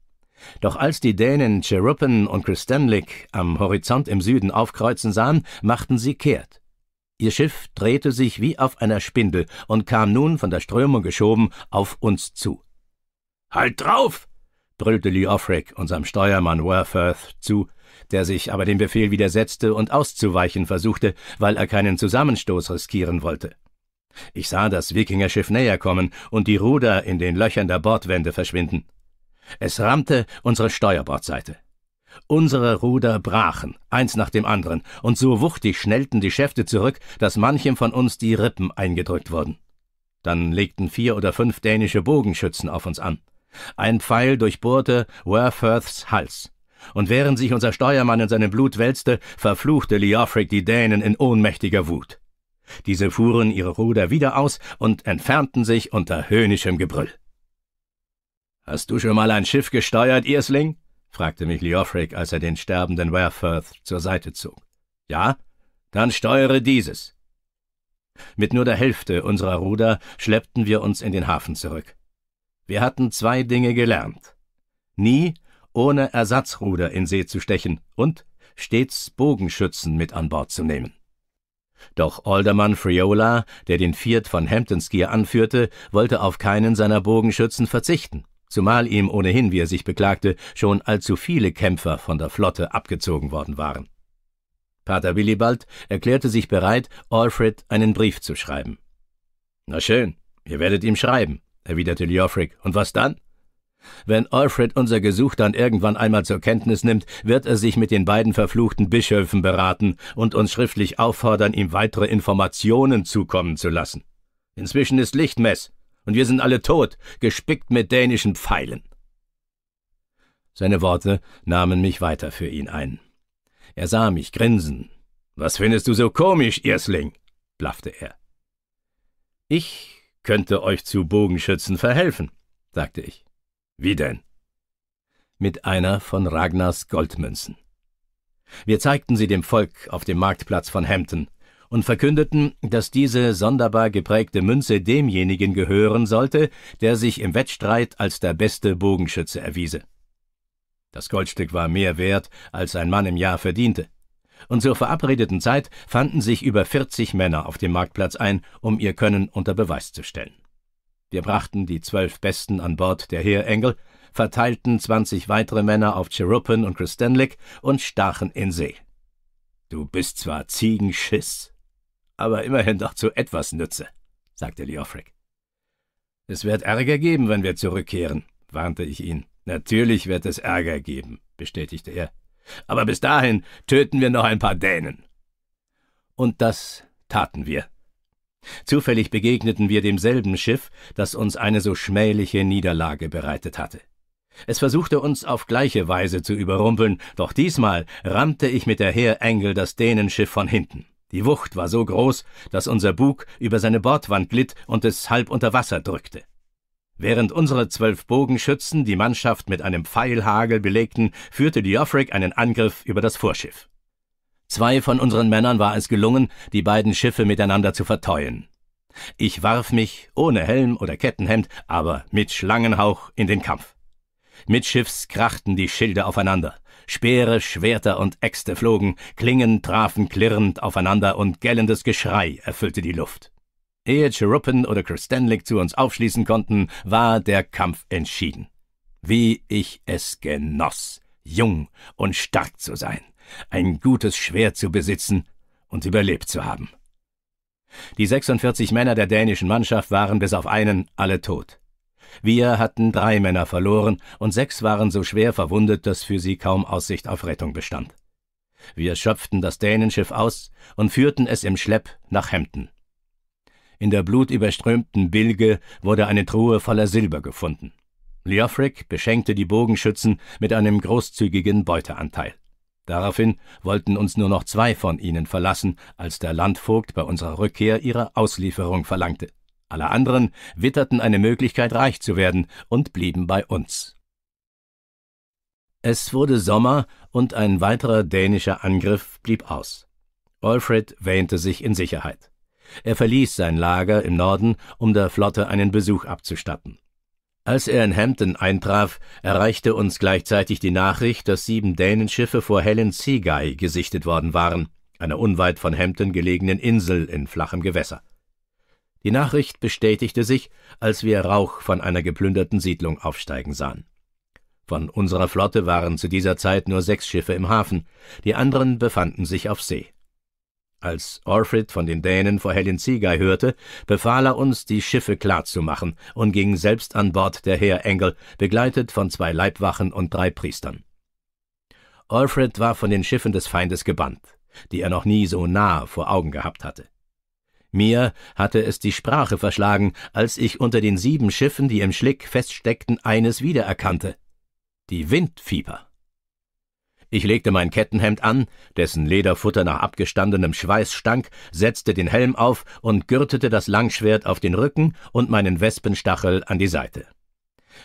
[SPEAKER 1] Doch als die Dänen Cheruppen und Christenlik am Horizont im Süden aufkreuzen sahen, machten sie kehrt. Ihr Schiff drehte sich wie auf einer Spindel und kam nun von der Strömung geschoben auf uns zu. Halt drauf! brüllte Lee Offrick unserem Steuermann Worthworth zu, der sich aber dem Befehl widersetzte und auszuweichen versuchte, weil er keinen Zusammenstoß riskieren wollte. Ich sah das Wikingerschiff näher kommen und die Ruder in den Löchern der Bordwände verschwinden. Es rammte unsere Steuerbordseite. Unsere Ruder brachen, eins nach dem anderen, und so wuchtig schnellten die Schäfte zurück, dass manchem von uns die Rippen eingedrückt wurden. Dann legten vier oder fünf dänische Bogenschützen auf uns an. Ein Pfeil durchbohrte Werfurths Hals. Und während sich unser Steuermann in seinem Blut wälzte, verfluchte Leofric die Dänen in ohnmächtiger Wut. Diese fuhren ihre Ruder wieder aus und entfernten sich unter höhnischem Gebrüll. »Hast du schon mal ein Schiff gesteuert, Irsling?« fragte mich Leofric, als er den sterbenden Werfurth zur Seite zog. »Ja? Dann steuere dieses.« mit nur der Hälfte unserer Ruder schleppten wir uns in den Hafen zurück. Wir hatten zwei Dinge gelernt. Nie ohne Ersatzruder in See zu stechen und stets Bogenschützen mit an Bord zu nehmen. Doch Alderman Friola, der den Viert von Hamptons Gear anführte, wollte auf keinen seiner Bogenschützen verzichten, zumal ihm ohnehin, wie er sich beklagte, schon allzu viele Kämpfer von der Flotte abgezogen worden waren. Pater Willibald erklärte sich bereit, Alfred einen Brief zu schreiben. Na schön, ihr werdet ihm schreiben, erwiderte Leofric. Und was dann? Wenn Alfred unser Gesuch dann irgendwann einmal zur Kenntnis nimmt, wird er sich mit den beiden verfluchten Bischöfen beraten und uns schriftlich auffordern, ihm weitere Informationen zukommen zu lassen. Inzwischen ist Lichtmess, und wir sind alle tot, gespickt mit dänischen Pfeilen. Seine Worte nahmen mich weiter für ihn ein. Er sah mich grinsen. Was findest du so komisch, Irsling? blaffte er. Ich könnte euch zu Bogenschützen verhelfen, sagte ich. Wie denn? Mit einer von Ragnars Goldmünzen. Wir zeigten sie dem Volk auf dem Marktplatz von Hampton und verkündeten, dass diese sonderbar geprägte Münze demjenigen gehören sollte, der sich im Wettstreit als der beste Bogenschütze erwiese. Das Goldstück war mehr wert, als ein Mann im Jahr verdiente und zur verabredeten Zeit fanden sich über 40 Männer auf dem Marktplatz ein, um ihr Können unter Beweis zu stellen. Wir brachten die zwölf Besten an Bord der Heerengel, verteilten 20 weitere Männer auf Cherupin und Christenlik und stachen in See. Du bist zwar Ziegenschiss, aber immerhin doch zu etwas Nütze, sagte Leofric. Es wird Ärger geben, wenn wir zurückkehren, warnte ich ihn. Natürlich wird es Ärger geben, bestätigte er. Aber bis dahin töten wir noch ein paar Dänen. Und das taten wir. Zufällig begegneten wir demselben Schiff, das uns eine so schmähliche Niederlage bereitet hatte. Es versuchte uns auf gleiche Weise zu überrumpeln, doch diesmal rammte ich mit der Heerengel das Dänenschiff von hinten. Die Wucht war so groß, dass unser Bug über seine Bordwand glitt und es halb unter Wasser drückte. Während unsere zwölf Bogenschützen die Mannschaft mit einem Pfeilhagel belegten, führte Leofric einen Angriff über das Vorschiff. Zwei von unseren Männern war es gelungen, die beiden Schiffe miteinander zu verteuen. Ich warf mich, ohne Helm oder Kettenhemd, aber mit Schlangenhauch, in den Kampf. Mitschiffs krachten die Schilde aufeinander. Speere, Schwerter und Äxte flogen, Klingen trafen klirrend aufeinander und gellendes Geschrei erfüllte die Luft. Ehe Cherupin oder Chris Stanley zu uns aufschließen konnten, war der Kampf entschieden. Wie ich es genoss, jung und stark zu sein, ein gutes Schwert zu besitzen und überlebt zu haben. Die 46 Männer der dänischen Mannschaft waren bis auf einen alle tot. Wir hatten drei Männer verloren und sechs waren so schwer verwundet, dass für sie kaum Aussicht auf Rettung bestand. Wir schöpften das Dänenschiff aus und führten es im Schlepp nach Hemden. In der blutüberströmten Bilge wurde eine Truhe voller Silber gefunden. Leofric beschenkte die Bogenschützen mit einem großzügigen Beuteanteil. Daraufhin wollten uns nur noch zwei von ihnen verlassen, als der Landvogt bei unserer Rückkehr ihre Auslieferung verlangte. Alle anderen witterten eine Möglichkeit, reich zu werden, und blieben bei uns. Es wurde Sommer, und ein weiterer dänischer Angriff blieb aus. Alfred wähnte sich in Sicherheit. Er verließ sein Lager im Norden, um der Flotte einen Besuch abzustatten. Als er in Hampton eintraf, erreichte uns gleichzeitig die Nachricht, dass sieben Dänenschiffe vor Helen Seaguy gesichtet worden waren, einer unweit von Hampton gelegenen Insel in flachem Gewässer. Die Nachricht bestätigte sich, als wir Rauch von einer geplünderten Siedlung aufsteigen sahen. Von unserer Flotte waren zu dieser Zeit nur sechs Schiffe im Hafen, die anderen befanden sich auf See. Als Orfrid von den Dänen vor Helen Seagay hörte, befahl er uns, die Schiffe klarzumachen und ging selbst an Bord der Heerengel, begleitet von zwei Leibwachen und drei Priestern. Alfred war von den Schiffen des Feindes gebannt, die er noch nie so nah vor Augen gehabt hatte. Mir hatte es die Sprache verschlagen, als ich unter den sieben Schiffen, die im Schlick feststeckten, eines wiedererkannte. Die Windfieber. Ich legte mein Kettenhemd an, dessen Lederfutter nach abgestandenem Schweiß stank, setzte den Helm auf und gürtete das Langschwert auf den Rücken und meinen Wespenstachel an die Seite.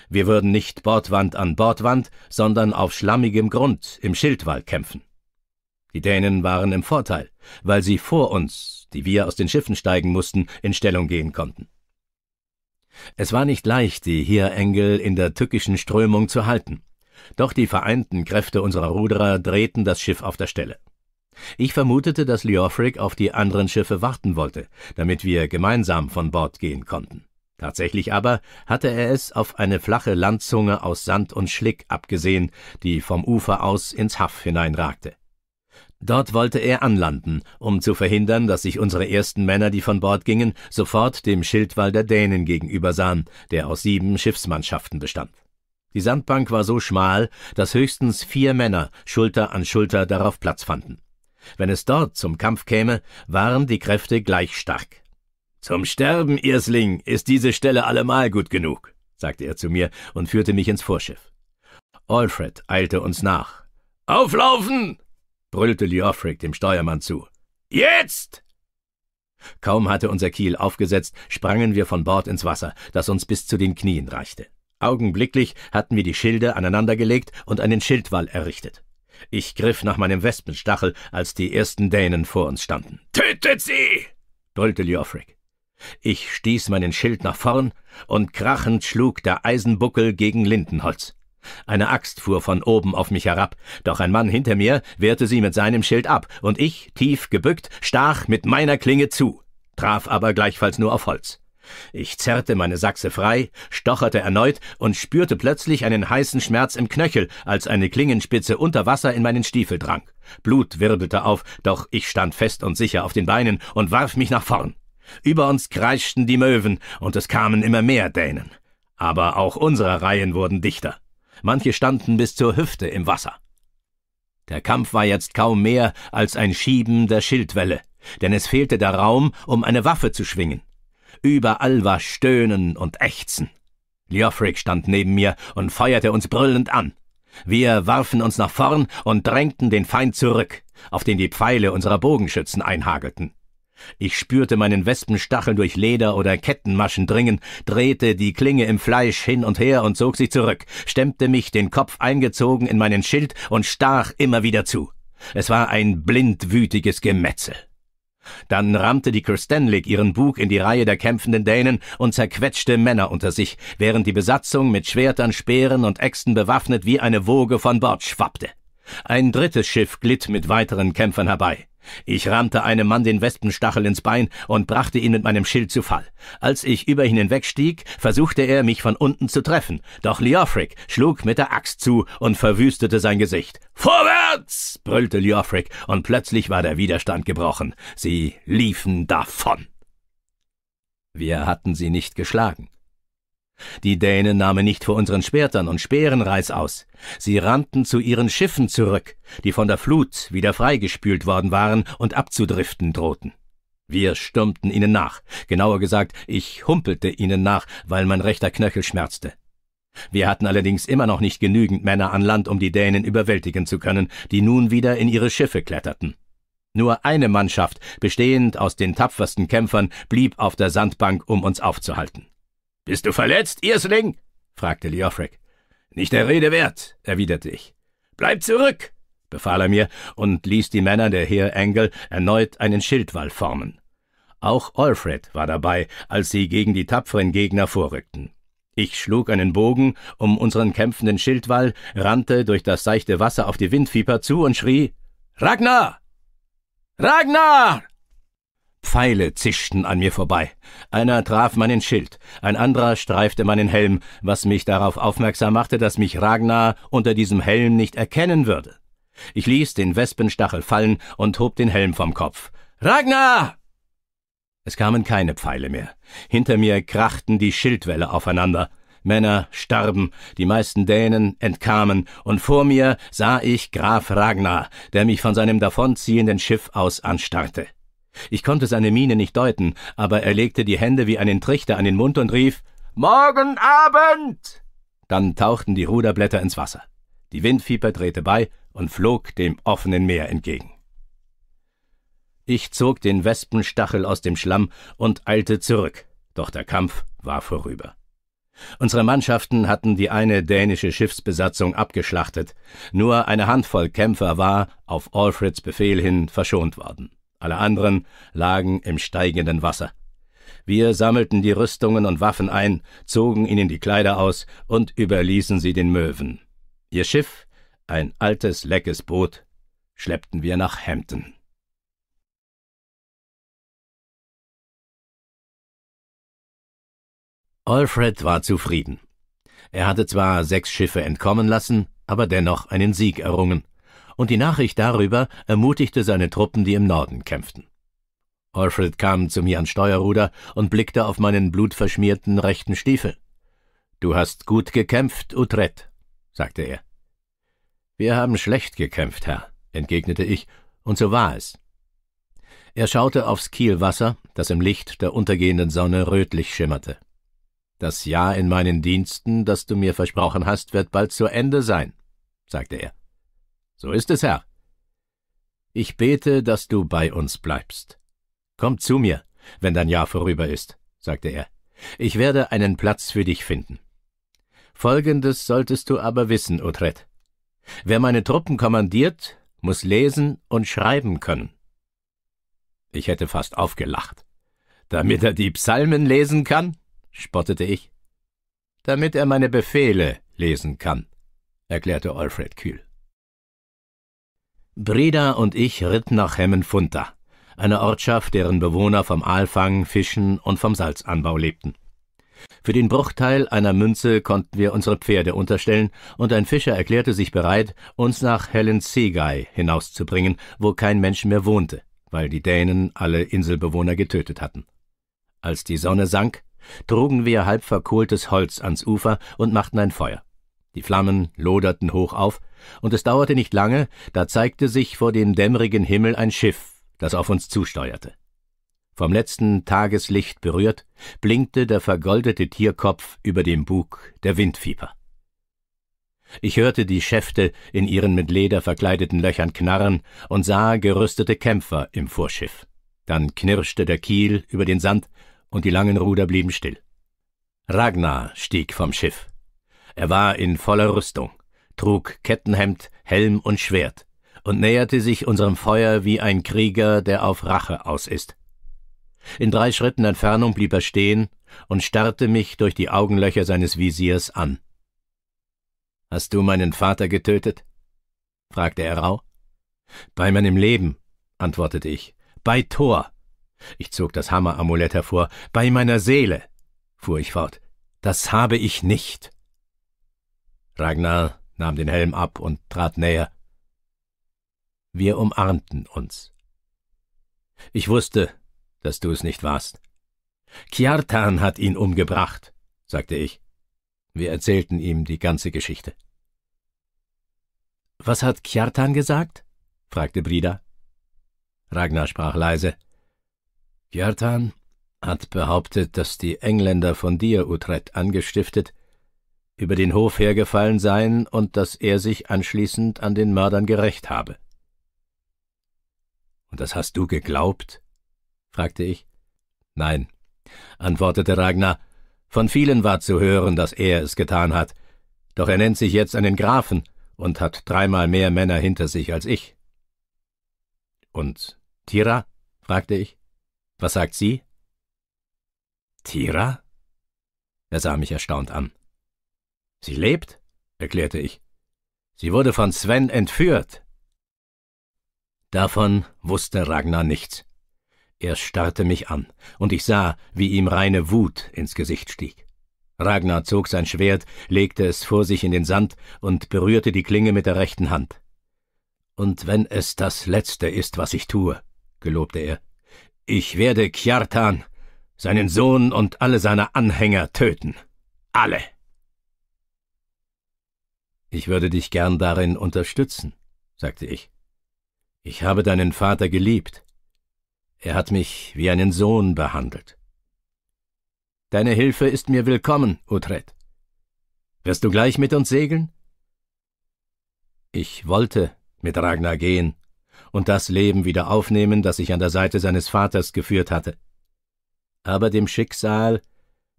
[SPEAKER 1] Wir würden nicht Bordwand an Bordwand, sondern auf schlammigem Grund im Schildwall kämpfen. Die Dänen waren im Vorteil, weil sie vor uns, die wir aus den Schiffen steigen mussten, in Stellung gehen konnten. Es war nicht leicht, die Hierengel in der tückischen Strömung zu halten. Doch die vereinten Kräfte unserer Ruderer drehten das Schiff auf der Stelle. Ich vermutete, dass Leofric auf die anderen Schiffe warten wollte, damit wir gemeinsam von Bord gehen konnten. Tatsächlich aber hatte er es auf eine flache Landzunge aus Sand und Schlick abgesehen, die vom Ufer aus ins Haff hineinragte. Dort wollte er anlanden, um zu verhindern, dass sich unsere ersten Männer, die von Bord gingen, sofort dem Schildwall der Dänen gegenübersahen, der aus sieben Schiffsmannschaften bestand. Die Sandbank war so schmal, dass höchstens vier Männer Schulter an Schulter darauf Platz fanden. Wenn es dort zum Kampf käme, waren die Kräfte gleich stark. Zum Sterben, Irsling, ist diese Stelle allemal gut genug, sagte er zu mir und führte mich ins Vorschiff. Alfred eilte uns nach. Auflaufen! brüllte Leofric dem Steuermann zu. Jetzt! Kaum hatte unser Kiel aufgesetzt, sprangen wir von Bord ins Wasser, das uns bis zu den Knien reichte. Augenblicklich hatten wir die Schilde aneinandergelegt und einen Schildwall errichtet. Ich griff nach meinem Wespenstachel, als die ersten Dänen vor uns standen.
[SPEAKER 2] Tötet sie!
[SPEAKER 1] brüllte Leofric. Ich stieß meinen Schild nach vorn und krachend schlug der Eisenbuckel gegen Lindenholz. Eine Axt fuhr von oben auf mich herab, doch ein Mann hinter mir wehrte sie mit seinem Schild ab, und ich, tief gebückt, stach mit meiner Klinge zu, traf aber gleichfalls nur auf Holz. Ich zerrte meine Sachse frei, stocherte erneut und spürte plötzlich einen heißen Schmerz im Knöchel, als eine Klingenspitze unter Wasser in meinen Stiefel drang. Blut wirbelte auf, doch ich stand fest und sicher auf den Beinen und warf mich nach vorn. Über uns kreischten die Möwen, und es kamen immer mehr Dänen. Aber auch unsere Reihen wurden dichter. Manche standen bis zur Hüfte im Wasser. Der Kampf war jetzt kaum mehr als ein Schieben der Schildwelle, denn es fehlte der Raum, um eine Waffe zu schwingen. Überall war Stöhnen und Ächzen. Leofric stand neben mir und feuerte uns brüllend an. Wir warfen uns nach vorn und drängten den Feind zurück, auf den die Pfeile unserer Bogenschützen einhagelten. Ich spürte meinen Wespenstachel durch Leder oder Kettenmaschen dringen, drehte die Klinge im Fleisch hin und her und zog sie zurück, stemmte mich den Kopf eingezogen in meinen Schild und stach immer wieder zu. Es war ein blindwütiges Gemetzel. Dann rammte die Kirstenlik ihren Bug in die Reihe der kämpfenden Dänen und zerquetschte Männer unter sich, während die Besatzung mit Schwertern, Speeren und Äxten bewaffnet wie eine Woge von Bord schwappte. Ein drittes Schiff glitt mit weiteren Kämpfern herbei. Ich rammte einem Mann den Wespenstachel ins Bein und brachte ihn mit meinem Schild zu Fall. Als ich über ihn hinwegstieg, versuchte er, mich von unten zu treffen, doch Leofric schlug mit der Axt zu und verwüstete sein Gesicht. Vorwärts! brüllte Leofric, und plötzlich war der Widerstand gebrochen. Sie liefen davon. Wir hatten sie nicht geschlagen. Die Dänen nahmen nicht vor unseren Schwertern und Speeren Speerenreiz aus. Sie rannten zu ihren Schiffen zurück, die von der Flut wieder freigespült worden waren und abzudriften drohten. Wir stürmten ihnen nach. Genauer gesagt, ich humpelte ihnen nach, weil mein rechter Knöchel schmerzte. Wir hatten allerdings immer noch nicht genügend Männer an Land, um die Dänen überwältigen zu können, die nun wieder in ihre Schiffe kletterten. Nur eine Mannschaft, bestehend aus den tapfersten Kämpfern, blieb auf der Sandbank, um uns aufzuhalten. Bist du verletzt, Irsling? fragte Leofric. Nicht der Rede wert, erwiderte ich. Bleib zurück, befahl er mir und ließ die Männer der Heer Engel erneut einen Schildwall formen. Auch Alfred war dabei, als sie gegen die tapferen Gegner vorrückten. Ich schlug einen Bogen um unseren kämpfenden Schildwall, rannte durch das seichte Wasser auf die Windvieper zu und schrie Ragnar. Ragnar. Pfeile zischten an mir vorbei. Einer traf meinen Schild, ein anderer streifte meinen Helm, was mich darauf aufmerksam machte, dass mich Ragnar unter diesem Helm nicht erkennen würde. Ich ließ den Wespenstachel fallen und hob den Helm vom Kopf. Ragnar! Es kamen keine Pfeile mehr. Hinter mir krachten die Schildwälle aufeinander. Männer starben, die meisten Dänen entkamen, und vor mir sah ich Graf Ragnar, der mich von seinem davonziehenden Schiff aus anstarrte. Ich konnte seine Miene nicht deuten, aber er legte die Hände wie einen Trichter an den Mund und rief Morgen Abend. Dann tauchten die Ruderblätter ins Wasser. Die Windfieber drehte bei und flog dem offenen Meer entgegen. Ich zog den Wespenstachel aus dem Schlamm und eilte zurück, doch der Kampf war vorüber. Unsere Mannschaften hatten die eine dänische Schiffsbesatzung abgeschlachtet, nur eine Handvoll Kämpfer war, auf Alfreds Befehl hin, verschont worden alle anderen lagen im steigenden Wasser. Wir sammelten die Rüstungen und Waffen ein, zogen ihnen die Kleider aus und überließen sie den
[SPEAKER 2] Möwen. Ihr Schiff, ein altes, leckes Boot, schleppten wir nach Hampton. Alfred war zufrieden. Er hatte zwar sechs Schiffe
[SPEAKER 1] entkommen lassen, aber dennoch einen Sieg errungen und die Nachricht darüber ermutigte seine Truppen, die im Norden kämpften. Alfred kam zu mir ans Steuerruder und blickte auf meinen blutverschmierten rechten Stiefel. Du hast gut gekämpft, Utrecht, sagte er. Wir haben schlecht gekämpft, Herr, entgegnete ich, und so war es. Er schaute aufs Kielwasser, das im Licht der untergehenden Sonne rötlich schimmerte. Das Jahr in meinen Diensten, das du mir versprochen hast, wird bald zu Ende sein, sagte er. So ist es, Herr. Ich bete, dass du bei uns bleibst. Komm zu mir, wenn dein Jahr vorüber ist, sagte er. Ich werde einen Platz für dich finden. Folgendes solltest du aber wissen, Utrecht. Wer meine Truppen kommandiert, muss lesen und schreiben können. Ich hätte fast aufgelacht. Damit er die Psalmen lesen kann? spottete ich. Damit er meine Befehle lesen kann, erklärte Alfred kühl. Breda und ich ritten nach Hemmenfunta, einer Ortschaft, deren Bewohner vom Aalfang, Fischen und vom Salzanbau lebten. Für den Bruchteil einer Münze konnten wir unsere Pferde unterstellen, und ein Fischer erklärte sich bereit, uns nach Helen Seagai hinauszubringen, wo kein Mensch mehr wohnte, weil die Dänen alle Inselbewohner getötet hatten. Als die Sonne sank, trugen wir halb verkohltes Holz ans Ufer und machten ein Feuer. Die Flammen loderten hoch auf, und es dauerte nicht lange, da zeigte sich vor dem dämmerigen Himmel ein Schiff, das auf uns zusteuerte. Vom letzten Tageslicht berührt, blinkte der vergoldete Tierkopf über dem Bug der Windfieber. Ich hörte die Schäfte in ihren mit Leder verkleideten Löchern knarren und sah gerüstete Kämpfer im Vorschiff. Dann knirschte der Kiel über den Sand und die langen Ruder blieben still. Ragnar stieg vom Schiff. Er war in voller Rüstung, trug Kettenhemd, Helm und Schwert und näherte sich unserem Feuer wie ein Krieger, der auf Rache aus ist. In drei Schritten Entfernung blieb er stehen und starrte mich durch die Augenlöcher seines Visiers an. Hast du meinen Vater getötet? fragte er rau. Bei meinem Leben, antwortete ich. Bei Tor. Ich zog das Hammeramulett hervor. Bei meiner Seele, fuhr ich fort. Das habe ich nicht. Ragnar nahm den Helm ab und trat näher. Wir umarmten uns. Ich wusste, dass du es nicht warst. Kjartan hat ihn umgebracht, sagte ich. Wir erzählten ihm die ganze Geschichte. Was hat Kjartan gesagt? fragte Brida. Ragnar sprach leise. Kjartan hat behauptet, dass die Engländer von dir, Utrecht, angestiftet über den Hof hergefallen seien und dass er sich anschließend an den Mördern gerecht habe. Und das hast du geglaubt? fragte ich. Nein, antwortete Ragnar. Von vielen war zu hören, dass er es getan hat. Doch er nennt sich jetzt einen Grafen und hat dreimal mehr Männer hinter sich als ich. Und Tira? fragte ich. Was sagt sie? Tira? Er sah mich erstaunt an. Sie lebt, erklärte ich. Sie wurde von Sven entführt. Davon wusste Ragnar nichts. Er starrte mich an, und ich sah, wie ihm reine Wut ins Gesicht stieg. Ragnar zog sein Schwert, legte es vor sich in den Sand und berührte die Klinge mit der rechten Hand. Und wenn es das Letzte ist, was ich tue, gelobte er, ich werde Kjartan, seinen Sohn und alle seine Anhänger töten. Alle! Ich würde dich gern darin unterstützen, sagte ich. Ich habe deinen Vater geliebt. Er hat mich wie einen Sohn behandelt. Deine Hilfe ist mir willkommen, Utrecht. Wirst du gleich mit uns segeln? Ich wollte mit Ragnar gehen und das Leben wieder aufnehmen, das ich an der Seite seines Vaters geführt hatte. Aber dem Schicksal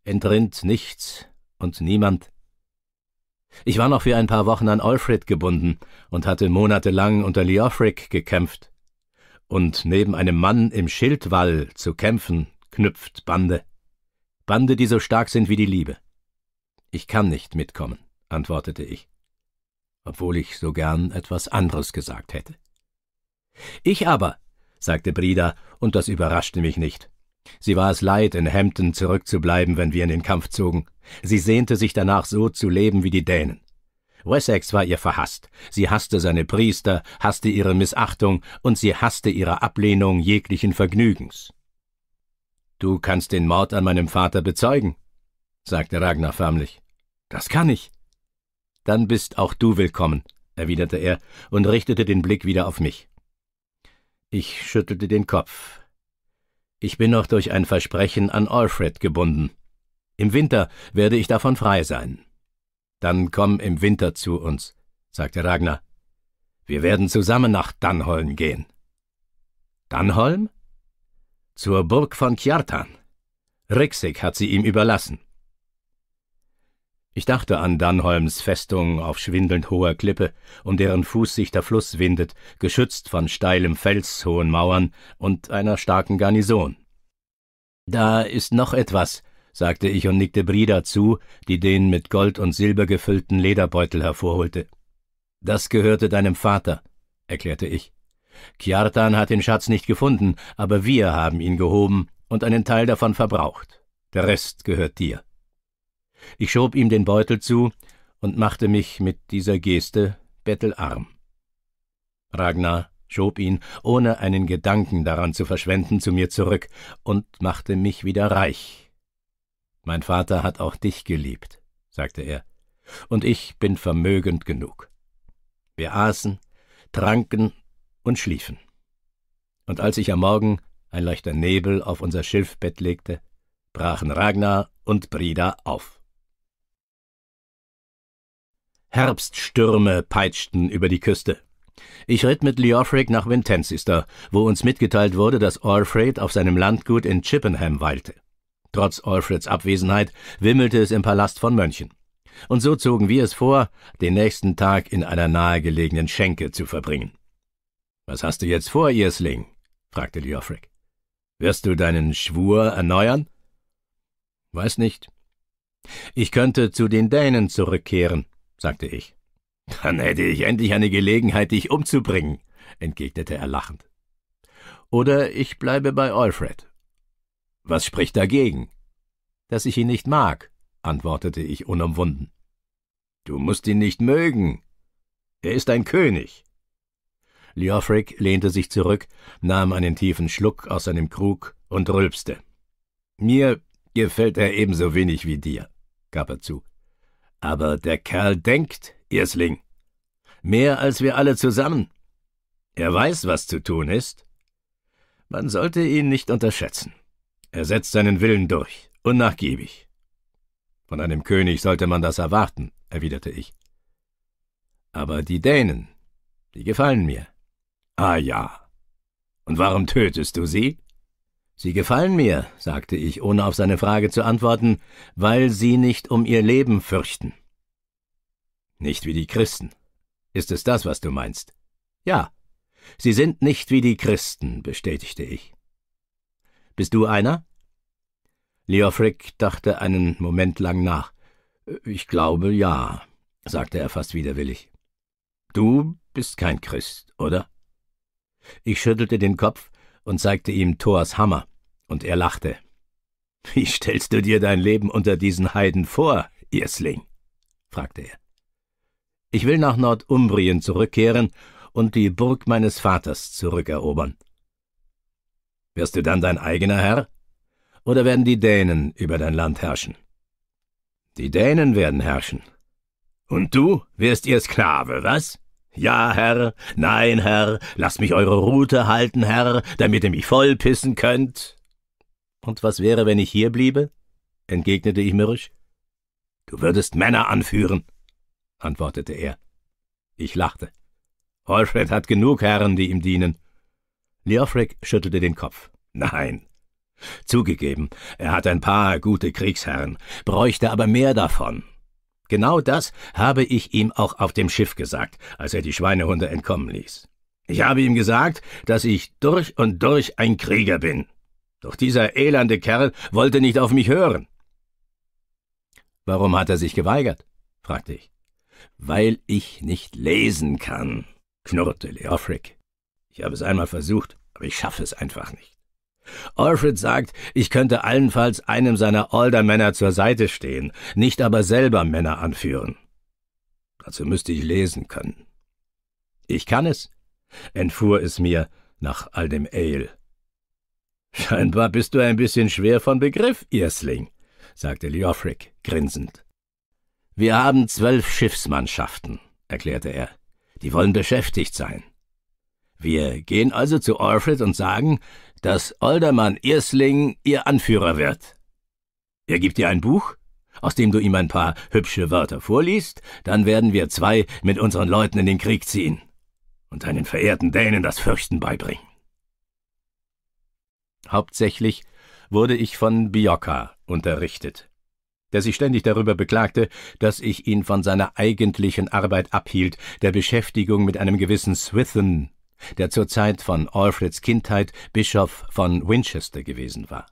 [SPEAKER 1] entrinnt nichts und niemand. Ich war noch für ein paar Wochen an Alfred gebunden und hatte monatelang unter Leofric gekämpft. Und neben einem Mann im Schildwall zu kämpfen, knüpft Bande. Bande, die so stark sind wie die Liebe. Ich kann nicht mitkommen, antwortete ich, obwohl ich so gern etwas anderes gesagt hätte. Ich aber, sagte Brida, und das überraschte mich nicht. Sie war es leid, in Hampton zurückzubleiben, wenn wir in den Kampf zogen. Sie sehnte sich danach so zu leben wie die Dänen. Wessex war ihr verhasst. Sie hasste seine Priester, hasste ihre Missachtung und sie hasste ihre Ablehnung jeglichen Vergnügens. Du kannst den Mord an meinem Vater bezeugen, sagte Ragnar förmlich. Das kann ich. Dann bist auch du willkommen, erwiderte er und richtete den Blick wieder auf mich. Ich schüttelte den Kopf. Ich bin noch durch ein Versprechen an Alfred gebunden. Im Winter werde ich davon frei sein. Dann komm im Winter zu uns, sagte Ragnar. Wir werden zusammen nach Dannholm gehen. Dannholm? Zur Burg von Kjartan. Rixig hat sie ihm überlassen. Ich dachte an Dannholms Festung auf schwindelnd hoher Klippe, um deren Fuß sich der Fluss windet, geschützt von steilem Fels, hohen Mauern und einer starken Garnison. Da ist noch etwas, sagte ich und nickte Brida zu, die den mit Gold und Silber gefüllten Lederbeutel hervorholte. Das gehörte deinem Vater, erklärte ich. Kjartan hat den Schatz nicht gefunden, aber wir haben ihn gehoben und einen Teil davon verbraucht. Der Rest gehört dir. Ich schob ihm den Beutel zu und machte mich mit dieser Geste bettelarm. Ragnar schob ihn, ohne einen Gedanken daran zu verschwenden, zu mir zurück und machte mich wieder reich. Mein Vater hat auch dich geliebt, sagte er, und ich bin vermögend genug. Wir aßen, tranken und schliefen. Und als sich am Morgen ein leichter Nebel auf unser Schilfbett legte, brachen Ragnar und Brida auf. Herbststürme peitschten über die Küste. Ich ritt mit Leofric nach Wintensister, wo uns mitgeteilt wurde, dass Alfred auf seinem Landgut in Chippenham weilte. Trotz Alfreds Abwesenheit wimmelte es im Palast von Mönchen. Und so zogen wir es vor, den nächsten Tag in einer nahegelegenen Schenke zu verbringen. Was hast du jetzt vor, Irsling? fragte Leofric. Wirst du deinen Schwur erneuern? Weiß nicht. Ich könnte zu den Dänen zurückkehren, sagte ich. Dann hätte ich endlich eine Gelegenheit, dich umzubringen, entgegnete er lachend. Oder ich bleibe bei Alfred. Was spricht dagegen? Dass ich ihn nicht mag, antwortete ich unumwunden. Du musst ihn nicht mögen. Er ist ein König. Leofric lehnte sich zurück, nahm einen tiefen Schluck aus seinem Krug und rülpste. Mir gefällt er ebenso wenig wie dir, gab er zu. Aber der Kerl denkt, Irsling. Mehr als wir alle zusammen. Er weiß, was zu tun ist. Man sollte ihn nicht unterschätzen. Er setzt seinen Willen durch, unnachgiebig. Von einem König sollte man das erwarten, erwiderte ich. Aber die Dänen, die gefallen mir. Ah ja. Und warum tötest du sie? Sie gefallen mir, sagte ich, ohne auf seine Frage zu antworten, weil Sie nicht um Ihr Leben fürchten. Nicht wie die Christen. Ist es das, was du meinst? Ja. Sie sind nicht wie die Christen, bestätigte ich. Bist du einer? Leofric dachte einen Moment lang nach. Ich glaube ja, sagte er fast widerwillig. Du bist kein Christ, oder? Ich schüttelte den Kopf und zeigte ihm Thors Hammer und er lachte. Wie stellst du dir dein Leben unter diesen Heiden vor, Irsling? fragte er. Ich will nach Nordumbrien zurückkehren und die Burg meines Vaters zurückerobern. Wirst du dann dein eigener Herr? Oder werden die Dänen über dein Land herrschen? Die Dänen werden herrschen. Und du wirst ihr Sklave, was? Ja, Herr, nein, Herr, lasst mich eure Rute halten, Herr, damit ihr mich vollpissen könnt. Und was wäre, wenn ich hier bliebe? entgegnete ich mürrisch. Du würdest Männer anführen, antwortete er. Ich lachte. Alfred hat genug Herren, die ihm dienen. Leofric schüttelte den Kopf. Nein. Zugegeben, er hat ein paar gute Kriegsherren, bräuchte aber mehr davon. Genau das habe ich ihm auch auf dem Schiff gesagt, als er die Schweinehunde entkommen ließ. Ich habe ihm gesagt, dass ich durch und durch ein Krieger bin. Doch dieser elende Kerl wollte nicht auf mich hören. Warum hat er sich geweigert? fragte ich. Weil ich nicht lesen kann, knurrte Leofric. Ich habe es einmal versucht, aber ich schaffe es einfach nicht. Alfred sagt, ich könnte allenfalls einem seiner Aldermänner zur Seite stehen, nicht aber selber Männer anführen. Dazu müsste ich lesen können. Ich kann es, entfuhr es mir nach all dem Ale. Scheinbar bist du ein bisschen schwer von Begriff, Irsling, sagte Leofric grinsend. Wir haben zwölf Schiffsmannschaften, erklärte er. Die wollen beschäftigt sein. Wir gehen also zu Orfred und sagen, dass Alderman Irsling ihr Anführer wird. Er gibt dir ein Buch, aus dem du ihm ein paar hübsche Wörter vorliest, dann werden wir zwei mit unseren Leuten in den Krieg ziehen und deinen verehrten Dänen das Fürchten beibringen. Hauptsächlich wurde ich von Biocca unterrichtet, der sich ständig darüber beklagte, dass ich ihn von seiner eigentlichen Arbeit abhielt, der Beschäftigung mit einem gewissen Swithin, der zur Zeit von Alfreds Kindheit Bischof von Winchester gewesen war.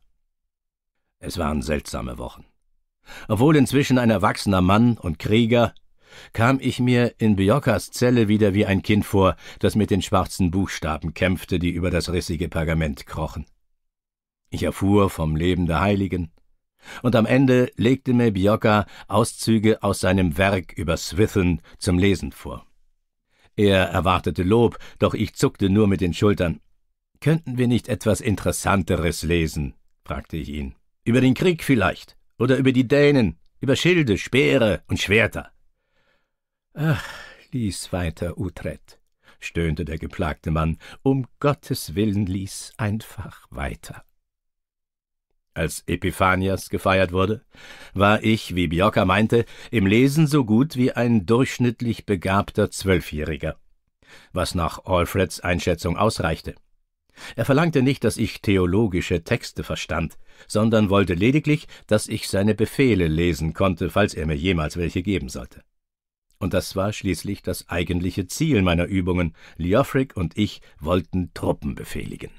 [SPEAKER 1] Es waren seltsame Wochen. Obwohl inzwischen ein erwachsener Mann und Krieger, kam ich mir in Biocas Zelle wieder wie ein Kind vor, das mit den schwarzen Buchstaben kämpfte, die über das rissige Pergament krochen. Ich erfuhr vom Leben der Heiligen. Und am Ende legte mir Bjocca Auszüge aus seinem Werk über Swithen zum Lesen vor. Er erwartete Lob, doch ich zuckte nur mit den Schultern. Könnten wir nicht etwas Interessanteres lesen? fragte ich ihn. Über den Krieg vielleicht, oder über die Dänen, über Schilde, Speere und Schwerter. Ach, lies weiter, Utrecht, stöhnte der geplagte Mann, um Gottes willen lies einfach weiter. Als Epiphanias gefeiert wurde, war ich, wie Biocca meinte, im Lesen so gut wie ein durchschnittlich begabter Zwölfjähriger, was nach Alfreds Einschätzung ausreichte. Er verlangte nicht, dass ich theologische Texte verstand, sondern wollte lediglich, dass ich seine Befehle lesen konnte, falls er mir jemals welche geben sollte. Und das war schließlich das eigentliche Ziel meiner Übungen. Leofric und ich wollten Truppen befehligen.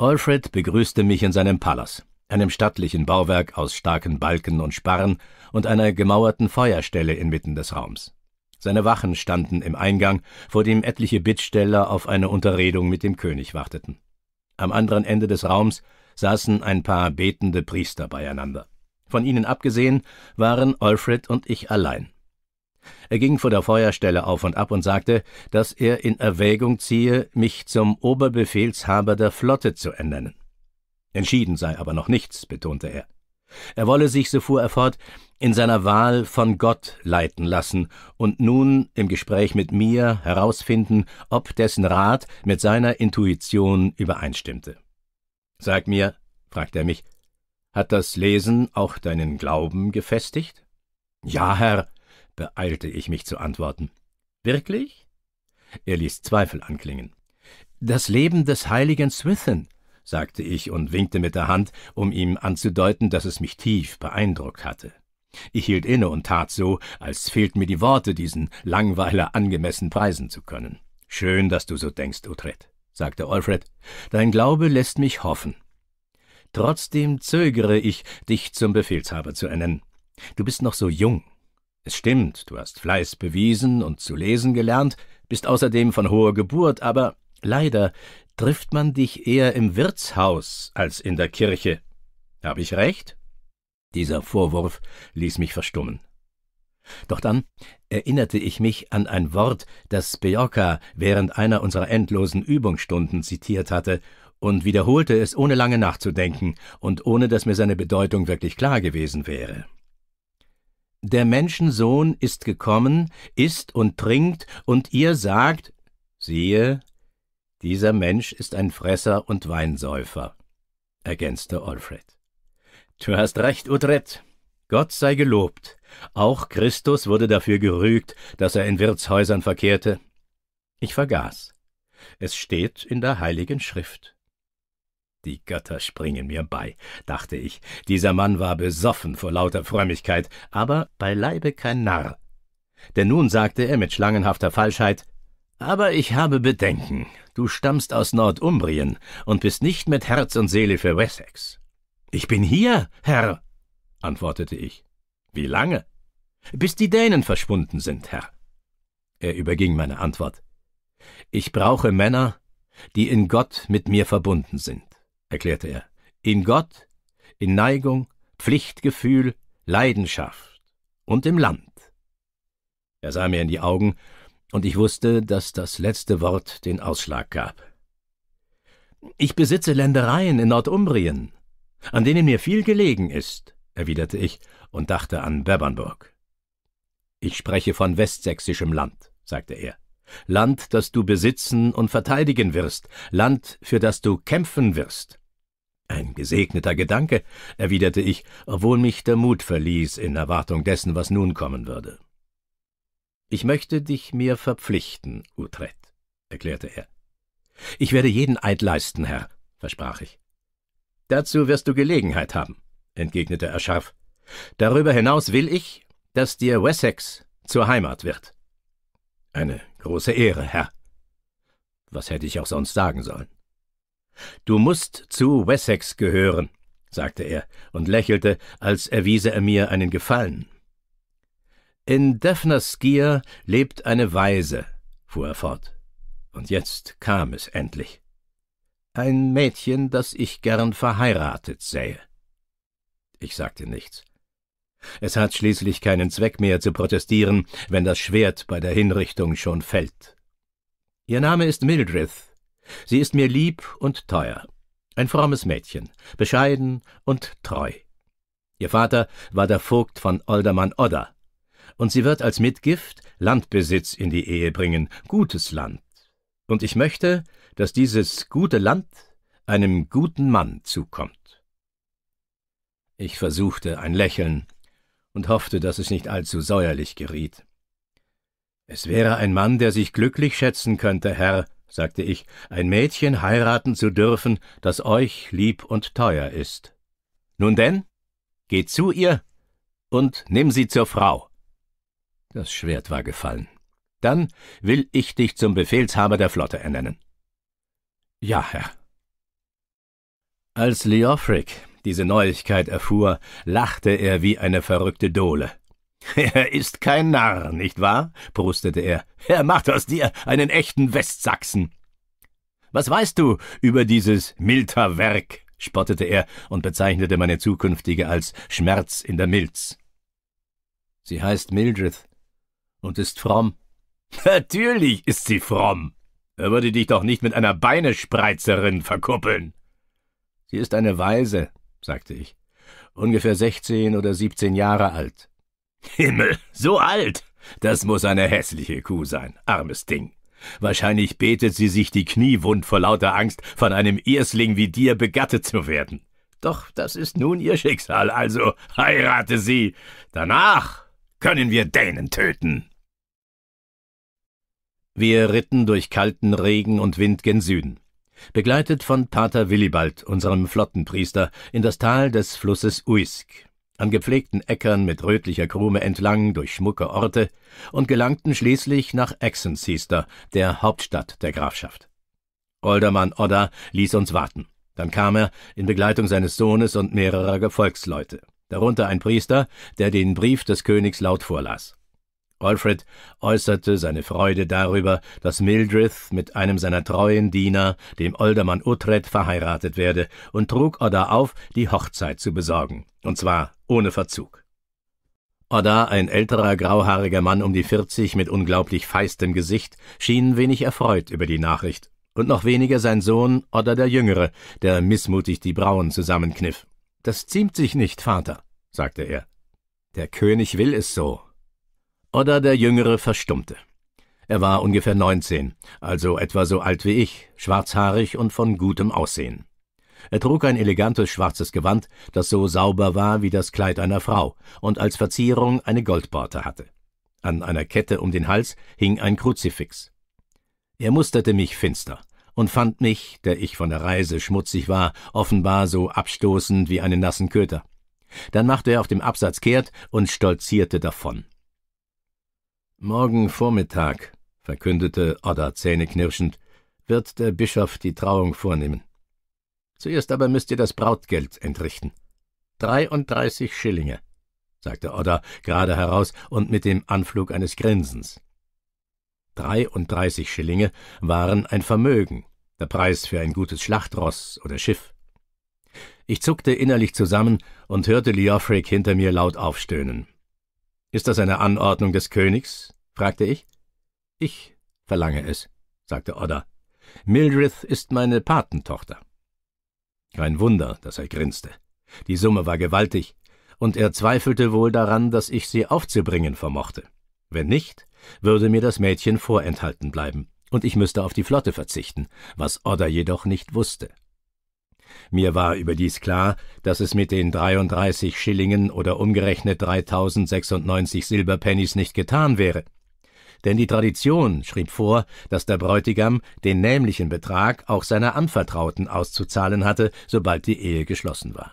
[SPEAKER 1] Alfred begrüßte mich in seinem Palas, einem stattlichen Bauwerk aus starken Balken und Sparren und einer gemauerten Feuerstelle inmitten des Raums. Seine Wachen standen im Eingang, vor dem etliche Bittsteller auf eine Unterredung mit dem König warteten. Am anderen Ende des Raums saßen ein paar betende Priester beieinander. Von ihnen abgesehen waren Alfred und ich allein. Er ging vor der Feuerstelle auf und ab und sagte, dass er in Erwägung ziehe, mich zum Oberbefehlshaber der Flotte zu ernennen. Entschieden sei aber noch nichts, betonte er. Er wolle sich, so fuhr er fort, in seiner Wahl von Gott leiten lassen und nun im Gespräch mit mir herausfinden, ob dessen Rat mit seiner Intuition übereinstimmte. Sag mir, fragte er mich, hat das Lesen auch deinen Glauben gefestigt? Ja, Herr, beeilte ich mich zu antworten. Wirklich? Er ließ Zweifel anklingen. Das Leben des heiligen Swithin, sagte ich und winkte mit der Hand, um ihm anzudeuten, dass es mich tief beeindruckt hatte. Ich hielt inne und tat so, als fehlten mir die Worte, diesen Langweiler angemessen preisen zu können. Schön, dass du so denkst, Utrecht, sagte Alfred. Dein Glaube lässt mich hoffen. Trotzdem zögere ich, dich zum Befehlshaber zu ernennen. Du bist noch so jung. Es stimmt, du hast Fleiß bewiesen und zu lesen gelernt, bist außerdem von hoher Geburt, aber leider trifft man dich eher im Wirtshaus als in der Kirche. Habe ich recht? Dieser Vorwurf ließ mich verstummen. Doch dann erinnerte ich mich an ein Wort, das Bejorka während einer unserer endlosen Übungsstunden zitiert hatte und wiederholte es ohne lange nachzudenken und ohne dass mir seine Bedeutung wirklich klar gewesen wäre der Menschensohn ist gekommen, isst und trinkt, und ihr sagt, siehe, dieser Mensch ist ein Fresser und Weinsäufer, ergänzte Alfred. Du hast recht, Utrecht. Gott sei gelobt. Auch Christus wurde dafür gerügt, dass er in Wirtshäusern verkehrte. Ich vergaß. Es steht in der Heiligen Schrift. Die Götter springen mir bei, dachte ich. Dieser Mann war besoffen vor lauter Frömmigkeit, aber beileibe kein Narr. Denn nun sagte er mit schlangenhafter Falschheit, aber ich habe Bedenken. Du stammst aus Nordumbrien und bist nicht mit Herz und Seele für Wessex. Ich bin hier, Herr, antwortete ich. Wie lange? Bis die Dänen verschwunden sind, Herr. Er überging meine Antwort. Ich brauche Männer, die in Gott mit mir verbunden sind erklärte er, in Gott, in Neigung, Pflichtgefühl, Leidenschaft und im Land. Er sah mir in die Augen, und ich wusste, dass das letzte Wort den Ausschlag gab. Ich besitze Ländereien in Nordumbrien, an denen mir viel gelegen ist, erwiderte ich und dachte an Bebernburg. Ich spreche von westsächsischem Land, sagte er. Land, das du besitzen und verteidigen wirst, Land, für das du kämpfen wirst. Ein gesegneter Gedanke, erwiderte ich, obwohl mich der Mut verließ in Erwartung dessen, was nun kommen würde. Ich möchte dich mir verpflichten, Utrecht, erklärte er. Ich werde jeden Eid leisten, Herr, versprach ich. Dazu wirst du Gelegenheit haben, entgegnete er scharf. Darüber hinaus will ich, dass dir Wessex zur Heimat wird. Eine große Ehre, Herr. Was hätte ich auch sonst sagen sollen? Du musst zu Wessex gehören, sagte er und lächelte, als erwiese er mir einen Gefallen. In Daphners Gier lebt eine Weise, fuhr er fort. Und jetzt kam es endlich. Ein Mädchen, das ich gern verheiratet sähe. Ich sagte nichts. Es hat schließlich keinen Zweck mehr zu protestieren, wenn das Schwert bei der Hinrichtung schon fällt. Ihr Name ist Mildred, Sie ist mir lieb und teuer, ein frommes Mädchen, bescheiden und treu. Ihr Vater war der Vogt von Oldermann Odder, und sie wird als Mitgift Landbesitz in die Ehe bringen, gutes Land. Und ich möchte, dass dieses gute Land einem guten Mann zukommt. Ich versuchte ein Lächeln und hoffte, dass es nicht allzu säuerlich geriet. Es wäre ein Mann, der sich glücklich schätzen könnte, Herr, sagte ich, ein Mädchen heiraten zu dürfen, das euch lieb und teuer ist. Nun denn, geh zu ihr und nimm sie zur Frau. Das Schwert war gefallen. Dann will ich dich zum Befehlshaber der Flotte ernennen. Ja, Herr. Als Leofric diese Neuigkeit erfuhr, lachte er wie eine verrückte Dole. Er ist kein Narr, nicht wahr? brustete er. Er macht aus dir einen echten Westsachsen. Was weißt du über dieses Milterwerk? spottete er und bezeichnete meine zukünftige als Schmerz in der Milz. Sie heißt Mildred und ist fromm. Natürlich ist sie fromm. Er würde dich doch nicht mit einer Beinespreizerin verkuppeln. Sie ist eine Weise, sagte ich, ungefähr sechzehn oder siebzehn Jahre alt. Himmel, so alt! Das muss eine hässliche Kuh sein, armes Ding. Wahrscheinlich betet sie sich die Knie wund vor lauter Angst, von einem Irsling wie dir begattet zu werden. Doch das ist nun ihr Schicksal, also heirate sie. Danach können wir Dänen töten. Wir ritten durch kalten Regen und Wind gen Süden, begleitet von Pater Willibald, unserem Flottenpriester, in das Tal des Flusses Uisk, an gepflegten Äckern mit rötlicher Krume entlang durch schmucke Orte und gelangten schließlich nach Exencester, der Hauptstadt der Grafschaft. Oldermann Odda ließ uns warten. Dann kam er in Begleitung seines Sohnes und mehrerer Gefolgsleute, darunter ein Priester, der den Brief des Königs laut vorlas. Alfred äußerte seine Freude darüber, dass Mildred mit einem seiner treuen Diener, dem Oldermann Utrecht, verheiratet werde und trug Odda auf, die Hochzeit zu besorgen, und zwar ohne Verzug. Odda, ein älterer, grauhaariger Mann um die vierzig mit unglaublich feistem Gesicht, schien wenig erfreut über die Nachricht, und noch weniger sein Sohn Odda der Jüngere, der missmutig die Brauen zusammenkniff. Das ziemt sich nicht, Vater, sagte er. Der König will es so, oder der Jüngere verstummte. Er war ungefähr neunzehn, also etwa so alt wie ich, schwarzhaarig und von gutem Aussehen. Er trug ein elegantes schwarzes Gewand, das so sauber war wie das Kleid einer Frau und als Verzierung eine Goldborte hatte. An einer Kette um den Hals hing ein Kruzifix. Er musterte mich finster und fand mich, der ich von der Reise schmutzig war, offenbar so abstoßend wie einen nassen Köter. Dann machte er auf dem Absatz kehrt und stolzierte davon. Morgen Vormittag, verkündete Odda zähneknirschend, wird der Bischof die Trauung vornehmen. Zuerst aber müsst ihr das Brautgeld entrichten. Dreiunddreißig Schillinge, sagte Odda gerade heraus und mit dem Anflug eines Grinsens. Dreiunddreißig Schillinge waren ein Vermögen, der Preis für ein gutes Schlachtross oder Schiff. Ich zuckte innerlich zusammen und hörte Leofric hinter mir laut aufstöhnen. Ist das eine Anordnung des Königs? fragte ich. Ich verlange es, sagte Odda. Mildred ist meine Patentochter. Kein Wunder, dass er grinste. Die Summe war gewaltig, und er zweifelte wohl daran, dass ich sie aufzubringen vermochte. Wenn nicht, würde mir das Mädchen vorenthalten bleiben, und ich müsste auf die Flotte verzichten, was Odda jedoch nicht wusste. Mir war überdies klar, dass es mit den 33 Schillingen oder umgerechnet 3096 Silberpennies nicht getan wäre. Denn die Tradition schrieb vor, dass der Bräutigam den nämlichen Betrag auch seiner Anvertrauten auszuzahlen hatte, sobald die Ehe geschlossen war.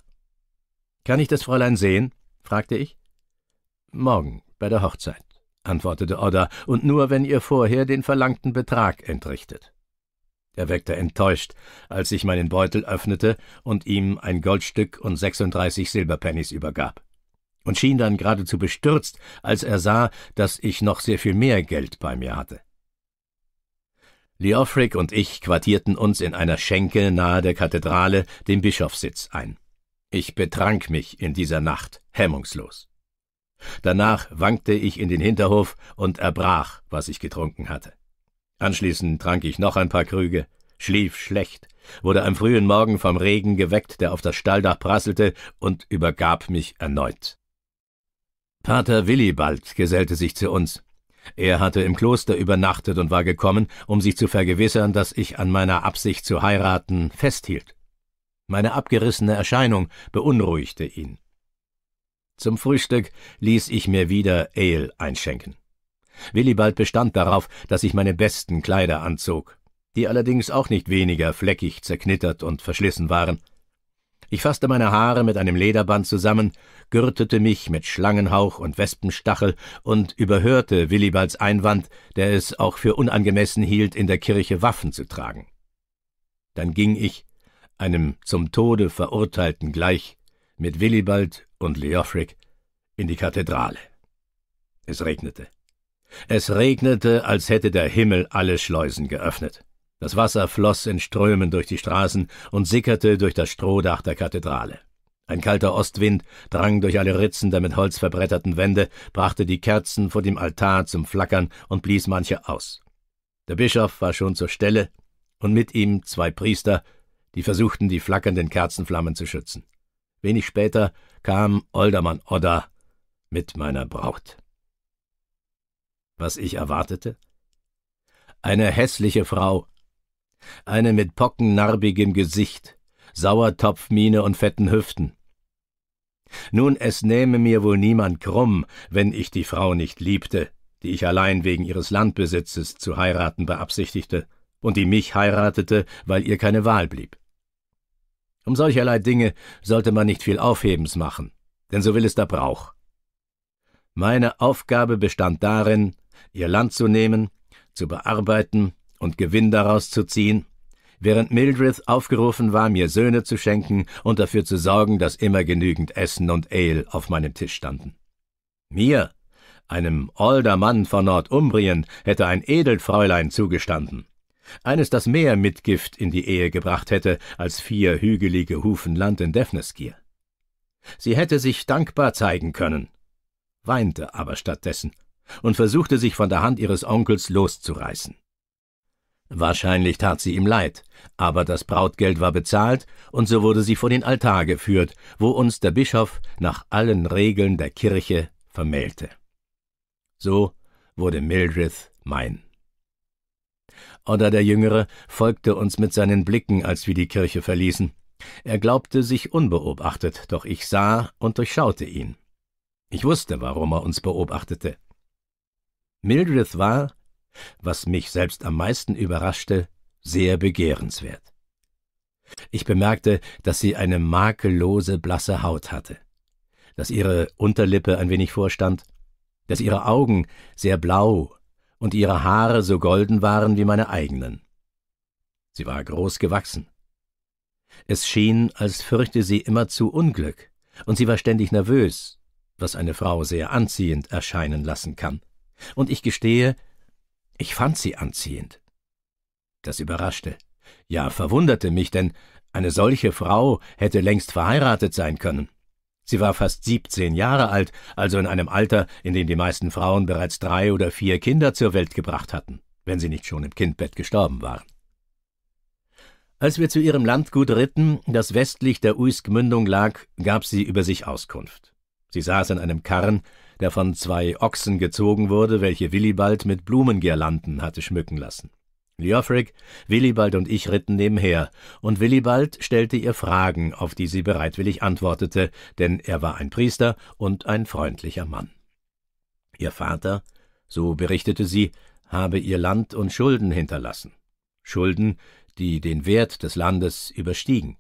[SPEAKER 1] Kann ich das Fräulein sehen? fragte ich. Morgen, bei der Hochzeit, antwortete Odda, und nur, wenn ihr vorher den verlangten Betrag entrichtet. Er wirkte enttäuscht, als ich meinen Beutel öffnete und ihm ein Goldstück und 36 Silberpennies übergab. Und schien dann geradezu bestürzt, als er sah, dass ich noch sehr viel mehr Geld bei mir hatte. Leofric und ich quartierten uns in einer Schenke nahe der Kathedrale, dem Bischofssitz, ein. Ich betrank mich in dieser Nacht hemmungslos. Danach wankte ich in den Hinterhof und erbrach, was ich getrunken hatte. Anschließend trank ich noch ein paar Krüge, schlief schlecht, wurde am frühen Morgen vom Regen geweckt, der auf das Stalldach prasselte, und übergab mich erneut. Pater Willibald gesellte sich zu uns. Er hatte im Kloster übernachtet und war gekommen, um sich zu vergewissern, dass ich an meiner Absicht zu heiraten festhielt. Meine abgerissene Erscheinung beunruhigte ihn. Zum Frühstück ließ ich mir wieder Ale einschenken. Willibald bestand darauf, dass ich meine besten Kleider anzog, die allerdings auch nicht weniger fleckig, zerknittert und verschlissen waren. Ich faßte meine Haare mit einem Lederband zusammen, gürtete mich mit Schlangenhauch und Wespenstachel und überhörte Willibalds Einwand, der es auch für unangemessen hielt, in der Kirche Waffen zu tragen. Dann ging ich, einem zum Tode Verurteilten gleich, mit Willibald und Leofric in die Kathedrale. Es regnete. Es regnete, als hätte der Himmel alle Schleusen geöffnet. Das Wasser floss in Strömen durch die Straßen und sickerte durch das Strohdach der Kathedrale. Ein kalter Ostwind drang durch alle Ritzen der mit Holz verbretterten Wände, brachte die Kerzen vor dem Altar zum Flackern und blies manche aus. Der Bischof war schon zur Stelle und mit ihm zwei Priester, die versuchten, die flackernden Kerzenflammen zu schützen. Wenig später kam Oldermann Odda mit meiner Braut was ich erwartete? Eine hässliche Frau, eine mit pockennarbigem Gesicht, Sauertopfmiene und fetten Hüften. Nun, es nähme mir wohl niemand krumm, wenn ich die Frau nicht liebte, die ich allein wegen ihres Landbesitzes zu heiraten beabsichtigte und die mich heiratete, weil ihr keine Wahl blieb. Um solcherlei Dinge sollte man nicht viel Aufhebens machen, denn so will es der Brauch. Meine Aufgabe bestand darin, ihr Land zu nehmen, zu bearbeiten und Gewinn daraus zu ziehen, während Mildred aufgerufen war, mir Söhne zu schenken und dafür zu sorgen, dass immer genügend Essen und Ale auf meinem Tisch standen. Mir, einem Aldermann von Nordumbrien, hätte ein Edelfräulein zugestanden. Eines, das mehr Mitgift in die Ehe gebracht hätte, als vier hügelige Hufen Land in Defneskier. Sie hätte sich dankbar zeigen können, weinte aber stattdessen und versuchte sich von der Hand ihres Onkels loszureißen. Wahrscheinlich tat sie ihm leid, aber das Brautgeld war bezahlt, und so wurde sie vor den Altar geführt, wo uns der Bischof nach allen Regeln der Kirche vermählte. So wurde Mildred mein. Oder der Jüngere folgte uns mit seinen Blicken, als wir die Kirche verließen. Er glaubte sich unbeobachtet, doch ich sah und durchschaute ihn. Ich wusste, warum er uns beobachtete. Mildred war, was mich selbst am meisten überraschte, sehr begehrenswert. Ich bemerkte, dass sie eine makellose blasse Haut hatte, dass ihre Unterlippe ein wenig vorstand, dass ihre Augen sehr blau und ihre Haare so golden waren wie meine eigenen. Sie war groß gewachsen. Es schien, als fürchte sie immerzu Unglück, und sie war ständig nervös, was eine Frau sehr anziehend erscheinen lassen kann. Und ich gestehe, ich fand sie anziehend. Das überraschte, ja verwunderte mich, denn eine solche Frau hätte längst verheiratet sein können. Sie war fast siebzehn Jahre alt, also in einem Alter, in dem die meisten Frauen bereits drei oder vier Kinder zur Welt gebracht hatten, wenn sie nicht schon im Kindbett gestorben waren. Als wir zu ihrem Landgut ritten, das westlich der Uisk-Mündung lag, gab sie über sich Auskunft. Sie saß in einem Karren, der von zwei Ochsen gezogen wurde, welche Willibald mit Blumengirlanden hatte schmücken lassen. Leofric, Willibald und ich ritten nebenher, und Willibald stellte ihr Fragen, auf die sie bereitwillig antwortete, denn er war ein Priester und ein freundlicher Mann. Ihr Vater, so berichtete sie, habe ihr Land und Schulden hinterlassen. Schulden, die den Wert des Landes überstiegen.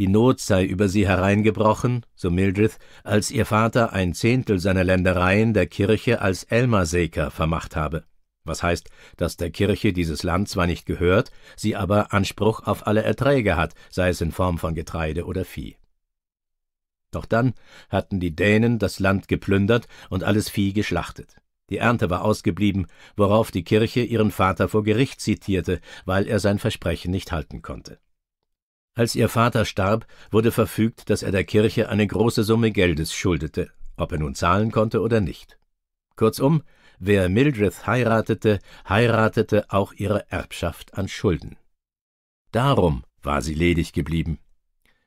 [SPEAKER 1] Die Not sei über sie hereingebrochen, so Mildred, als ihr Vater ein Zehntel seiner Ländereien der Kirche als Elmaseker vermacht habe. Was heißt, dass der Kirche dieses Land zwar nicht gehört, sie aber Anspruch auf alle Erträge hat, sei es in Form von Getreide oder Vieh. Doch dann hatten die Dänen das Land geplündert und alles Vieh geschlachtet. Die Ernte war ausgeblieben, worauf die Kirche ihren Vater vor Gericht zitierte, weil er sein Versprechen nicht halten konnte. Als ihr Vater starb, wurde verfügt, dass er der Kirche eine große Summe Geldes schuldete, ob er nun zahlen konnte oder nicht. Kurzum, wer Mildred heiratete, heiratete auch ihre Erbschaft an Schulden. Darum war sie ledig geblieben.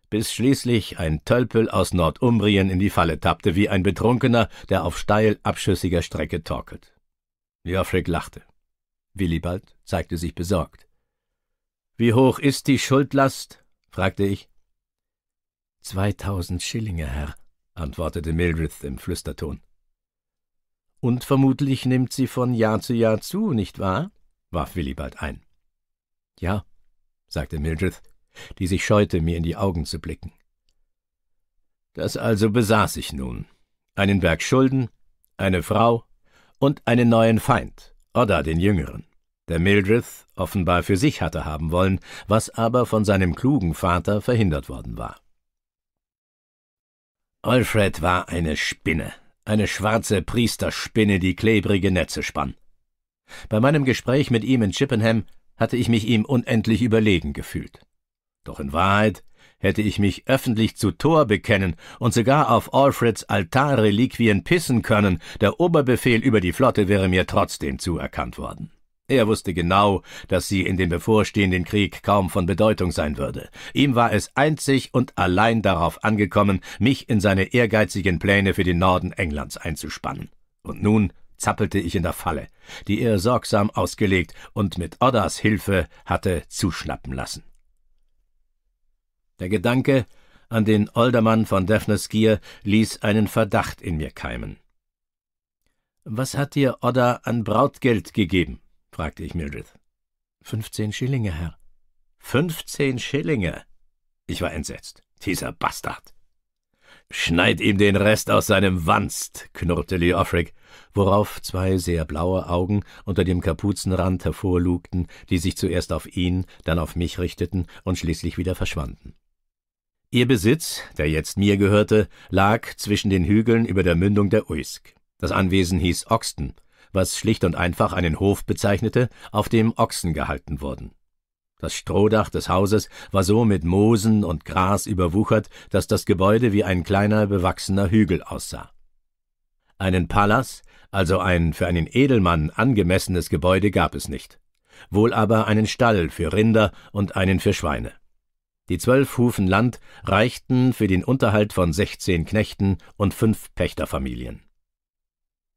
[SPEAKER 1] Bis schließlich ein Tölpel aus Nordumbrien in die Falle tappte, wie ein Betrunkener, der auf steil abschüssiger Strecke torkelt. Joffrick lachte. Willibald zeigte sich besorgt. Wie hoch ist die Schuldlast? fragte ich. Zweitausend Schillinge, Herr, antwortete Mildred im Flüsterton. Und vermutlich nimmt sie von Jahr zu Jahr zu, nicht wahr? warf Willibald ein. Ja, sagte Mildred, die sich scheute, mir in die Augen zu blicken. Das also besaß ich nun. Einen Berg Schulden, eine Frau und einen neuen Feind, Odda den Jüngeren der Mildrith offenbar für sich hatte haben wollen, was aber von seinem klugen Vater verhindert worden war. Alfred war eine Spinne, eine schwarze Priesterspinne, die klebrige Netze spann. Bei meinem Gespräch mit ihm in Chippenham hatte ich mich ihm unendlich überlegen gefühlt. Doch in Wahrheit hätte ich mich öffentlich zu Tor bekennen und sogar auf Alfreds Altarreliquien pissen können, der Oberbefehl über die Flotte wäre mir trotzdem zuerkannt worden. Er wusste genau, dass sie in dem bevorstehenden Krieg kaum von Bedeutung sein würde. Ihm war es einzig und allein darauf angekommen, mich in seine ehrgeizigen Pläne für den Norden Englands einzuspannen. Und nun zappelte ich in der Falle, die er sorgsam ausgelegt und mit Oddas Hilfe hatte zuschnappen lassen. Der Gedanke an den Oldermann von Daphnes Gier ließ einen Verdacht in mir keimen. Was hat dir Odda an Brautgeld gegeben? fragte ich Mildred. Fünfzehn Schillinge, Herr. Fünfzehn Schillinge? Ich war entsetzt. Dieser Bastard. Schneid ihm den Rest aus seinem Wanst, knurrte Leofric, worauf zwei sehr blaue Augen unter dem Kapuzenrand hervorlugten, die sich zuerst auf ihn, dann auf mich richteten und schließlich wieder verschwanden. Ihr Besitz, der jetzt mir gehörte, lag zwischen den Hügeln über der Mündung der Uisk. Das Anwesen hieß Oxton was schlicht und einfach einen Hof bezeichnete, auf dem Ochsen gehalten wurden. Das Strohdach des Hauses war so mit Moosen und Gras überwuchert, dass das Gebäude wie ein kleiner bewachsener Hügel aussah. Einen Palas, also ein für einen Edelmann angemessenes Gebäude gab es nicht, wohl aber einen Stall für Rinder und einen für Schweine. Die zwölf Hufen Land reichten für den Unterhalt von sechzehn Knechten und fünf Pächterfamilien.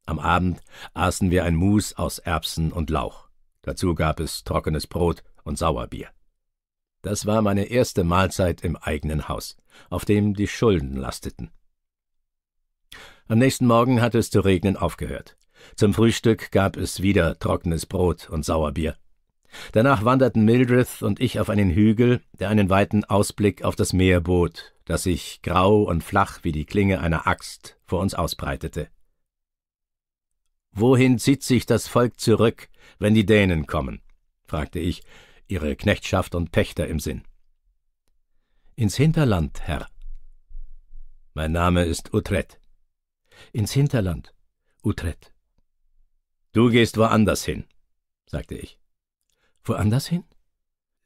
[SPEAKER 1] Am Abend aßen wir ein Mus aus Erbsen und Lauch. Dazu gab es trockenes Brot und Sauerbier. Das war meine erste Mahlzeit im eigenen Haus, auf dem die Schulden lasteten. Am nächsten Morgen hatte es zu regnen aufgehört. Zum Frühstück gab es wieder trockenes Brot und Sauerbier. Danach wanderten Mildred und ich auf einen Hügel, der einen weiten Ausblick auf das Meer bot, das sich grau und flach wie die Klinge einer Axt vor uns ausbreitete. Wohin zieht sich das Volk zurück, wenn die Dänen kommen? fragte ich, ihre Knechtschaft und Pächter im Sinn. Ins Hinterland, Herr. Mein Name ist Utrecht. Ins Hinterland, Utrecht. Du gehst woanders hin, sagte ich. Woanders hin?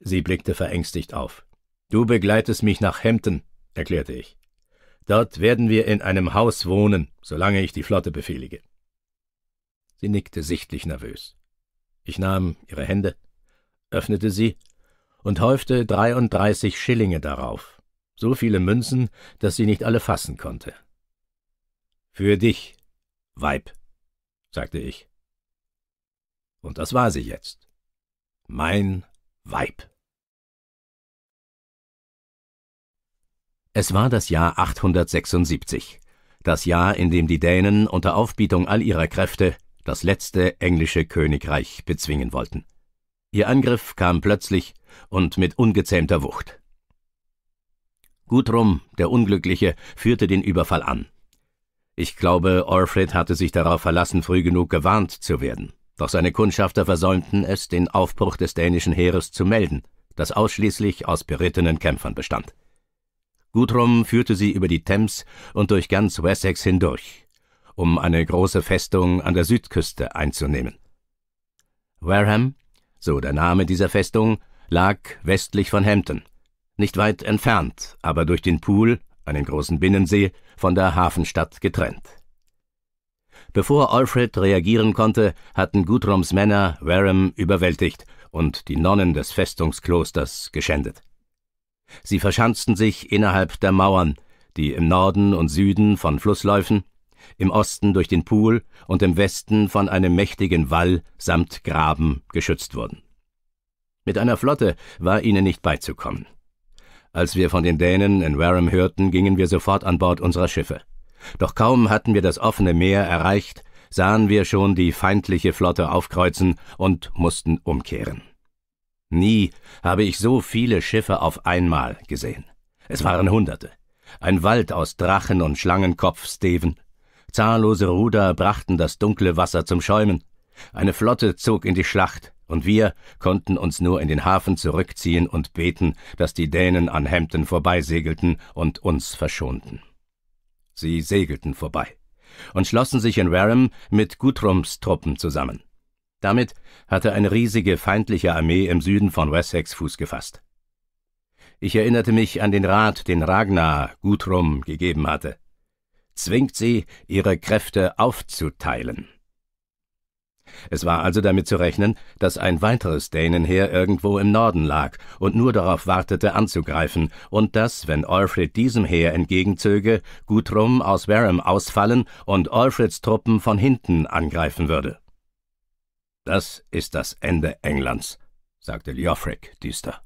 [SPEAKER 1] Sie blickte verängstigt auf. Du begleitest mich nach Hemden, erklärte ich. Dort werden wir in einem Haus wohnen, solange ich die Flotte befehlige. Sie nickte sichtlich nervös. Ich nahm ihre Hände, öffnete sie und häufte 33 Schillinge darauf, so viele Münzen, dass sie nicht alle fassen konnte. Für dich, Weib, sagte ich. Und das war sie jetzt. Mein Weib. Es war das Jahr 876, das Jahr, in dem die Dänen unter Aufbietung all ihrer Kräfte das letzte englische Königreich bezwingen wollten. Ihr Angriff kam plötzlich und mit ungezähmter Wucht. Gutrum, der Unglückliche, führte den Überfall an. Ich glaube, Orfred hatte sich darauf verlassen, früh genug gewarnt zu werden. Doch seine Kundschafter versäumten es, den Aufbruch des dänischen Heeres zu melden, das ausschließlich aus berittenen Kämpfern bestand. Gutrum führte sie über die Thames und durch ganz Wessex hindurch, um eine große Festung an der Südküste einzunehmen. Wareham, so der Name dieser Festung, lag westlich von Hampton, nicht weit entfernt, aber durch den Pool, einen großen Binnensee, von der Hafenstadt getrennt. Bevor Alfred reagieren konnte, hatten Gutroms Männer Wareham überwältigt und die Nonnen des Festungsklosters geschändet. Sie verschanzten sich innerhalb der Mauern, die im Norden und Süden von Flussläufen, im Osten durch den Pool und im Westen von einem mächtigen Wall samt Graben geschützt wurden. Mit einer Flotte war ihnen nicht beizukommen. Als wir von den Dänen in Wareham hörten, gingen wir sofort an Bord unserer Schiffe. Doch kaum hatten wir das offene Meer erreicht, sahen wir schon die feindliche Flotte aufkreuzen und mussten umkehren. Nie habe ich so viele Schiffe auf einmal gesehen. Es waren Hunderte. Ein Wald aus Drachen und Schlangenkopf-Steven Zahllose Ruder brachten das dunkle Wasser zum Schäumen. Eine Flotte zog in die Schlacht, und wir konnten uns nur in den Hafen zurückziehen und beten, dass die Dänen an Hemden vorbeisegelten und uns verschonten. Sie segelten vorbei und schlossen sich in Wareham mit Guthrums Truppen zusammen. Damit hatte eine riesige feindliche Armee im Süden von Wessex Fuß gefasst. Ich erinnerte mich an den Rat, den Ragnar Guthrum gegeben hatte zwingt sie, ihre Kräfte aufzuteilen. Es war also damit zu rechnen, dass ein weiteres Dänenheer irgendwo im Norden lag und nur darauf wartete anzugreifen, und dass, wenn Alfred diesem Heer entgegenzöge, Guthrum aus Wareham ausfallen und Alfreds Truppen von hinten angreifen würde. Das ist das Ende Englands, sagte Leofric düster.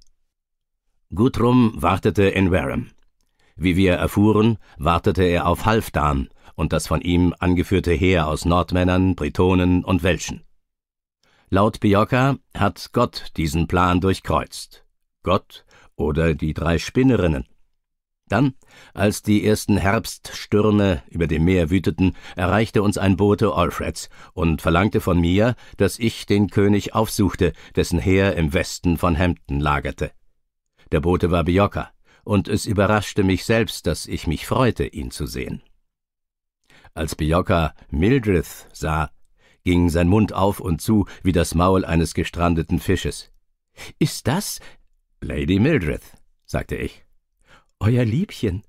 [SPEAKER 1] Guthrum wartete in Wareham. Wie wir erfuhren, wartete er auf Halfdan und das von ihm angeführte Heer aus Nordmännern, Britonen und Welschen. Laut Biocca hat Gott diesen Plan durchkreuzt. Gott oder die drei Spinnerinnen. Dann, als die ersten Herbststürme über dem Meer wüteten, erreichte uns ein Bote Alfreds und verlangte von mir, dass ich den König aufsuchte, dessen Heer im Westen von Hampton lagerte. Der Bote war Biocca, und es überraschte mich selbst, dass ich mich freute, ihn zu sehen. Als Biocca Mildrith sah, ging sein Mund auf und zu wie das Maul eines gestrandeten Fisches. Ist das Lady Mildrith? sagte ich. Euer Liebchen.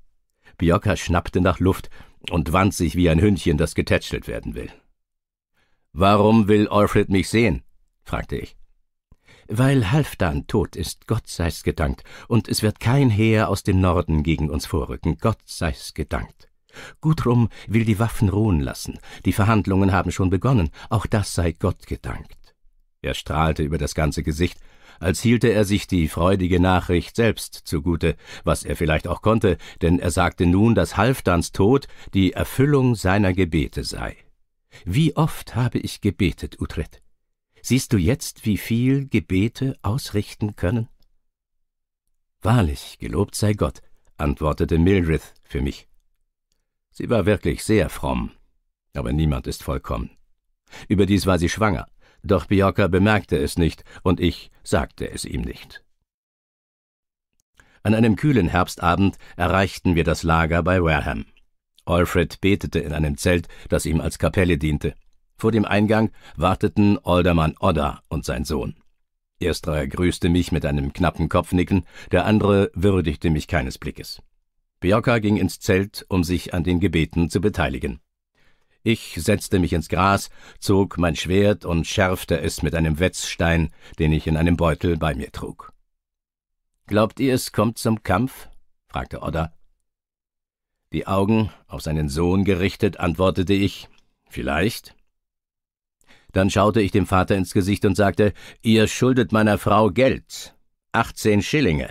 [SPEAKER 1] Biocca schnappte nach Luft und wand sich wie ein Hündchen, das getätschelt werden will. Warum will Alfred mich sehen? fragte ich. Weil Halfdan tot ist, Gott sei's gedankt, und es wird kein Heer aus dem Norden gegen uns vorrücken, Gott sei's gedankt. Gutrum will die Waffen ruhen lassen, die Verhandlungen haben schon begonnen, auch das sei Gott gedankt. Er strahlte über das ganze Gesicht, als hielte er sich die freudige Nachricht selbst zugute, was er vielleicht auch konnte, denn er sagte nun, dass Halfdans Tod die Erfüllung seiner Gebete sei. Wie oft habe ich gebetet, Utrecht, Siehst du jetzt, wie viel Gebete ausrichten können? Wahrlich, gelobt sei Gott, antwortete Mildred für mich. Sie war wirklich sehr fromm, aber niemand ist vollkommen. Überdies war sie schwanger, doch Bianca bemerkte es nicht, und ich sagte es ihm nicht. An einem kühlen Herbstabend erreichten wir das Lager bei Wareham. Alfred betete in einem Zelt, das ihm als Kapelle diente. Vor dem Eingang warteten Aldermann Odda und sein Sohn. Erster grüßte mich mit einem knappen Kopfnicken, der andere würdigte mich keines Blickes. Bjorka ging ins Zelt, um sich an den Gebeten zu beteiligen. Ich setzte mich ins Gras, zog mein Schwert und schärfte es mit einem Wetzstein, den ich in einem Beutel bei mir trug. Glaubt ihr, es kommt zum Kampf? fragte Odda. Die Augen auf seinen Sohn gerichtet, antwortete ich Vielleicht. Dann schaute ich dem Vater ins Gesicht und sagte, ihr schuldet meiner Frau Geld. 18 Schillinge.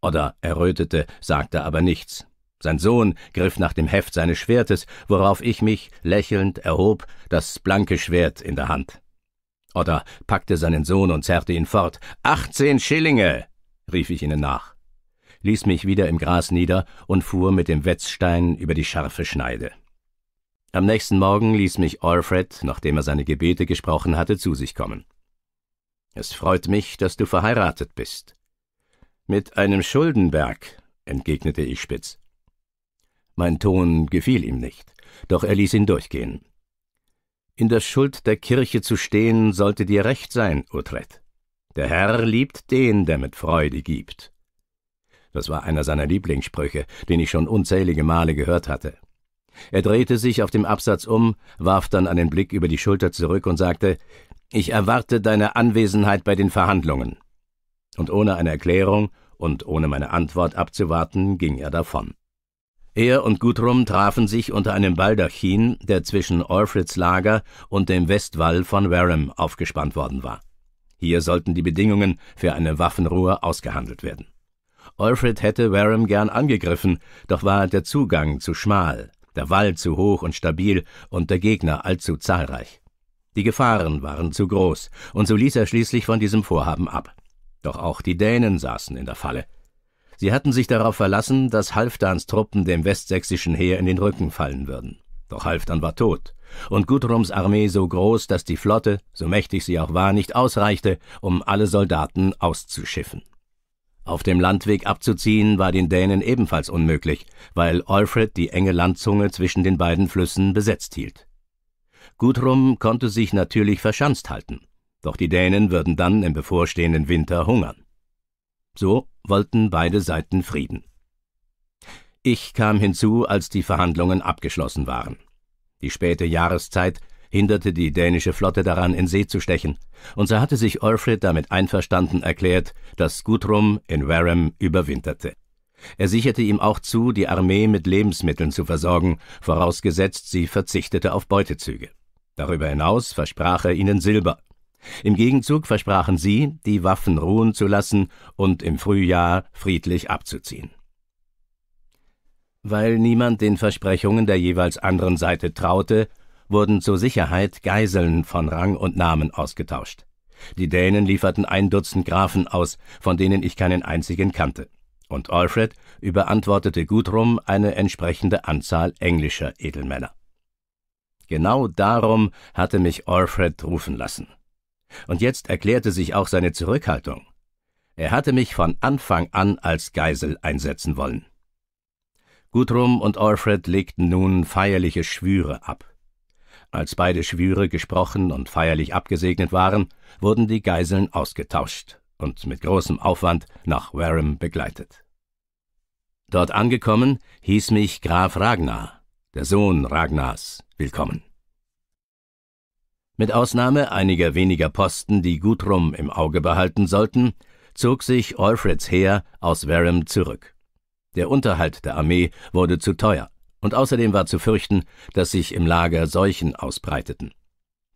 [SPEAKER 1] Odda errötete, sagte aber nichts. Sein Sohn griff nach dem Heft seines Schwertes, worauf ich mich, lächelnd, erhob, das blanke Schwert in der Hand. Odda packte seinen Sohn und zerrte ihn fort. 18 Schillinge! rief ich ihnen nach, ließ mich wieder im Gras nieder und fuhr mit dem Wetzstein über die scharfe Schneide. Am nächsten Morgen ließ mich Alfred, nachdem er seine Gebete gesprochen hatte, zu sich kommen. Es freut mich, dass du verheiratet bist. Mit einem Schuldenberg, entgegnete ich spitz. Mein Ton gefiel ihm nicht, doch er ließ ihn durchgehen. In der Schuld der Kirche zu stehen, sollte dir recht sein, Utrecht. Der Herr liebt den, der mit Freude gibt. Das war einer seiner Lieblingssprüche, den ich schon unzählige Male gehört hatte. Er drehte sich auf dem Absatz um, warf dann einen Blick über die Schulter zurück und sagte Ich erwarte deine Anwesenheit bei den Verhandlungen. Und ohne eine Erklärung und ohne meine Antwort abzuwarten, ging er davon. Er und Gudrun trafen sich unter einem Baldachin, der zwischen Alfreds Lager und dem Westwall von Wareham aufgespannt worden war. Hier sollten die Bedingungen für eine Waffenruhe ausgehandelt werden. Alfred hätte Wareham gern angegriffen, doch war der Zugang zu schmal, der Wall zu hoch und stabil und der Gegner allzu zahlreich. Die Gefahren waren zu groß, und so ließ er schließlich von diesem Vorhaben ab. Doch auch die Dänen saßen in der Falle. Sie hatten sich darauf verlassen, dass Halfdans Truppen dem westsächsischen Heer in den Rücken fallen würden. Doch Halfdan war tot, und Gudrums Armee so groß, dass die Flotte, so mächtig sie auch war, nicht ausreichte, um alle Soldaten auszuschiffen. Auf dem Landweg abzuziehen war den Dänen ebenfalls unmöglich, weil Alfred die enge Landzunge zwischen den beiden Flüssen besetzt hielt. Gudrum konnte sich natürlich verschanzt halten, doch die Dänen würden dann im bevorstehenden Winter hungern. So wollten beide Seiten Frieden. Ich kam hinzu, als die Verhandlungen abgeschlossen waren. Die späte Jahreszeit hinderte die dänische Flotte daran, in See zu stechen, und so hatte sich Alfred damit einverstanden erklärt, dass Guthrum in Wareham überwinterte. Er sicherte ihm auch zu, die Armee mit Lebensmitteln zu versorgen, vorausgesetzt sie verzichtete auf Beutezüge. Darüber hinaus versprach er ihnen Silber. Im Gegenzug versprachen sie, die Waffen ruhen zu lassen und im Frühjahr friedlich abzuziehen. Weil niemand den Versprechungen der jeweils anderen Seite traute, wurden zur Sicherheit Geiseln von Rang und Namen ausgetauscht. Die Dänen lieferten ein Dutzend Grafen aus, von denen ich keinen einzigen kannte. Und Alfred überantwortete Gutrum eine entsprechende Anzahl englischer Edelmänner. Genau darum hatte mich Alfred rufen lassen. Und jetzt erklärte sich auch seine Zurückhaltung. Er hatte mich von Anfang an als Geisel einsetzen wollen. Gutrum und Alfred legten nun feierliche Schwüre ab. Als beide Schwüre gesprochen und feierlich abgesegnet waren, wurden die Geiseln ausgetauscht und mit großem Aufwand nach Wareham begleitet. Dort angekommen, hieß mich Graf Ragnar, der Sohn Ragnars, willkommen. Mit Ausnahme einiger weniger Posten, die Gutrum im Auge behalten sollten, zog sich Alfreds Heer aus Wareham zurück. Der Unterhalt der Armee wurde zu teuer, und außerdem war zu fürchten, dass sich im Lager Seuchen ausbreiteten.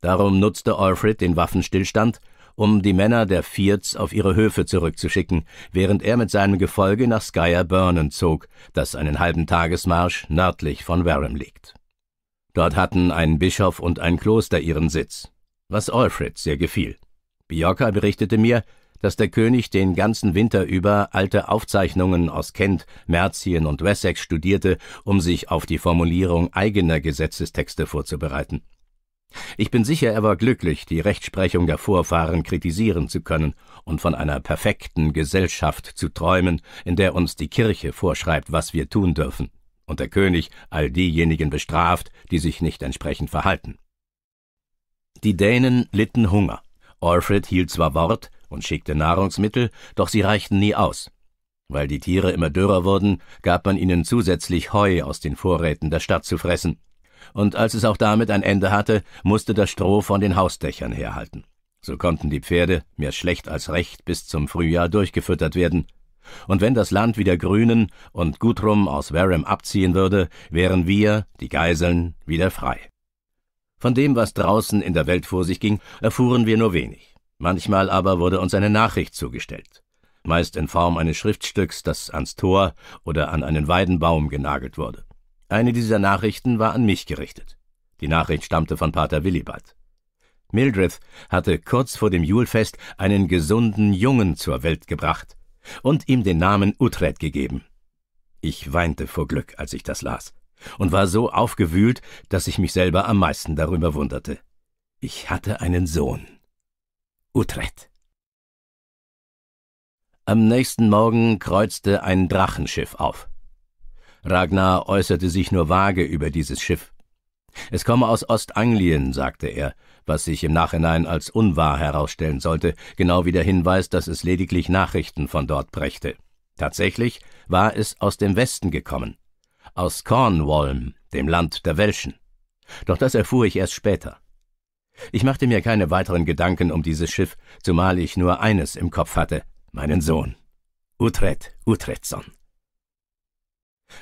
[SPEAKER 1] Darum nutzte Alfred den Waffenstillstand, um die Männer der Vierts auf ihre Höfe zurückzuschicken, während er mit seinem Gefolge nach Skyer Burnen zog, das einen halben Tagesmarsch nördlich von Wareham liegt. Dort hatten ein Bischof und ein Kloster ihren Sitz, was Alfred sehr gefiel. Biorca berichtete mir, dass der König den ganzen Winter über alte Aufzeichnungen aus Kent, Merzien und Wessex studierte, um sich auf die Formulierung eigener Gesetzestexte vorzubereiten. Ich bin sicher, er war glücklich, die Rechtsprechung der Vorfahren kritisieren zu können und von einer perfekten Gesellschaft zu träumen, in der uns die Kirche vorschreibt, was wir tun dürfen, und der König all diejenigen bestraft, die sich nicht entsprechend verhalten. Die Dänen litten Hunger. Alfred hielt zwar Wort, und schickte Nahrungsmittel, doch sie reichten nie aus. Weil die Tiere immer dürrer wurden, gab man ihnen zusätzlich Heu aus den Vorräten der Stadt zu fressen. Und als es auch damit ein Ende hatte, musste das Stroh von den Hausdächern herhalten. So konnten die Pferde, mehr schlecht als recht, bis zum Frühjahr durchgefüttert werden. Und wenn das Land wieder grünen und Gutrum aus Wareham abziehen würde, wären wir, die Geiseln, wieder frei. Von dem, was draußen in der Welt vor sich ging, erfuhren wir nur wenig. Manchmal aber wurde uns eine Nachricht zugestellt, meist in Form eines Schriftstücks, das ans Tor oder an einen Weidenbaum genagelt wurde. Eine dieser Nachrichten war an mich gerichtet. Die Nachricht stammte von Pater Willibald. Mildred hatte kurz vor dem Julfest einen gesunden Jungen zur Welt gebracht und ihm den Namen Utrecht gegeben. Ich weinte vor Glück, als ich das las, und war so aufgewühlt, dass ich mich selber am meisten darüber wunderte. Ich hatte einen Sohn. Utrecht. Am nächsten Morgen kreuzte ein Drachenschiff auf. Ragnar äußerte sich nur vage über dieses Schiff. Es komme aus Ostanglien, sagte er, was sich im Nachhinein als unwahr herausstellen sollte, genau wie der Hinweis, dass es lediglich Nachrichten von dort brächte. Tatsächlich war es aus dem Westen gekommen, aus Cornwallm, dem Land der Welschen. Doch das erfuhr ich erst später. Ich machte mir keine weiteren Gedanken um dieses Schiff, zumal ich nur eines im Kopf hatte, meinen Sohn. Utrecht Utretson.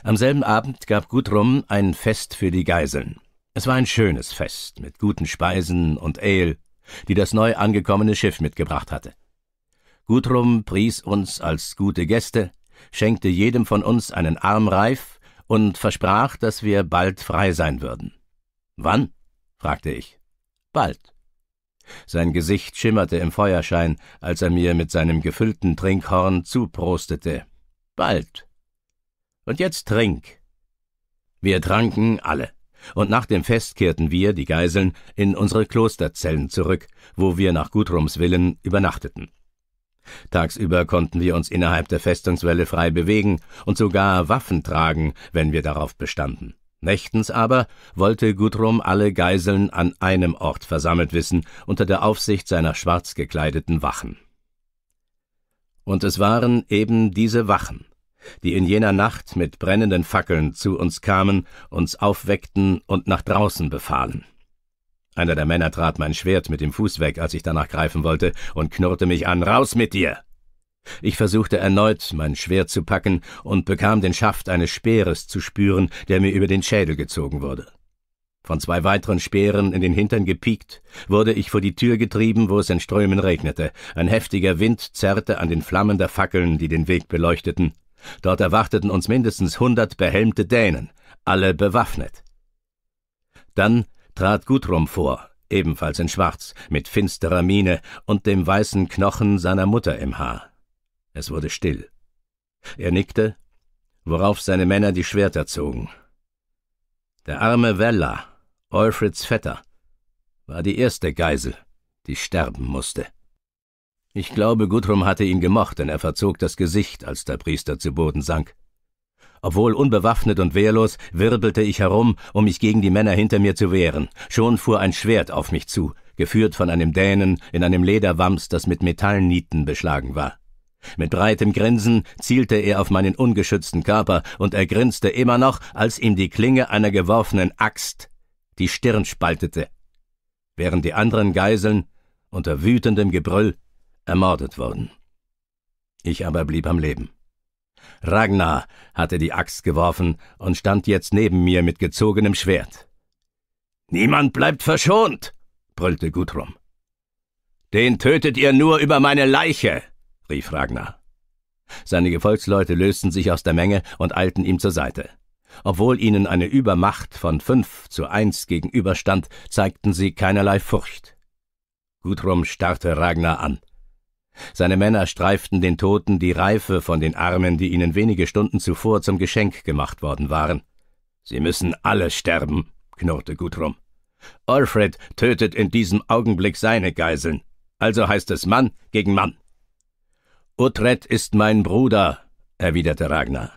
[SPEAKER 1] Am selben Abend gab Gudrum ein Fest für die Geiseln. Es war ein schönes Fest mit guten Speisen und Ale, die das neu angekommene Schiff mitgebracht hatte. Gudrum pries uns als gute Gäste, schenkte jedem von uns einen Armreif und versprach, dass wir bald frei sein würden. Wann? fragte ich. Bald. Sein Gesicht schimmerte im Feuerschein, als er mir mit seinem gefüllten Trinkhorn zuprostete. Bald. Und jetzt trink. Wir tranken alle, und nach dem Fest kehrten wir, die Geiseln, in unsere Klosterzellen zurück, wo wir nach Gutrums Willen übernachteten. Tagsüber konnten wir uns innerhalb der Festungswelle frei bewegen und sogar Waffen tragen, wenn wir darauf bestanden. Nächtens aber wollte Gudrum alle Geiseln an einem Ort versammelt wissen, unter der Aufsicht seiner schwarz gekleideten Wachen. Und es waren eben diese Wachen, die in jener Nacht mit brennenden Fackeln zu uns kamen, uns aufweckten und nach draußen befahlen. Einer der Männer trat mein Schwert mit dem Fuß weg, als ich danach greifen wollte, und knurrte mich an Raus mit dir. Ich versuchte erneut, mein Schwert zu packen und bekam den Schaft eines Speeres zu spüren, der mir über den Schädel gezogen wurde. Von zwei weiteren Speeren in den Hintern gepiekt, wurde ich vor die Tür getrieben, wo es in Strömen regnete. Ein heftiger Wind zerrte an den Flammen der Fackeln, die den Weg beleuchteten. Dort erwarteten uns mindestens hundert behelmte Dänen, alle bewaffnet. Dann trat Gutrum vor, ebenfalls in Schwarz, mit finsterer Miene und dem weißen Knochen seiner Mutter im Haar. Es wurde still. Er nickte, worauf seine Männer die Schwerter zogen. Der arme Vella, Alfreds Vetter, war die erste Geisel, die sterben musste. Ich glaube, Gudrun hatte ihn gemocht, denn er verzog das Gesicht, als der Priester zu Boden sank. Obwohl unbewaffnet und wehrlos, wirbelte ich herum, um mich gegen die Männer hinter mir zu wehren. Schon fuhr ein Schwert auf mich zu, geführt von einem Dänen in einem Lederwams, das mit Metallnieten beschlagen war. Mit breitem Grinsen zielte er auf meinen ungeschützten Körper, und er grinste immer noch, als ihm die Klinge einer geworfenen Axt die Stirn spaltete, während die anderen Geiseln unter wütendem Gebrüll ermordet wurden. Ich aber blieb am Leben. Ragnar hatte die Axt geworfen und stand jetzt neben mir mit gezogenem Schwert. Niemand bleibt verschont, brüllte Gutrum. Den tötet ihr nur über meine Leiche, rief Ragnar. Seine Gefolgsleute lösten sich aus der Menge und eilten ihm zur Seite. Obwohl ihnen eine Übermacht von fünf zu eins gegenüberstand, zeigten sie keinerlei Furcht. Gudrum starrte Ragnar an. Seine Männer streiften den Toten die Reife von den Armen, die ihnen wenige Stunden zuvor zum Geschenk gemacht worden waren. Sie müssen alle sterben, knurrte Gudrum. Alfred tötet in diesem Augenblick seine Geiseln. Also heißt es Mann gegen Mann. Utred ist mein Bruder, erwiderte Ragnar.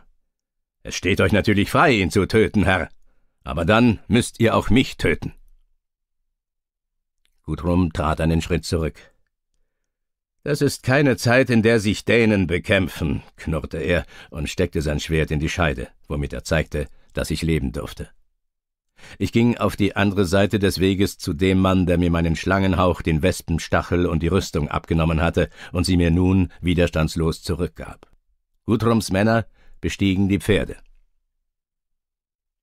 [SPEAKER 1] Es steht euch natürlich frei, ihn zu töten, Herr, aber dann müsst ihr auch mich töten. Gudrum trat einen Schritt zurück. Das ist keine Zeit, in der sich Dänen bekämpfen, knurrte er und steckte sein Schwert in die Scheide, womit er zeigte, dass ich leben durfte. Ich ging auf die andere Seite des Weges zu dem Mann, der mir meinen Schlangenhauch, den Wespenstachel und die Rüstung abgenommen hatte und sie mir nun widerstandslos zurückgab. Gudrums Männer bestiegen die Pferde.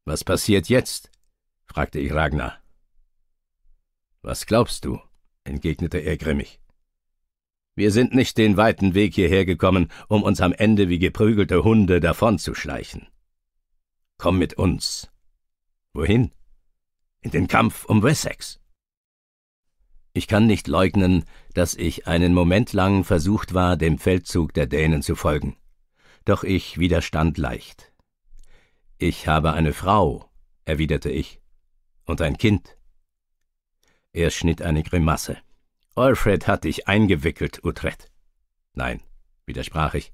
[SPEAKER 1] Was passiert jetzt? fragte ich Ragnar. Was glaubst du? entgegnete er grimmig. Wir sind nicht den weiten Weg hierher gekommen, um uns am Ende wie geprügelte Hunde davonzuschleichen. Komm mit uns, Wohin? In den Kampf um Wessex. Ich kann nicht leugnen, dass ich einen Moment lang versucht war, dem Feldzug der Dänen zu folgen. Doch ich widerstand leicht. Ich habe eine Frau, erwiderte ich, und ein Kind. Er schnitt eine Grimasse. Alfred hat dich eingewickelt, Utrecht. Nein, widersprach ich,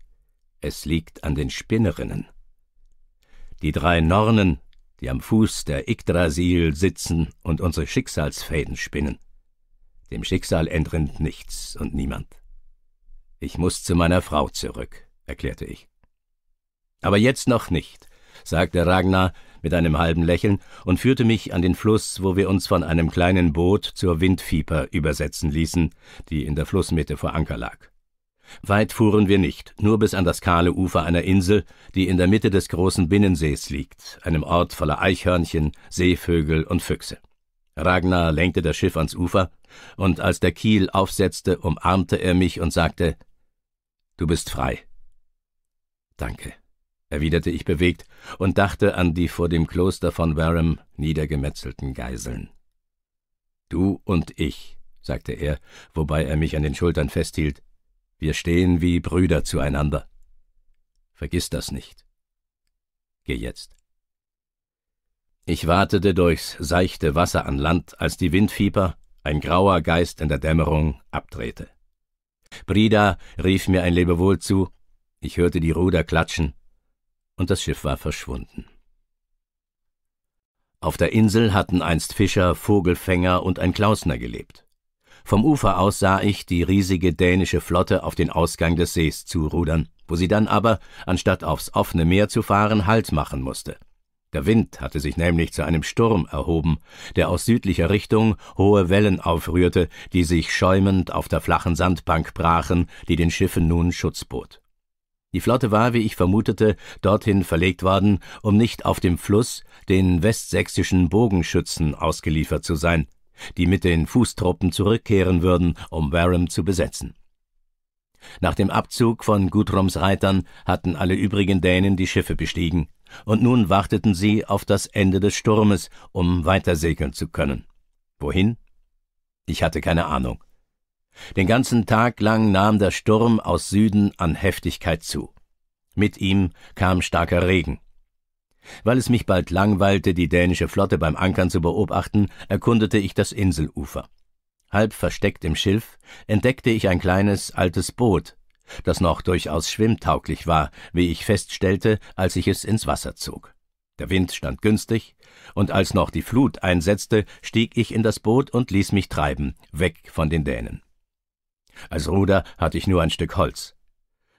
[SPEAKER 1] es liegt an den Spinnerinnen. Die drei Nornen, die am Fuß der Yggdrasil sitzen und unsere Schicksalsfäden spinnen. Dem Schicksal entrinnt nichts und niemand. Ich muss zu meiner Frau zurück, erklärte ich. Aber jetzt noch nicht, sagte Ragnar mit einem halben Lächeln und führte mich an den Fluss, wo wir uns von einem kleinen Boot zur Windviper übersetzen ließen, die in der Flussmitte vor Anker lag. Weit fuhren wir nicht, nur bis an das kahle Ufer einer Insel, die in der Mitte des großen Binnensees liegt, einem Ort voller Eichhörnchen, Seevögel und Füchse. Ragnar lenkte das Schiff ans Ufer, und als der Kiel aufsetzte, umarmte er mich und sagte Du bist frei. Danke, erwiderte ich bewegt und dachte an die vor dem Kloster von Warham niedergemetzelten Geiseln. Du und ich, sagte er, wobei er mich an den Schultern festhielt, wir stehen wie Brüder zueinander. Vergiss das nicht. Geh jetzt. Ich watete durchs seichte Wasser an Land, als die Windfieber, ein grauer Geist in der Dämmerung, abdrehte. Brida rief mir ein Lebewohl zu, ich hörte die Ruder klatschen, und das Schiff war verschwunden. Auf der Insel hatten einst Fischer, Vogelfänger und ein Klausner gelebt. Vom Ufer aus sah ich die riesige dänische Flotte auf den Ausgang des Sees zurudern, wo sie dann aber, anstatt aufs offene Meer zu fahren, Halt machen musste. Der Wind hatte sich nämlich zu einem Sturm erhoben, der aus südlicher Richtung hohe Wellen aufrührte, die sich schäumend auf der flachen Sandbank brachen, die den Schiffen nun Schutz bot. Die Flotte war, wie ich vermutete, dorthin verlegt worden, um nicht auf dem Fluss den westsächsischen Bogenschützen ausgeliefert zu sein, die mit den Fußtruppen zurückkehren würden, um Warham zu besetzen. Nach dem Abzug von Guthrums Reitern hatten alle übrigen Dänen die Schiffe bestiegen, und nun warteten sie auf das Ende des Sturmes, um weitersegeln zu können. Wohin? Ich hatte keine Ahnung. Den ganzen Tag lang nahm der Sturm aus Süden an Heftigkeit zu. Mit ihm kam starker Regen. Weil es mich bald langweilte, die dänische Flotte beim Ankern zu beobachten, erkundete ich das Inselufer. Halb versteckt im Schilf entdeckte ich ein kleines, altes Boot, das noch durchaus schwimmtauglich war, wie ich feststellte, als ich es ins Wasser zog. Der Wind stand günstig, und als noch die Flut einsetzte, stieg ich in das Boot und ließ mich treiben, weg von den Dänen. Als Ruder hatte ich nur ein Stück Holz.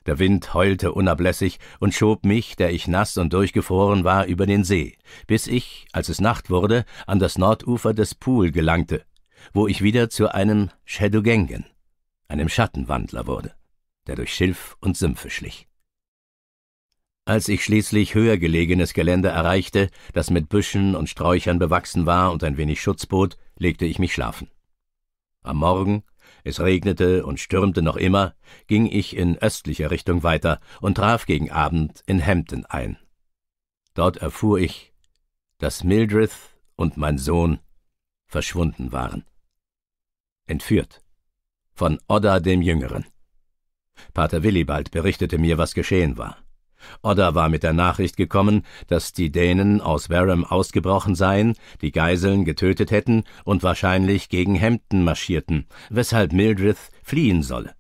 [SPEAKER 1] Der Wind heulte unablässig und schob mich, der ich nass und durchgefroren war, über den See, bis ich, als es Nacht wurde, an das Nordufer des Pool gelangte, wo ich wieder zu einem Shadogengen, einem Schattenwandler wurde, der durch Schilf und Sümpfe schlich. Als ich schließlich höher gelegenes Gelände erreichte, das mit Büschen und Sträuchern bewachsen war und ein wenig Schutz bot, legte ich mich schlafen. Am Morgen es regnete und stürmte noch immer, ging ich in östlicher Richtung weiter und traf gegen Abend in Hampton ein. Dort erfuhr ich, dass Mildred und mein Sohn verschwunden waren. Entführt. Von Odda dem Jüngeren. Pater Willibald berichtete mir, was geschehen war. Odda war mit der Nachricht gekommen, dass die Dänen aus Wareham ausgebrochen seien, die Geiseln getötet hätten und wahrscheinlich gegen Hampton marschierten, weshalb Mildred fliehen solle.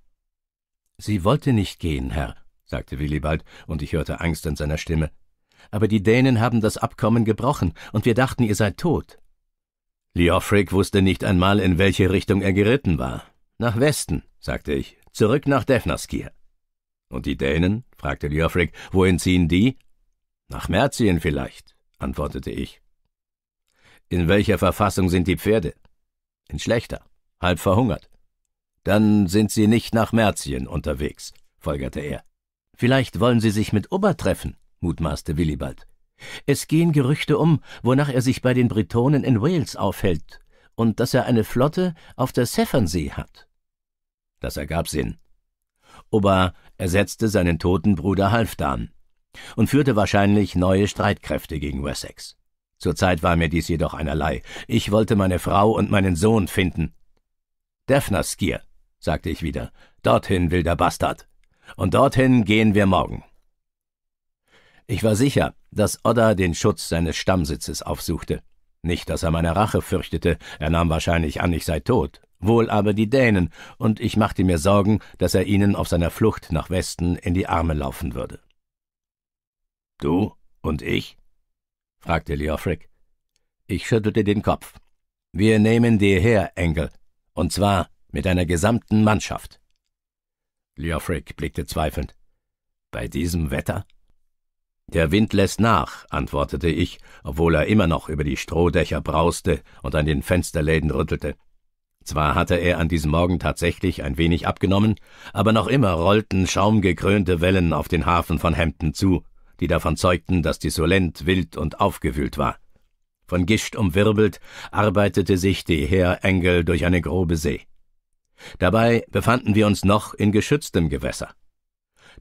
[SPEAKER 1] Sie wollte nicht gehen, Herr, sagte Willibald, und ich hörte Angst in seiner Stimme. Aber die Dänen haben das Abkommen gebrochen, und wir dachten, ihr seid tot. Leofric wusste nicht einmal, in welche Richtung er geritten war. Nach Westen, sagte ich, zurück nach Defnaskir. Und die Dänen? fragte Liofric. Wohin ziehen die? Nach Merzien vielleicht, antwortete ich. In welcher Verfassung sind die Pferde? In schlechter, halb verhungert. Dann sind sie nicht nach Merzien unterwegs, folgerte er. Vielleicht wollen sie sich mit Ober treffen, mutmaßte Willibald. Es gehen Gerüchte um, wonach er sich bei den Bretonen in Wales aufhält und dass er eine Flotte auf der Severnsee hat. Das ergab Sinn. Oba ersetzte seinen toten Bruder Halfdan und führte wahrscheinlich neue Streitkräfte gegen Wessex. Zurzeit war mir dies jedoch einerlei. Ich wollte meine Frau und meinen Sohn finden. Defnaskir, sagte ich wieder, dorthin will der Bastard. Und dorthin gehen wir morgen. Ich war sicher, dass Odda den Schutz seines Stammsitzes aufsuchte. Nicht, dass er meine Rache fürchtete, er nahm wahrscheinlich an, ich sei tot wohl aber die Dänen, und ich machte mir Sorgen, dass er ihnen auf seiner Flucht nach Westen in die Arme laufen würde. Du und ich? fragte Leofric. Ich schüttelte den Kopf. Wir nehmen dir her, Engel, und zwar mit einer gesamten Mannschaft. Leofric blickte zweifelnd. Bei diesem Wetter? Der Wind lässt nach, antwortete ich, obwohl er immer noch über die Strohdächer brauste und an den Fensterläden rüttelte. Zwar hatte er an diesem Morgen tatsächlich ein wenig abgenommen, aber noch immer rollten schaumgekrönte Wellen auf den Hafen von Hampton zu, die davon zeugten, dass die Solent wild und aufgewühlt war. Von Gischt umwirbelt arbeitete sich die Heer Engel durch eine grobe See. Dabei befanden wir uns noch in geschütztem Gewässer.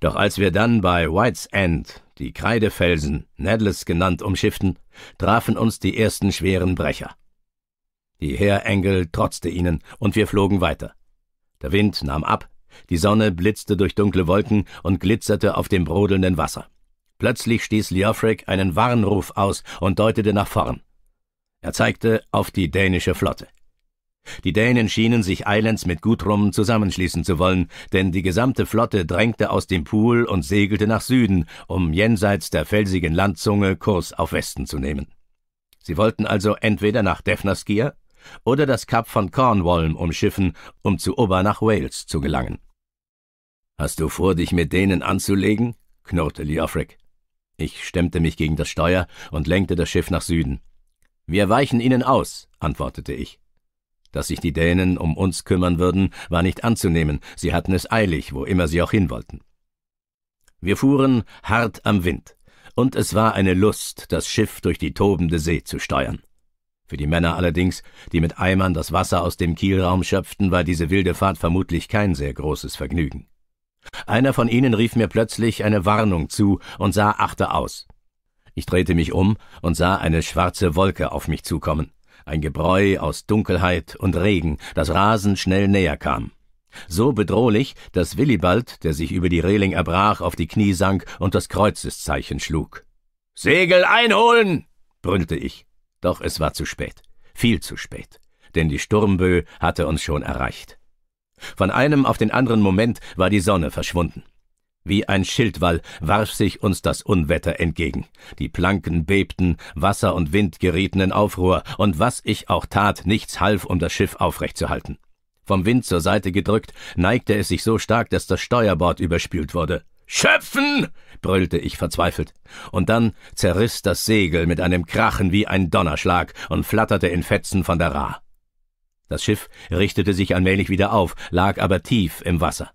[SPEAKER 1] Doch als wir dann bei White's End die Kreidefelsen, Nedless genannt, umschifften, trafen uns die ersten schweren Brecher. Die Heerengel trotzte ihnen, und wir flogen weiter. Der Wind nahm ab, die Sonne blitzte durch dunkle Wolken und glitzerte auf dem brodelnden Wasser. Plötzlich stieß Leofric einen Warnruf aus und deutete nach vorn. Er zeigte auf die dänische Flotte. Die Dänen schienen sich Islands mit Gutrum zusammenschließen zu wollen, denn die gesamte Flotte drängte aus dem Pool und segelte nach Süden, um jenseits der felsigen Landzunge Kurs auf Westen zu nehmen. Sie wollten also entweder nach Defnaskir oder das Kap von Cornwall umschiffen, um zu Ober nach Wales zu gelangen. Hast du vor, dich mit denen anzulegen? knurrte Leofric. Ich stemmte mich gegen das Steuer und lenkte das Schiff nach Süden. Wir weichen ihnen aus, antwortete ich. Dass sich die Dänen um uns kümmern würden, war nicht anzunehmen, sie hatten es eilig, wo immer sie auch hin wollten. Wir fuhren hart am Wind, und es war eine Lust, das Schiff durch die tobende See zu steuern. Für die Männer allerdings, die mit Eimern das Wasser aus dem Kielraum schöpften, war diese wilde Fahrt vermutlich kein sehr großes Vergnügen. Einer von ihnen rief mir plötzlich eine Warnung zu und sah achte aus. Ich drehte mich um und sah eine schwarze Wolke auf mich zukommen, ein Gebräu aus Dunkelheit und Regen, das rasend schnell näher kam. So bedrohlich, dass Willibald, der sich über die Reling erbrach, auf die Knie sank und das Kreuzeszeichen schlug. Segel einholen! brüllte ich. Doch es war zu spät, viel zu spät, denn die Sturmbö hatte uns schon erreicht. Von einem auf den anderen Moment war die Sonne verschwunden. Wie ein Schildwall warf sich uns das Unwetter entgegen. Die Planken bebten, Wasser und Wind gerieten in Aufruhr, und was ich auch tat, nichts half, um das Schiff aufrechtzuhalten. Vom Wind zur Seite gedrückt, neigte es sich so stark, dass das Steuerbord überspült wurde. Schöpfen! brüllte ich verzweifelt. Und dann zerriss das Segel mit einem Krachen wie ein Donnerschlag und flatterte in Fetzen von der Ra. Das Schiff richtete sich allmählich wieder auf, lag aber tief im Wasser.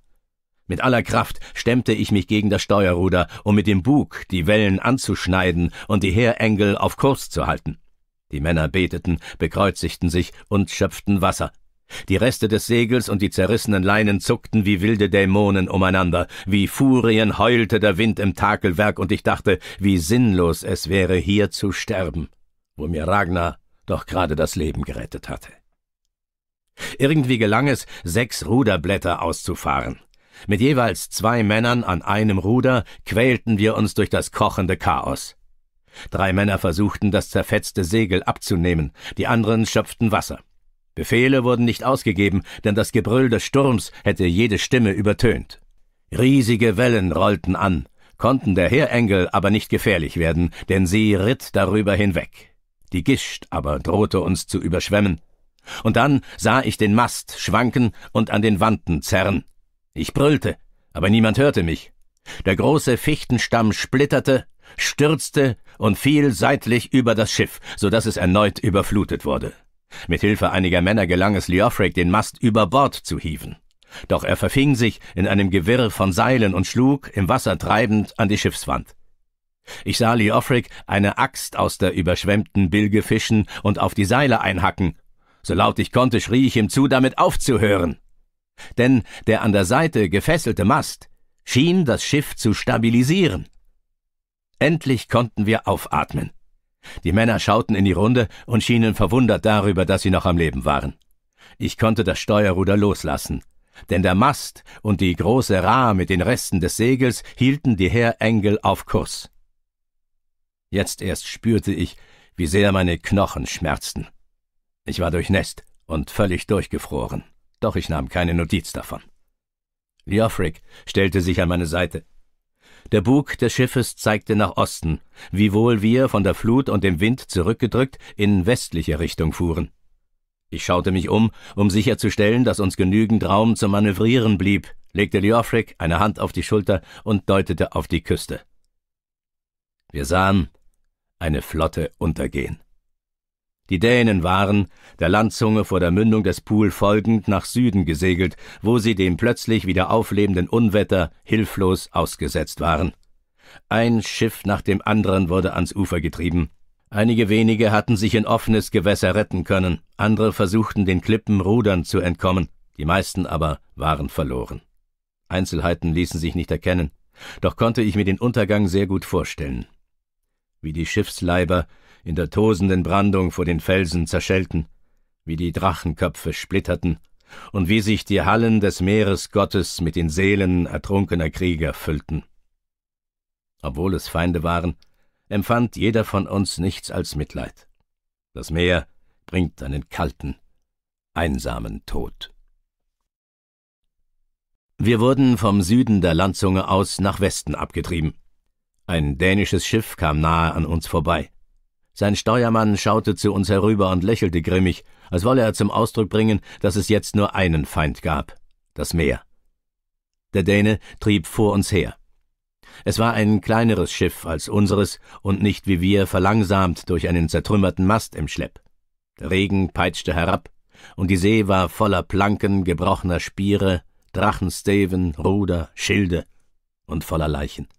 [SPEAKER 1] Mit aller Kraft stemmte ich mich gegen das Steuerruder, um mit dem Bug die Wellen anzuschneiden und die Heerengel auf Kurs zu halten. Die Männer beteten, bekreuzigten sich und schöpften Wasser. Die Reste des Segels und die zerrissenen Leinen zuckten wie wilde Dämonen umeinander, wie Furien heulte der Wind im Takelwerk, und ich dachte, wie sinnlos es wäre, hier zu sterben, wo mir Ragnar doch gerade das Leben gerettet hatte. Irgendwie gelang es, sechs Ruderblätter auszufahren. Mit jeweils zwei Männern an einem Ruder quälten wir uns durch das kochende Chaos. Drei Männer versuchten, das zerfetzte Segel abzunehmen, die anderen schöpften Wasser. Befehle wurden nicht ausgegeben, denn das Gebrüll des Sturms hätte jede Stimme übertönt. Riesige Wellen rollten an, konnten der Heerengel aber nicht gefährlich werden, denn sie ritt darüber hinweg. Die Gischt aber drohte uns zu überschwemmen. Und dann sah ich den Mast schwanken und an den Wanden zerren. Ich brüllte, aber niemand hörte mich. Der große Fichtenstamm splitterte, stürzte und fiel seitlich über das Schiff, so dass es erneut überflutet wurde. Mit Hilfe einiger Männer gelang es Leofric, den Mast über Bord zu hieven. Doch er verfing sich in einem Gewirr von Seilen und schlug, im Wasser treibend, an die Schiffswand. Ich sah Leofric eine Axt aus der überschwemmten Bilge fischen und auf die Seile einhacken. So laut ich konnte, schrie ich ihm zu, damit aufzuhören. Denn der an der Seite gefesselte Mast schien das Schiff zu stabilisieren. Endlich konnten wir aufatmen. Die Männer schauten in die Runde und schienen verwundert darüber, dass sie noch am Leben waren. Ich konnte das Steuerruder loslassen, denn der Mast und die große Ra mit den Resten des Segels hielten die Heerengel auf Kurs. Jetzt erst spürte ich, wie sehr meine Knochen schmerzten. Ich war durchnässt und völlig durchgefroren, doch ich nahm keine Notiz davon. Leofric stellte sich an meine Seite. Der Bug des Schiffes zeigte nach Osten, wiewohl wir, von der Flut und dem Wind zurückgedrückt, in westliche Richtung fuhren. Ich schaute mich um, um sicherzustellen, dass uns genügend Raum zum Manövrieren blieb, legte Leofric eine Hand auf die Schulter und deutete auf die Küste. Wir sahen eine Flotte untergehen. Die Dänen waren, der Landzunge vor der Mündung des Pool folgend, nach Süden gesegelt, wo sie dem plötzlich wieder auflebenden Unwetter hilflos ausgesetzt waren. Ein Schiff nach dem anderen wurde ans Ufer getrieben. Einige wenige hatten sich in offenes Gewässer retten können, andere versuchten den Klippen Rudern zu entkommen, die meisten aber waren verloren. Einzelheiten ließen sich nicht erkennen, doch konnte ich mir den Untergang sehr gut vorstellen. Wie die Schiffsleiber in der tosenden Brandung vor den Felsen zerschellten, wie die Drachenköpfe splitterten und wie sich die Hallen des Meeresgottes mit den Seelen ertrunkener Krieger füllten. Obwohl es Feinde waren, empfand jeder von uns nichts als Mitleid. Das Meer bringt einen kalten, einsamen Tod. Wir wurden vom Süden der Landzunge aus nach Westen abgetrieben. Ein dänisches Schiff kam nahe an uns vorbei. Sein Steuermann schaute zu uns herüber und lächelte grimmig, als wolle er zum Ausdruck bringen, dass es jetzt nur einen Feind gab, das Meer. Der Däne trieb vor uns her. Es war ein kleineres Schiff als unseres und nicht wie wir verlangsamt durch einen zertrümmerten Mast im Schlepp. Der Regen peitschte herab, und die See war voller Planken, gebrochener Spiere, Drachensteven, Ruder, Schilde und voller Leichen.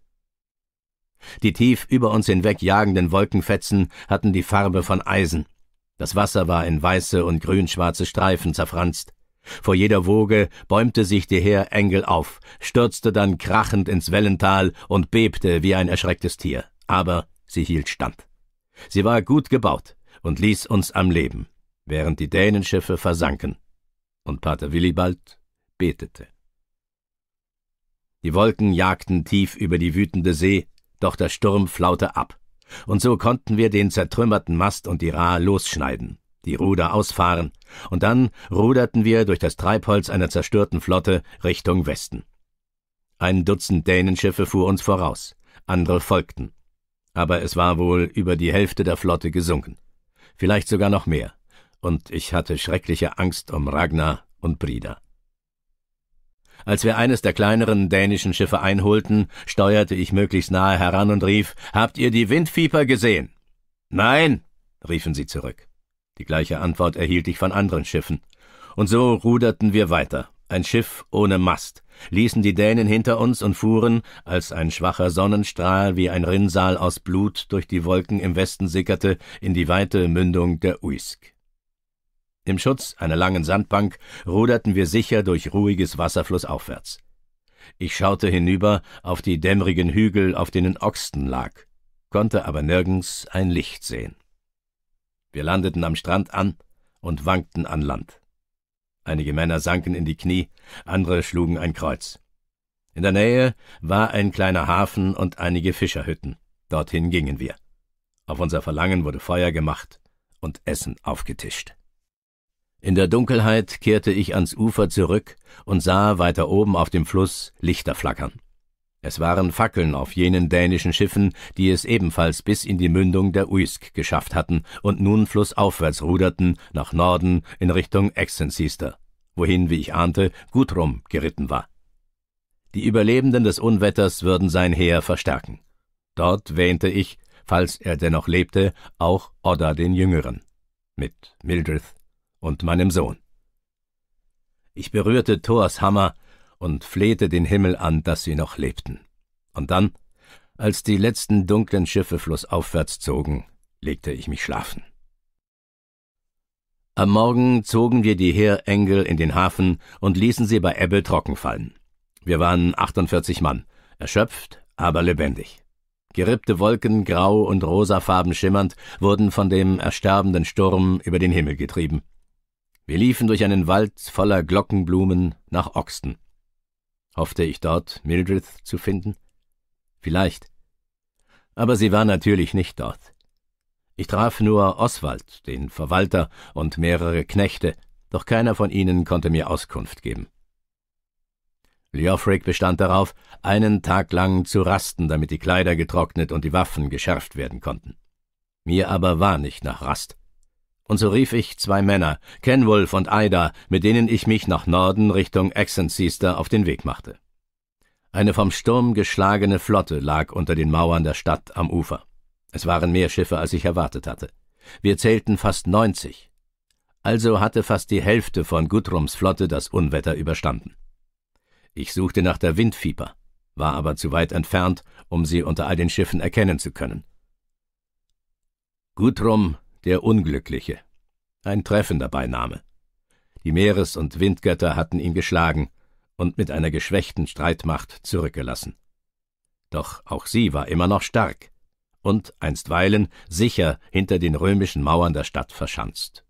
[SPEAKER 1] Die tief über uns hinweg jagenden Wolkenfetzen hatten die Farbe von Eisen. Das Wasser war in weiße und grünschwarze Streifen zerfranst. Vor jeder Woge bäumte sich die Heer Engel auf, stürzte dann krachend ins Wellental und bebte wie ein erschrecktes Tier. Aber sie hielt stand. Sie war gut gebaut und ließ uns am Leben, während die Dänenschiffe versanken. Und Pater Willibald betete. Die Wolken jagten tief über die wütende See, doch der Sturm flaute ab, und so konnten wir den zertrümmerten Mast und die Ra losschneiden, die Ruder ausfahren, und dann ruderten wir durch das Treibholz einer zerstörten Flotte Richtung Westen. Ein Dutzend Dänenschiffe fuhr uns voraus, andere folgten. Aber es war wohl über die Hälfte der Flotte gesunken. Vielleicht sogar noch mehr. Und ich hatte schreckliche Angst um Ragnar und Brida. Als wir eines der kleineren dänischen Schiffe einholten, steuerte ich möglichst nahe heran und rief, Habt ihr die Windviper gesehen? Nein, riefen sie zurück. Die gleiche Antwort erhielt ich von anderen Schiffen. Und so ruderten wir weiter, ein Schiff ohne Mast, ließen die Dänen hinter uns und fuhren, als ein schwacher Sonnenstrahl wie ein Rinnsal aus Blut durch die Wolken im Westen sickerte, in die weite Mündung der Uisk. Im Schutz einer langen Sandbank ruderten wir sicher durch ruhiges Wasserfluss aufwärts. Ich schaute hinüber auf die dämmerigen Hügel, auf denen Oxten lag, konnte aber nirgends ein Licht sehen. Wir landeten am Strand an und wankten an Land. Einige Männer sanken in die Knie, andere schlugen ein Kreuz. In der Nähe war ein kleiner Hafen und einige Fischerhütten. Dorthin gingen wir. Auf unser Verlangen wurde Feuer gemacht und Essen aufgetischt. In der Dunkelheit kehrte ich ans Ufer zurück und sah weiter oben auf dem Fluss Lichter flackern. Es waren Fackeln auf jenen dänischen Schiffen, die es ebenfalls bis in die Mündung der Uisk geschafft hatten und nun flussaufwärts ruderten, nach Norden in Richtung Exensister, wohin, wie ich ahnte, Gutrum geritten war. Die Überlebenden des Unwetters würden sein Heer verstärken. Dort wähnte ich, falls er dennoch lebte, auch Odda den Jüngeren, mit Mildred und meinem Sohn. Ich berührte Thors Hammer und flehte den Himmel an, dass sie noch lebten. Und dann, als die letzten dunklen Schiffe flussaufwärts zogen, legte ich mich schlafen. Am Morgen zogen wir die Heerengel in den Hafen und ließen sie bei Ebbe trocken fallen. Wir waren 48 Mann, erschöpft, aber lebendig. Gerippte Wolken, grau und rosafarben schimmernd, wurden von dem ersterbenden Sturm über den Himmel getrieben. Wir liefen durch einen Wald voller Glockenblumen nach Oxton. Hoffte ich dort, Mildred zu finden? Vielleicht. Aber sie war natürlich nicht dort. Ich traf nur Oswald, den Verwalter, und mehrere Knechte, doch keiner von ihnen konnte mir Auskunft geben. Leofric bestand darauf, einen Tag lang zu rasten, damit die Kleider getrocknet und die Waffen geschärft werden konnten. Mir aber war nicht nach Rast und so rief ich zwei Männer, Kenwulf und Ida, mit denen ich mich nach Norden Richtung Exenchester auf den Weg machte. Eine vom Sturm geschlagene Flotte lag unter den Mauern der Stadt am Ufer. Es waren mehr Schiffe, als ich erwartet hatte. Wir zählten fast neunzig. Also hatte fast die Hälfte von Guthrums Flotte das Unwetter überstanden. Ich suchte nach der Windfieber, war aber zu weit entfernt, um sie unter all den Schiffen erkennen zu können. Gutrum der Unglückliche. Ein treffender Beiname. Die Meeres- und Windgötter hatten ihn geschlagen und mit einer geschwächten Streitmacht zurückgelassen. Doch auch sie war immer noch stark und einstweilen sicher hinter den römischen Mauern der Stadt verschanzt.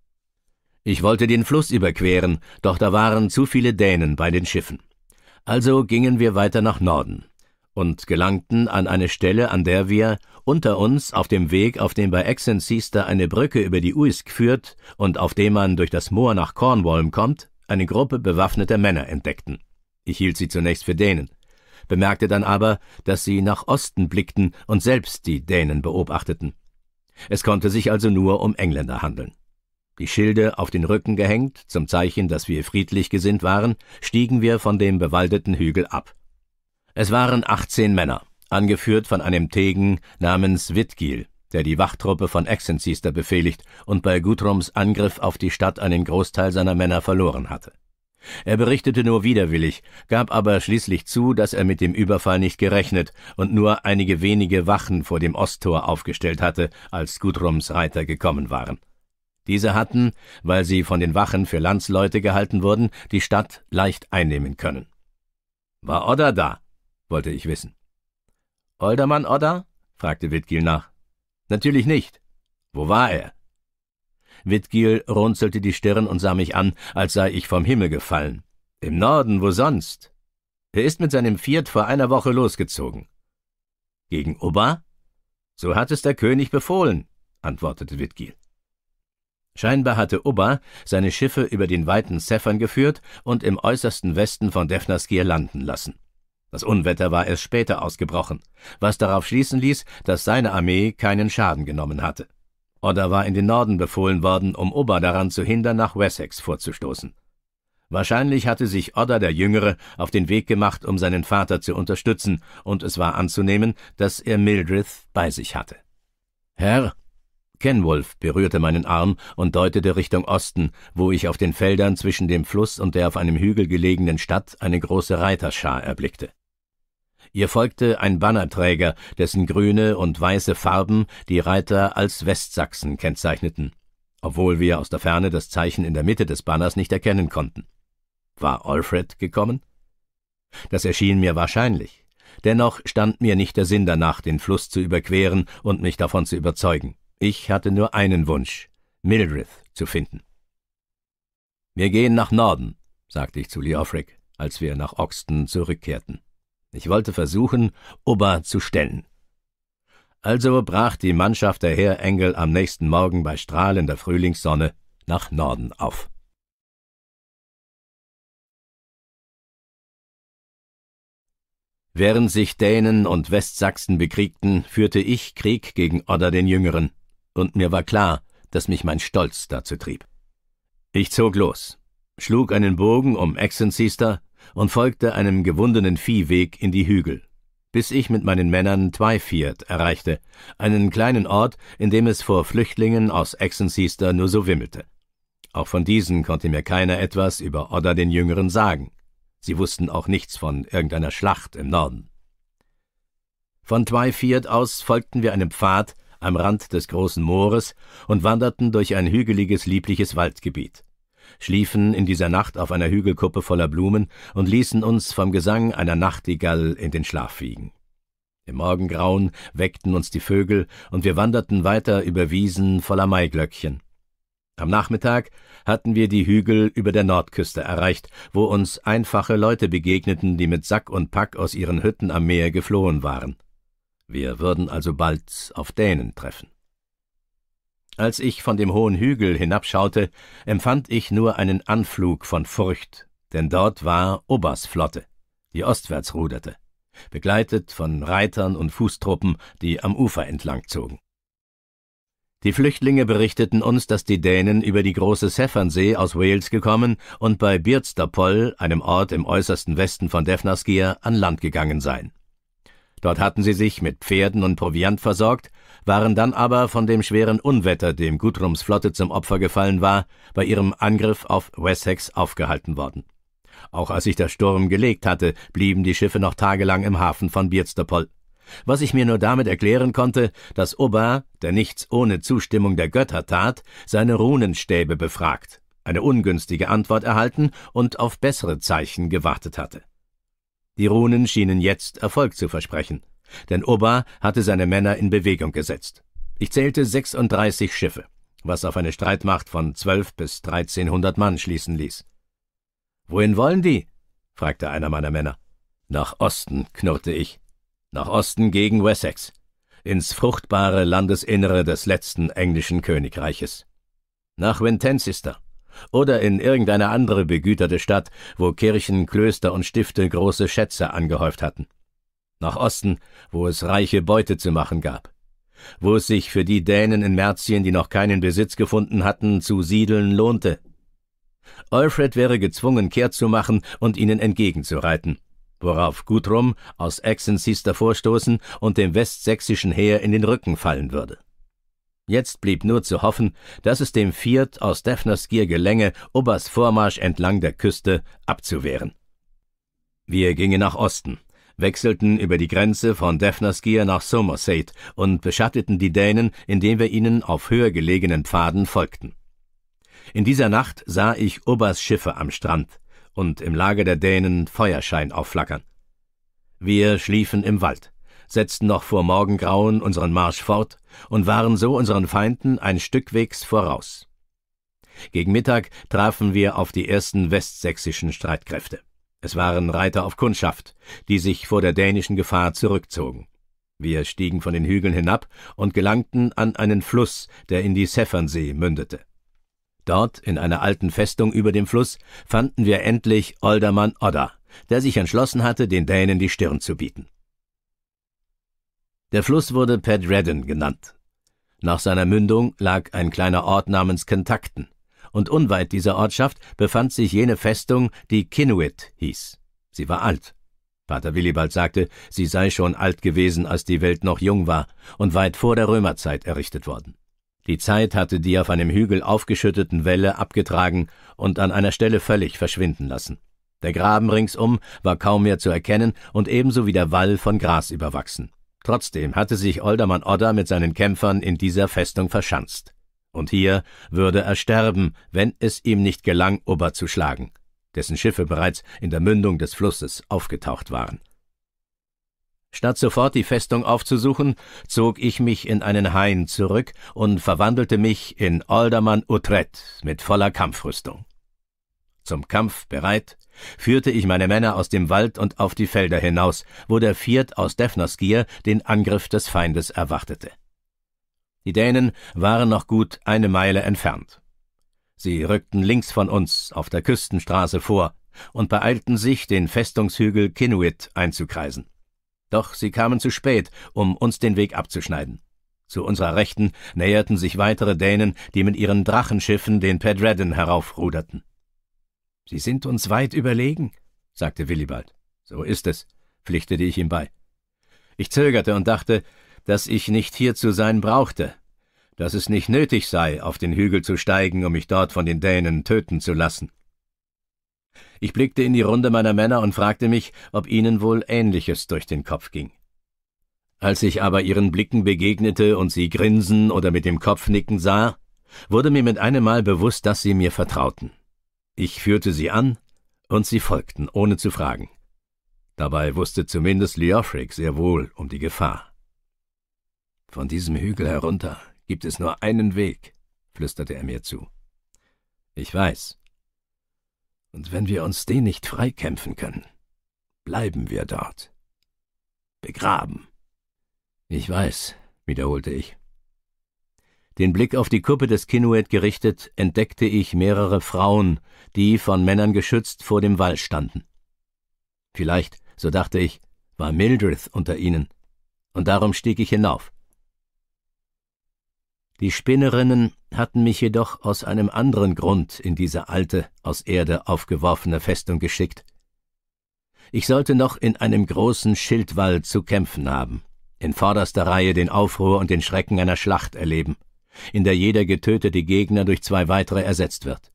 [SPEAKER 1] Ich wollte den Fluss überqueren, doch da waren zu viele Dänen bei den Schiffen. Also gingen wir weiter nach Norden, und gelangten an eine Stelle, an der wir unter uns auf dem Weg, auf dem bei Exenceaster eine Brücke über die Uisk führt und auf dem man durch das Moor nach Cornwall kommt, eine Gruppe bewaffneter Männer entdeckten. Ich hielt sie zunächst für Dänen, bemerkte dann aber, dass sie nach Osten blickten und selbst die Dänen beobachteten. Es konnte sich also nur um Engländer handeln. Die Schilde auf den Rücken gehängt, zum Zeichen, dass wir friedlich gesinnt waren, stiegen wir von dem bewaldeten Hügel ab. Es waren 18 Männer, angeführt von einem Tegen namens Witgil, der die Wachtruppe von Exencister befehligt und bei Gutroms Angriff auf die Stadt einen Großteil seiner Männer verloren hatte. Er berichtete nur widerwillig, gab aber schließlich zu, dass er mit dem Überfall nicht gerechnet und nur einige wenige Wachen vor dem Osttor aufgestellt hatte, als Gudrums Reiter gekommen waren. Diese hatten, weil sie von den Wachen für Landsleute gehalten wurden, die Stadt leicht einnehmen können. War Odder da? wollte ich wissen. Oldermann Odda? fragte Wittgiel nach. Natürlich nicht. Wo war er? Wittgiel runzelte die Stirn und sah mich an, als sei ich vom Himmel gefallen. Im Norden, wo sonst? Er ist mit seinem Viert vor einer Woche losgezogen. Gegen Uba? So hat es der König befohlen, antwortete Wittgiel. Scheinbar hatte Uba seine Schiffe über den weiten Zeffern geführt und im äußersten Westen von Defnaskir landen lassen. Das Unwetter war erst später ausgebrochen, was darauf schließen ließ, dass seine Armee keinen Schaden genommen hatte. Oder war in den Norden befohlen worden, um Oba daran zu hindern, nach Wessex vorzustoßen. Wahrscheinlich hatte sich Odder der Jüngere auf den Weg gemacht, um seinen Vater zu unterstützen, und es war anzunehmen, dass er Mildred bei sich hatte. Herr, Kenwolf berührte meinen Arm und deutete Richtung Osten, wo ich auf den Feldern zwischen dem Fluss und der auf einem Hügel gelegenen Stadt eine große Reiterschar erblickte. Ihr folgte ein Bannerträger, dessen grüne und weiße Farben die Reiter als Westsachsen kennzeichneten, obwohl wir aus der Ferne das Zeichen in der Mitte des Banners nicht erkennen konnten. War Alfred gekommen? Das erschien mir wahrscheinlich. Dennoch stand mir nicht der Sinn danach, den Fluss zu überqueren und mich davon zu überzeugen. Ich hatte nur einen Wunsch, Mildred zu finden. Wir gehen nach Norden, sagte ich zu Leofric, als wir nach Oxton zurückkehrten. Ich wollte versuchen, Ober zu stellen. Also brach die Mannschaft der Heerengel am nächsten Morgen bei strahlender Frühlingssonne
[SPEAKER 2] nach Norden auf. Während sich Dänen und Westsachsen bekriegten,
[SPEAKER 1] führte ich Krieg gegen Odder den Jüngeren, und mir war klar, dass mich mein Stolz dazu trieb. Ich zog los, schlug einen Bogen um Exencester und folgte einem gewundenen Viehweg in die Hügel, bis ich mit meinen Männern Twyfiord erreichte, einen kleinen Ort, in dem es vor Flüchtlingen aus Exencester nur so wimmelte. Auch von diesen konnte mir keiner etwas über Odda den Jüngeren sagen. Sie wussten auch nichts von irgendeiner Schlacht im Norden. Von Twyfiord aus folgten wir einem Pfad am Rand des großen Moores und wanderten durch ein hügeliges, liebliches Waldgebiet schliefen in dieser Nacht auf einer Hügelkuppe voller Blumen und ließen uns vom Gesang einer Nachtigall in den Schlaf wiegen. Im Morgengrauen weckten uns die Vögel, und wir wanderten weiter über Wiesen voller Maiglöckchen. Am Nachmittag hatten wir die Hügel über der Nordküste erreicht, wo uns einfache Leute begegneten, die mit Sack und Pack aus ihren Hütten am Meer geflohen waren. Wir würden also bald auf Dänen treffen. Als ich von dem hohen Hügel hinabschaute, empfand ich nur einen Anflug von Furcht, denn dort war Obers Flotte, die ostwärts ruderte, begleitet von Reitern und Fußtruppen, die am Ufer entlang zogen. Die Flüchtlinge berichteten uns, dass die Dänen über die große Seffernsee aus Wales gekommen und bei Birstapol, einem Ort im äußersten Westen von Defnasgir, an Land gegangen seien. Dort hatten sie sich mit Pferden und Proviant versorgt waren dann aber von dem schweren Unwetter, dem Gudrums Flotte zum Opfer gefallen war, bei ihrem Angriff auf Wessex aufgehalten worden. Auch als sich der Sturm gelegt hatte, blieben die Schiffe noch tagelang im Hafen von Birstapol. Was ich mir nur damit erklären konnte, dass Oba, der nichts ohne Zustimmung der Götter tat, seine Runenstäbe befragt, eine ungünstige Antwort erhalten und auf bessere Zeichen gewartet hatte. Die Runen schienen jetzt Erfolg zu versprechen. Denn Urba hatte seine Männer in Bewegung gesetzt. Ich zählte 36 Schiffe, was auf eine Streitmacht von 12 bis 1300 Mann schließen ließ. Wohin wollen die? fragte einer meiner Männer. Nach Osten, knurrte ich. Nach Osten gegen Wessex. Ins fruchtbare Landesinnere des letzten englischen Königreiches. Nach Wintensister. Oder in irgendeine andere begüterte Stadt, wo Kirchen, Klöster und Stifte große Schätze angehäuft hatten nach Osten, wo es reiche Beute zu machen gab, wo es sich für die Dänen in Märzien, die noch keinen Besitz gefunden hatten, zu siedeln lohnte. Alfred wäre gezwungen, kehrt zu machen und ihnen entgegenzureiten, worauf Gutrum aus Exensis davorstoßen und dem westsächsischen Heer in den Rücken fallen würde. Jetzt blieb nur zu hoffen, dass es dem Viert aus Gier gelänge, Obers Vormarsch entlang der Küste abzuwehren. Wir gingen nach Osten wechselten über die Grenze von Defnaskir nach Somerset und beschatteten die Dänen, indem wir ihnen auf höher gelegenen Pfaden folgten. In dieser Nacht sah ich Ubbers Schiffe am Strand und im Lager der Dänen Feuerschein aufflackern. Wir schliefen im Wald, setzten noch vor Morgengrauen unseren Marsch fort und waren so unseren Feinden ein Stückwegs voraus. Gegen Mittag trafen wir auf die ersten westsächsischen Streitkräfte. Es waren Reiter auf Kundschaft, die sich vor der dänischen Gefahr zurückzogen. Wir stiegen von den Hügeln hinab und gelangten an einen Fluss, der in die Seffernsee mündete. Dort, in einer alten Festung über dem Fluss, fanden wir endlich Oldermann Odder, der sich entschlossen hatte, den Dänen die Stirn zu bieten. Der Fluss wurde Padredden genannt. Nach seiner Mündung lag ein kleiner Ort namens Kentakten, und unweit dieser Ortschaft befand sich jene Festung, die Kinuit hieß. Sie war alt. Pater Willibald sagte, sie sei schon alt gewesen, als die Welt noch jung war und weit vor der Römerzeit errichtet worden. Die Zeit hatte die auf einem Hügel aufgeschütteten Wälle abgetragen und an einer Stelle völlig verschwinden lassen. Der Graben ringsum war kaum mehr zu erkennen und ebenso wie der Wall von Gras überwachsen. Trotzdem hatte sich Oldermann Odder mit seinen Kämpfern in dieser Festung verschanzt und hier würde er sterben, wenn es ihm nicht gelang, Ubber zu schlagen, dessen Schiffe bereits in der Mündung des Flusses aufgetaucht waren. Statt sofort die Festung aufzusuchen, zog ich mich in einen Hain zurück und verwandelte mich in Alderman Utrecht mit voller Kampfrüstung. Zum Kampf bereit, führte ich meine Männer aus dem Wald und auf die Felder hinaus, wo der Viert aus Gier den Angriff des Feindes erwartete. Die Dänen waren noch gut eine Meile entfernt. Sie rückten links von uns auf der Küstenstraße vor und beeilten sich, den Festungshügel Kinuit einzukreisen. Doch sie kamen zu spät, um uns den Weg abzuschneiden. Zu unserer Rechten näherten sich weitere Dänen, die mit ihren Drachenschiffen den Pedredden heraufruderten. Sie sind uns weit überlegen, sagte Willibald. So ist es, pflichtete ich ihm bei. Ich zögerte und dachte, dass ich nicht hier zu sein brauchte, dass es nicht nötig sei, auf den Hügel zu steigen, um mich dort von den Dänen töten zu lassen. Ich blickte in die Runde meiner Männer und fragte mich, ob ihnen wohl Ähnliches durch den Kopf ging. Als ich aber ihren Blicken begegnete und sie grinsen oder mit dem Kopf nicken sah, wurde mir mit einem Mal bewusst, dass sie mir vertrauten. Ich führte sie an, und sie folgten, ohne zu fragen. Dabei wusste zumindest Leofric sehr wohl um die Gefahr. Von diesem Hügel herunter gibt es nur einen Weg, flüsterte er mir zu. Ich weiß. Und wenn wir uns den nicht freikämpfen können, bleiben wir dort. Begraben. Ich weiß, wiederholte ich. Den Blick auf die Kuppe des Kinuet gerichtet, entdeckte ich mehrere Frauen, die, von Männern geschützt, vor dem Wall standen. Vielleicht, so dachte ich, war Mildred unter ihnen, und darum stieg ich hinauf. Die Spinnerinnen hatten mich jedoch aus einem anderen Grund in diese alte, aus Erde aufgeworfene Festung geschickt. Ich sollte noch in einem großen Schildwall zu kämpfen haben, in vorderster Reihe den Aufruhr und den Schrecken einer Schlacht erleben, in der jeder getötete Gegner durch zwei weitere ersetzt wird.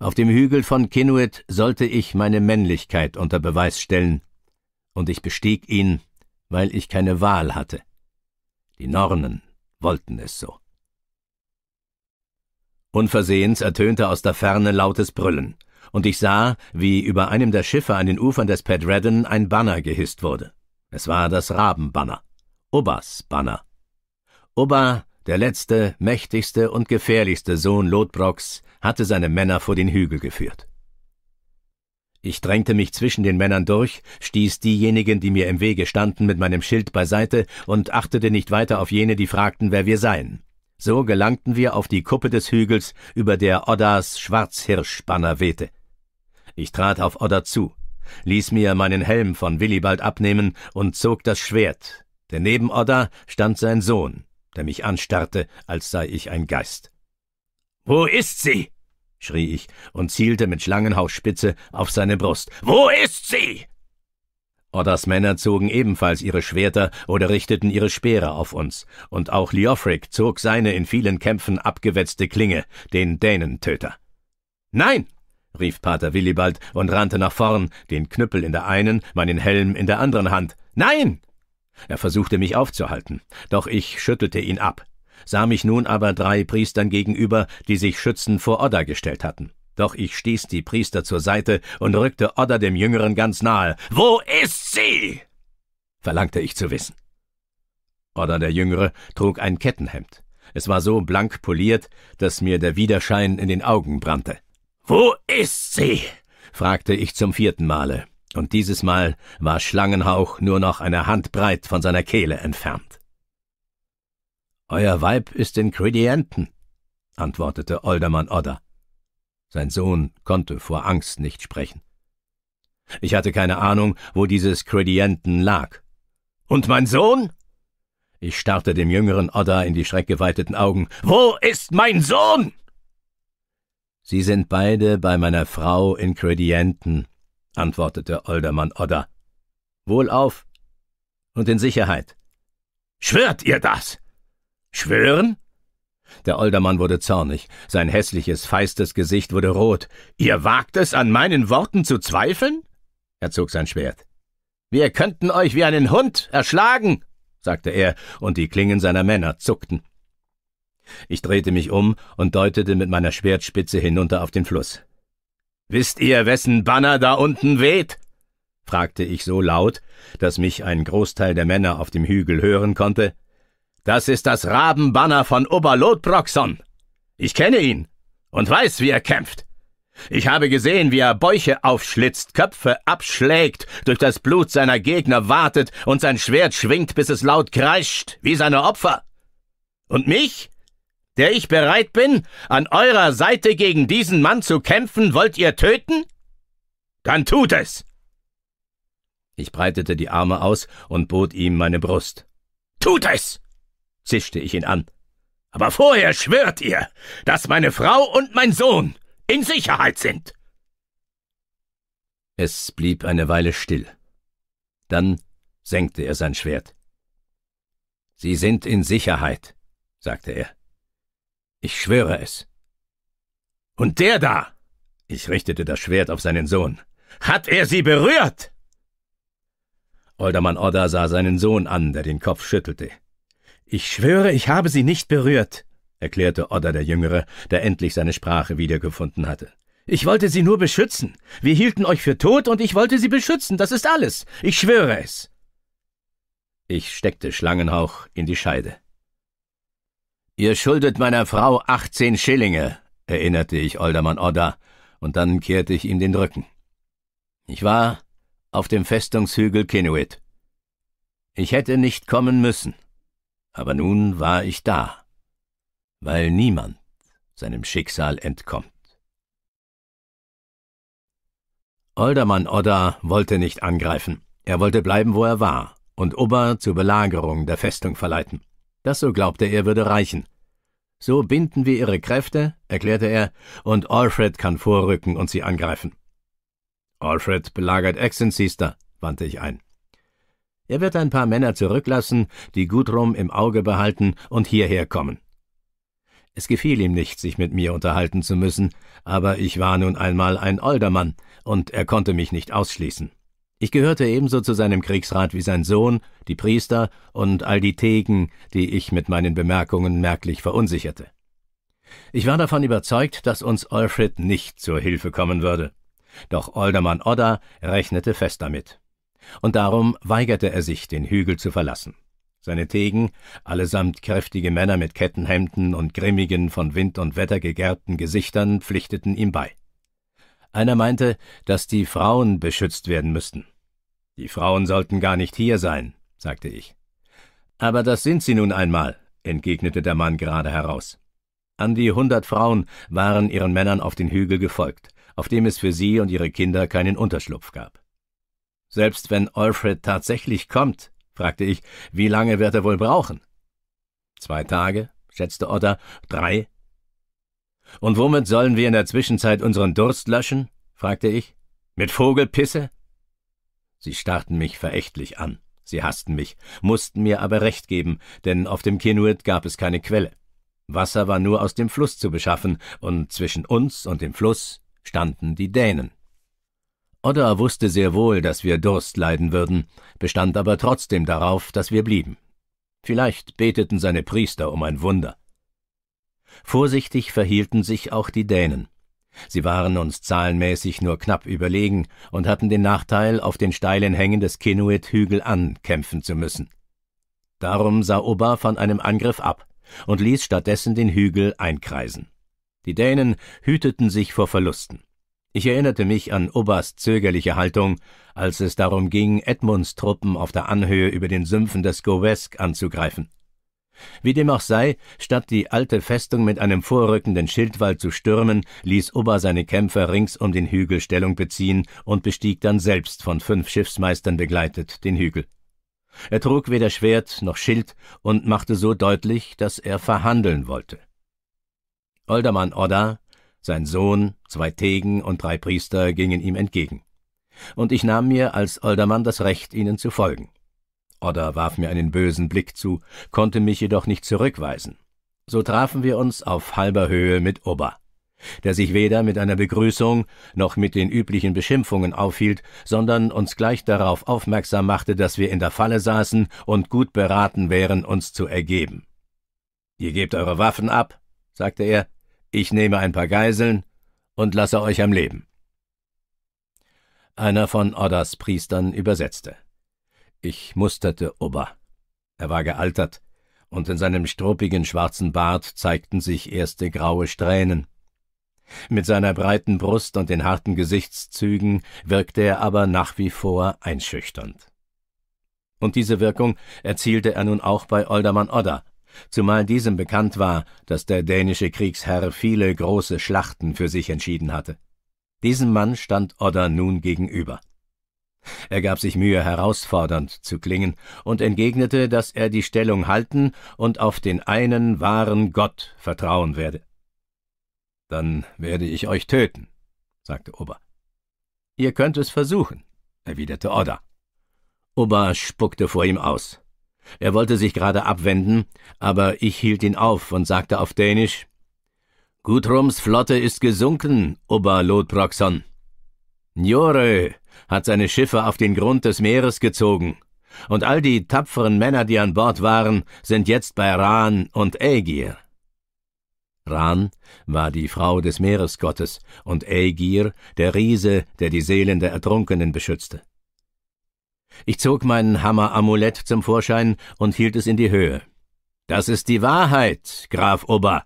[SPEAKER 1] Auf dem Hügel von Kinuit sollte ich meine Männlichkeit unter Beweis stellen, und ich bestieg ihn, weil ich keine Wahl hatte. Die Nornen wollten es so. Unversehens ertönte aus der Ferne lautes Brüllen, und ich sah, wie über einem der Schiffe an den Ufern des Padredden ein Banner gehisst wurde. Es war das Rabenbanner, Ubbas Banner. Ubba, der letzte, mächtigste und gefährlichste Sohn Lodbrocks, hatte seine Männer vor den Hügel geführt. Ich drängte mich zwischen den Männern durch, stieß diejenigen, die mir im Wege standen, mit meinem Schild beiseite und achtete nicht weiter auf jene, die fragten, wer wir seien. So gelangten wir auf die Kuppe des Hügels, über der Oddas Schwarzhirschbanner wehte. Ich trat auf Odda zu, ließ mir meinen Helm von Willibald abnehmen und zog das Schwert, denn neben Odda stand sein Sohn, der mich anstarrte, als sei ich ein Geist. Wo ist sie? schrie ich und zielte mit Schlangenhausspitze auf seine Brust.
[SPEAKER 2] Wo ist sie?
[SPEAKER 1] Oddas Männer zogen ebenfalls ihre Schwerter oder richteten ihre Speere auf uns, und auch Leofric zog seine in vielen Kämpfen abgewetzte Klinge, den Dänentöter. Nein! rief Pater Willibald und rannte nach vorn, den Knüppel in der einen, meinen Helm in der anderen Hand. Nein! Er versuchte mich aufzuhalten, doch ich schüttelte ihn ab sah mich nun aber drei Priestern gegenüber, die sich schützend vor Odda gestellt hatten. Doch ich stieß die Priester zur Seite und rückte Odda dem Jüngeren ganz nahe. Wo ist sie? verlangte ich zu wissen. Odda der Jüngere trug ein Kettenhemd. Es war so blank poliert, dass mir der Widerschein in den Augen brannte. Wo ist sie? fragte ich zum vierten Male, und dieses Mal war Schlangenhauch nur noch eine Handbreit von seiner Kehle entfernt. Euer Weib ist in Kredienten, antwortete Oldermann Odder. Sein Sohn konnte vor Angst nicht sprechen. Ich hatte keine Ahnung, wo dieses Kredienten lag. Und mein Sohn? Ich starrte dem jüngeren Odder in die schreckgeweiteten Augen. Wo ist mein Sohn? Sie sind beide bei meiner Frau in Kredienten, antwortete Oldermann Odder. Wohlauf und in Sicherheit. Schwört ihr das? Schwören? Der Oldermann wurde zornig, sein hässliches, feistes Gesicht wurde rot. Ihr wagt es, an meinen Worten zu zweifeln? Er zog sein Schwert. Wir könnten euch wie einen Hund erschlagen, sagte er, und die Klingen seiner Männer zuckten. Ich drehte mich um und deutete mit meiner Schwertspitze hinunter auf den Fluss. Wisst ihr, wessen Banner da unten weht? fragte ich so laut, dass mich ein Großteil der Männer auf dem Hügel hören konnte, das ist das Rabenbanner von Oberlotbroxon. Ich kenne ihn und weiß, wie er kämpft. Ich habe gesehen, wie er Bäuche aufschlitzt, Köpfe abschlägt, durch das Blut seiner Gegner wartet und sein Schwert schwingt, bis es laut kreischt, wie seine Opfer. Und mich? Der ich bereit bin, an eurer Seite gegen diesen Mann zu kämpfen, wollt ihr töten? Dann tut es! Ich breitete die Arme aus und bot ihm meine Brust. Tut es! zischte ich ihn an. Aber vorher schwört ihr, dass meine Frau und mein Sohn in Sicherheit sind. Es blieb eine Weile still. Dann senkte er sein Schwert. Sie sind in Sicherheit, sagte er. Ich schwöre es. Und der da, ich richtete das Schwert auf seinen Sohn, hat er sie berührt? Oldermann Odda sah seinen Sohn an, der den Kopf schüttelte. Ich schwöre, ich habe sie nicht berührt, erklärte Odder der Jüngere, der endlich seine Sprache wiedergefunden hatte. Ich wollte sie nur beschützen. Wir hielten euch für tot und ich wollte sie beschützen, das ist alles. Ich schwöre es. Ich steckte Schlangenhauch in die Scheide. Ihr schuldet meiner Frau achtzehn Schillinge, erinnerte ich Oldermann Odder, und dann kehrte ich ihm den Rücken. Ich war auf dem Festungshügel Kinuit. Ich hätte nicht kommen müssen aber nun war ich da, weil niemand seinem Schicksal entkommt. Oldermann Odda wollte nicht angreifen, er wollte bleiben, wo er war, und Ober zur Belagerung der Festung verleiten. Das so glaubte er würde reichen. So binden wir ihre Kräfte, erklärte er, und Alfred kann vorrücken und sie angreifen. Alfred belagert Exencester, wandte ich ein. Er wird ein paar Männer zurücklassen, die Gudrum im Auge behalten und hierher kommen. Es gefiel ihm nicht, sich mit mir unterhalten zu müssen, aber ich war nun einmal ein Oldermann, und er konnte mich nicht ausschließen. Ich gehörte ebenso zu seinem Kriegsrat wie sein Sohn, die Priester und all die Thegen, die ich mit meinen Bemerkungen merklich verunsicherte. Ich war davon überzeugt, dass uns Alfred nicht zur Hilfe kommen würde. Doch Aldermann Odda rechnete fest damit und darum weigerte er sich, den Hügel zu verlassen. Seine Tegen, allesamt kräftige Männer mit Kettenhemden und grimmigen, von Wind und Wetter gegerbten Gesichtern, pflichteten ihm bei. Einer meinte, dass die Frauen beschützt werden müssten. Die Frauen sollten gar nicht hier sein, sagte ich. Aber das sind sie nun einmal, entgegnete der Mann gerade heraus. An die hundert Frauen waren ihren Männern auf den Hügel gefolgt, auf dem es für sie und ihre Kinder keinen Unterschlupf gab. Selbst wenn Alfred tatsächlich kommt, fragte ich, wie lange wird er wohl brauchen? Zwei Tage, schätzte Otter, drei. Und womit sollen wir in der Zwischenzeit unseren Durst löschen? fragte ich. Mit Vogelpisse? Sie starrten mich verächtlich an. Sie hassten mich, mussten mir aber recht geben, denn auf dem Kinuit gab es keine Quelle. Wasser war nur aus dem Fluss zu beschaffen, und zwischen uns und dem Fluss standen die Dänen. Odda wusste sehr wohl, dass wir Durst leiden würden, bestand aber trotzdem darauf, dass wir blieben. Vielleicht beteten seine Priester um ein Wunder. Vorsichtig verhielten sich auch die Dänen. Sie waren uns zahlenmäßig nur knapp überlegen und hatten den Nachteil, auf den steilen Hängen des Kinuit-Hügel ankämpfen zu müssen. Darum sah Oba von einem Angriff ab und ließ stattdessen den Hügel einkreisen. Die Dänen hüteten sich vor Verlusten. Ich erinnerte mich an Ubbas zögerliche Haltung, als es darum ging, Edmunds Truppen auf der Anhöhe über den Sümpfen des Govesk anzugreifen. Wie dem auch sei, statt die alte Festung mit einem vorrückenden Schildwall zu stürmen, ließ Ober seine Kämpfer rings um den Hügel Stellung beziehen und bestieg dann selbst von fünf Schiffsmeistern begleitet den Hügel. Er trug weder Schwert noch Schild und machte so deutlich, dass er verhandeln wollte. Oldermann Odda, sein Sohn, zwei Tegen und drei Priester gingen ihm entgegen. Und ich nahm mir als Oldermann das Recht, ihnen zu folgen. Odder warf mir einen bösen Blick zu, konnte mich jedoch nicht zurückweisen. So trafen wir uns auf halber Höhe mit Oba, der sich weder mit einer Begrüßung noch mit den üblichen Beschimpfungen aufhielt, sondern uns gleich darauf aufmerksam machte, dass wir in der Falle saßen und gut beraten wären, uns zu ergeben. Ihr gebt eure Waffen ab, sagte er, ich nehme ein paar Geiseln und lasse euch am Leben. Einer von Oddas Priestern übersetzte. Ich musterte Oba. Er war gealtert, und in seinem struppigen schwarzen Bart zeigten sich erste graue Strähnen. Mit seiner breiten Brust und den harten Gesichtszügen wirkte er aber nach wie vor einschüchternd. Und diese Wirkung erzielte er nun auch bei Oldermann Odder, zumal diesem bekannt war, dass der dänische Kriegsherr viele große Schlachten für sich entschieden hatte. Diesem Mann stand Odder nun gegenüber. Er gab sich Mühe, herausfordernd zu klingen, und entgegnete, dass er die Stellung halten und auf den einen wahren Gott vertrauen werde. Dann werde ich euch töten, sagte Ober. Ihr könnt es versuchen, erwiderte Odder. Ober spuckte vor ihm aus. Er wollte sich gerade abwenden, aber ich hielt ihn auf und sagte auf Dänisch, Gudruns Flotte ist gesunken, Oberlotbroxon. Njore hat seine Schiffe auf den Grund des Meeres gezogen, und all die tapferen Männer, die an Bord waren, sind jetzt bei Rahn und Ägir. Rahn war die Frau des Meeresgottes und Ägir der Riese, der die Seelen der Ertrunkenen beschützte. Ich zog mein Hammeramulett zum Vorschein und hielt es in die Höhe. Das ist die Wahrheit, Graf Ober.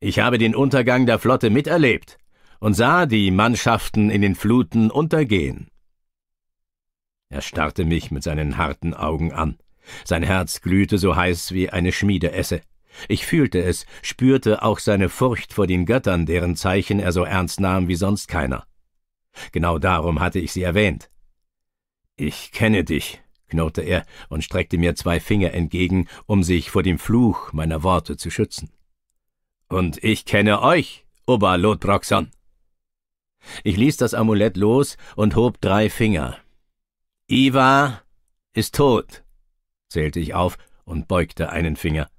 [SPEAKER 1] Ich habe den Untergang der Flotte miterlebt und sah die Mannschaften in den Fluten untergehen. Er starrte mich mit seinen harten Augen an. Sein Herz glühte so heiß wie eine Schmiedeesse. Ich fühlte es, spürte auch seine Furcht vor den Göttern, deren Zeichen er so ernst nahm wie sonst keiner. Genau darum hatte ich sie erwähnt. Ich kenne dich, knurrte er und streckte mir zwei Finger entgegen, um sich vor dem Fluch meiner Worte zu schützen. Und ich kenne euch, Oberlotbroxon. Ich ließ das Amulett los und hob drei Finger. Iva ist tot, zählte ich auf und beugte einen Finger.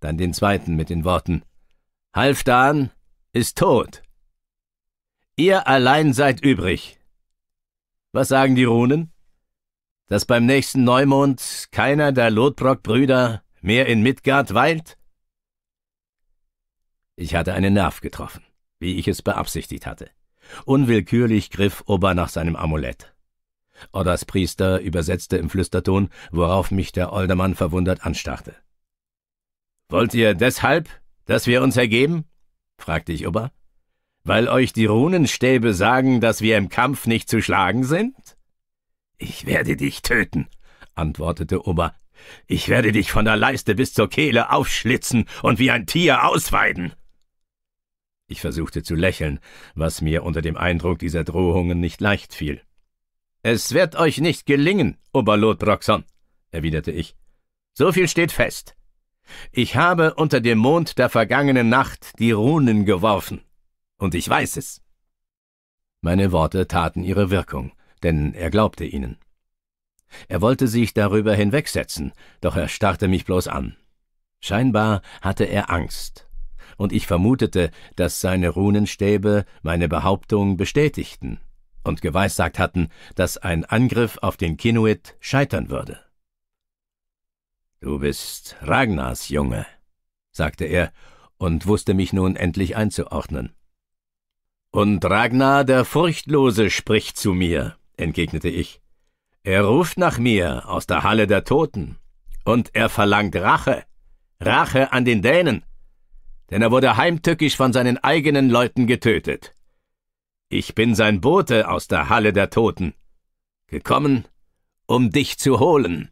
[SPEAKER 1] Dann den zweiten mit den Worten Halfdan ist tot. Ihr allein seid übrig. Was sagen die Runen? dass beim nächsten Neumond keiner der Lodbrok-Brüder mehr in Midgard weilt? Ich hatte einen Nerv getroffen, wie ich es beabsichtigt hatte. Unwillkürlich griff Oba nach seinem Amulett. Odders Priester übersetzte im Flüsterton, worauf mich der Oldermann verwundert anstarrte. Wollt ihr deshalb, dass wir uns ergeben? fragte ich Oba. Weil euch die Runenstäbe sagen, dass wir im Kampf nicht zu schlagen sind? Ich werde dich töten, antwortete Oma. Ich werde dich von der Leiste bis zur Kehle aufschlitzen und wie ein Tier ausweiden. Ich versuchte zu lächeln, was mir unter dem Eindruck dieser Drohungen nicht leicht fiel. Es wird euch nicht gelingen, Oberlot Broxon, erwiderte ich. So viel steht fest. Ich habe unter dem Mond der vergangenen Nacht die Runen geworfen. Und ich weiß es. Meine Worte taten ihre Wirkung denn er glaubte ihnen. Er wollte sich darüber hinwegsetzen, doch er starrte mich bloß an. Scheinbar hatte er Angst, und ich vermutete, dass seine Runenstäbe meine Behauptung bestätigten und geweissagt hatten, dass ein Angriff auf den Kinuit scheitern würde. Du bist Ragnars Junge, sagte er und wusste mich nun endlich einzuordnen. Und Ragnar der Furchtlose spricht zu mir entgegnete ich. Er ruft nach mir aus der Halle der Toten, und er verlangt Rache, Rache an den Dänen, denn er wurde heimtückisch von seinen eigenen Leuten getötet. Ich bin sein Bote aus der Halle der Toten, gekommen, um dich zu holen.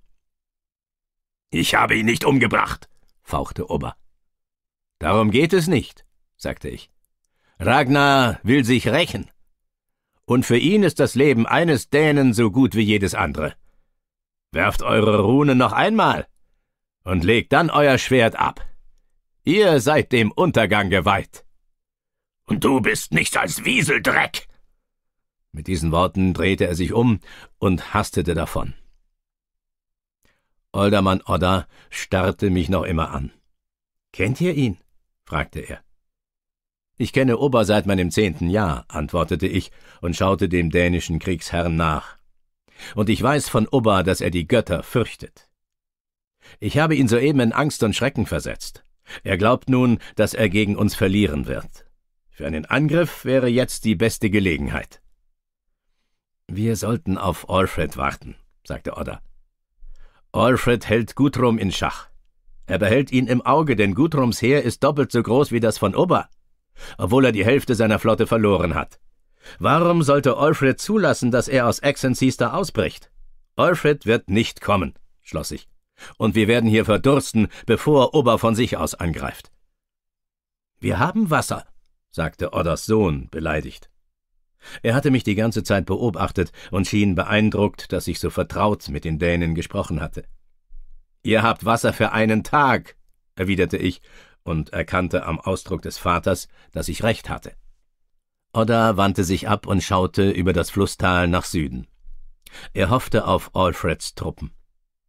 [SPEAKER 1] Ich habe ihn nicht umgebracht, fauchte Ober. Darum geht es nicht, sagte ich. Ragnar will sich rächen und für ihn ist das Leben eines Dänen so gut wie jedes andere. Werft eure Rune noch einmal und legt dann euer Schwert ab. Ihr seid dem Untergang geweiht.
[SPEAKER 2] Und du bist nichts als Wieseldreck!
[SPEAKER 1] Mit diesen Worten drehte er sich um und hastete davon. Oldermann Odda starrte mich noch immer an. Kennt ihr ihn? fragte er. Ich kenne Ober seit meinem zehnten Jahr, antwortete ich und schaute dem dänischen Kriegsherrn nach. Und ich weiß von Ober, dass er die Götter fürchtet. Ich habe ihn soeben in Angst und Schrecken versetzt. Er glaubt nun, dass er gegen uns verlieren wird. Für einen Angriff wäre jetzt die beste Gelegenheit.
[SPEAKER 2] Wir sollten
[SPEAKER 1] auf Alfred warten, sagte Odda. Alfred hält Gutrum in Schach. Er behält ihn im Auge, denn Gutrums Heer ist doppelt so groß wie das von Ober obwohl er die Hälfte seiner Flotte verloren hat. Warum sollte Alfred zulassen, dass er aus Exenchester ausbricht? Alfred wird nicht kommen, schloss ich. Und wir werden hier verdursten, bevor Ober von sich aus angreift. Wir haben Wasser, sagte Odders Sohn beleidigt. Er hatte mich die ganze Zeit beobachtet und schien beeindruckt, dass ich so vertraut mit den Dänen gesprochen hatte. Ihr habt Wasser für einen Tag, erwiderte ich und erkannte am Ausdruck des Vaters, dass ich recht hatte. Odda wandte sich ab und schaute über das Flusstal nach Süden. Er hoffte auf Alfreds Truppen.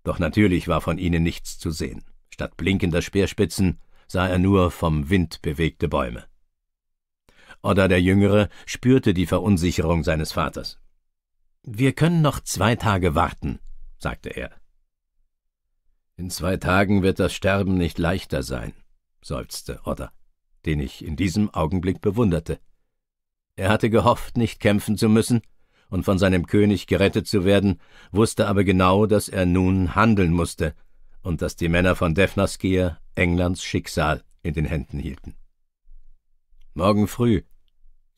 [SPEAKER 1] Doch natürlich war von ihnen nichts zu sehen. Statt blinkender Speerspitzen sah er nur vom Wind bewegte Bäume. Odda der Jüngere spürte die Verunsicherung seines Vaters. Wir können noch zwei Tage warten, sagte er. In zwei Tagen wird das Sterben nicht leichter sein, seufzte Otter, den ich in diesem Augenblick bewunderte. Er hatte gehofft, nicht kämpfen zu müssen und von seinem König gerettet zu werden, wusste aber genau, dass er nun handeln musste und dass die Männer von Defnaskia Englands Schicksal in den Händen hielten. Morgen früh,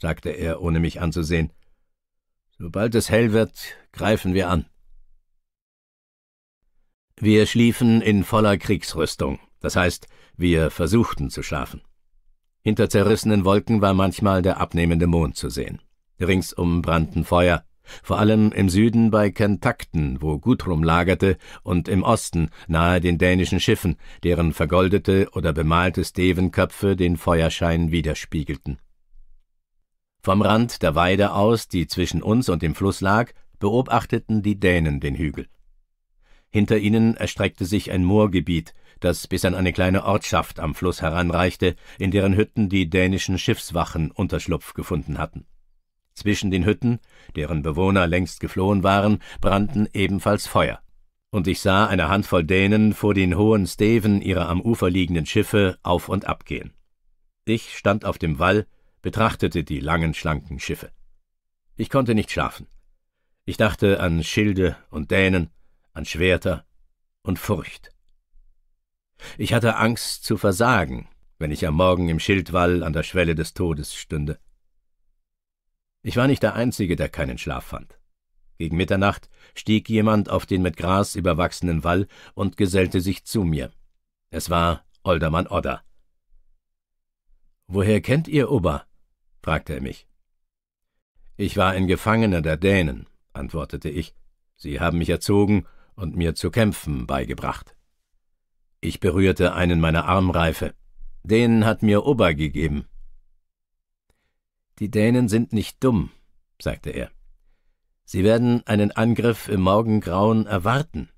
[SPEAKER 1] sagte er, ohne mich anzusehen, sobald es hell wird, greifen wir an. Wir schliefen in voller Kriegsrüstung, das heißt, wir versuchten zu schlafen. Hinter zerrissenen Wolken war manchmal der abnehmende Mond zu sehen. Ringsum brannten Feuer, vor allem im Süden bei Kentakten, wo Gutrum lagerte, und im Osten nahe den dänischen Schiffen, deren vergoldete oder bemalte Stevenköpfe den Feuerschein widerspiegelten. Vom Rand der Weide aus, die zwischen uns und dem Fluss lag, beobachteten die Dänen den Hügel. Hinter ihnen erstreckte sich ein Moorgebiet, das bis an eine kleine Ortschaft am Fluss heranreichte, in deren Hütten die dänischen Schiffswachen Unterschlupf gefunden hatten. Zwischen den Hütten, deren Bewohner längst geflohen waren, brannten ebenfalls Feuer. Und ich sah eine Handvoll Dänen vor den hohen Steven ihrer am Ufer liegenden Schiffe auf und ab gehen. Ich stand auf dem Wall, betrachtete die langen, schlanken Schiffe. Ich konnte nicht schlafen. Ich dachte an Schilde und Dänen, an Schwerter und Furcht. Ich hatte Angst zu versagen, wenn ich am Morgen im Schildwall an der Schwelle des Todes stünde. Ich war nicht der Einzige, der keinen Schlaf fand. Gegen Mitternacht stieg jemand auf den mit Gras überwachsenen Wall und gesellte sich zu mir. Es war Oldermann Odder. Woher kennt ihr Ober? fragte er mich. Ich war ein Gefangener der Dänen, antwortete ich. Sie haben mich erzogen und mir zu kämpfen beigebracht. Ich berührte einen meiner Armreife. Den hat mir Oba gegeben. Die Dänen sind nicht dumm, sagte er. Sie werden einen Angriff im Morgengrauen erwarten.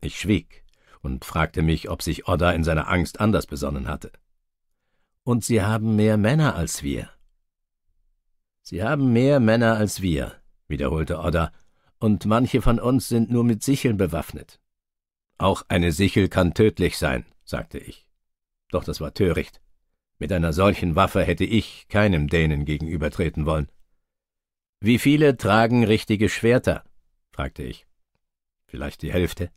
[SPEAKER 1] Ich schwieg und fragte mich, ob sich Odda in seiner Angst anders besonnen hatte. Und sie haben mehr Männer als wir. Sie haben mehr Männer als wir, wiederholte Odda, und manche von uns sind nur mit Sicheln bewaffnet. Auch eine Sichel kann tödlich sein, sagte ich. Doch das war töricht. Mit einer solchen Waffe hätte ich keinem Dänen gegenübertreten wollen. Wie viele tragen richtige Schwerter? fragte ich. Vielleicht die Hälfte.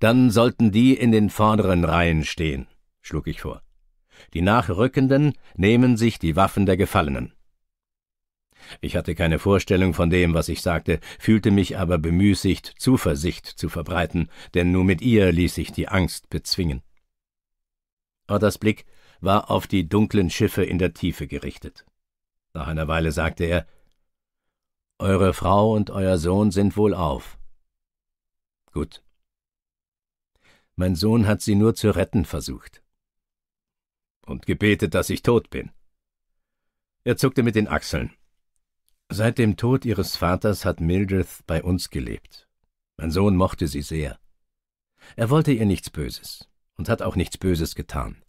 [SPEAKER 1] Dann sollten die in den vorderen Reihen stehen, schlug ich vor. Die Nachrückenden nehmen sich die Waffen der Gefallenen. Ich hatte keine Vorstellung von dem, was ich sagte, fühlte mich aber bemüßigt, Zuversicht zu verbreiten, denn nur mit ihr ließ sich die Angst bezwingen. Otters Blick war auf die dunklen Schiffe in der Tiefe gerichtet. Nach einer Weile sagte er, »Eure Frau und euer Sohn sind wohlauf.« »Gut. Mein Sohn hat sie nur zu retten versucht.« »Und gebetet, dass ich tot bin.« Er zuckte mit den Achseln. Seit dem Tod ihres Vaters hat Mildred bei uns gelebt. Mein Sohn mochte sie sehr. Er wollte ihr nichts Böses und hat auch nichts Böses getan.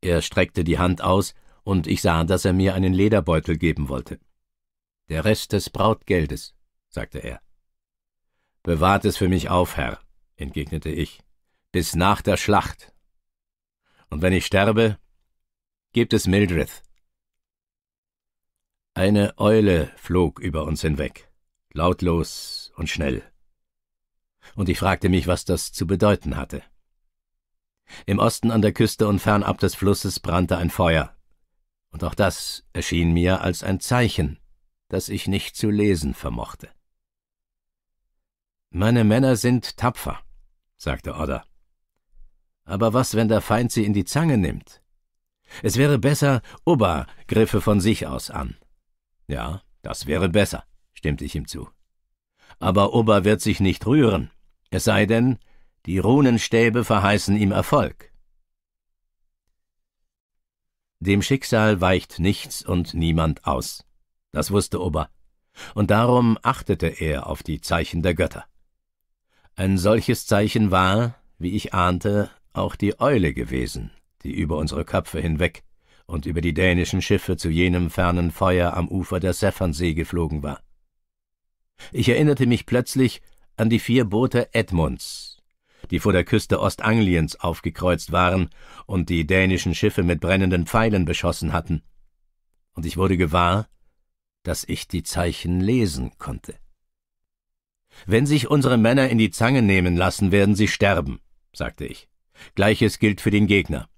[SPEAKER 1] Er streckte die Hand aus, und ich sah, dass er mir einen Lederbeutel geben wollte. Der Rest des Brautgeldes, sagte er. Bewahrt es für mich auf, Herr, entgegnete ich, bis nach der Schlacht. Und wenn ich sterbe, gibt es Mildred. Eine Eule flog über uns hinweg, lautlos und schnell. Und ich fragte mich, was das zu bedeuten hatte. Im Osten an der Küste und fernab des Flusses brannte ein Feuer, und auch das erschien mir als ein Zeichen, das ich nicht zu lesen vermochte. Meine Männer sind tapfer, sagte Odder. Aber was, wenn der Feind sie in die Zange nimmt? Es wäre besser, Uba griffe von sich aus an. Ja, das wäre besser, stimmte ich ihm zu. Aber Ober wird sich nicht rühren, es sei denn, die Runenstäbe verheißen ihm Erfolg. Dem Schicksal weicht nichts und niemand aus. Das wusste Ober. Und darum achtete er auf die Zeichen der Götter. Ein solches Zeichen war, wie ich ahnte, auch die Eule gewesen, die über unsere Köpfe hinweg und über die dänischen Schiffe zu jenem fernen Feuer am Ufer der Seffernsee geflogen war. Ich erinnerte mich plötzlich an die vier Boote Edmunds, die vor der Küste Ostangliens aufgekreuzt waren und die dänischen Schiffe mit brennenden Pfeilen beschossen hatten. Und ich wurde gewahr, dass ich die Zeichen lesen konnte. Wenn sich unsere Männer in die Zange nehmen lassen, werden sie sterben, sagte ich. Gleiches gilt für den Gegner.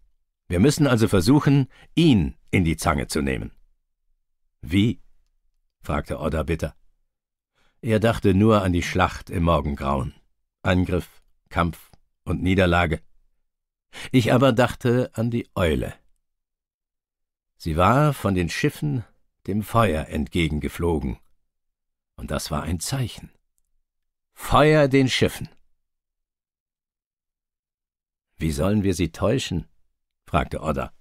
[SPEAKER 1] Wir müssen also versuchen, ihn in die Zange zu nehmen. Wie? fragte Odda bitter. Er dachte nur an die Schlacht im Morgengrauen. Angriff, Kampf und Niederlage. Ich aber dachte an die Eule. Sie war von den Schiffen dem Feuer entgegengeflogen. Und das war ein Zeichen. Feuer den Schiffen. Wie sollen wir sie täuschen? fragte Odda.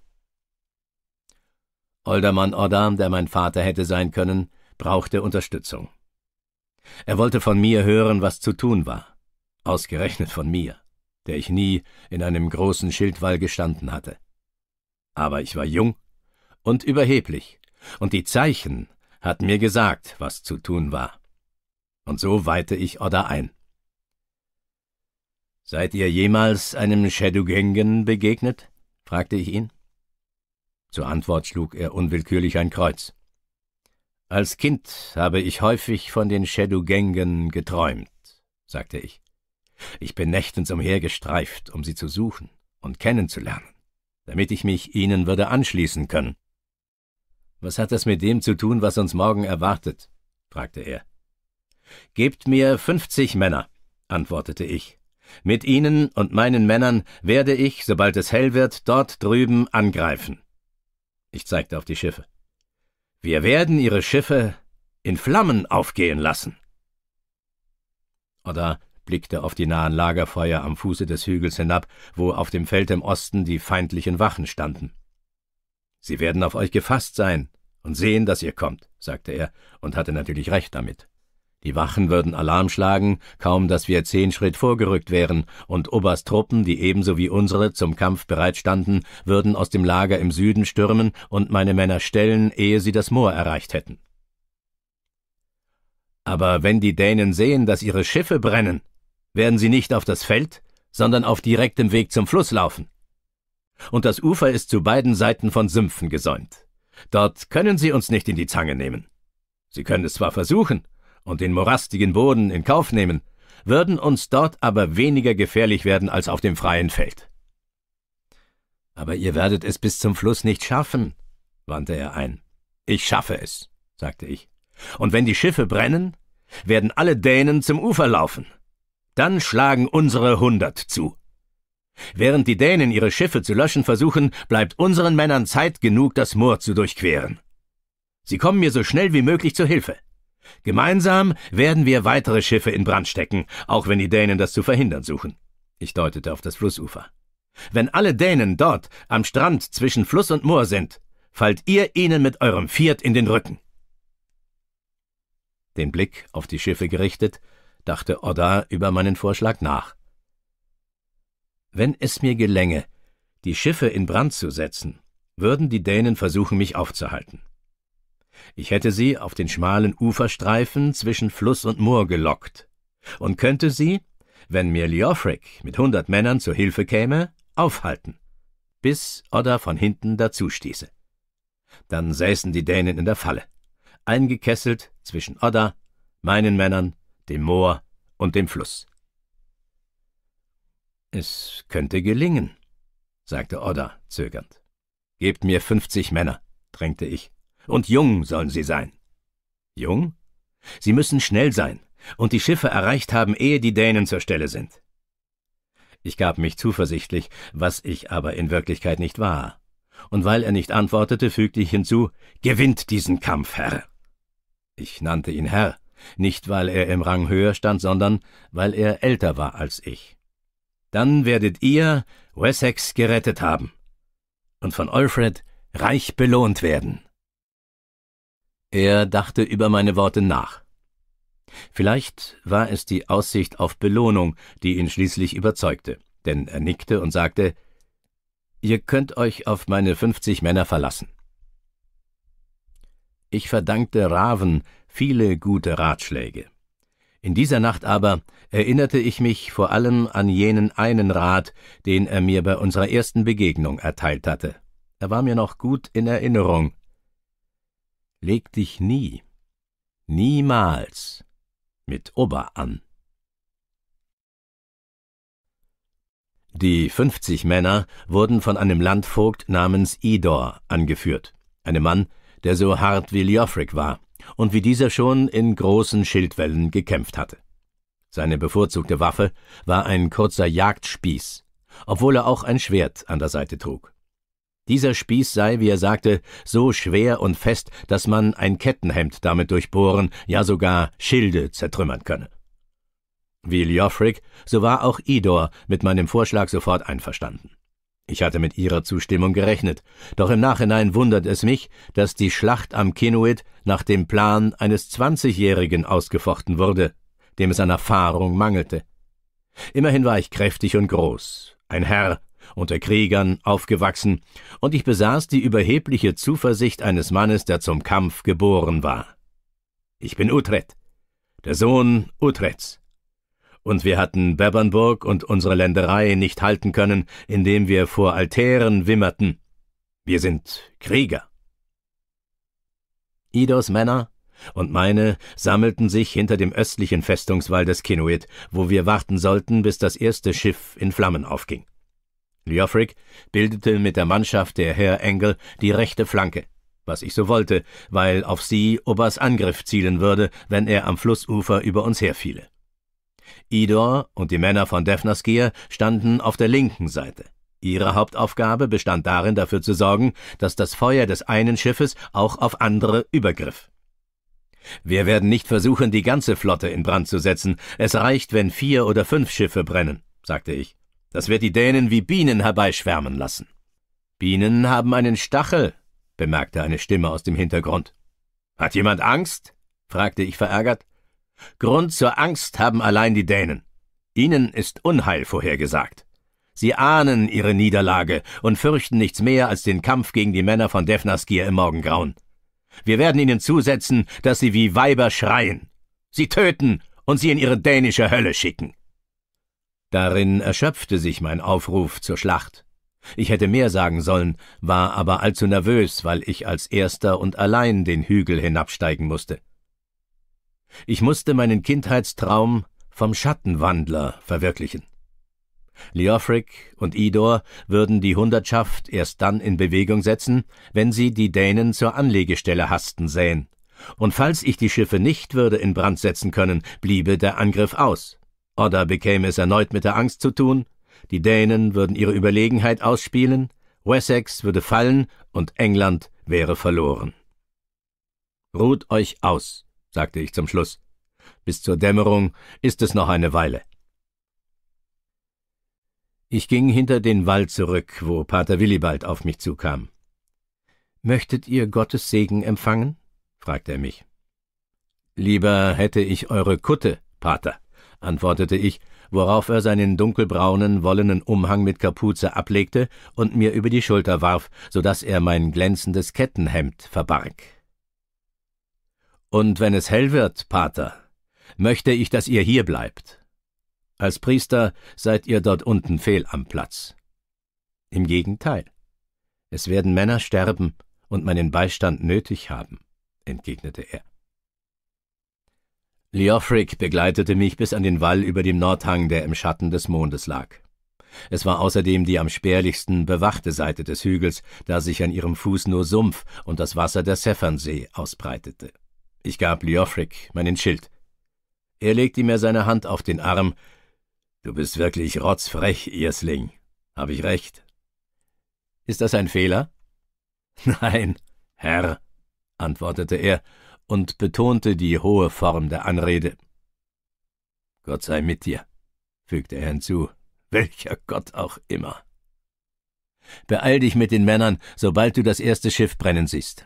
[SPEAKER 1] Oldermann Odda, der mein Vater hätte sein können, brauchte Unterstützung. Er wollte von mir hören, was zu tun war. Ausgerechnet von mir, der ich nie in einem großen Schildwall gestanden hatte. Aber ich war jung und überheblich, und die Zeichen hatten mir gesagt, was zu tun war. Und so weihte ich Odda ein. Seid ihr jemals einem Shadugengen begegnet? fragte ich ihn. Zur Antwort schlug er unwillkürlich ein Kreuz. Als Kind habe ich häufig von den Shedugengen geträumt, sagte ich. Ich bin nächtens umhergestreift, um sie zu suchen und kennenzulernen, damit ich mich ihnen würde anschließen können. Was hat das mit dem zu tun, was uns morgen erwartet? fragte er. Gebt mir fünfzig Männer, antwortete ich, mit Ihnen und meinen Männern werde ich, sobald es hell wird, dort drüben angreifen. Ich zeigte auf die Schiffe. Wir werden Ihre Schiffe in Flammen aufgehen lassen. Oder blickte auf die nahen Lagerfeuer am Fuße des Hügels hinab, wo auf dem Feld im Osten die feindlichen Wachen standen. Sie werden auf euch gefasst sein und sehen, dass ihr kommt, sagte er und hatte natürlich recht damit. Die Wachen würden Alarm schlagen, kaum dass wir zehn Schritt vorgerückt wären, und Obersts Truppen, die ebenso wie unsere zum Kampf bereitstanden, würden aus dem Lager im Süden stürmen und meine Männer stellen, ehe sie das Moor erreicht hätten. Aber wenn die Dänen sehen, dass ihre Schiffe brennen, werden sie nicht auf das Feld, sondern auf direktem Weg zum Fluss laufen. Und das Ufer ist zu beiden Seiten von Sümpfen gesäumt. Dort können sie uns nicht in die Zange nehmen. Sie können es zwar versuchen, und den morastigen Boden in Kauf nehmen, würden uns dort aber weniger gefährlich werden als auf dem freien Feld. Aber ihr werdet es bis zum Fluss nicht schaffen, wandte er ein. Ich schaffe es, sagte ich. Und wenn die Schiffe brennen, werden alle Dänen zum Ufer laufen. Dann schlagen unsere hundert zu. Während die Dänen ihre Schiffe zu löschen versuchen, bleibt unseren Männern Zeit genug, das Moor zu durchqueren. Sie kommen mir so schnell wie möglich zu Hilfe. Gemeinsam werden wir weitere Schiffe in Brand stecken, auch wenn die Dänen das zu verhindern suchen. Ich deutete auf das Flussufer. Wenn alle Dänen dort am Strand zwischen Fluss und Moor sind, fallt ihr ihnen mit eurem Viert in den Rücken. Den Blick auf die Schiffe gerichtet, dachte Odda über meinen Vorschlag nach. Wenn es mir gelänge, die Schiffe in Brand zu setzen, würden die Dänen versuchen, mich aufzuhalten. Ich hätte sie auf den schmalen Uferstreifen zwischen Fluss und Moor gelockt und könnte sie, wenn mir Leofric mit hundert Männern zur Hilfe käme, aufhalten, bis Odda von hinten dazustieße. Dann säßen die Dänen in der Falle, eingekesselt zwischen Odda, meinen Männern, dem Moor und dem Fluss. Es könnte gelingen, sagte Odda zögernd. Gebt mir fünfzig Männer, drängte ich. Und jung sollen sie sein. Jung? Sie müssen schnell sein und die Schiffe erreicht haben, ehe die Dänen zur Stelle sind. Ich gab mich zuversichtlich, was ich aber in Wirklichkeit nicht war. Und weil er nicht antwortete, fügte ich hinzu, gewinnt diesen Kampf, Herr. Ich nannte ihn Herr, nicht weil er im Rang höher stand, sondern weil er älter war als ich. Dann werdet ihr Wessex gerettet haben und von Alfred reich belohnt werden. Er dachte über meine Worte nach. Vielleicht war es die Aussicht auf Belohnung, die ihn schließlich überzeugte, denn er nickte und sagte Ihr könnt euch auf meine fünfzig Männer verlassen. Ich verdankte Raven viele gute Ratschläge. In dieser Nacht aber erinnerte ich mich vor allem an jenen einen Rat, den er mir bei unserer ersten Begegnung erteilt hatte. Er war mir noch gut in Erinnerung, Leg dich nie, niemals mit Ober an. Die fünfzig Männer wurden von einem Landvogt namens Idor angeführt, einem Mann, der so hart wie Leofric war und wie dieser schon in großen Schildwellen gekämpft hatte. Seine bevorzugte Waffe war ein kurzer Jagdspieß, obwohl er auch ein Schwert an der Seite trug. Dieser Spieß sei, wie er sagte, so schwer und fest, dass man ein Kettenhemd damit durchbohren, ja sogar Schilde zertrümmern könne. Wie Ljoffric, so war auch Idor mit meinem Vorschlag sofort einverstanden. Ich hatte mit ihrer Zustimmung gerechnet, doch im Nachhinein wundert es mich, dass die Schlacht am Kinuit nach dem Plan eines Zwanzigjährigen ausgefochten wurde, dem es an Erfahrung mangelte. Immerhin war ich kräftig und groß, ein Herr unter Kriegern aufgewachsen, und ich besaß die überhebliche Zuversicht eines Mannes, der zum Kampf geboren war. Ich bin Utrecht, der Sohn Utrechts. Und wir hatten Bebernburg und unsere Länderei nicht halten können, indem wir vor Altären wimmerten. Wir sind Krieger. Idos Männer und meine sammelten sich hinter dem östlichen Festungswall des Kinuit, wo wir warten sollten, bis das erste Schiff in Flammen aufging. Leofric bildete mit der Mannschaft der Herr Engel die rechte Flanke, was ich so wollte, weil auf sie Obers Angriff zielen würde, wenn er am Flussufer über uns herfiele. Idor und die Männer von Defnaskir standen auf der linken Seite. Ihre Hauptaufgabe bestand darin, dafür zu sorgen, dass das Feuer des einen Schiffes auch auf andere übergriff. Wir werden nicht versuchen, die ganze Flotte in Brand zu setzen. Es reicht, wenn vier oder fünf Schiffe brennen, sagte ich. Das wird die Dänen wie Bienen herbeischwärmen lassen. Bienen haben einen Stachel, bemerkte eine Stimme aus dem Hintergrund. Hat jemand Angst? fragte ich verärgert. Grund zur Angst haben allein die Dänen. Ihnen ist Unheil vorhergesagt. Sie ahnen ihre Niederlage und fürchten nichts mehr als den Kampf gegen die Männer von Defnaskir im Morgengrauen. Wir werden ihnen zusetzen, dass sie wie Weiber schreien, sie töten und sie in ihre dänische Hölle schicken. Darin erschöpfte sich mein Aufruf zur Schlacht. Ich hätte mehr sagen sollen, war aber allzu nervös, weil ich als erster und allein den Hügel hinabsteigen musste. Ich musste meinen Kindheitstraum vom Schattenwandler verwirklichen. Leofric und Idor würden die Hundertschaft erst dann in Bewegung setzen, wenn sie die Dänen zur Anlegestelle hasten sähen. Und falls ich die Schiffe nicht würde in Brand setzen können, bliebe der Angriff aus. Odda bekäme es erneut mit der Angst zu tun, die Dänen würden ihre Überlegenheit ausspielen, Wessex würde fallen und England wäre verloren. Ruht euch aus, sagte ich zum Schluss. Bis zur Dämmerung ist es noch eine Weile. Ich ging hinter den Wald zurück, wo Pater Willibald auf mich zukam. Möchtet ihr Gottes Segen empfangen? fragte er mich. Lieber hätte ich eure Kutte, Pater antwortete ich, worauf er seinen dunkelbraunen, wollenen Umhang mit Kapuze ablegte und mir über die Schulter warf, so daß er mein glänzendes Kettenhemd verbarg. Und wenn es hell wird, Pater, möchte ich, dass ihr hier bleibt. Als Priester seid ihr dort unten fehl am Platz. Im Gegenteil. Es werden Männer sterben und meinen Beistand nötig haben, entgegnete er. Leofric begleitete mich bis an den Wall über dem Nordhang, der im Schatten des Mondes lag. Es war außerdem die am spärlichsten bewachte Seite des Hügels, da sich an ihrem Fuß nur Sumpf und das Wasser der Seffernsee ausbreitete. Ich gab Leofric meinen Schild. Er legte mir seine Hand auf den Arm. Du bist wirklich rotzfrech, Irsling. Habe ich recht? Ist das ein Fehler? Nein, Herr, antwortete er und betonte die hohe Form der Anrede. Gott sei mit dir, fügte er hinzu, welcher Gott auch immer. Beeil dich mit den Männern, sobald du das erste Schiff brennen siehst.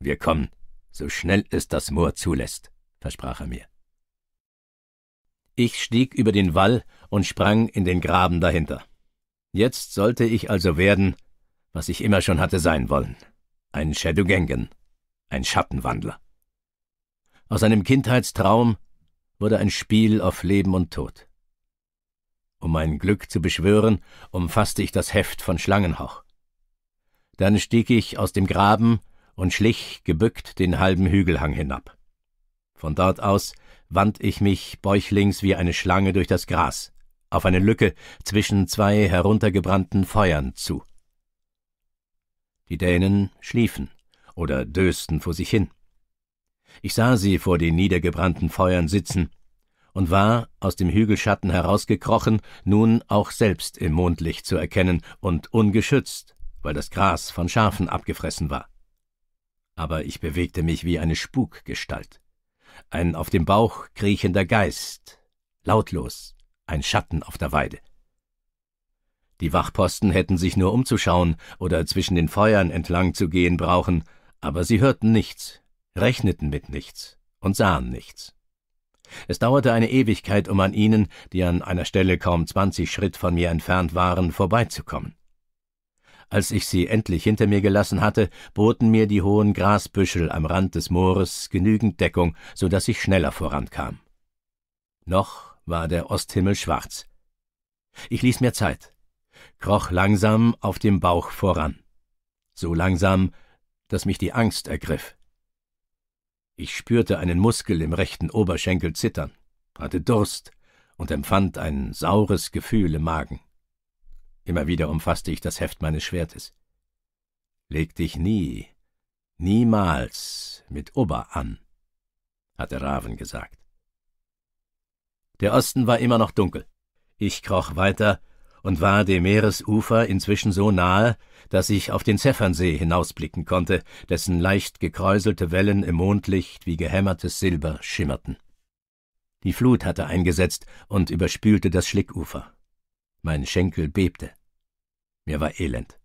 [SPEAKER 1] Wir kommen, so schnell es das Moor zulässt, versprach er mir. Ich stieg über den Wall und sprang in den Graben dahinter. Jetzt sollte ich also werden, was ich immer schon hatte sein wollen. Ein Shadowgengen, ein Schattenwandler. Aus einem Kindheitstraum wurde ein Spiel auf Leben und Tod. Um mein Glück zu beschwören, umfasste ich das Heft von Schlangenhauch. Dann stieg ich aus dem Graben und schlich gebückt den halben Hügelhang hinab. Von dort aus wand ich mich bäuchlings wie eine Schlange durch das Gras, auf eine Lücke zwischen zwei heruntergebrannten Feuern zu. Die Dänen schliefen oder dösten vor sich hin. Ich sah sie vor den niedergebrannten Feuern sitzen und war, aus dem Hügelschatten herausgekrochen, nun auch selbst im Mondlicht zu erkennen und ungeschützt, weil das Gras von Schafen abgefressen war. Aber ich bewegte mich wie eine Spukgestalt. Ein auf dem Bauch kriechender Geist, lautlos, ein Schatten auf der Weide. Die Wachposten hätten sich nur umzuschauen oder zwischen den Feuern entlang zu gehen brauchen, aber sie hörten nichts rechneten mit nichts und sahen nichts. Es dauerte eine Ewigkeit, um an ihnen, die an einer Stelle kaum zwanzig Schritt von mir entfernt waren, vorbeizukommen. Als ich sie endlich hinter mir gelassen hatte, boten mir die hohen Grasbüschel am Rand des Moores genügend Deckung, so dass ich schneller vorankam. Noch war der Osthimmel schwarz. Ich ließ mir Zeit, kroch langsam auf dem Bauch voran. So langsam, dass mich die Angst ergriff. Ich spürte einen Muskel im rechten Oberschenkel zittern, hatte Durst und empfand ein saures Gefühl im Magen. Immer wieder umfasste ich das Heft meines Schwertes. Leg dich nie, niemals mit Ober an, hatte Raven gesagt. Der Osten war immer noch dunkel. Ich kroch weiter und war dem Meeresufer inzwischen so nahe, dass ich auf den Zephernsee hinausblicken konnte, dessen leicht gekräuselte Wellen im Mondlicht wie gehämmertes Silber schimmerten. Die Flut hatte eingesetzt und überspülte das Schlickufer. Mein Schenkel bebte. Mir war elend.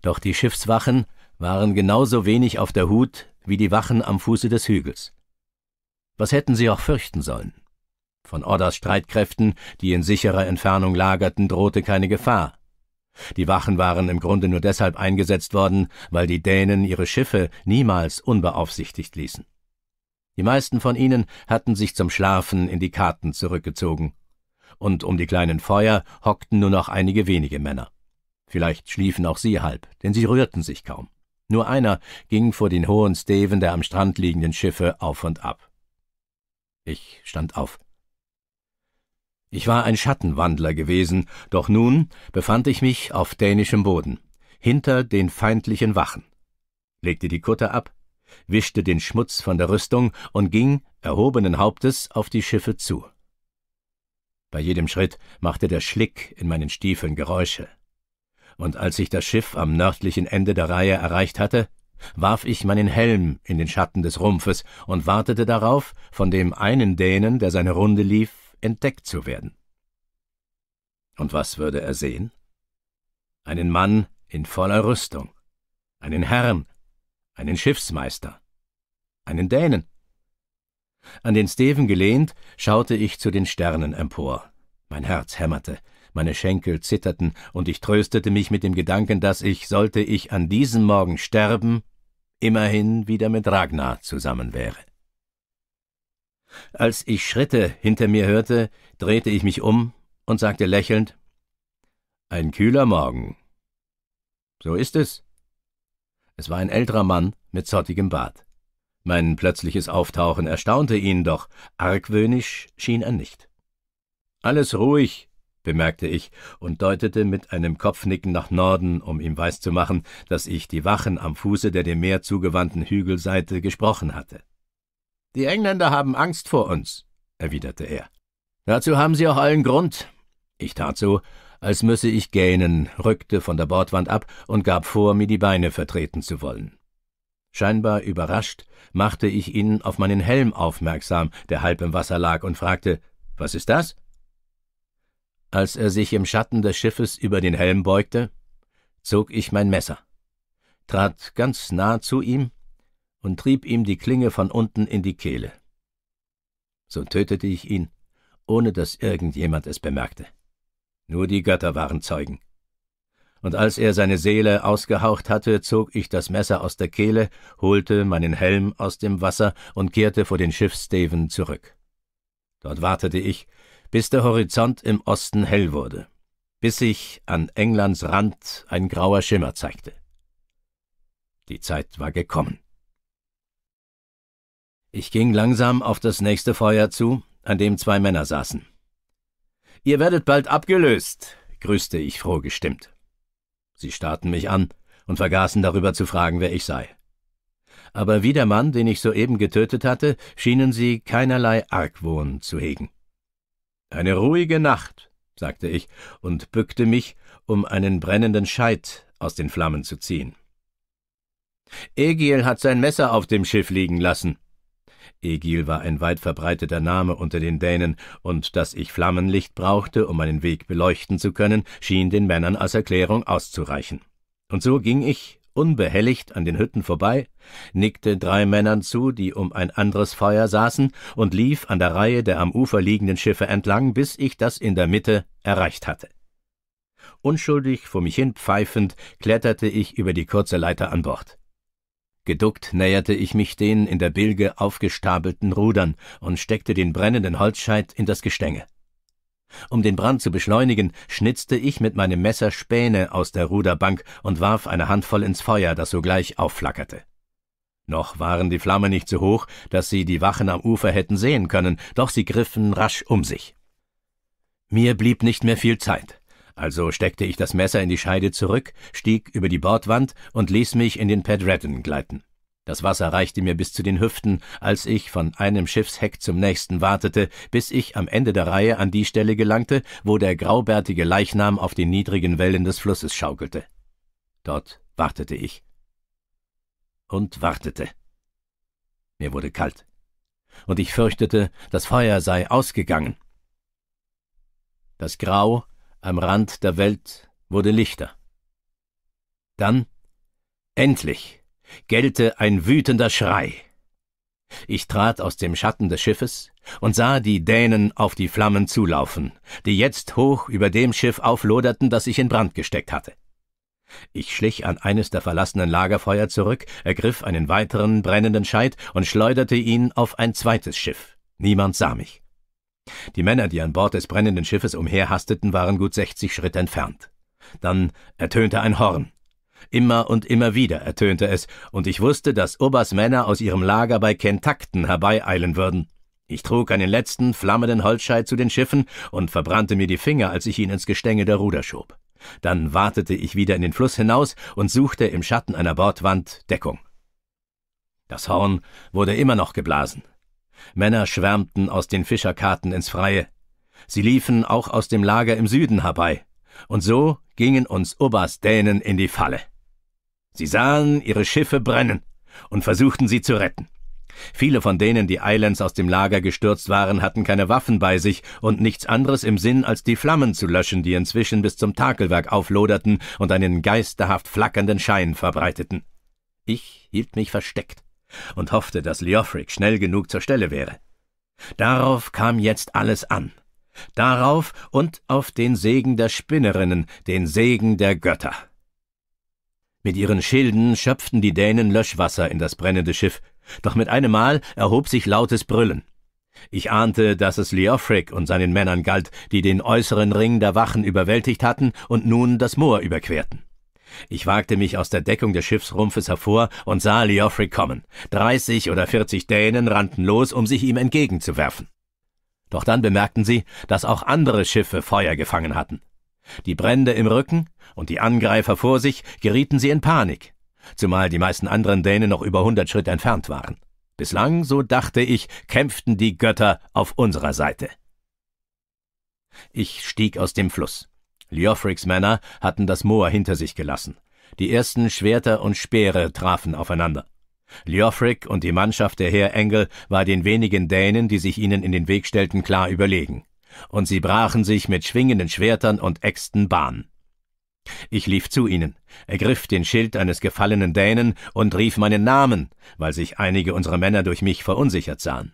[SPEAKER 1] Doch die Schiffswachen waren genauso wenig auf der Hut wie die Wachen am Fuße des Hügels. Was hätten sie auch fürchten sollen? Von Orders Streitkräften, die in sicherer Entfernung lagerten, drohte keine Gefahr. Die Wachen waren im Grunde nur deshalb eingesetzt worden, weil die Dänen ihre Schiffe niemals unbeaufsichtigt ließen. Die meisten von ihnen hatten sich zum Schlafen in die Karten zurückgezogen. Und um die kleinen Feuer hockten nur noch einige wenige Männer. Vielleicht schliefen auch sie halb, denn sie rührten sich kaum. Nur einer ging vor den hohen Steven der am Strand liegenden Schiffe auf und ab. Ich stand auf. Ich war ein Schattenwandler gewesen, doch nun befand ich mich auf dänischem Boden, hinter den feindlichen Wachen, legte die Kutte ab, wischte den Schmutz von der Rüstung und ging, erhobenen Hauptes, auf die Schiffe zu. Bei jedem Schritt machte der Schlick in meinen Stiefeln Geräusche. Und als ich das Schiff am nördlichen Ende der Reihe erreicht hatte, warf ich meinen Helm in den Schatten des Rumpfes und wartete darauf, von dem einen Dänen, der seine Runde lief, entdeckt zu werden. Und was würde er sehen? Einen Mann in voller Rüstung, einen Herrn, einen Schiffsmeister, einen Dänen. An den Steven gelehnt, schaute ich zu den Sternen empor. Mein Herz hämmerte, meine Schenkel zitterten, und ich tröstete mich mit dem Gedanken, dass ich, sollte ich an diesem Morgen sterben, immerhin wieder mit Ragnar zusammen wäre. Als ich Schritte hinter mir hörte, drehte ich mich um und sagte lächelnd Ein kühler Morgen. So ist es. Es war ein älterer Mann mit zottigem Bart. Mein plötzliches Auftauchen erstaunte ihn, doch argwöhnisch schien er nicht. Alles ruhig, bemerkte ich und deutete mit einem Kopfnicken nach Norden, um ihm weiszumachen, dass ich die Wachen am Fuße der dem Meer zugewandten Hügelseite gesprochen hatte. Die Engländer haben Angst vor uns, erwiderte er. Dazu haben sie auch allen Grund. Ich tat so, als müsse ich gähnen, rückte von der Bordwand ab und gab vor, mir die Beine vertreten zu wollen. Scheinbar überrascht machte ich ihn auf meinen Helm aufmerksam, der halb im Wasser lag, und fragte Was ist das? Als er sich im Schatten des Schiffes über den Helm beugte, zog ich mein Messer, trat ganz nah zu ihm und trieb ihm die Klinge von unten in die Kehle. So tötete ich ihn, ohne dass irgendjemand es bemerkte. Nur die Götter waren Zeugen. Und als er seine Seele ausgehaucht hatte, zog ich das Messer aus der Kehle, holte meinen Helm aus dem Wasser und kehrte vor den Schiffssteven zurück. Dort wartete ich, bis der Horizont im Osten hell wurde, bis sich an Englands Rand ein grauer Schimmer zeigte. Die Zeit war gekommen. Ich ging langsam auf das nächste Feuer zu, an dem zwei Männer saßen. Ihr werdet bald abgelöst, grüßte ich froh gestimmt. Sie starrten mich an und vergaßen darüber zu fragen, wer ich sei. Aber wie der Mann, den ich soeben getötet hatte, schienen sie keinerlei Argwohn zu hegen. Eine ruhige Nacht, sagte ich und bückte mich, um einen brennenden Scheit aus den Flammen zu ziehen. Egil hat sein Messer auf dem Schiff liegen lassen, Egil war ein weit verbreiteter Name unter den Dänen, und dass ich Flammenlicht brauchte, um meinen Weg beleuchten zu können, schien den Männern als Erklärung auszureichen. Und so ging ich, unbehelligt an den Hütten vorbei, nickte drei Männern zu, die um ein anderes Feuer saßen, und lief an der Reihe der am Ufer liegenden Schiffe entlang, bis ich das in der Mitte erreicht hatte. Unschuldig vor mich hin pfeifend kletterte ich über die kurze Leiter an Bord. Geduckt näherte ich mich den in der Bilge aufgestapelten Rudern und steckte den brennenden Holzscheit in das Gestänge. Um den Brand zu beschleunigen, schnitzte ich mit meinem Messer Späne aus der Ruderbank und warf eine Handvoll ins Feuer, das sogleich aufflackerte. Noch waren die Flammen nicht so hoch, dass sie die Wachen am Ufer hätten sehen können, doch sie griffen rasch um sich. Mir blieb nicht mehr viel Zeit also steckte ich das Messer in die Scheide zurück, stieg über die Bordwand und ließ mich in den Pedretten gleiten. Das Wasser reichte mir bis zu den Hüften, als ich von einem Schiffsheck zum nächsten wartete, bis ich am Ende der Reihe an die Stelle gelangte, wo der graubärtige Leichnam auf den niedrigen Wellen des Flusses schaukelte. Dort wartete ich. Und wartete. Mir wurde kalt. Und ich fürchtete, das Feuer sei ausgegangen. Das Grau am Rand der Welt wurde lichter. Dann, endlich, gellte ein wütender Schrei. Ich trat aus dem Schatten des Schiffes und sah die Dänen auf die Flammen zulaufen, die jetzt hoch über dem Schiff aufloderten, das ich in Brand gesteckt hatte. Ich schlich an eines der verlassenen Lagerfeuer zurück, ergriff einen weiteren brennenden Scheit und schleuderte ihn auf ein zweites Schiff. Niemand sah mich. Die Männer, die an Bord des brennenden Schiffes umherhasteten, waren gut 60 Schritt entfernt. Dann ertönte ein Horn. Immer und immer wieder ertönte es, und ich wusste, dass Ubbers Männer aus ihrem Lager bei Kentakten herbeieilen würden. Ich trug einen letzten, flammenden Holzscheit zu den Schiffen und verbrannte mir die Finger, als ich ihn ins Gestänge der Ruder schob. Dann watete ich wieder in den Fluss hinaus und suchte im Schatten einer Bordwand Deckung. Das Horn wurde immer noch geblasen. Männer schwärmten aus den Fischerkarten ins Freie. Sie liefen auch aus dem Lager im Süden herbei. Und so gingen uns Oberst Dänen in die Falle. Sie sahen ihre Schiffe brennen und versuchten sie zu retten. Viele von denen, die Islands aus dem Lager gestürzt waren, hatten keine Waffen bei sich und nichts anderes im Sinn, als die Flammen zu löschen, die inzwischen bis zum Takelwerk aufloderten und einen geisterhaft flackernden Schein verbreiteten. Ich hielt mich versteckt und hoffte, dass Leofric schnell genug zur Stelle wäre. Darauf kam jetzt alles an. Darauf und auf den Segen der Spinnerinnen, den Segen der Götter. Mit ihren Schilden schöpften die Dänen Löschwasser in das brennende Schiff, doch mit einem Mal erhob sich lautes Brüllen. Ich ahnte, dass es Leofric und seinen Männern galt, die den äußeren Ring der Wachen überwältigt hatten und nun das Moor überquerten. Ich wagte mich aus der Deckung des Schiffsrumpfes hervor und sah Leofric kommen. Dreißig oder vierzig Dänen rannten los, um sich ihm entgegenzuwerfen. Doch dann bemerkten sie, dass auch andere Schiffe Feuer gefangen hatten. Die Brände im Rücken und die Angreifer vor sich gerieten sie in Panik, zumal die meisten anderen Dänen noch über hundert Schritt entfernt waren. Bislang, so dachte ich, kämpften die Götter auf unserer Seite. Ich stieg aus dem Fluss. Leofrics Männer hatten das Moor hinter sich gelassen. Die ersten Schwerter und Speere trafen aufeinander. Leofric und die Mannschaft der Heer Engel war den wenigen Dänen, die sich ihnen in den Weg stellten, klar überlegen. Und sie brachen sich mit schwingenden Schwertern und Äxten Bahn. Ich lief zu ihnen, ergriff den Schild eines gefallenen Dänen und rief meinen Namen, weil sich einige unserer Männer durch mich verunsichert sahen.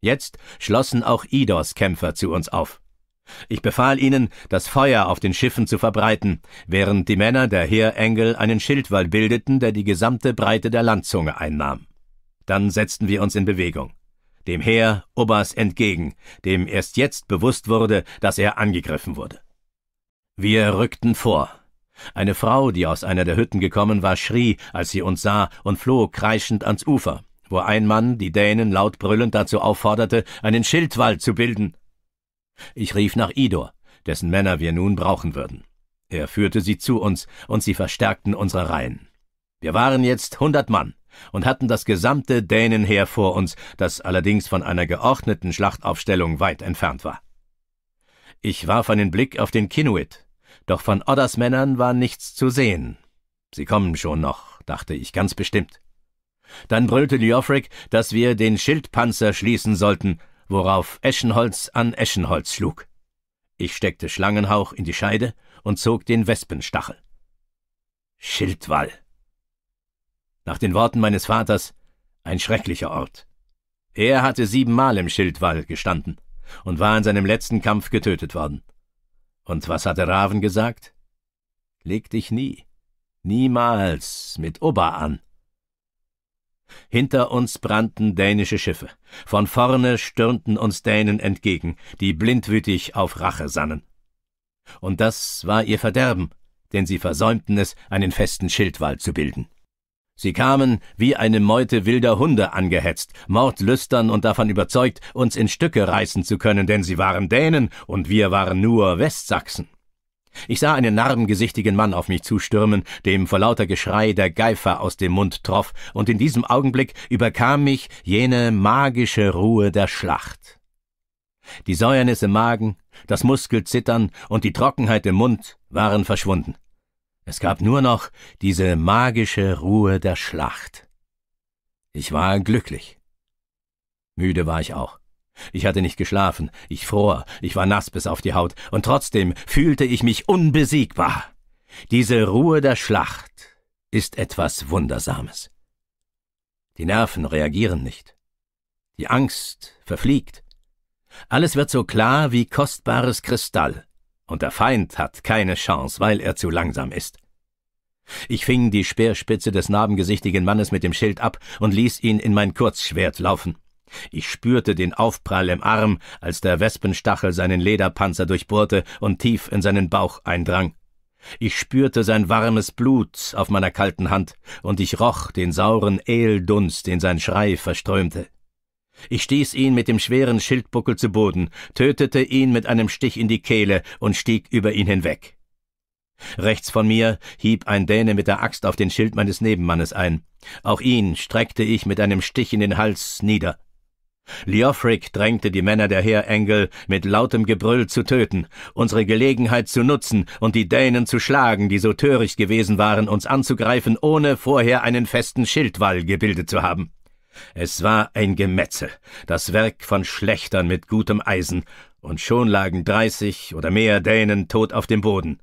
[SPEAKER 1] Jetzt schlossen auch Idos Kämpfer zu uns auf. Ich befahl ihnen, das Feuer auf den Schiffen zu verbreiten, während die Männer der Heerengel einen Schildwall bildeten, der die gesamte Breite der Landzunge einnahm. Dann setzten wir uns in Bewegung. Dem Heer Obers entgegen, dem erst jetzt bewusst wurde, dass er angegriffen wurde. Wir rückten vor. Eine Frau, die aus einer der Hütten gekommen war, schrie, als sie uns sah, und floh kreischend ans Ufer, wo ein Mann die Dänen laut brüllend dazu aufforderte, einen Schildwall zu bilden. Ich rief nach Idor, dessen Männer wir nun brauchen würden. Er führte sie zu uns, und sie verstärkten unsere Reihen. Wir waren jetzt hundert Mann und hatten das gesamte Dänenheer vor uns, das allerdings von einer geordneten Schlachtaufstellung weit entfernt war. Ich warf einen Blick auf den Kinuit, doch von Odders Männern war nichts zu sehen. Sie kommen schon noch, dachte ich ganz bestimmt. Dann brüllte Leofric, dass wir den Schildpanzer schließen sollten, worauf Eschenholz an Eschenholz schlug. Ich steckte Schlangenhauch in die Scheide und zog den Wespenstachel. Schildwall. Nach den Worten meines Vaters ein schrecklicher Ort. Er hatte siebenmal im Schildwall gestanden und war in seinem letzten Kampf getötet worden. Und was hatte Raven gesagt? Leg dich nie, niemals mit Oba an. Hinter uns brannten dänische Schiffe. Von vorne stürmten uns Dänen entgegen, die blindwütig auf Rache sannen. Und das war ihr Verderben, denn sie versäumten es, einen festen Schildwall zu bilden. Sie kamen, wie eine Meute wilder Hunde angehetzt, mordlüstern und davon überzeugt, uns in Stücke reißen zu können, denn sie waren Dänen und wir waren nur Westsachsen. Ich sah einen narbengesichtigen Mann auf mich zustürmen, dem vor lauter Geschrei der Geifer aus dem Mund troff, und in diesem Augenblick überkam mich jene magische Ruhe der Schlacht. Die Säuernis im Magen, das Muskelzittern und die Trockenheit im Mund waren verschwunden. Es gab nur noch diese magische Ruhe der Schlacht. Ich war glücklich. Müde war ich auch. Ich hatte nicht geschlafen, ich fror, ich war nass bis auf die Haut, und trotzdem fühlte ich mich unbesiegbar. Diese Ruhe der Schlacht ist etwas Wundersames. Die Nerven reagieren nicht. Die Angst verfliegt. Alles wird so klar wie kostbares Kristall, und der Feind hat keine Chance, weil er zu langsam ist. Ich fing die Speerspitze des narbengesichtigen Mannes mit dem Schild ab und ließ ihn in mein Kurzschwert laufen. Ich spürte den Aufprall im Arm, als der Wespenstachel seinen Lederpanzer durchbohrte und tief in seinen Bauch eindrang. Ich spürte sein warmes Blut auf meiner kalten Hand, und ich roch den sauren Ehldunst, den sein Schrei verströmte. Ich stieß ihn mit dem schweren Schildbuckel zu Boden, tötete ihn mit einem Stich in die Kehle und stieg über ihn hinweg. Rechts von mir hieb ein Däne mit der Axt auf den Schild meines Nebenmannes ein. Auch ihn streckte ich mit einem Stich in den Hals nieder. Leofric drängte die Männer der Heerengel mit lautem Gebrüll zu töten, unsere Gelegenheit zu nutzen und die Dänen zu schlagen, die so töricht gewesen waren, uns anzugreifen, ohne vorher einen festen Schildwall gebildet zu haben. Es war ein Gemetzel, das Werk von Schlechtern mit gutem Eisen, und schon lagen dreißig oder mehr Dänen tot auf dem Boden,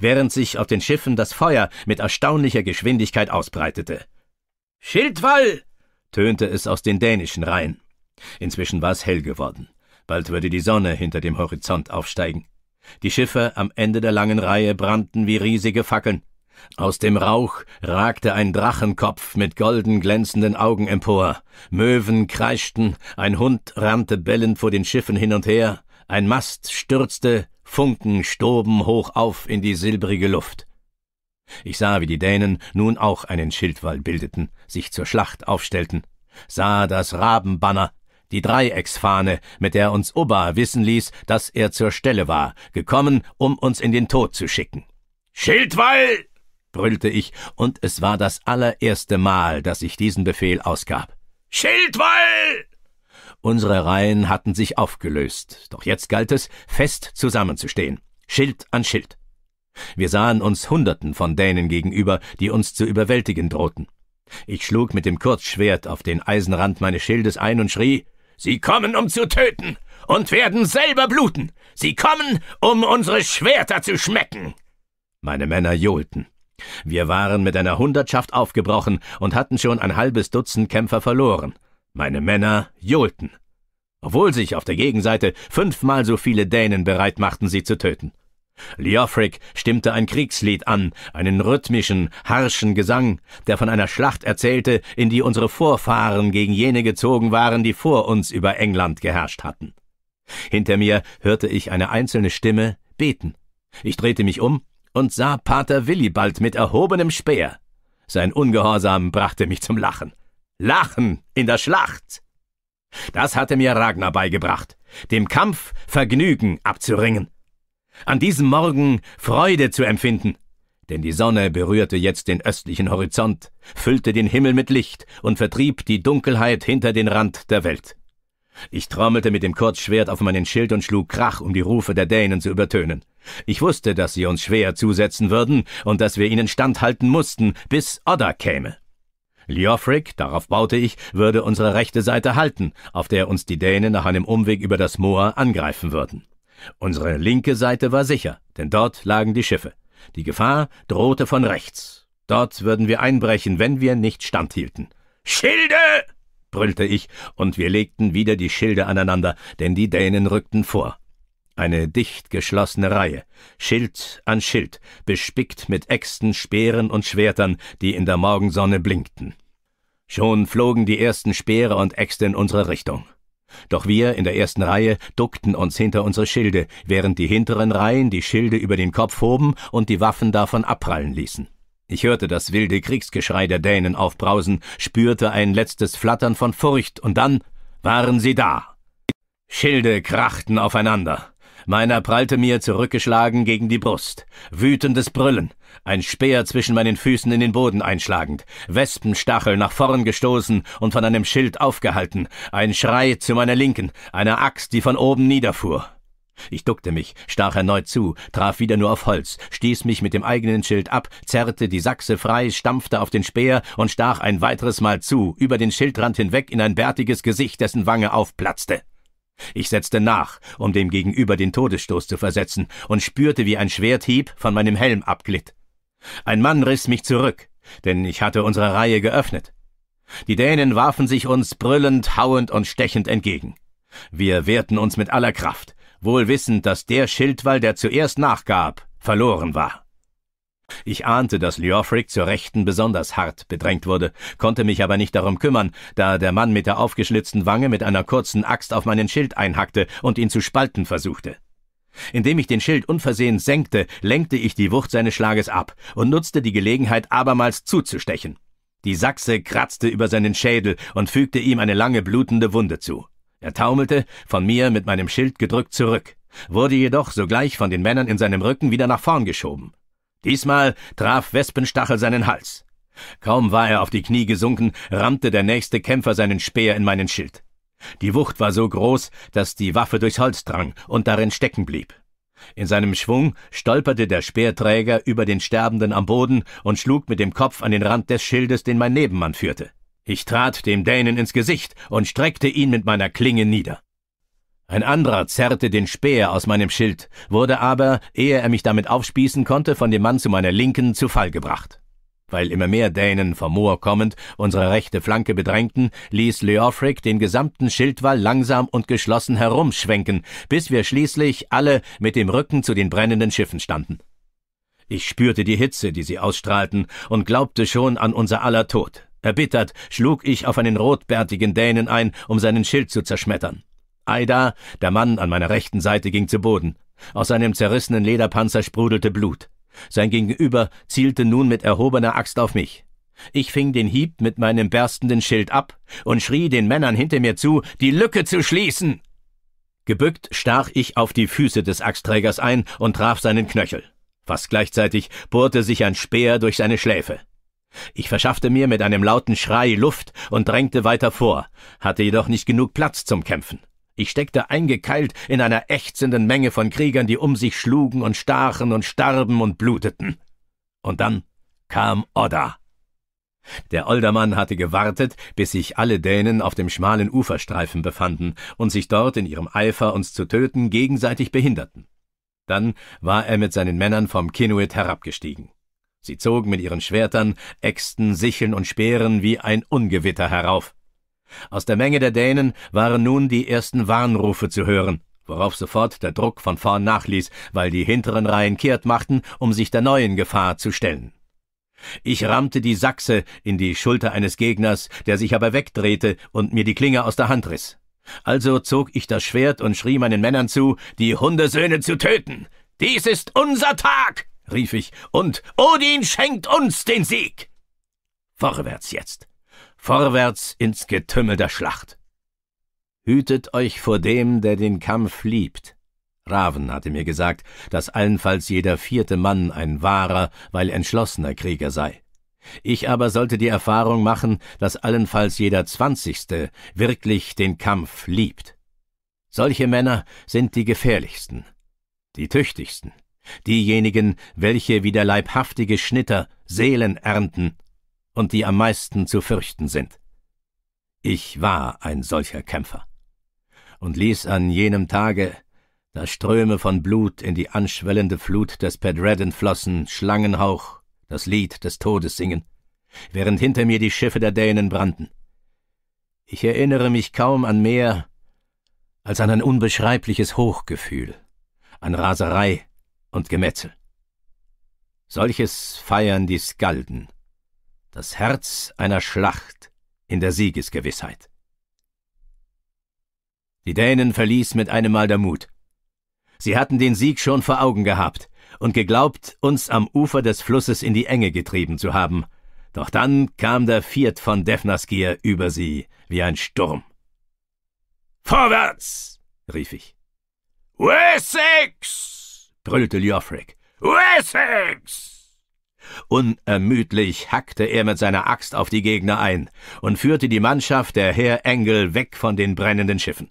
[SPEAKER 1] während sich auf den Schiffen das Feuer mit erstaunlicher Geschwindigkeit ausbreitete. Schildwall! tönte es aus den dänischen Reihen. Inzwischen war es hell geworden. Bald würde die Sonne hinter dem Horizont aufsteigen. Die Schiffe am Ende der langen Reihe brannten wie riesige Fackeln. Aus dem Rauch ragte ein Drachenkopf mit golden glänzenden Augen empor. Möwen kreischten, ein Hund rannte bellend vor den Schiffen hin und her, ein Mast stürzte, Funken stoben hoch auf in die silbrige Luft. Ich sah, wie die Dänen nun auch einen Schildwall bildeten, sich zur Schlacht aufstellten, sah das Rabenbanner, die Dreiecksfahne, mit der uns Uba wissen ließ, dass er zur Stelle war, gekommen, um uns in den Tod zu schicken. Schildwall! brüllte ich, und es war das allererste Mal, dass ich diesen Befehl ausgab.
[SPEAKER 2] Schildwall!
[SPEAKER 1] Unsere Reihen hatten sich aufgelöst, doch jetzt galt es, fest zusammenzustehen, Schild an Schild. Wir sahen uns Hunderten von Dänen gegenüber, die uns zu überwältigen drohten. Ich schlug mit dem Kurzschwert auf den Eisenrand meines Schildes ein und schrie Sie kommen, um zu töten und werden selber bluten. Sie kommen, um unsere Schwerter zu schmecken. Meine Männer johlten. Wir waren mit einer Hundertschaft aufgebrochen und hatten schon ein halbes Dutzend Kämpfer verloren. Meine Männer johlten. Obwohl sich auf der Gegenseite fünfmal so viele Dänen bereit machten, sie zu töten. Leofric stimmte ein Kriegslied an, einen rhythmischen, harschen Gesang, der von einer Schlacht erzählte, in die unsere Vorfahren gegen jene gezogen waren, die vor uns über England geherrscht hatten. Hinter mir hörte ich eine einzelne Stimme beten. Ich drehte mich um und sah Pater Willibald mit erhobenem Speer. Sein Ungehorsam brachte mich zum Lachen. Lachen in der Schlacht! Das hatte mir Ragnar beigebracht, dem Kampf Vergnügen abzuringen an diesem Morgen Freude zu empfinden, denn die Sonne berührte jetzt den östlichen Horizont, füllte den Himmel mit Licht und vertrieb die Dunkelheit hinter den Rand der Welt. Ich trommelte mit dem Kurzschwert auf meinen Schild und schlug Krach, um die Rufe der Dänen zu übertönen. Ich wusste, dass sie uns schwer zusetzen würden und dass wir ihnen standhalten mussten, bis Odder käme. Leofric, darauf baute ich, würde unsere rechte Seite halten, auf der uns die Dänen nach einem Umweg über das Moor angreifen würden. Unsere linke Seite war sicher, denn dort lagen die Schiffe. Die Gefahr drohte von rechts. Dort würden wir einbrechen, wenn wir nicht standhielten. Schilde! brüllte ich, und wir legten wieder die Schilde aneinander, denn die Dänen rückten vor. Eine dicht geschlossene Reihe, Schild an Schild, bespickt mit Äxten, Speeren und Schwertern, die in der Morgensonne blinkten. Schon flogen die ersten Speere und Äxte in unsere Richtung. Doch wir in der ersten Reihe duckten uns hinter unsere Schilde, während die hinteren Reihen die Schilde über den Kopf hoben und die Waffen davon abprallen ließen. Ich hörte das wilde Kriegsgeschrei der Dänen aufbrausen, spürte ein letztes Flattern von Furcht, und dann waren sie da. Schilde krachten aufeinander. Meiner prallte mir zurückgeschlagen gegen die Brust. Wütendes Brüllen. Ein Speer zwischen meinen Füßen in den Boden einschlagend, Wespenstachel nach vorn gestoßen und von einem Schild aufgehalten, ein Schrei zu meiner Linken, eine Axt, die von oben niederfuhr. Ich duckte mich, stach erneut zu, traf wieder nur auf Holz, stieß mich mit dem eigenen Schild ab, zerrte die Sachse frei, stampfte auf den Speer und stach ein weiteres Mal zu, über den Schildrand hinweg in ein bärtiges Gesicht, dessen Wange aufplatzte. Ich setzte nach, um dem Gegenüber den Todesstoß zu versetzen, und spürte, wie ein Schwerthieb von meinem Helm abglitt. Ein Mann riss mich zurück, denn ich hatte unsere Reihe geöffnet. Die Dänen warfen sich uns brüllend, hauend und stechend entgegen. Wir wehrten uns mit aller Kraft, wohl wissend, dass der Schildwall, der zuerst nachgab, verloren war. Ich ahnte, dass Leofric zur Rechten besonders hart bedrängt wurde, konnte mich aber nicht darum kümmern, da der Mann mit der aufgeschlitzten Wange mit einer kurzen Axt auf meinen Schild einhackte und ihn zu spalten versuchte. Indem ich den Schild unversehens senkte, lenkte ich die Wucht seines Schlages ab und nutzte die Gelegenheit, abermals zuzustechen. Die Sachse kratzte über seinen Schädel und fügte ihm eine lange blutende Wunde zu. Er taumelte, von mir mit meinem Schild gedrückt zurück, wurde jedoch sogleich von den Männern in seinem Rücken wieder nach vorn geschoben. Diesmal traf Wespenstachel seinen Hals. Kaum war er auf die Knie gesunken, rammte der nächste Kämpfer seinen Speer in meinen Schild. Die Wucht war so groß, dass die Waffe durchs Holz drang und darin stecken blieb. In seinem Schwung stolperte der Speerträger über den Sterbenden am Boden und schlug mit dem Kopf an den Rand des Schildes, den mein Nebenmann führte. Ich trat dem Dänen ins Gesicht und streckte ihn mit meiner Klinge nieder. Ein anderer zerrte den Speer aus meinem Schild, wurde aber, ehe er mich damit aufspießen konnte, von dem Mann zu meiner Linken zu Fall gebracht. Weil immer mehr Dänen vom Moor kommend unsere rechte Flanke bedrängten, ließ Leofric den gesamten Schildwall langsam und geschlossen herumschwenken, bis wir schließlich alle mit dem Rücken zu den brennenden Schiffen standen. Ich spürte die Hitze, die sie ausstrahlten, und glaubte schon an unser aller Tod. Erbittert schlug ich auf einen rotbärtigen Dänen ein, um seinen Schild zu zerschmettern. Aida, der Mann an meiner rechten Seite, ging zu Boden. Aus seinem zerrissenen Lederpanzer sprudelte Blut. Sein Gegenüber zielte nun mit erhobener Axt auf mich. Ich fing den Hieb mit meinem berstenden Schild ab und schrie den Männern hinter mir zu, die Lücke zu schließen. Gebückt stach ich auf die Füße des Axtträgers ein und traf seinen Knöchel. Fast gleichzeitig bohrte sich ein Speer durch seine Schläfe. Ich verschaffte mir mit einem lauten Schrei Luft und drängte weiter vor, hatte jedoch nicht genug Platz zum Kämpfen. Ich steckte eingekeilt in einer ächzenden Menge von Kriegern, die um sich schlugen und stachen und starben und bluteten. Und dann kam Odda. Der Oldermann hatte gewartet, bis sich alle Dänen auf dem schmalen Uferstreifen befanden und sich dort in ihrem Eifer, uns zu töten, gegenseitig behinderten. Dann war er mit seinen Männern vom Kinuit herabgestiegen. Sie zogen mit ihren Schwertern, Äxten, Sicheln und Speeren wie ein Ungewitter herauf. Aus der Menge der Dänen waren nun die ersten Warnrufe zu hören, worauf sofort der Druck von vorn nachließ, weil die hinteren Reihen kehrt machten, um sich der neuen Gefahr zu stellen. Ich rammte die Sachse in die Schulter eines Gegners, der sich aber wegdrehte und mir die Klinge aus der Hand riss. Also zog ich das Schwert und schrie meinen Männern zu, die Hundesöhne zu töten. Dies ist unser Tag, rief ich, und Odin schenkt uns den Sieg. Vorwärts jetzt. Vorwärts ins Getümmel der Schlacht. Hütet euch vor dem, der den Kampf liebt. Raven hatte mir gesagt, dass allenfalls jeder vierte Mann ein wahrer, weil entschlossener Krieger sei. Ich aber sollte die Erfahrung machen, dass allenfalls jeder Zwanzigste wirklich den Kampf liebt. Solche Männer sind die gefährlichsten, die tüchtigsten, diejenigen, welche wie der leibhaftige Schnitter Seelen ernten und die am meisten zu fürchten sind. Ich war ein solcher Kämpfer und ließ an jenem Tage, da Ströme von Blut in die anschwellende Flut des Pedredden flossen, Schlangenhauch, das Lied des Todes singen, während hinter mir die Schiffe der Dänen brannten. Ich erinnere mich kaum an mehr als an ein unbeschreibliches Hochgefühl, an Raserei und Gemetzel. Solches feiern die Skalden, das Herz einer Schlacht in der Siegesgewissheit. Die Dänen verließ mit einem Mal der Mut. Sie hatten den Sieg schon vor Augen gehabt und geglaubt, uns am Ufer des Flusses in die Enge getrieben zu haben, doch dann kam der Viert von Defnaskir über sie wie ein Sturm. Vorwärts! rief ich. Wessex! brüllte Leofric.
[SPEAKER 2] Wessex!
[SPEAKER 1] Unermüdlich hackte er mit seiner Axt auf die Gegner ein und führte die Mannschaft der Herr Engel weg von den brennenden Schiffen.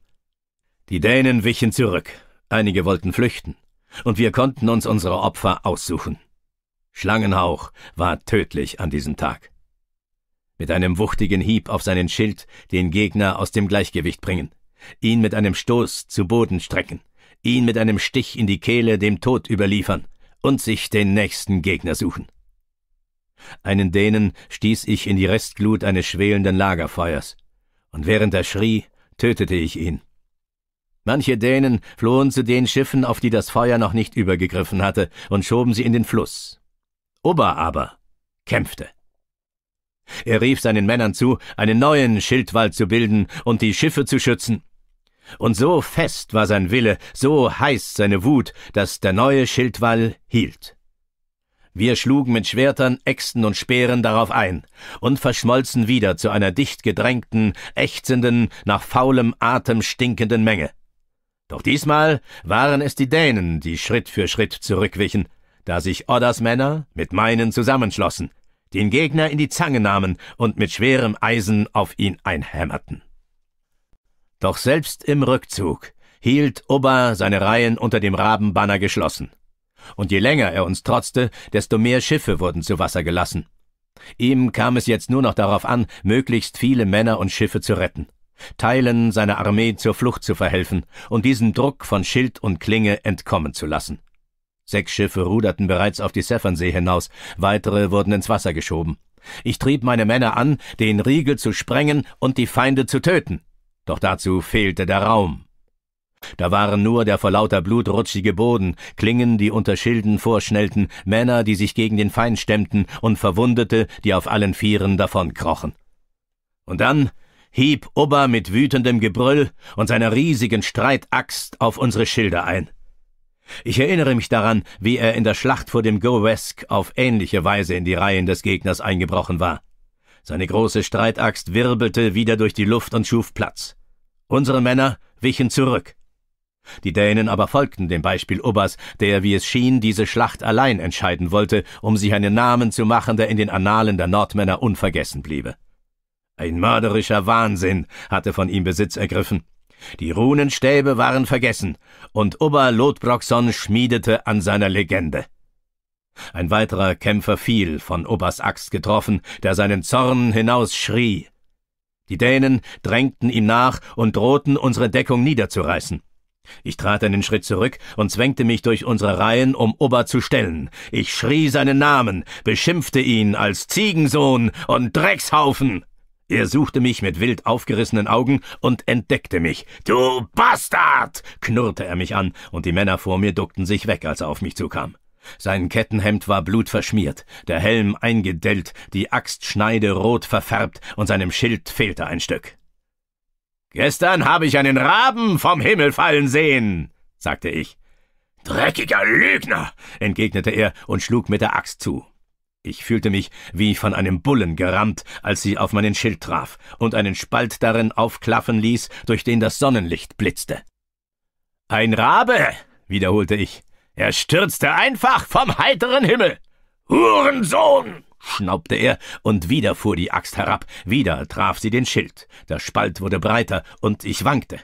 [SPEAKER 1] Die Dänen wichen zurück, einige wollten flüchten, und wir konnten uns unsere Opfer aussuchen. Schlangenhauch war tödlich an diesem Tag. Mit einem wuchtigen Hieb auf seinen Schild den Gegner aus dem Gleichgewicht bringen, ihn mit einem Stoß zu Boden strecken, ihn mit einem Stich in die Kehle dem Tod überliefern und sich den nächsten Gegner suchen. Einen Dänen stieß ich in die Restglut eines schwelenden Lagerfeuers, und während er schrie, tötete ich ihn. Manche Dänen flohen zu den Schiffen, auf die das Feuer noch nicht übergegriffen hatte, und schoben sie in den Fluss. Ober aber kämpfte. Er rief seinen Männern zu, einen neuen Schildwall zu bilden und die Schiffe zu schützen. Und so fest war sein Wille, so heiß seine Wut, dass der neue Schildwall hielt. Wir schlugen mit Schwertern, Äxten und Speeren darauf ein und verschmolzen wieder zu einer dicht gedrängten, ächzenden, nach faulem Atem stinkenden Menge. Doch diesmal waren es die Dänen, die Schritt für Schritt zurückwichen, da sich Odders Männer mit meinen zusammenschlossen, den Gegner in die Zange nahmen und mit schwerem Eisen auf ihn einhämmerten. Doch selbst im Rückzug hielt Uba seine Reihen unter dem Rabenbanner geschlossen. Und je länger er uns trotzte, desto mehr Schiffe wurden zu Wasser gelassen. Ihm kam es jetzt nur noch darauf an, möglichst viele Männer und Schiffe zu retten, Teilen seiner Armee zur Flucht zu verhelfen und diesen Druck von Schild und Klinge entkommen zu lassen. Sechs Schiffe ruderten bereits auf die Seffernsee hinaus, weitere wurden ins Wasser geschoben. Ich trieb meine Männer an, den Riegel zu sprengen und die Feinde zu töten. Doch dazu fehlte der Raum. Da waren nur der vor lauter Blut rutschige Boden, Klingen, die unter Schilden vorschnellten, Männer, die sich gegen den Feind stemmten, und Verwundete, die auf allen Vieren davonkrochen. Und dann hieb Ober mit wütendem Gebrüll und seiner riesigen Streitaxt auf unsere Schilder ein. Ich erinnere mich daran, wie er in der Schlacht vor dem Gowesk auf ähnliche Weise in die Reihen des Gegners eingebrochen war. Seine große Streitaxt wirbelte wieder durch die Luft und schuf Platz. Unsere Männer wichen zurück. Die Dänen aber folgten dem Beispiel Ubbers, der, wie es schien, diese Schlacht allein entscheiden wollte, um sich einen Namen zu machen, der in den Annalen der Nordmänner unvergessen bliebe. Ein mörderischer Wahnsinn hatte von ihm Besitz ergriffen. Die Runenstäbe waren vergessen, und Ubber Lodbrokson schmiedete an seiner Legende. Ein weiterer Kämpfer fiel, von Ubbers Axt getroffen, der seinen Zorn hinausschrie. Die Dänen drängten ihm nach und drohten, unsere Deckung niederzureißen. Ich trat einen Schritt zurück und zwängte mich durch unsere Reihen, um Ober zu stellen. Ich schrie seinen Namen, beschimpfte ihn als Ziegensohn und Dreckshaufen. Er suchte mich mit wild aufgerissenen Augen und entdeckte mich. Du Bastard! knurrte er mich an, und die Männer vor mir duckten sich weg, als er auf mich zukam. Sein Kettenhemd war blutverschmiert, der Helm eingedellt, die Axtschneide rot verfärbt und seinem Schild fehlte ein Stück. Gestern habe ich einen Raben vom Himmel fallen sehen, sagte ich.
[SPEAKER 2] Dreckiger Lügner,
[SPEAKER 1] entgegnete er und schlug mit der Axt zu. Ich fühlte mich wie von einem Bullen gerammt, als sie auf meinen Schild traf und einen Spalt darin aufklaffen ließ, durch den das Sonnenlicht blitzte. Ein Rabe, wiederholte ich. Er stürzte einfach vom heiteren Himmel. Hurensohn! schnaubte er, und wieder fuhr die Axt herab, wieder traf sie den Schild, der Spalt wurde breiter, und ich wankte.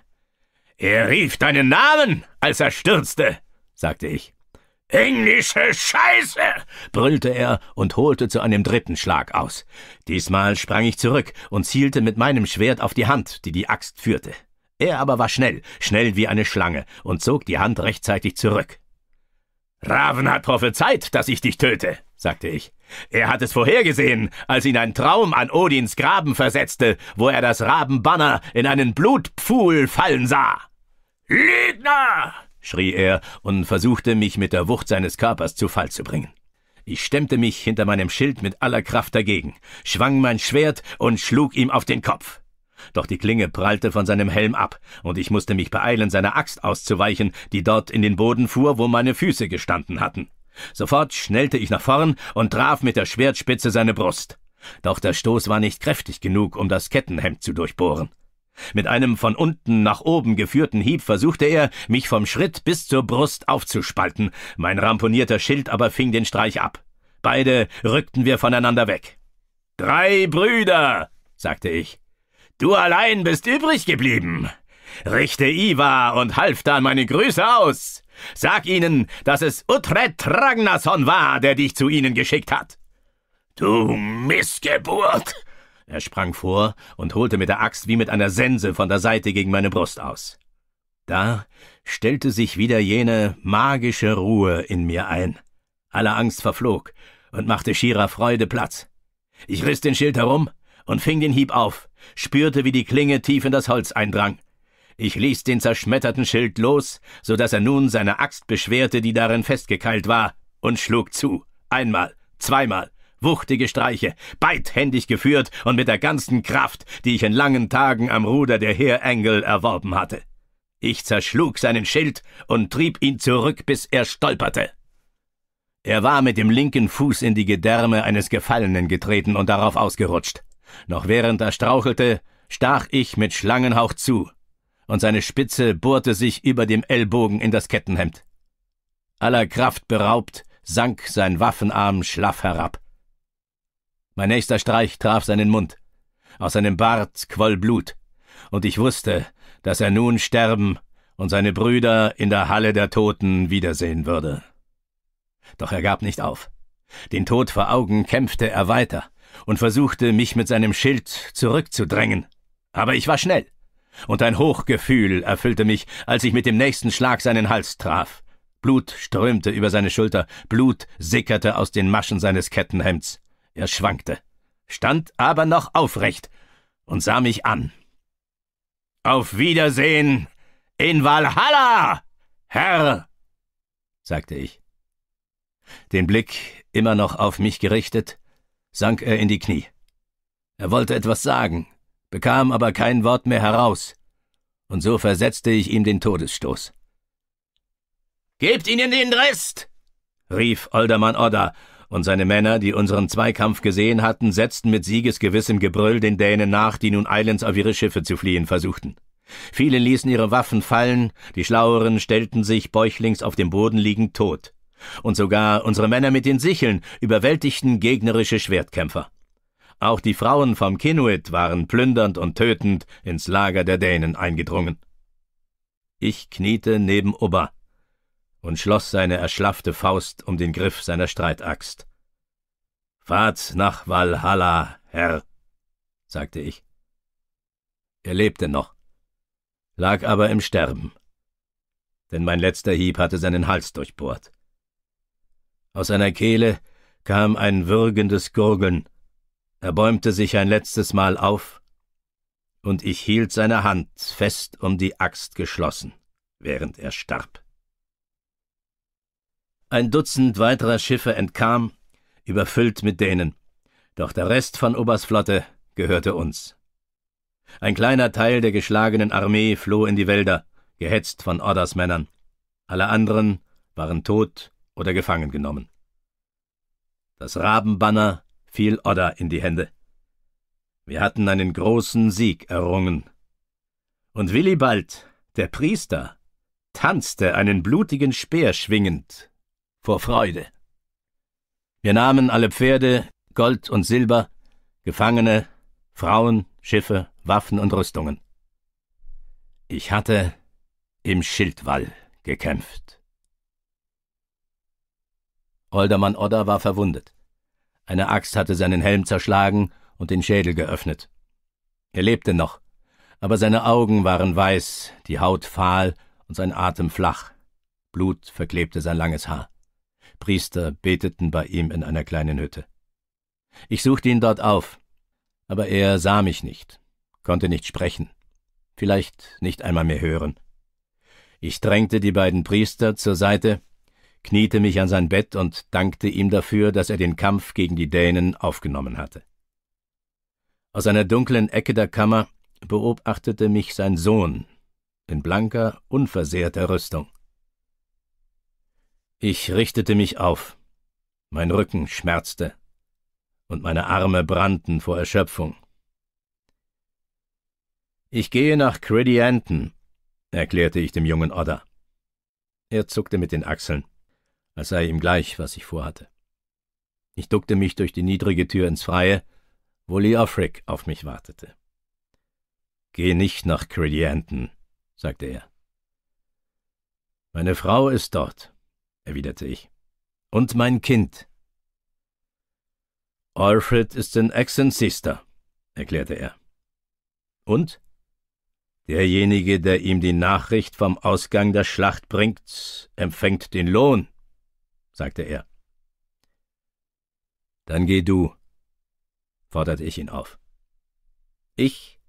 [SPEAKER 1] Er rief deinen Namen, als er stürzte, sagte ich. Englische
[SPEAKER 2] Scheiße!
[SPEAKER 1] brüllte er und holte zu einem dritten Schlag aus. Diesmal sprang ich zurück und zielte mit meinem Schwert auf die Hand, die die Axt führte. Er aber war schnell, schnell wie eine Schlange, und zog die Hand rechtzeitig zurück. Raven hat prophezeit, dass ich dich töte, sagte ich. Er hat es vorhergesehen, als ihn ein Traum an Odins Graben versetzte, wo er das Rabenbanner in einen Blutpfuhl fallen sah.
[SPEAKER 2] Lügner!
[SPEAKER 1] schrie er und versuchte, mich mit der Wucht seines Körpers zu Fall zu bringen. Ich stemmte mich hinter meinem Schild mit aller Kraft dagegen, schwang mein Schwert und schlug ihm auf den Kopf. Doch die Klinge prallte von seinem Helm ab, und ich musste mich beeilen, seiner Axt auszuweichen, die dort in den Boden fuhr, wo meine Füße gestanden hatten. Sofort schnellte ich nach vorn und traf mit der Schwertspitze seine Brust. Doch der Stoß war nicht kräftig genug, um das Kettenhemd zu durchbohren. Mit einem von unten nach oben geführten Hieb versuchte er, mich vom Schritt bis zur Brust aufzuspalten, mein ramponierter Schild aber fing den Streich ab. Beide rückten wir voneinander weg. Drei Brüder, sagte ich. Du allein bist übrig geblieben. Richte Iwa und half dann meine Grüße aus. Sag ihnen, dass es Utrecht Ragnarsson war, der dich zu ihnen geschickt hat. Du Missgeburt! Er sprang vor und holte mit der Axt wie mit einer Sense von der Seite gegen meine Brust aus. Da stellte sich wieder jene magische Ruhe in mir ein. Alle Angst verflog und machte schierer Freude Platz. Ich riss den Schild herum und fing den Hieb auf, spürte, wie die Klinge tief in das Holz eindrang. Ich ließ den zerschmetterten Schild los, so daß er nun seine Axt beschwerte, die darin festgekeilt war, und schlug zu. Einmal, zweimal, wuchtige Streiche, beidhändig geführt und mit der ganzen Kraft, die ich in langen Tagen am Ruder der Heerengel erworben hatte. Ich zerschlug seinen Schild und trieb ihn zurück, bis er stolperte. Er war mit dem linken Fuß in die Gedärme eines Gefallenen getreten und darauf ausgerutscht. Noch während er strauchelte, stach ich mit Schlangenhauch zu, und seine Spitze bohrte sich über dem Ellbogen in das Kettenhemd. Aller Kraft beraubt, sank sein Waffenarm schlaff herab. Mein nächster Streich traf seinen Mund. Aus seinem Bart quoll Blut, und ich wusste, dass er nun sterben und seine Brüder in der Halle der Toten wiedersehen würde. Doch er gab nicht auf. Den Tod vor Augen kämpfte er weiter und versuchte, mich mit seinem Schild zurückzudrängen. Aber ich war schnell und ein Hochgefühl erfüllte mich, als ich mit dem nächsten Schlag seinen Hals traf. Blut strömte über seine Schulter, Blut sickerte aus den Maschen seines Kettenhemds. Er schwankte, stand aber noch aufrecht und sah mich an. Auf Wiedersehen in Valhalla, Herr, sagte ich. Den Blick immer noch auf mich gerichtet, sank er in die Knie. Er wollte etwas sagen, bekam aber kein Wort mehr heraus, und so versetzte ich ihm den Todesstoß. Gebt ihnen den Rest! rief Aldermann Odda, und seine Männer, die unseren Zweikampf gesehen hatten, setzten mit siegesgewissem Gebrüll den Dänen nach, die nun eilends auf ihre Schiffe zu fliehen versuchten. Viele ließen ihre Waffen fallen, die Schlaueren stellten sich bäuchlings auf dem Boden liegend tot. Und sogar unsere Männer mit den Sicheln überwältigten gegnerische Schwertkämpfer. Auch die Frauen vom Kinuit waren plündernd und tötend ins Lager der Dänen eingedrungen. Ich kniete neben Uba und schloss seine erschlaffte Faust um den Griff seiner Streitaxt. »Fahrt nach Valhalla, Herr«, sagte ich. Er lebte noch, lag aber im Sterben, denn mein letzter Hieb hatte seinen Hals durchbohrt. Aus seiner Kehle kam ein würgendes Gurgeln, er bäumte sich ein letztes Mal auf, und ich hielt seine Hand fest um die Axt geschlossen, während er starb. Ein Dutzend weiterer Schiffe entkam, überfüllt mit Dänen, doch der Rest von Obers Flotte gehörte uns. Ein kleiner Teil der geschlagenen Armee floh in die Wälder, gehetzt von Orders Männern. Alle anderen waren tot oder gefangen genommen. Das Rabenbanner fiel Odda in die Hände. Wir hatten einen großen Sieg errungen. Und Willibald, der Priester, tanzte einen blutigen Speer schwingend, vor Freude. Wir nahmen alle Pferde, Gold und Silber, Gefangene, Frauen, Schiffe, Waffen und Rüstungen. Ich hatte im Schildwall gekämpft. Oldermann Odder war verwundet. Eine Axt hatte seinen Helm zerschlagen und den Schädel geöffnet. Er lebte noch, aber seine Augen waren weiß, die Haut fahl und sein Atem flach. Blut verklebte sein langes Haar. Priester beteten bei ihm in einer kleinen Hütte. Ich suchte ihn dort auf, aber er sah mich nicht, konnte nicht sprechen, vielleicht nicht einmal mehr hören. Ich drängte die beiden Priester zur Seite kniete mich an sein Bett und dankte ihm dafür, dass er den Kampf gegen die Dänen aufgenommen hatte. Aus einer dunklen Ecke der Kammer beobachtete mich sein Sohn, in blanker, unversehrter Rüstung. Ich richtete mich auf. Mein Rücken schmerzte und meine Arme brannten vor Erschöpfung. Ich gehe nach Credianton, erklärte ich dem jungen Odder. Er zuckte mit den Achseln als sei ihm gleich, was ich vorhatte. Ich duckte mich durch die niedrige Tür ins Freie, wo Leofric auf mich wartete. Geh nicht nach Credianton, sagte er. Meine Frau ist dort, erwiderte ich, und mein Kind. Alfred ist in Exensister, erklärte er. Und? Derjenige, der ihm die Nachricht vom Ausgang der Schlacht bringt, empfängt den Lohn, sagte er. Dann geh du, forderte ich ihn auf. Ich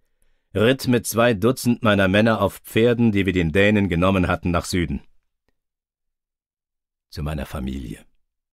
[SPEAKER 1] ritt mit zwei Dutzend meiner Männer auf Pferden, die wir den Dänen genommen hatten, nach Süden. Zu meiner Familie.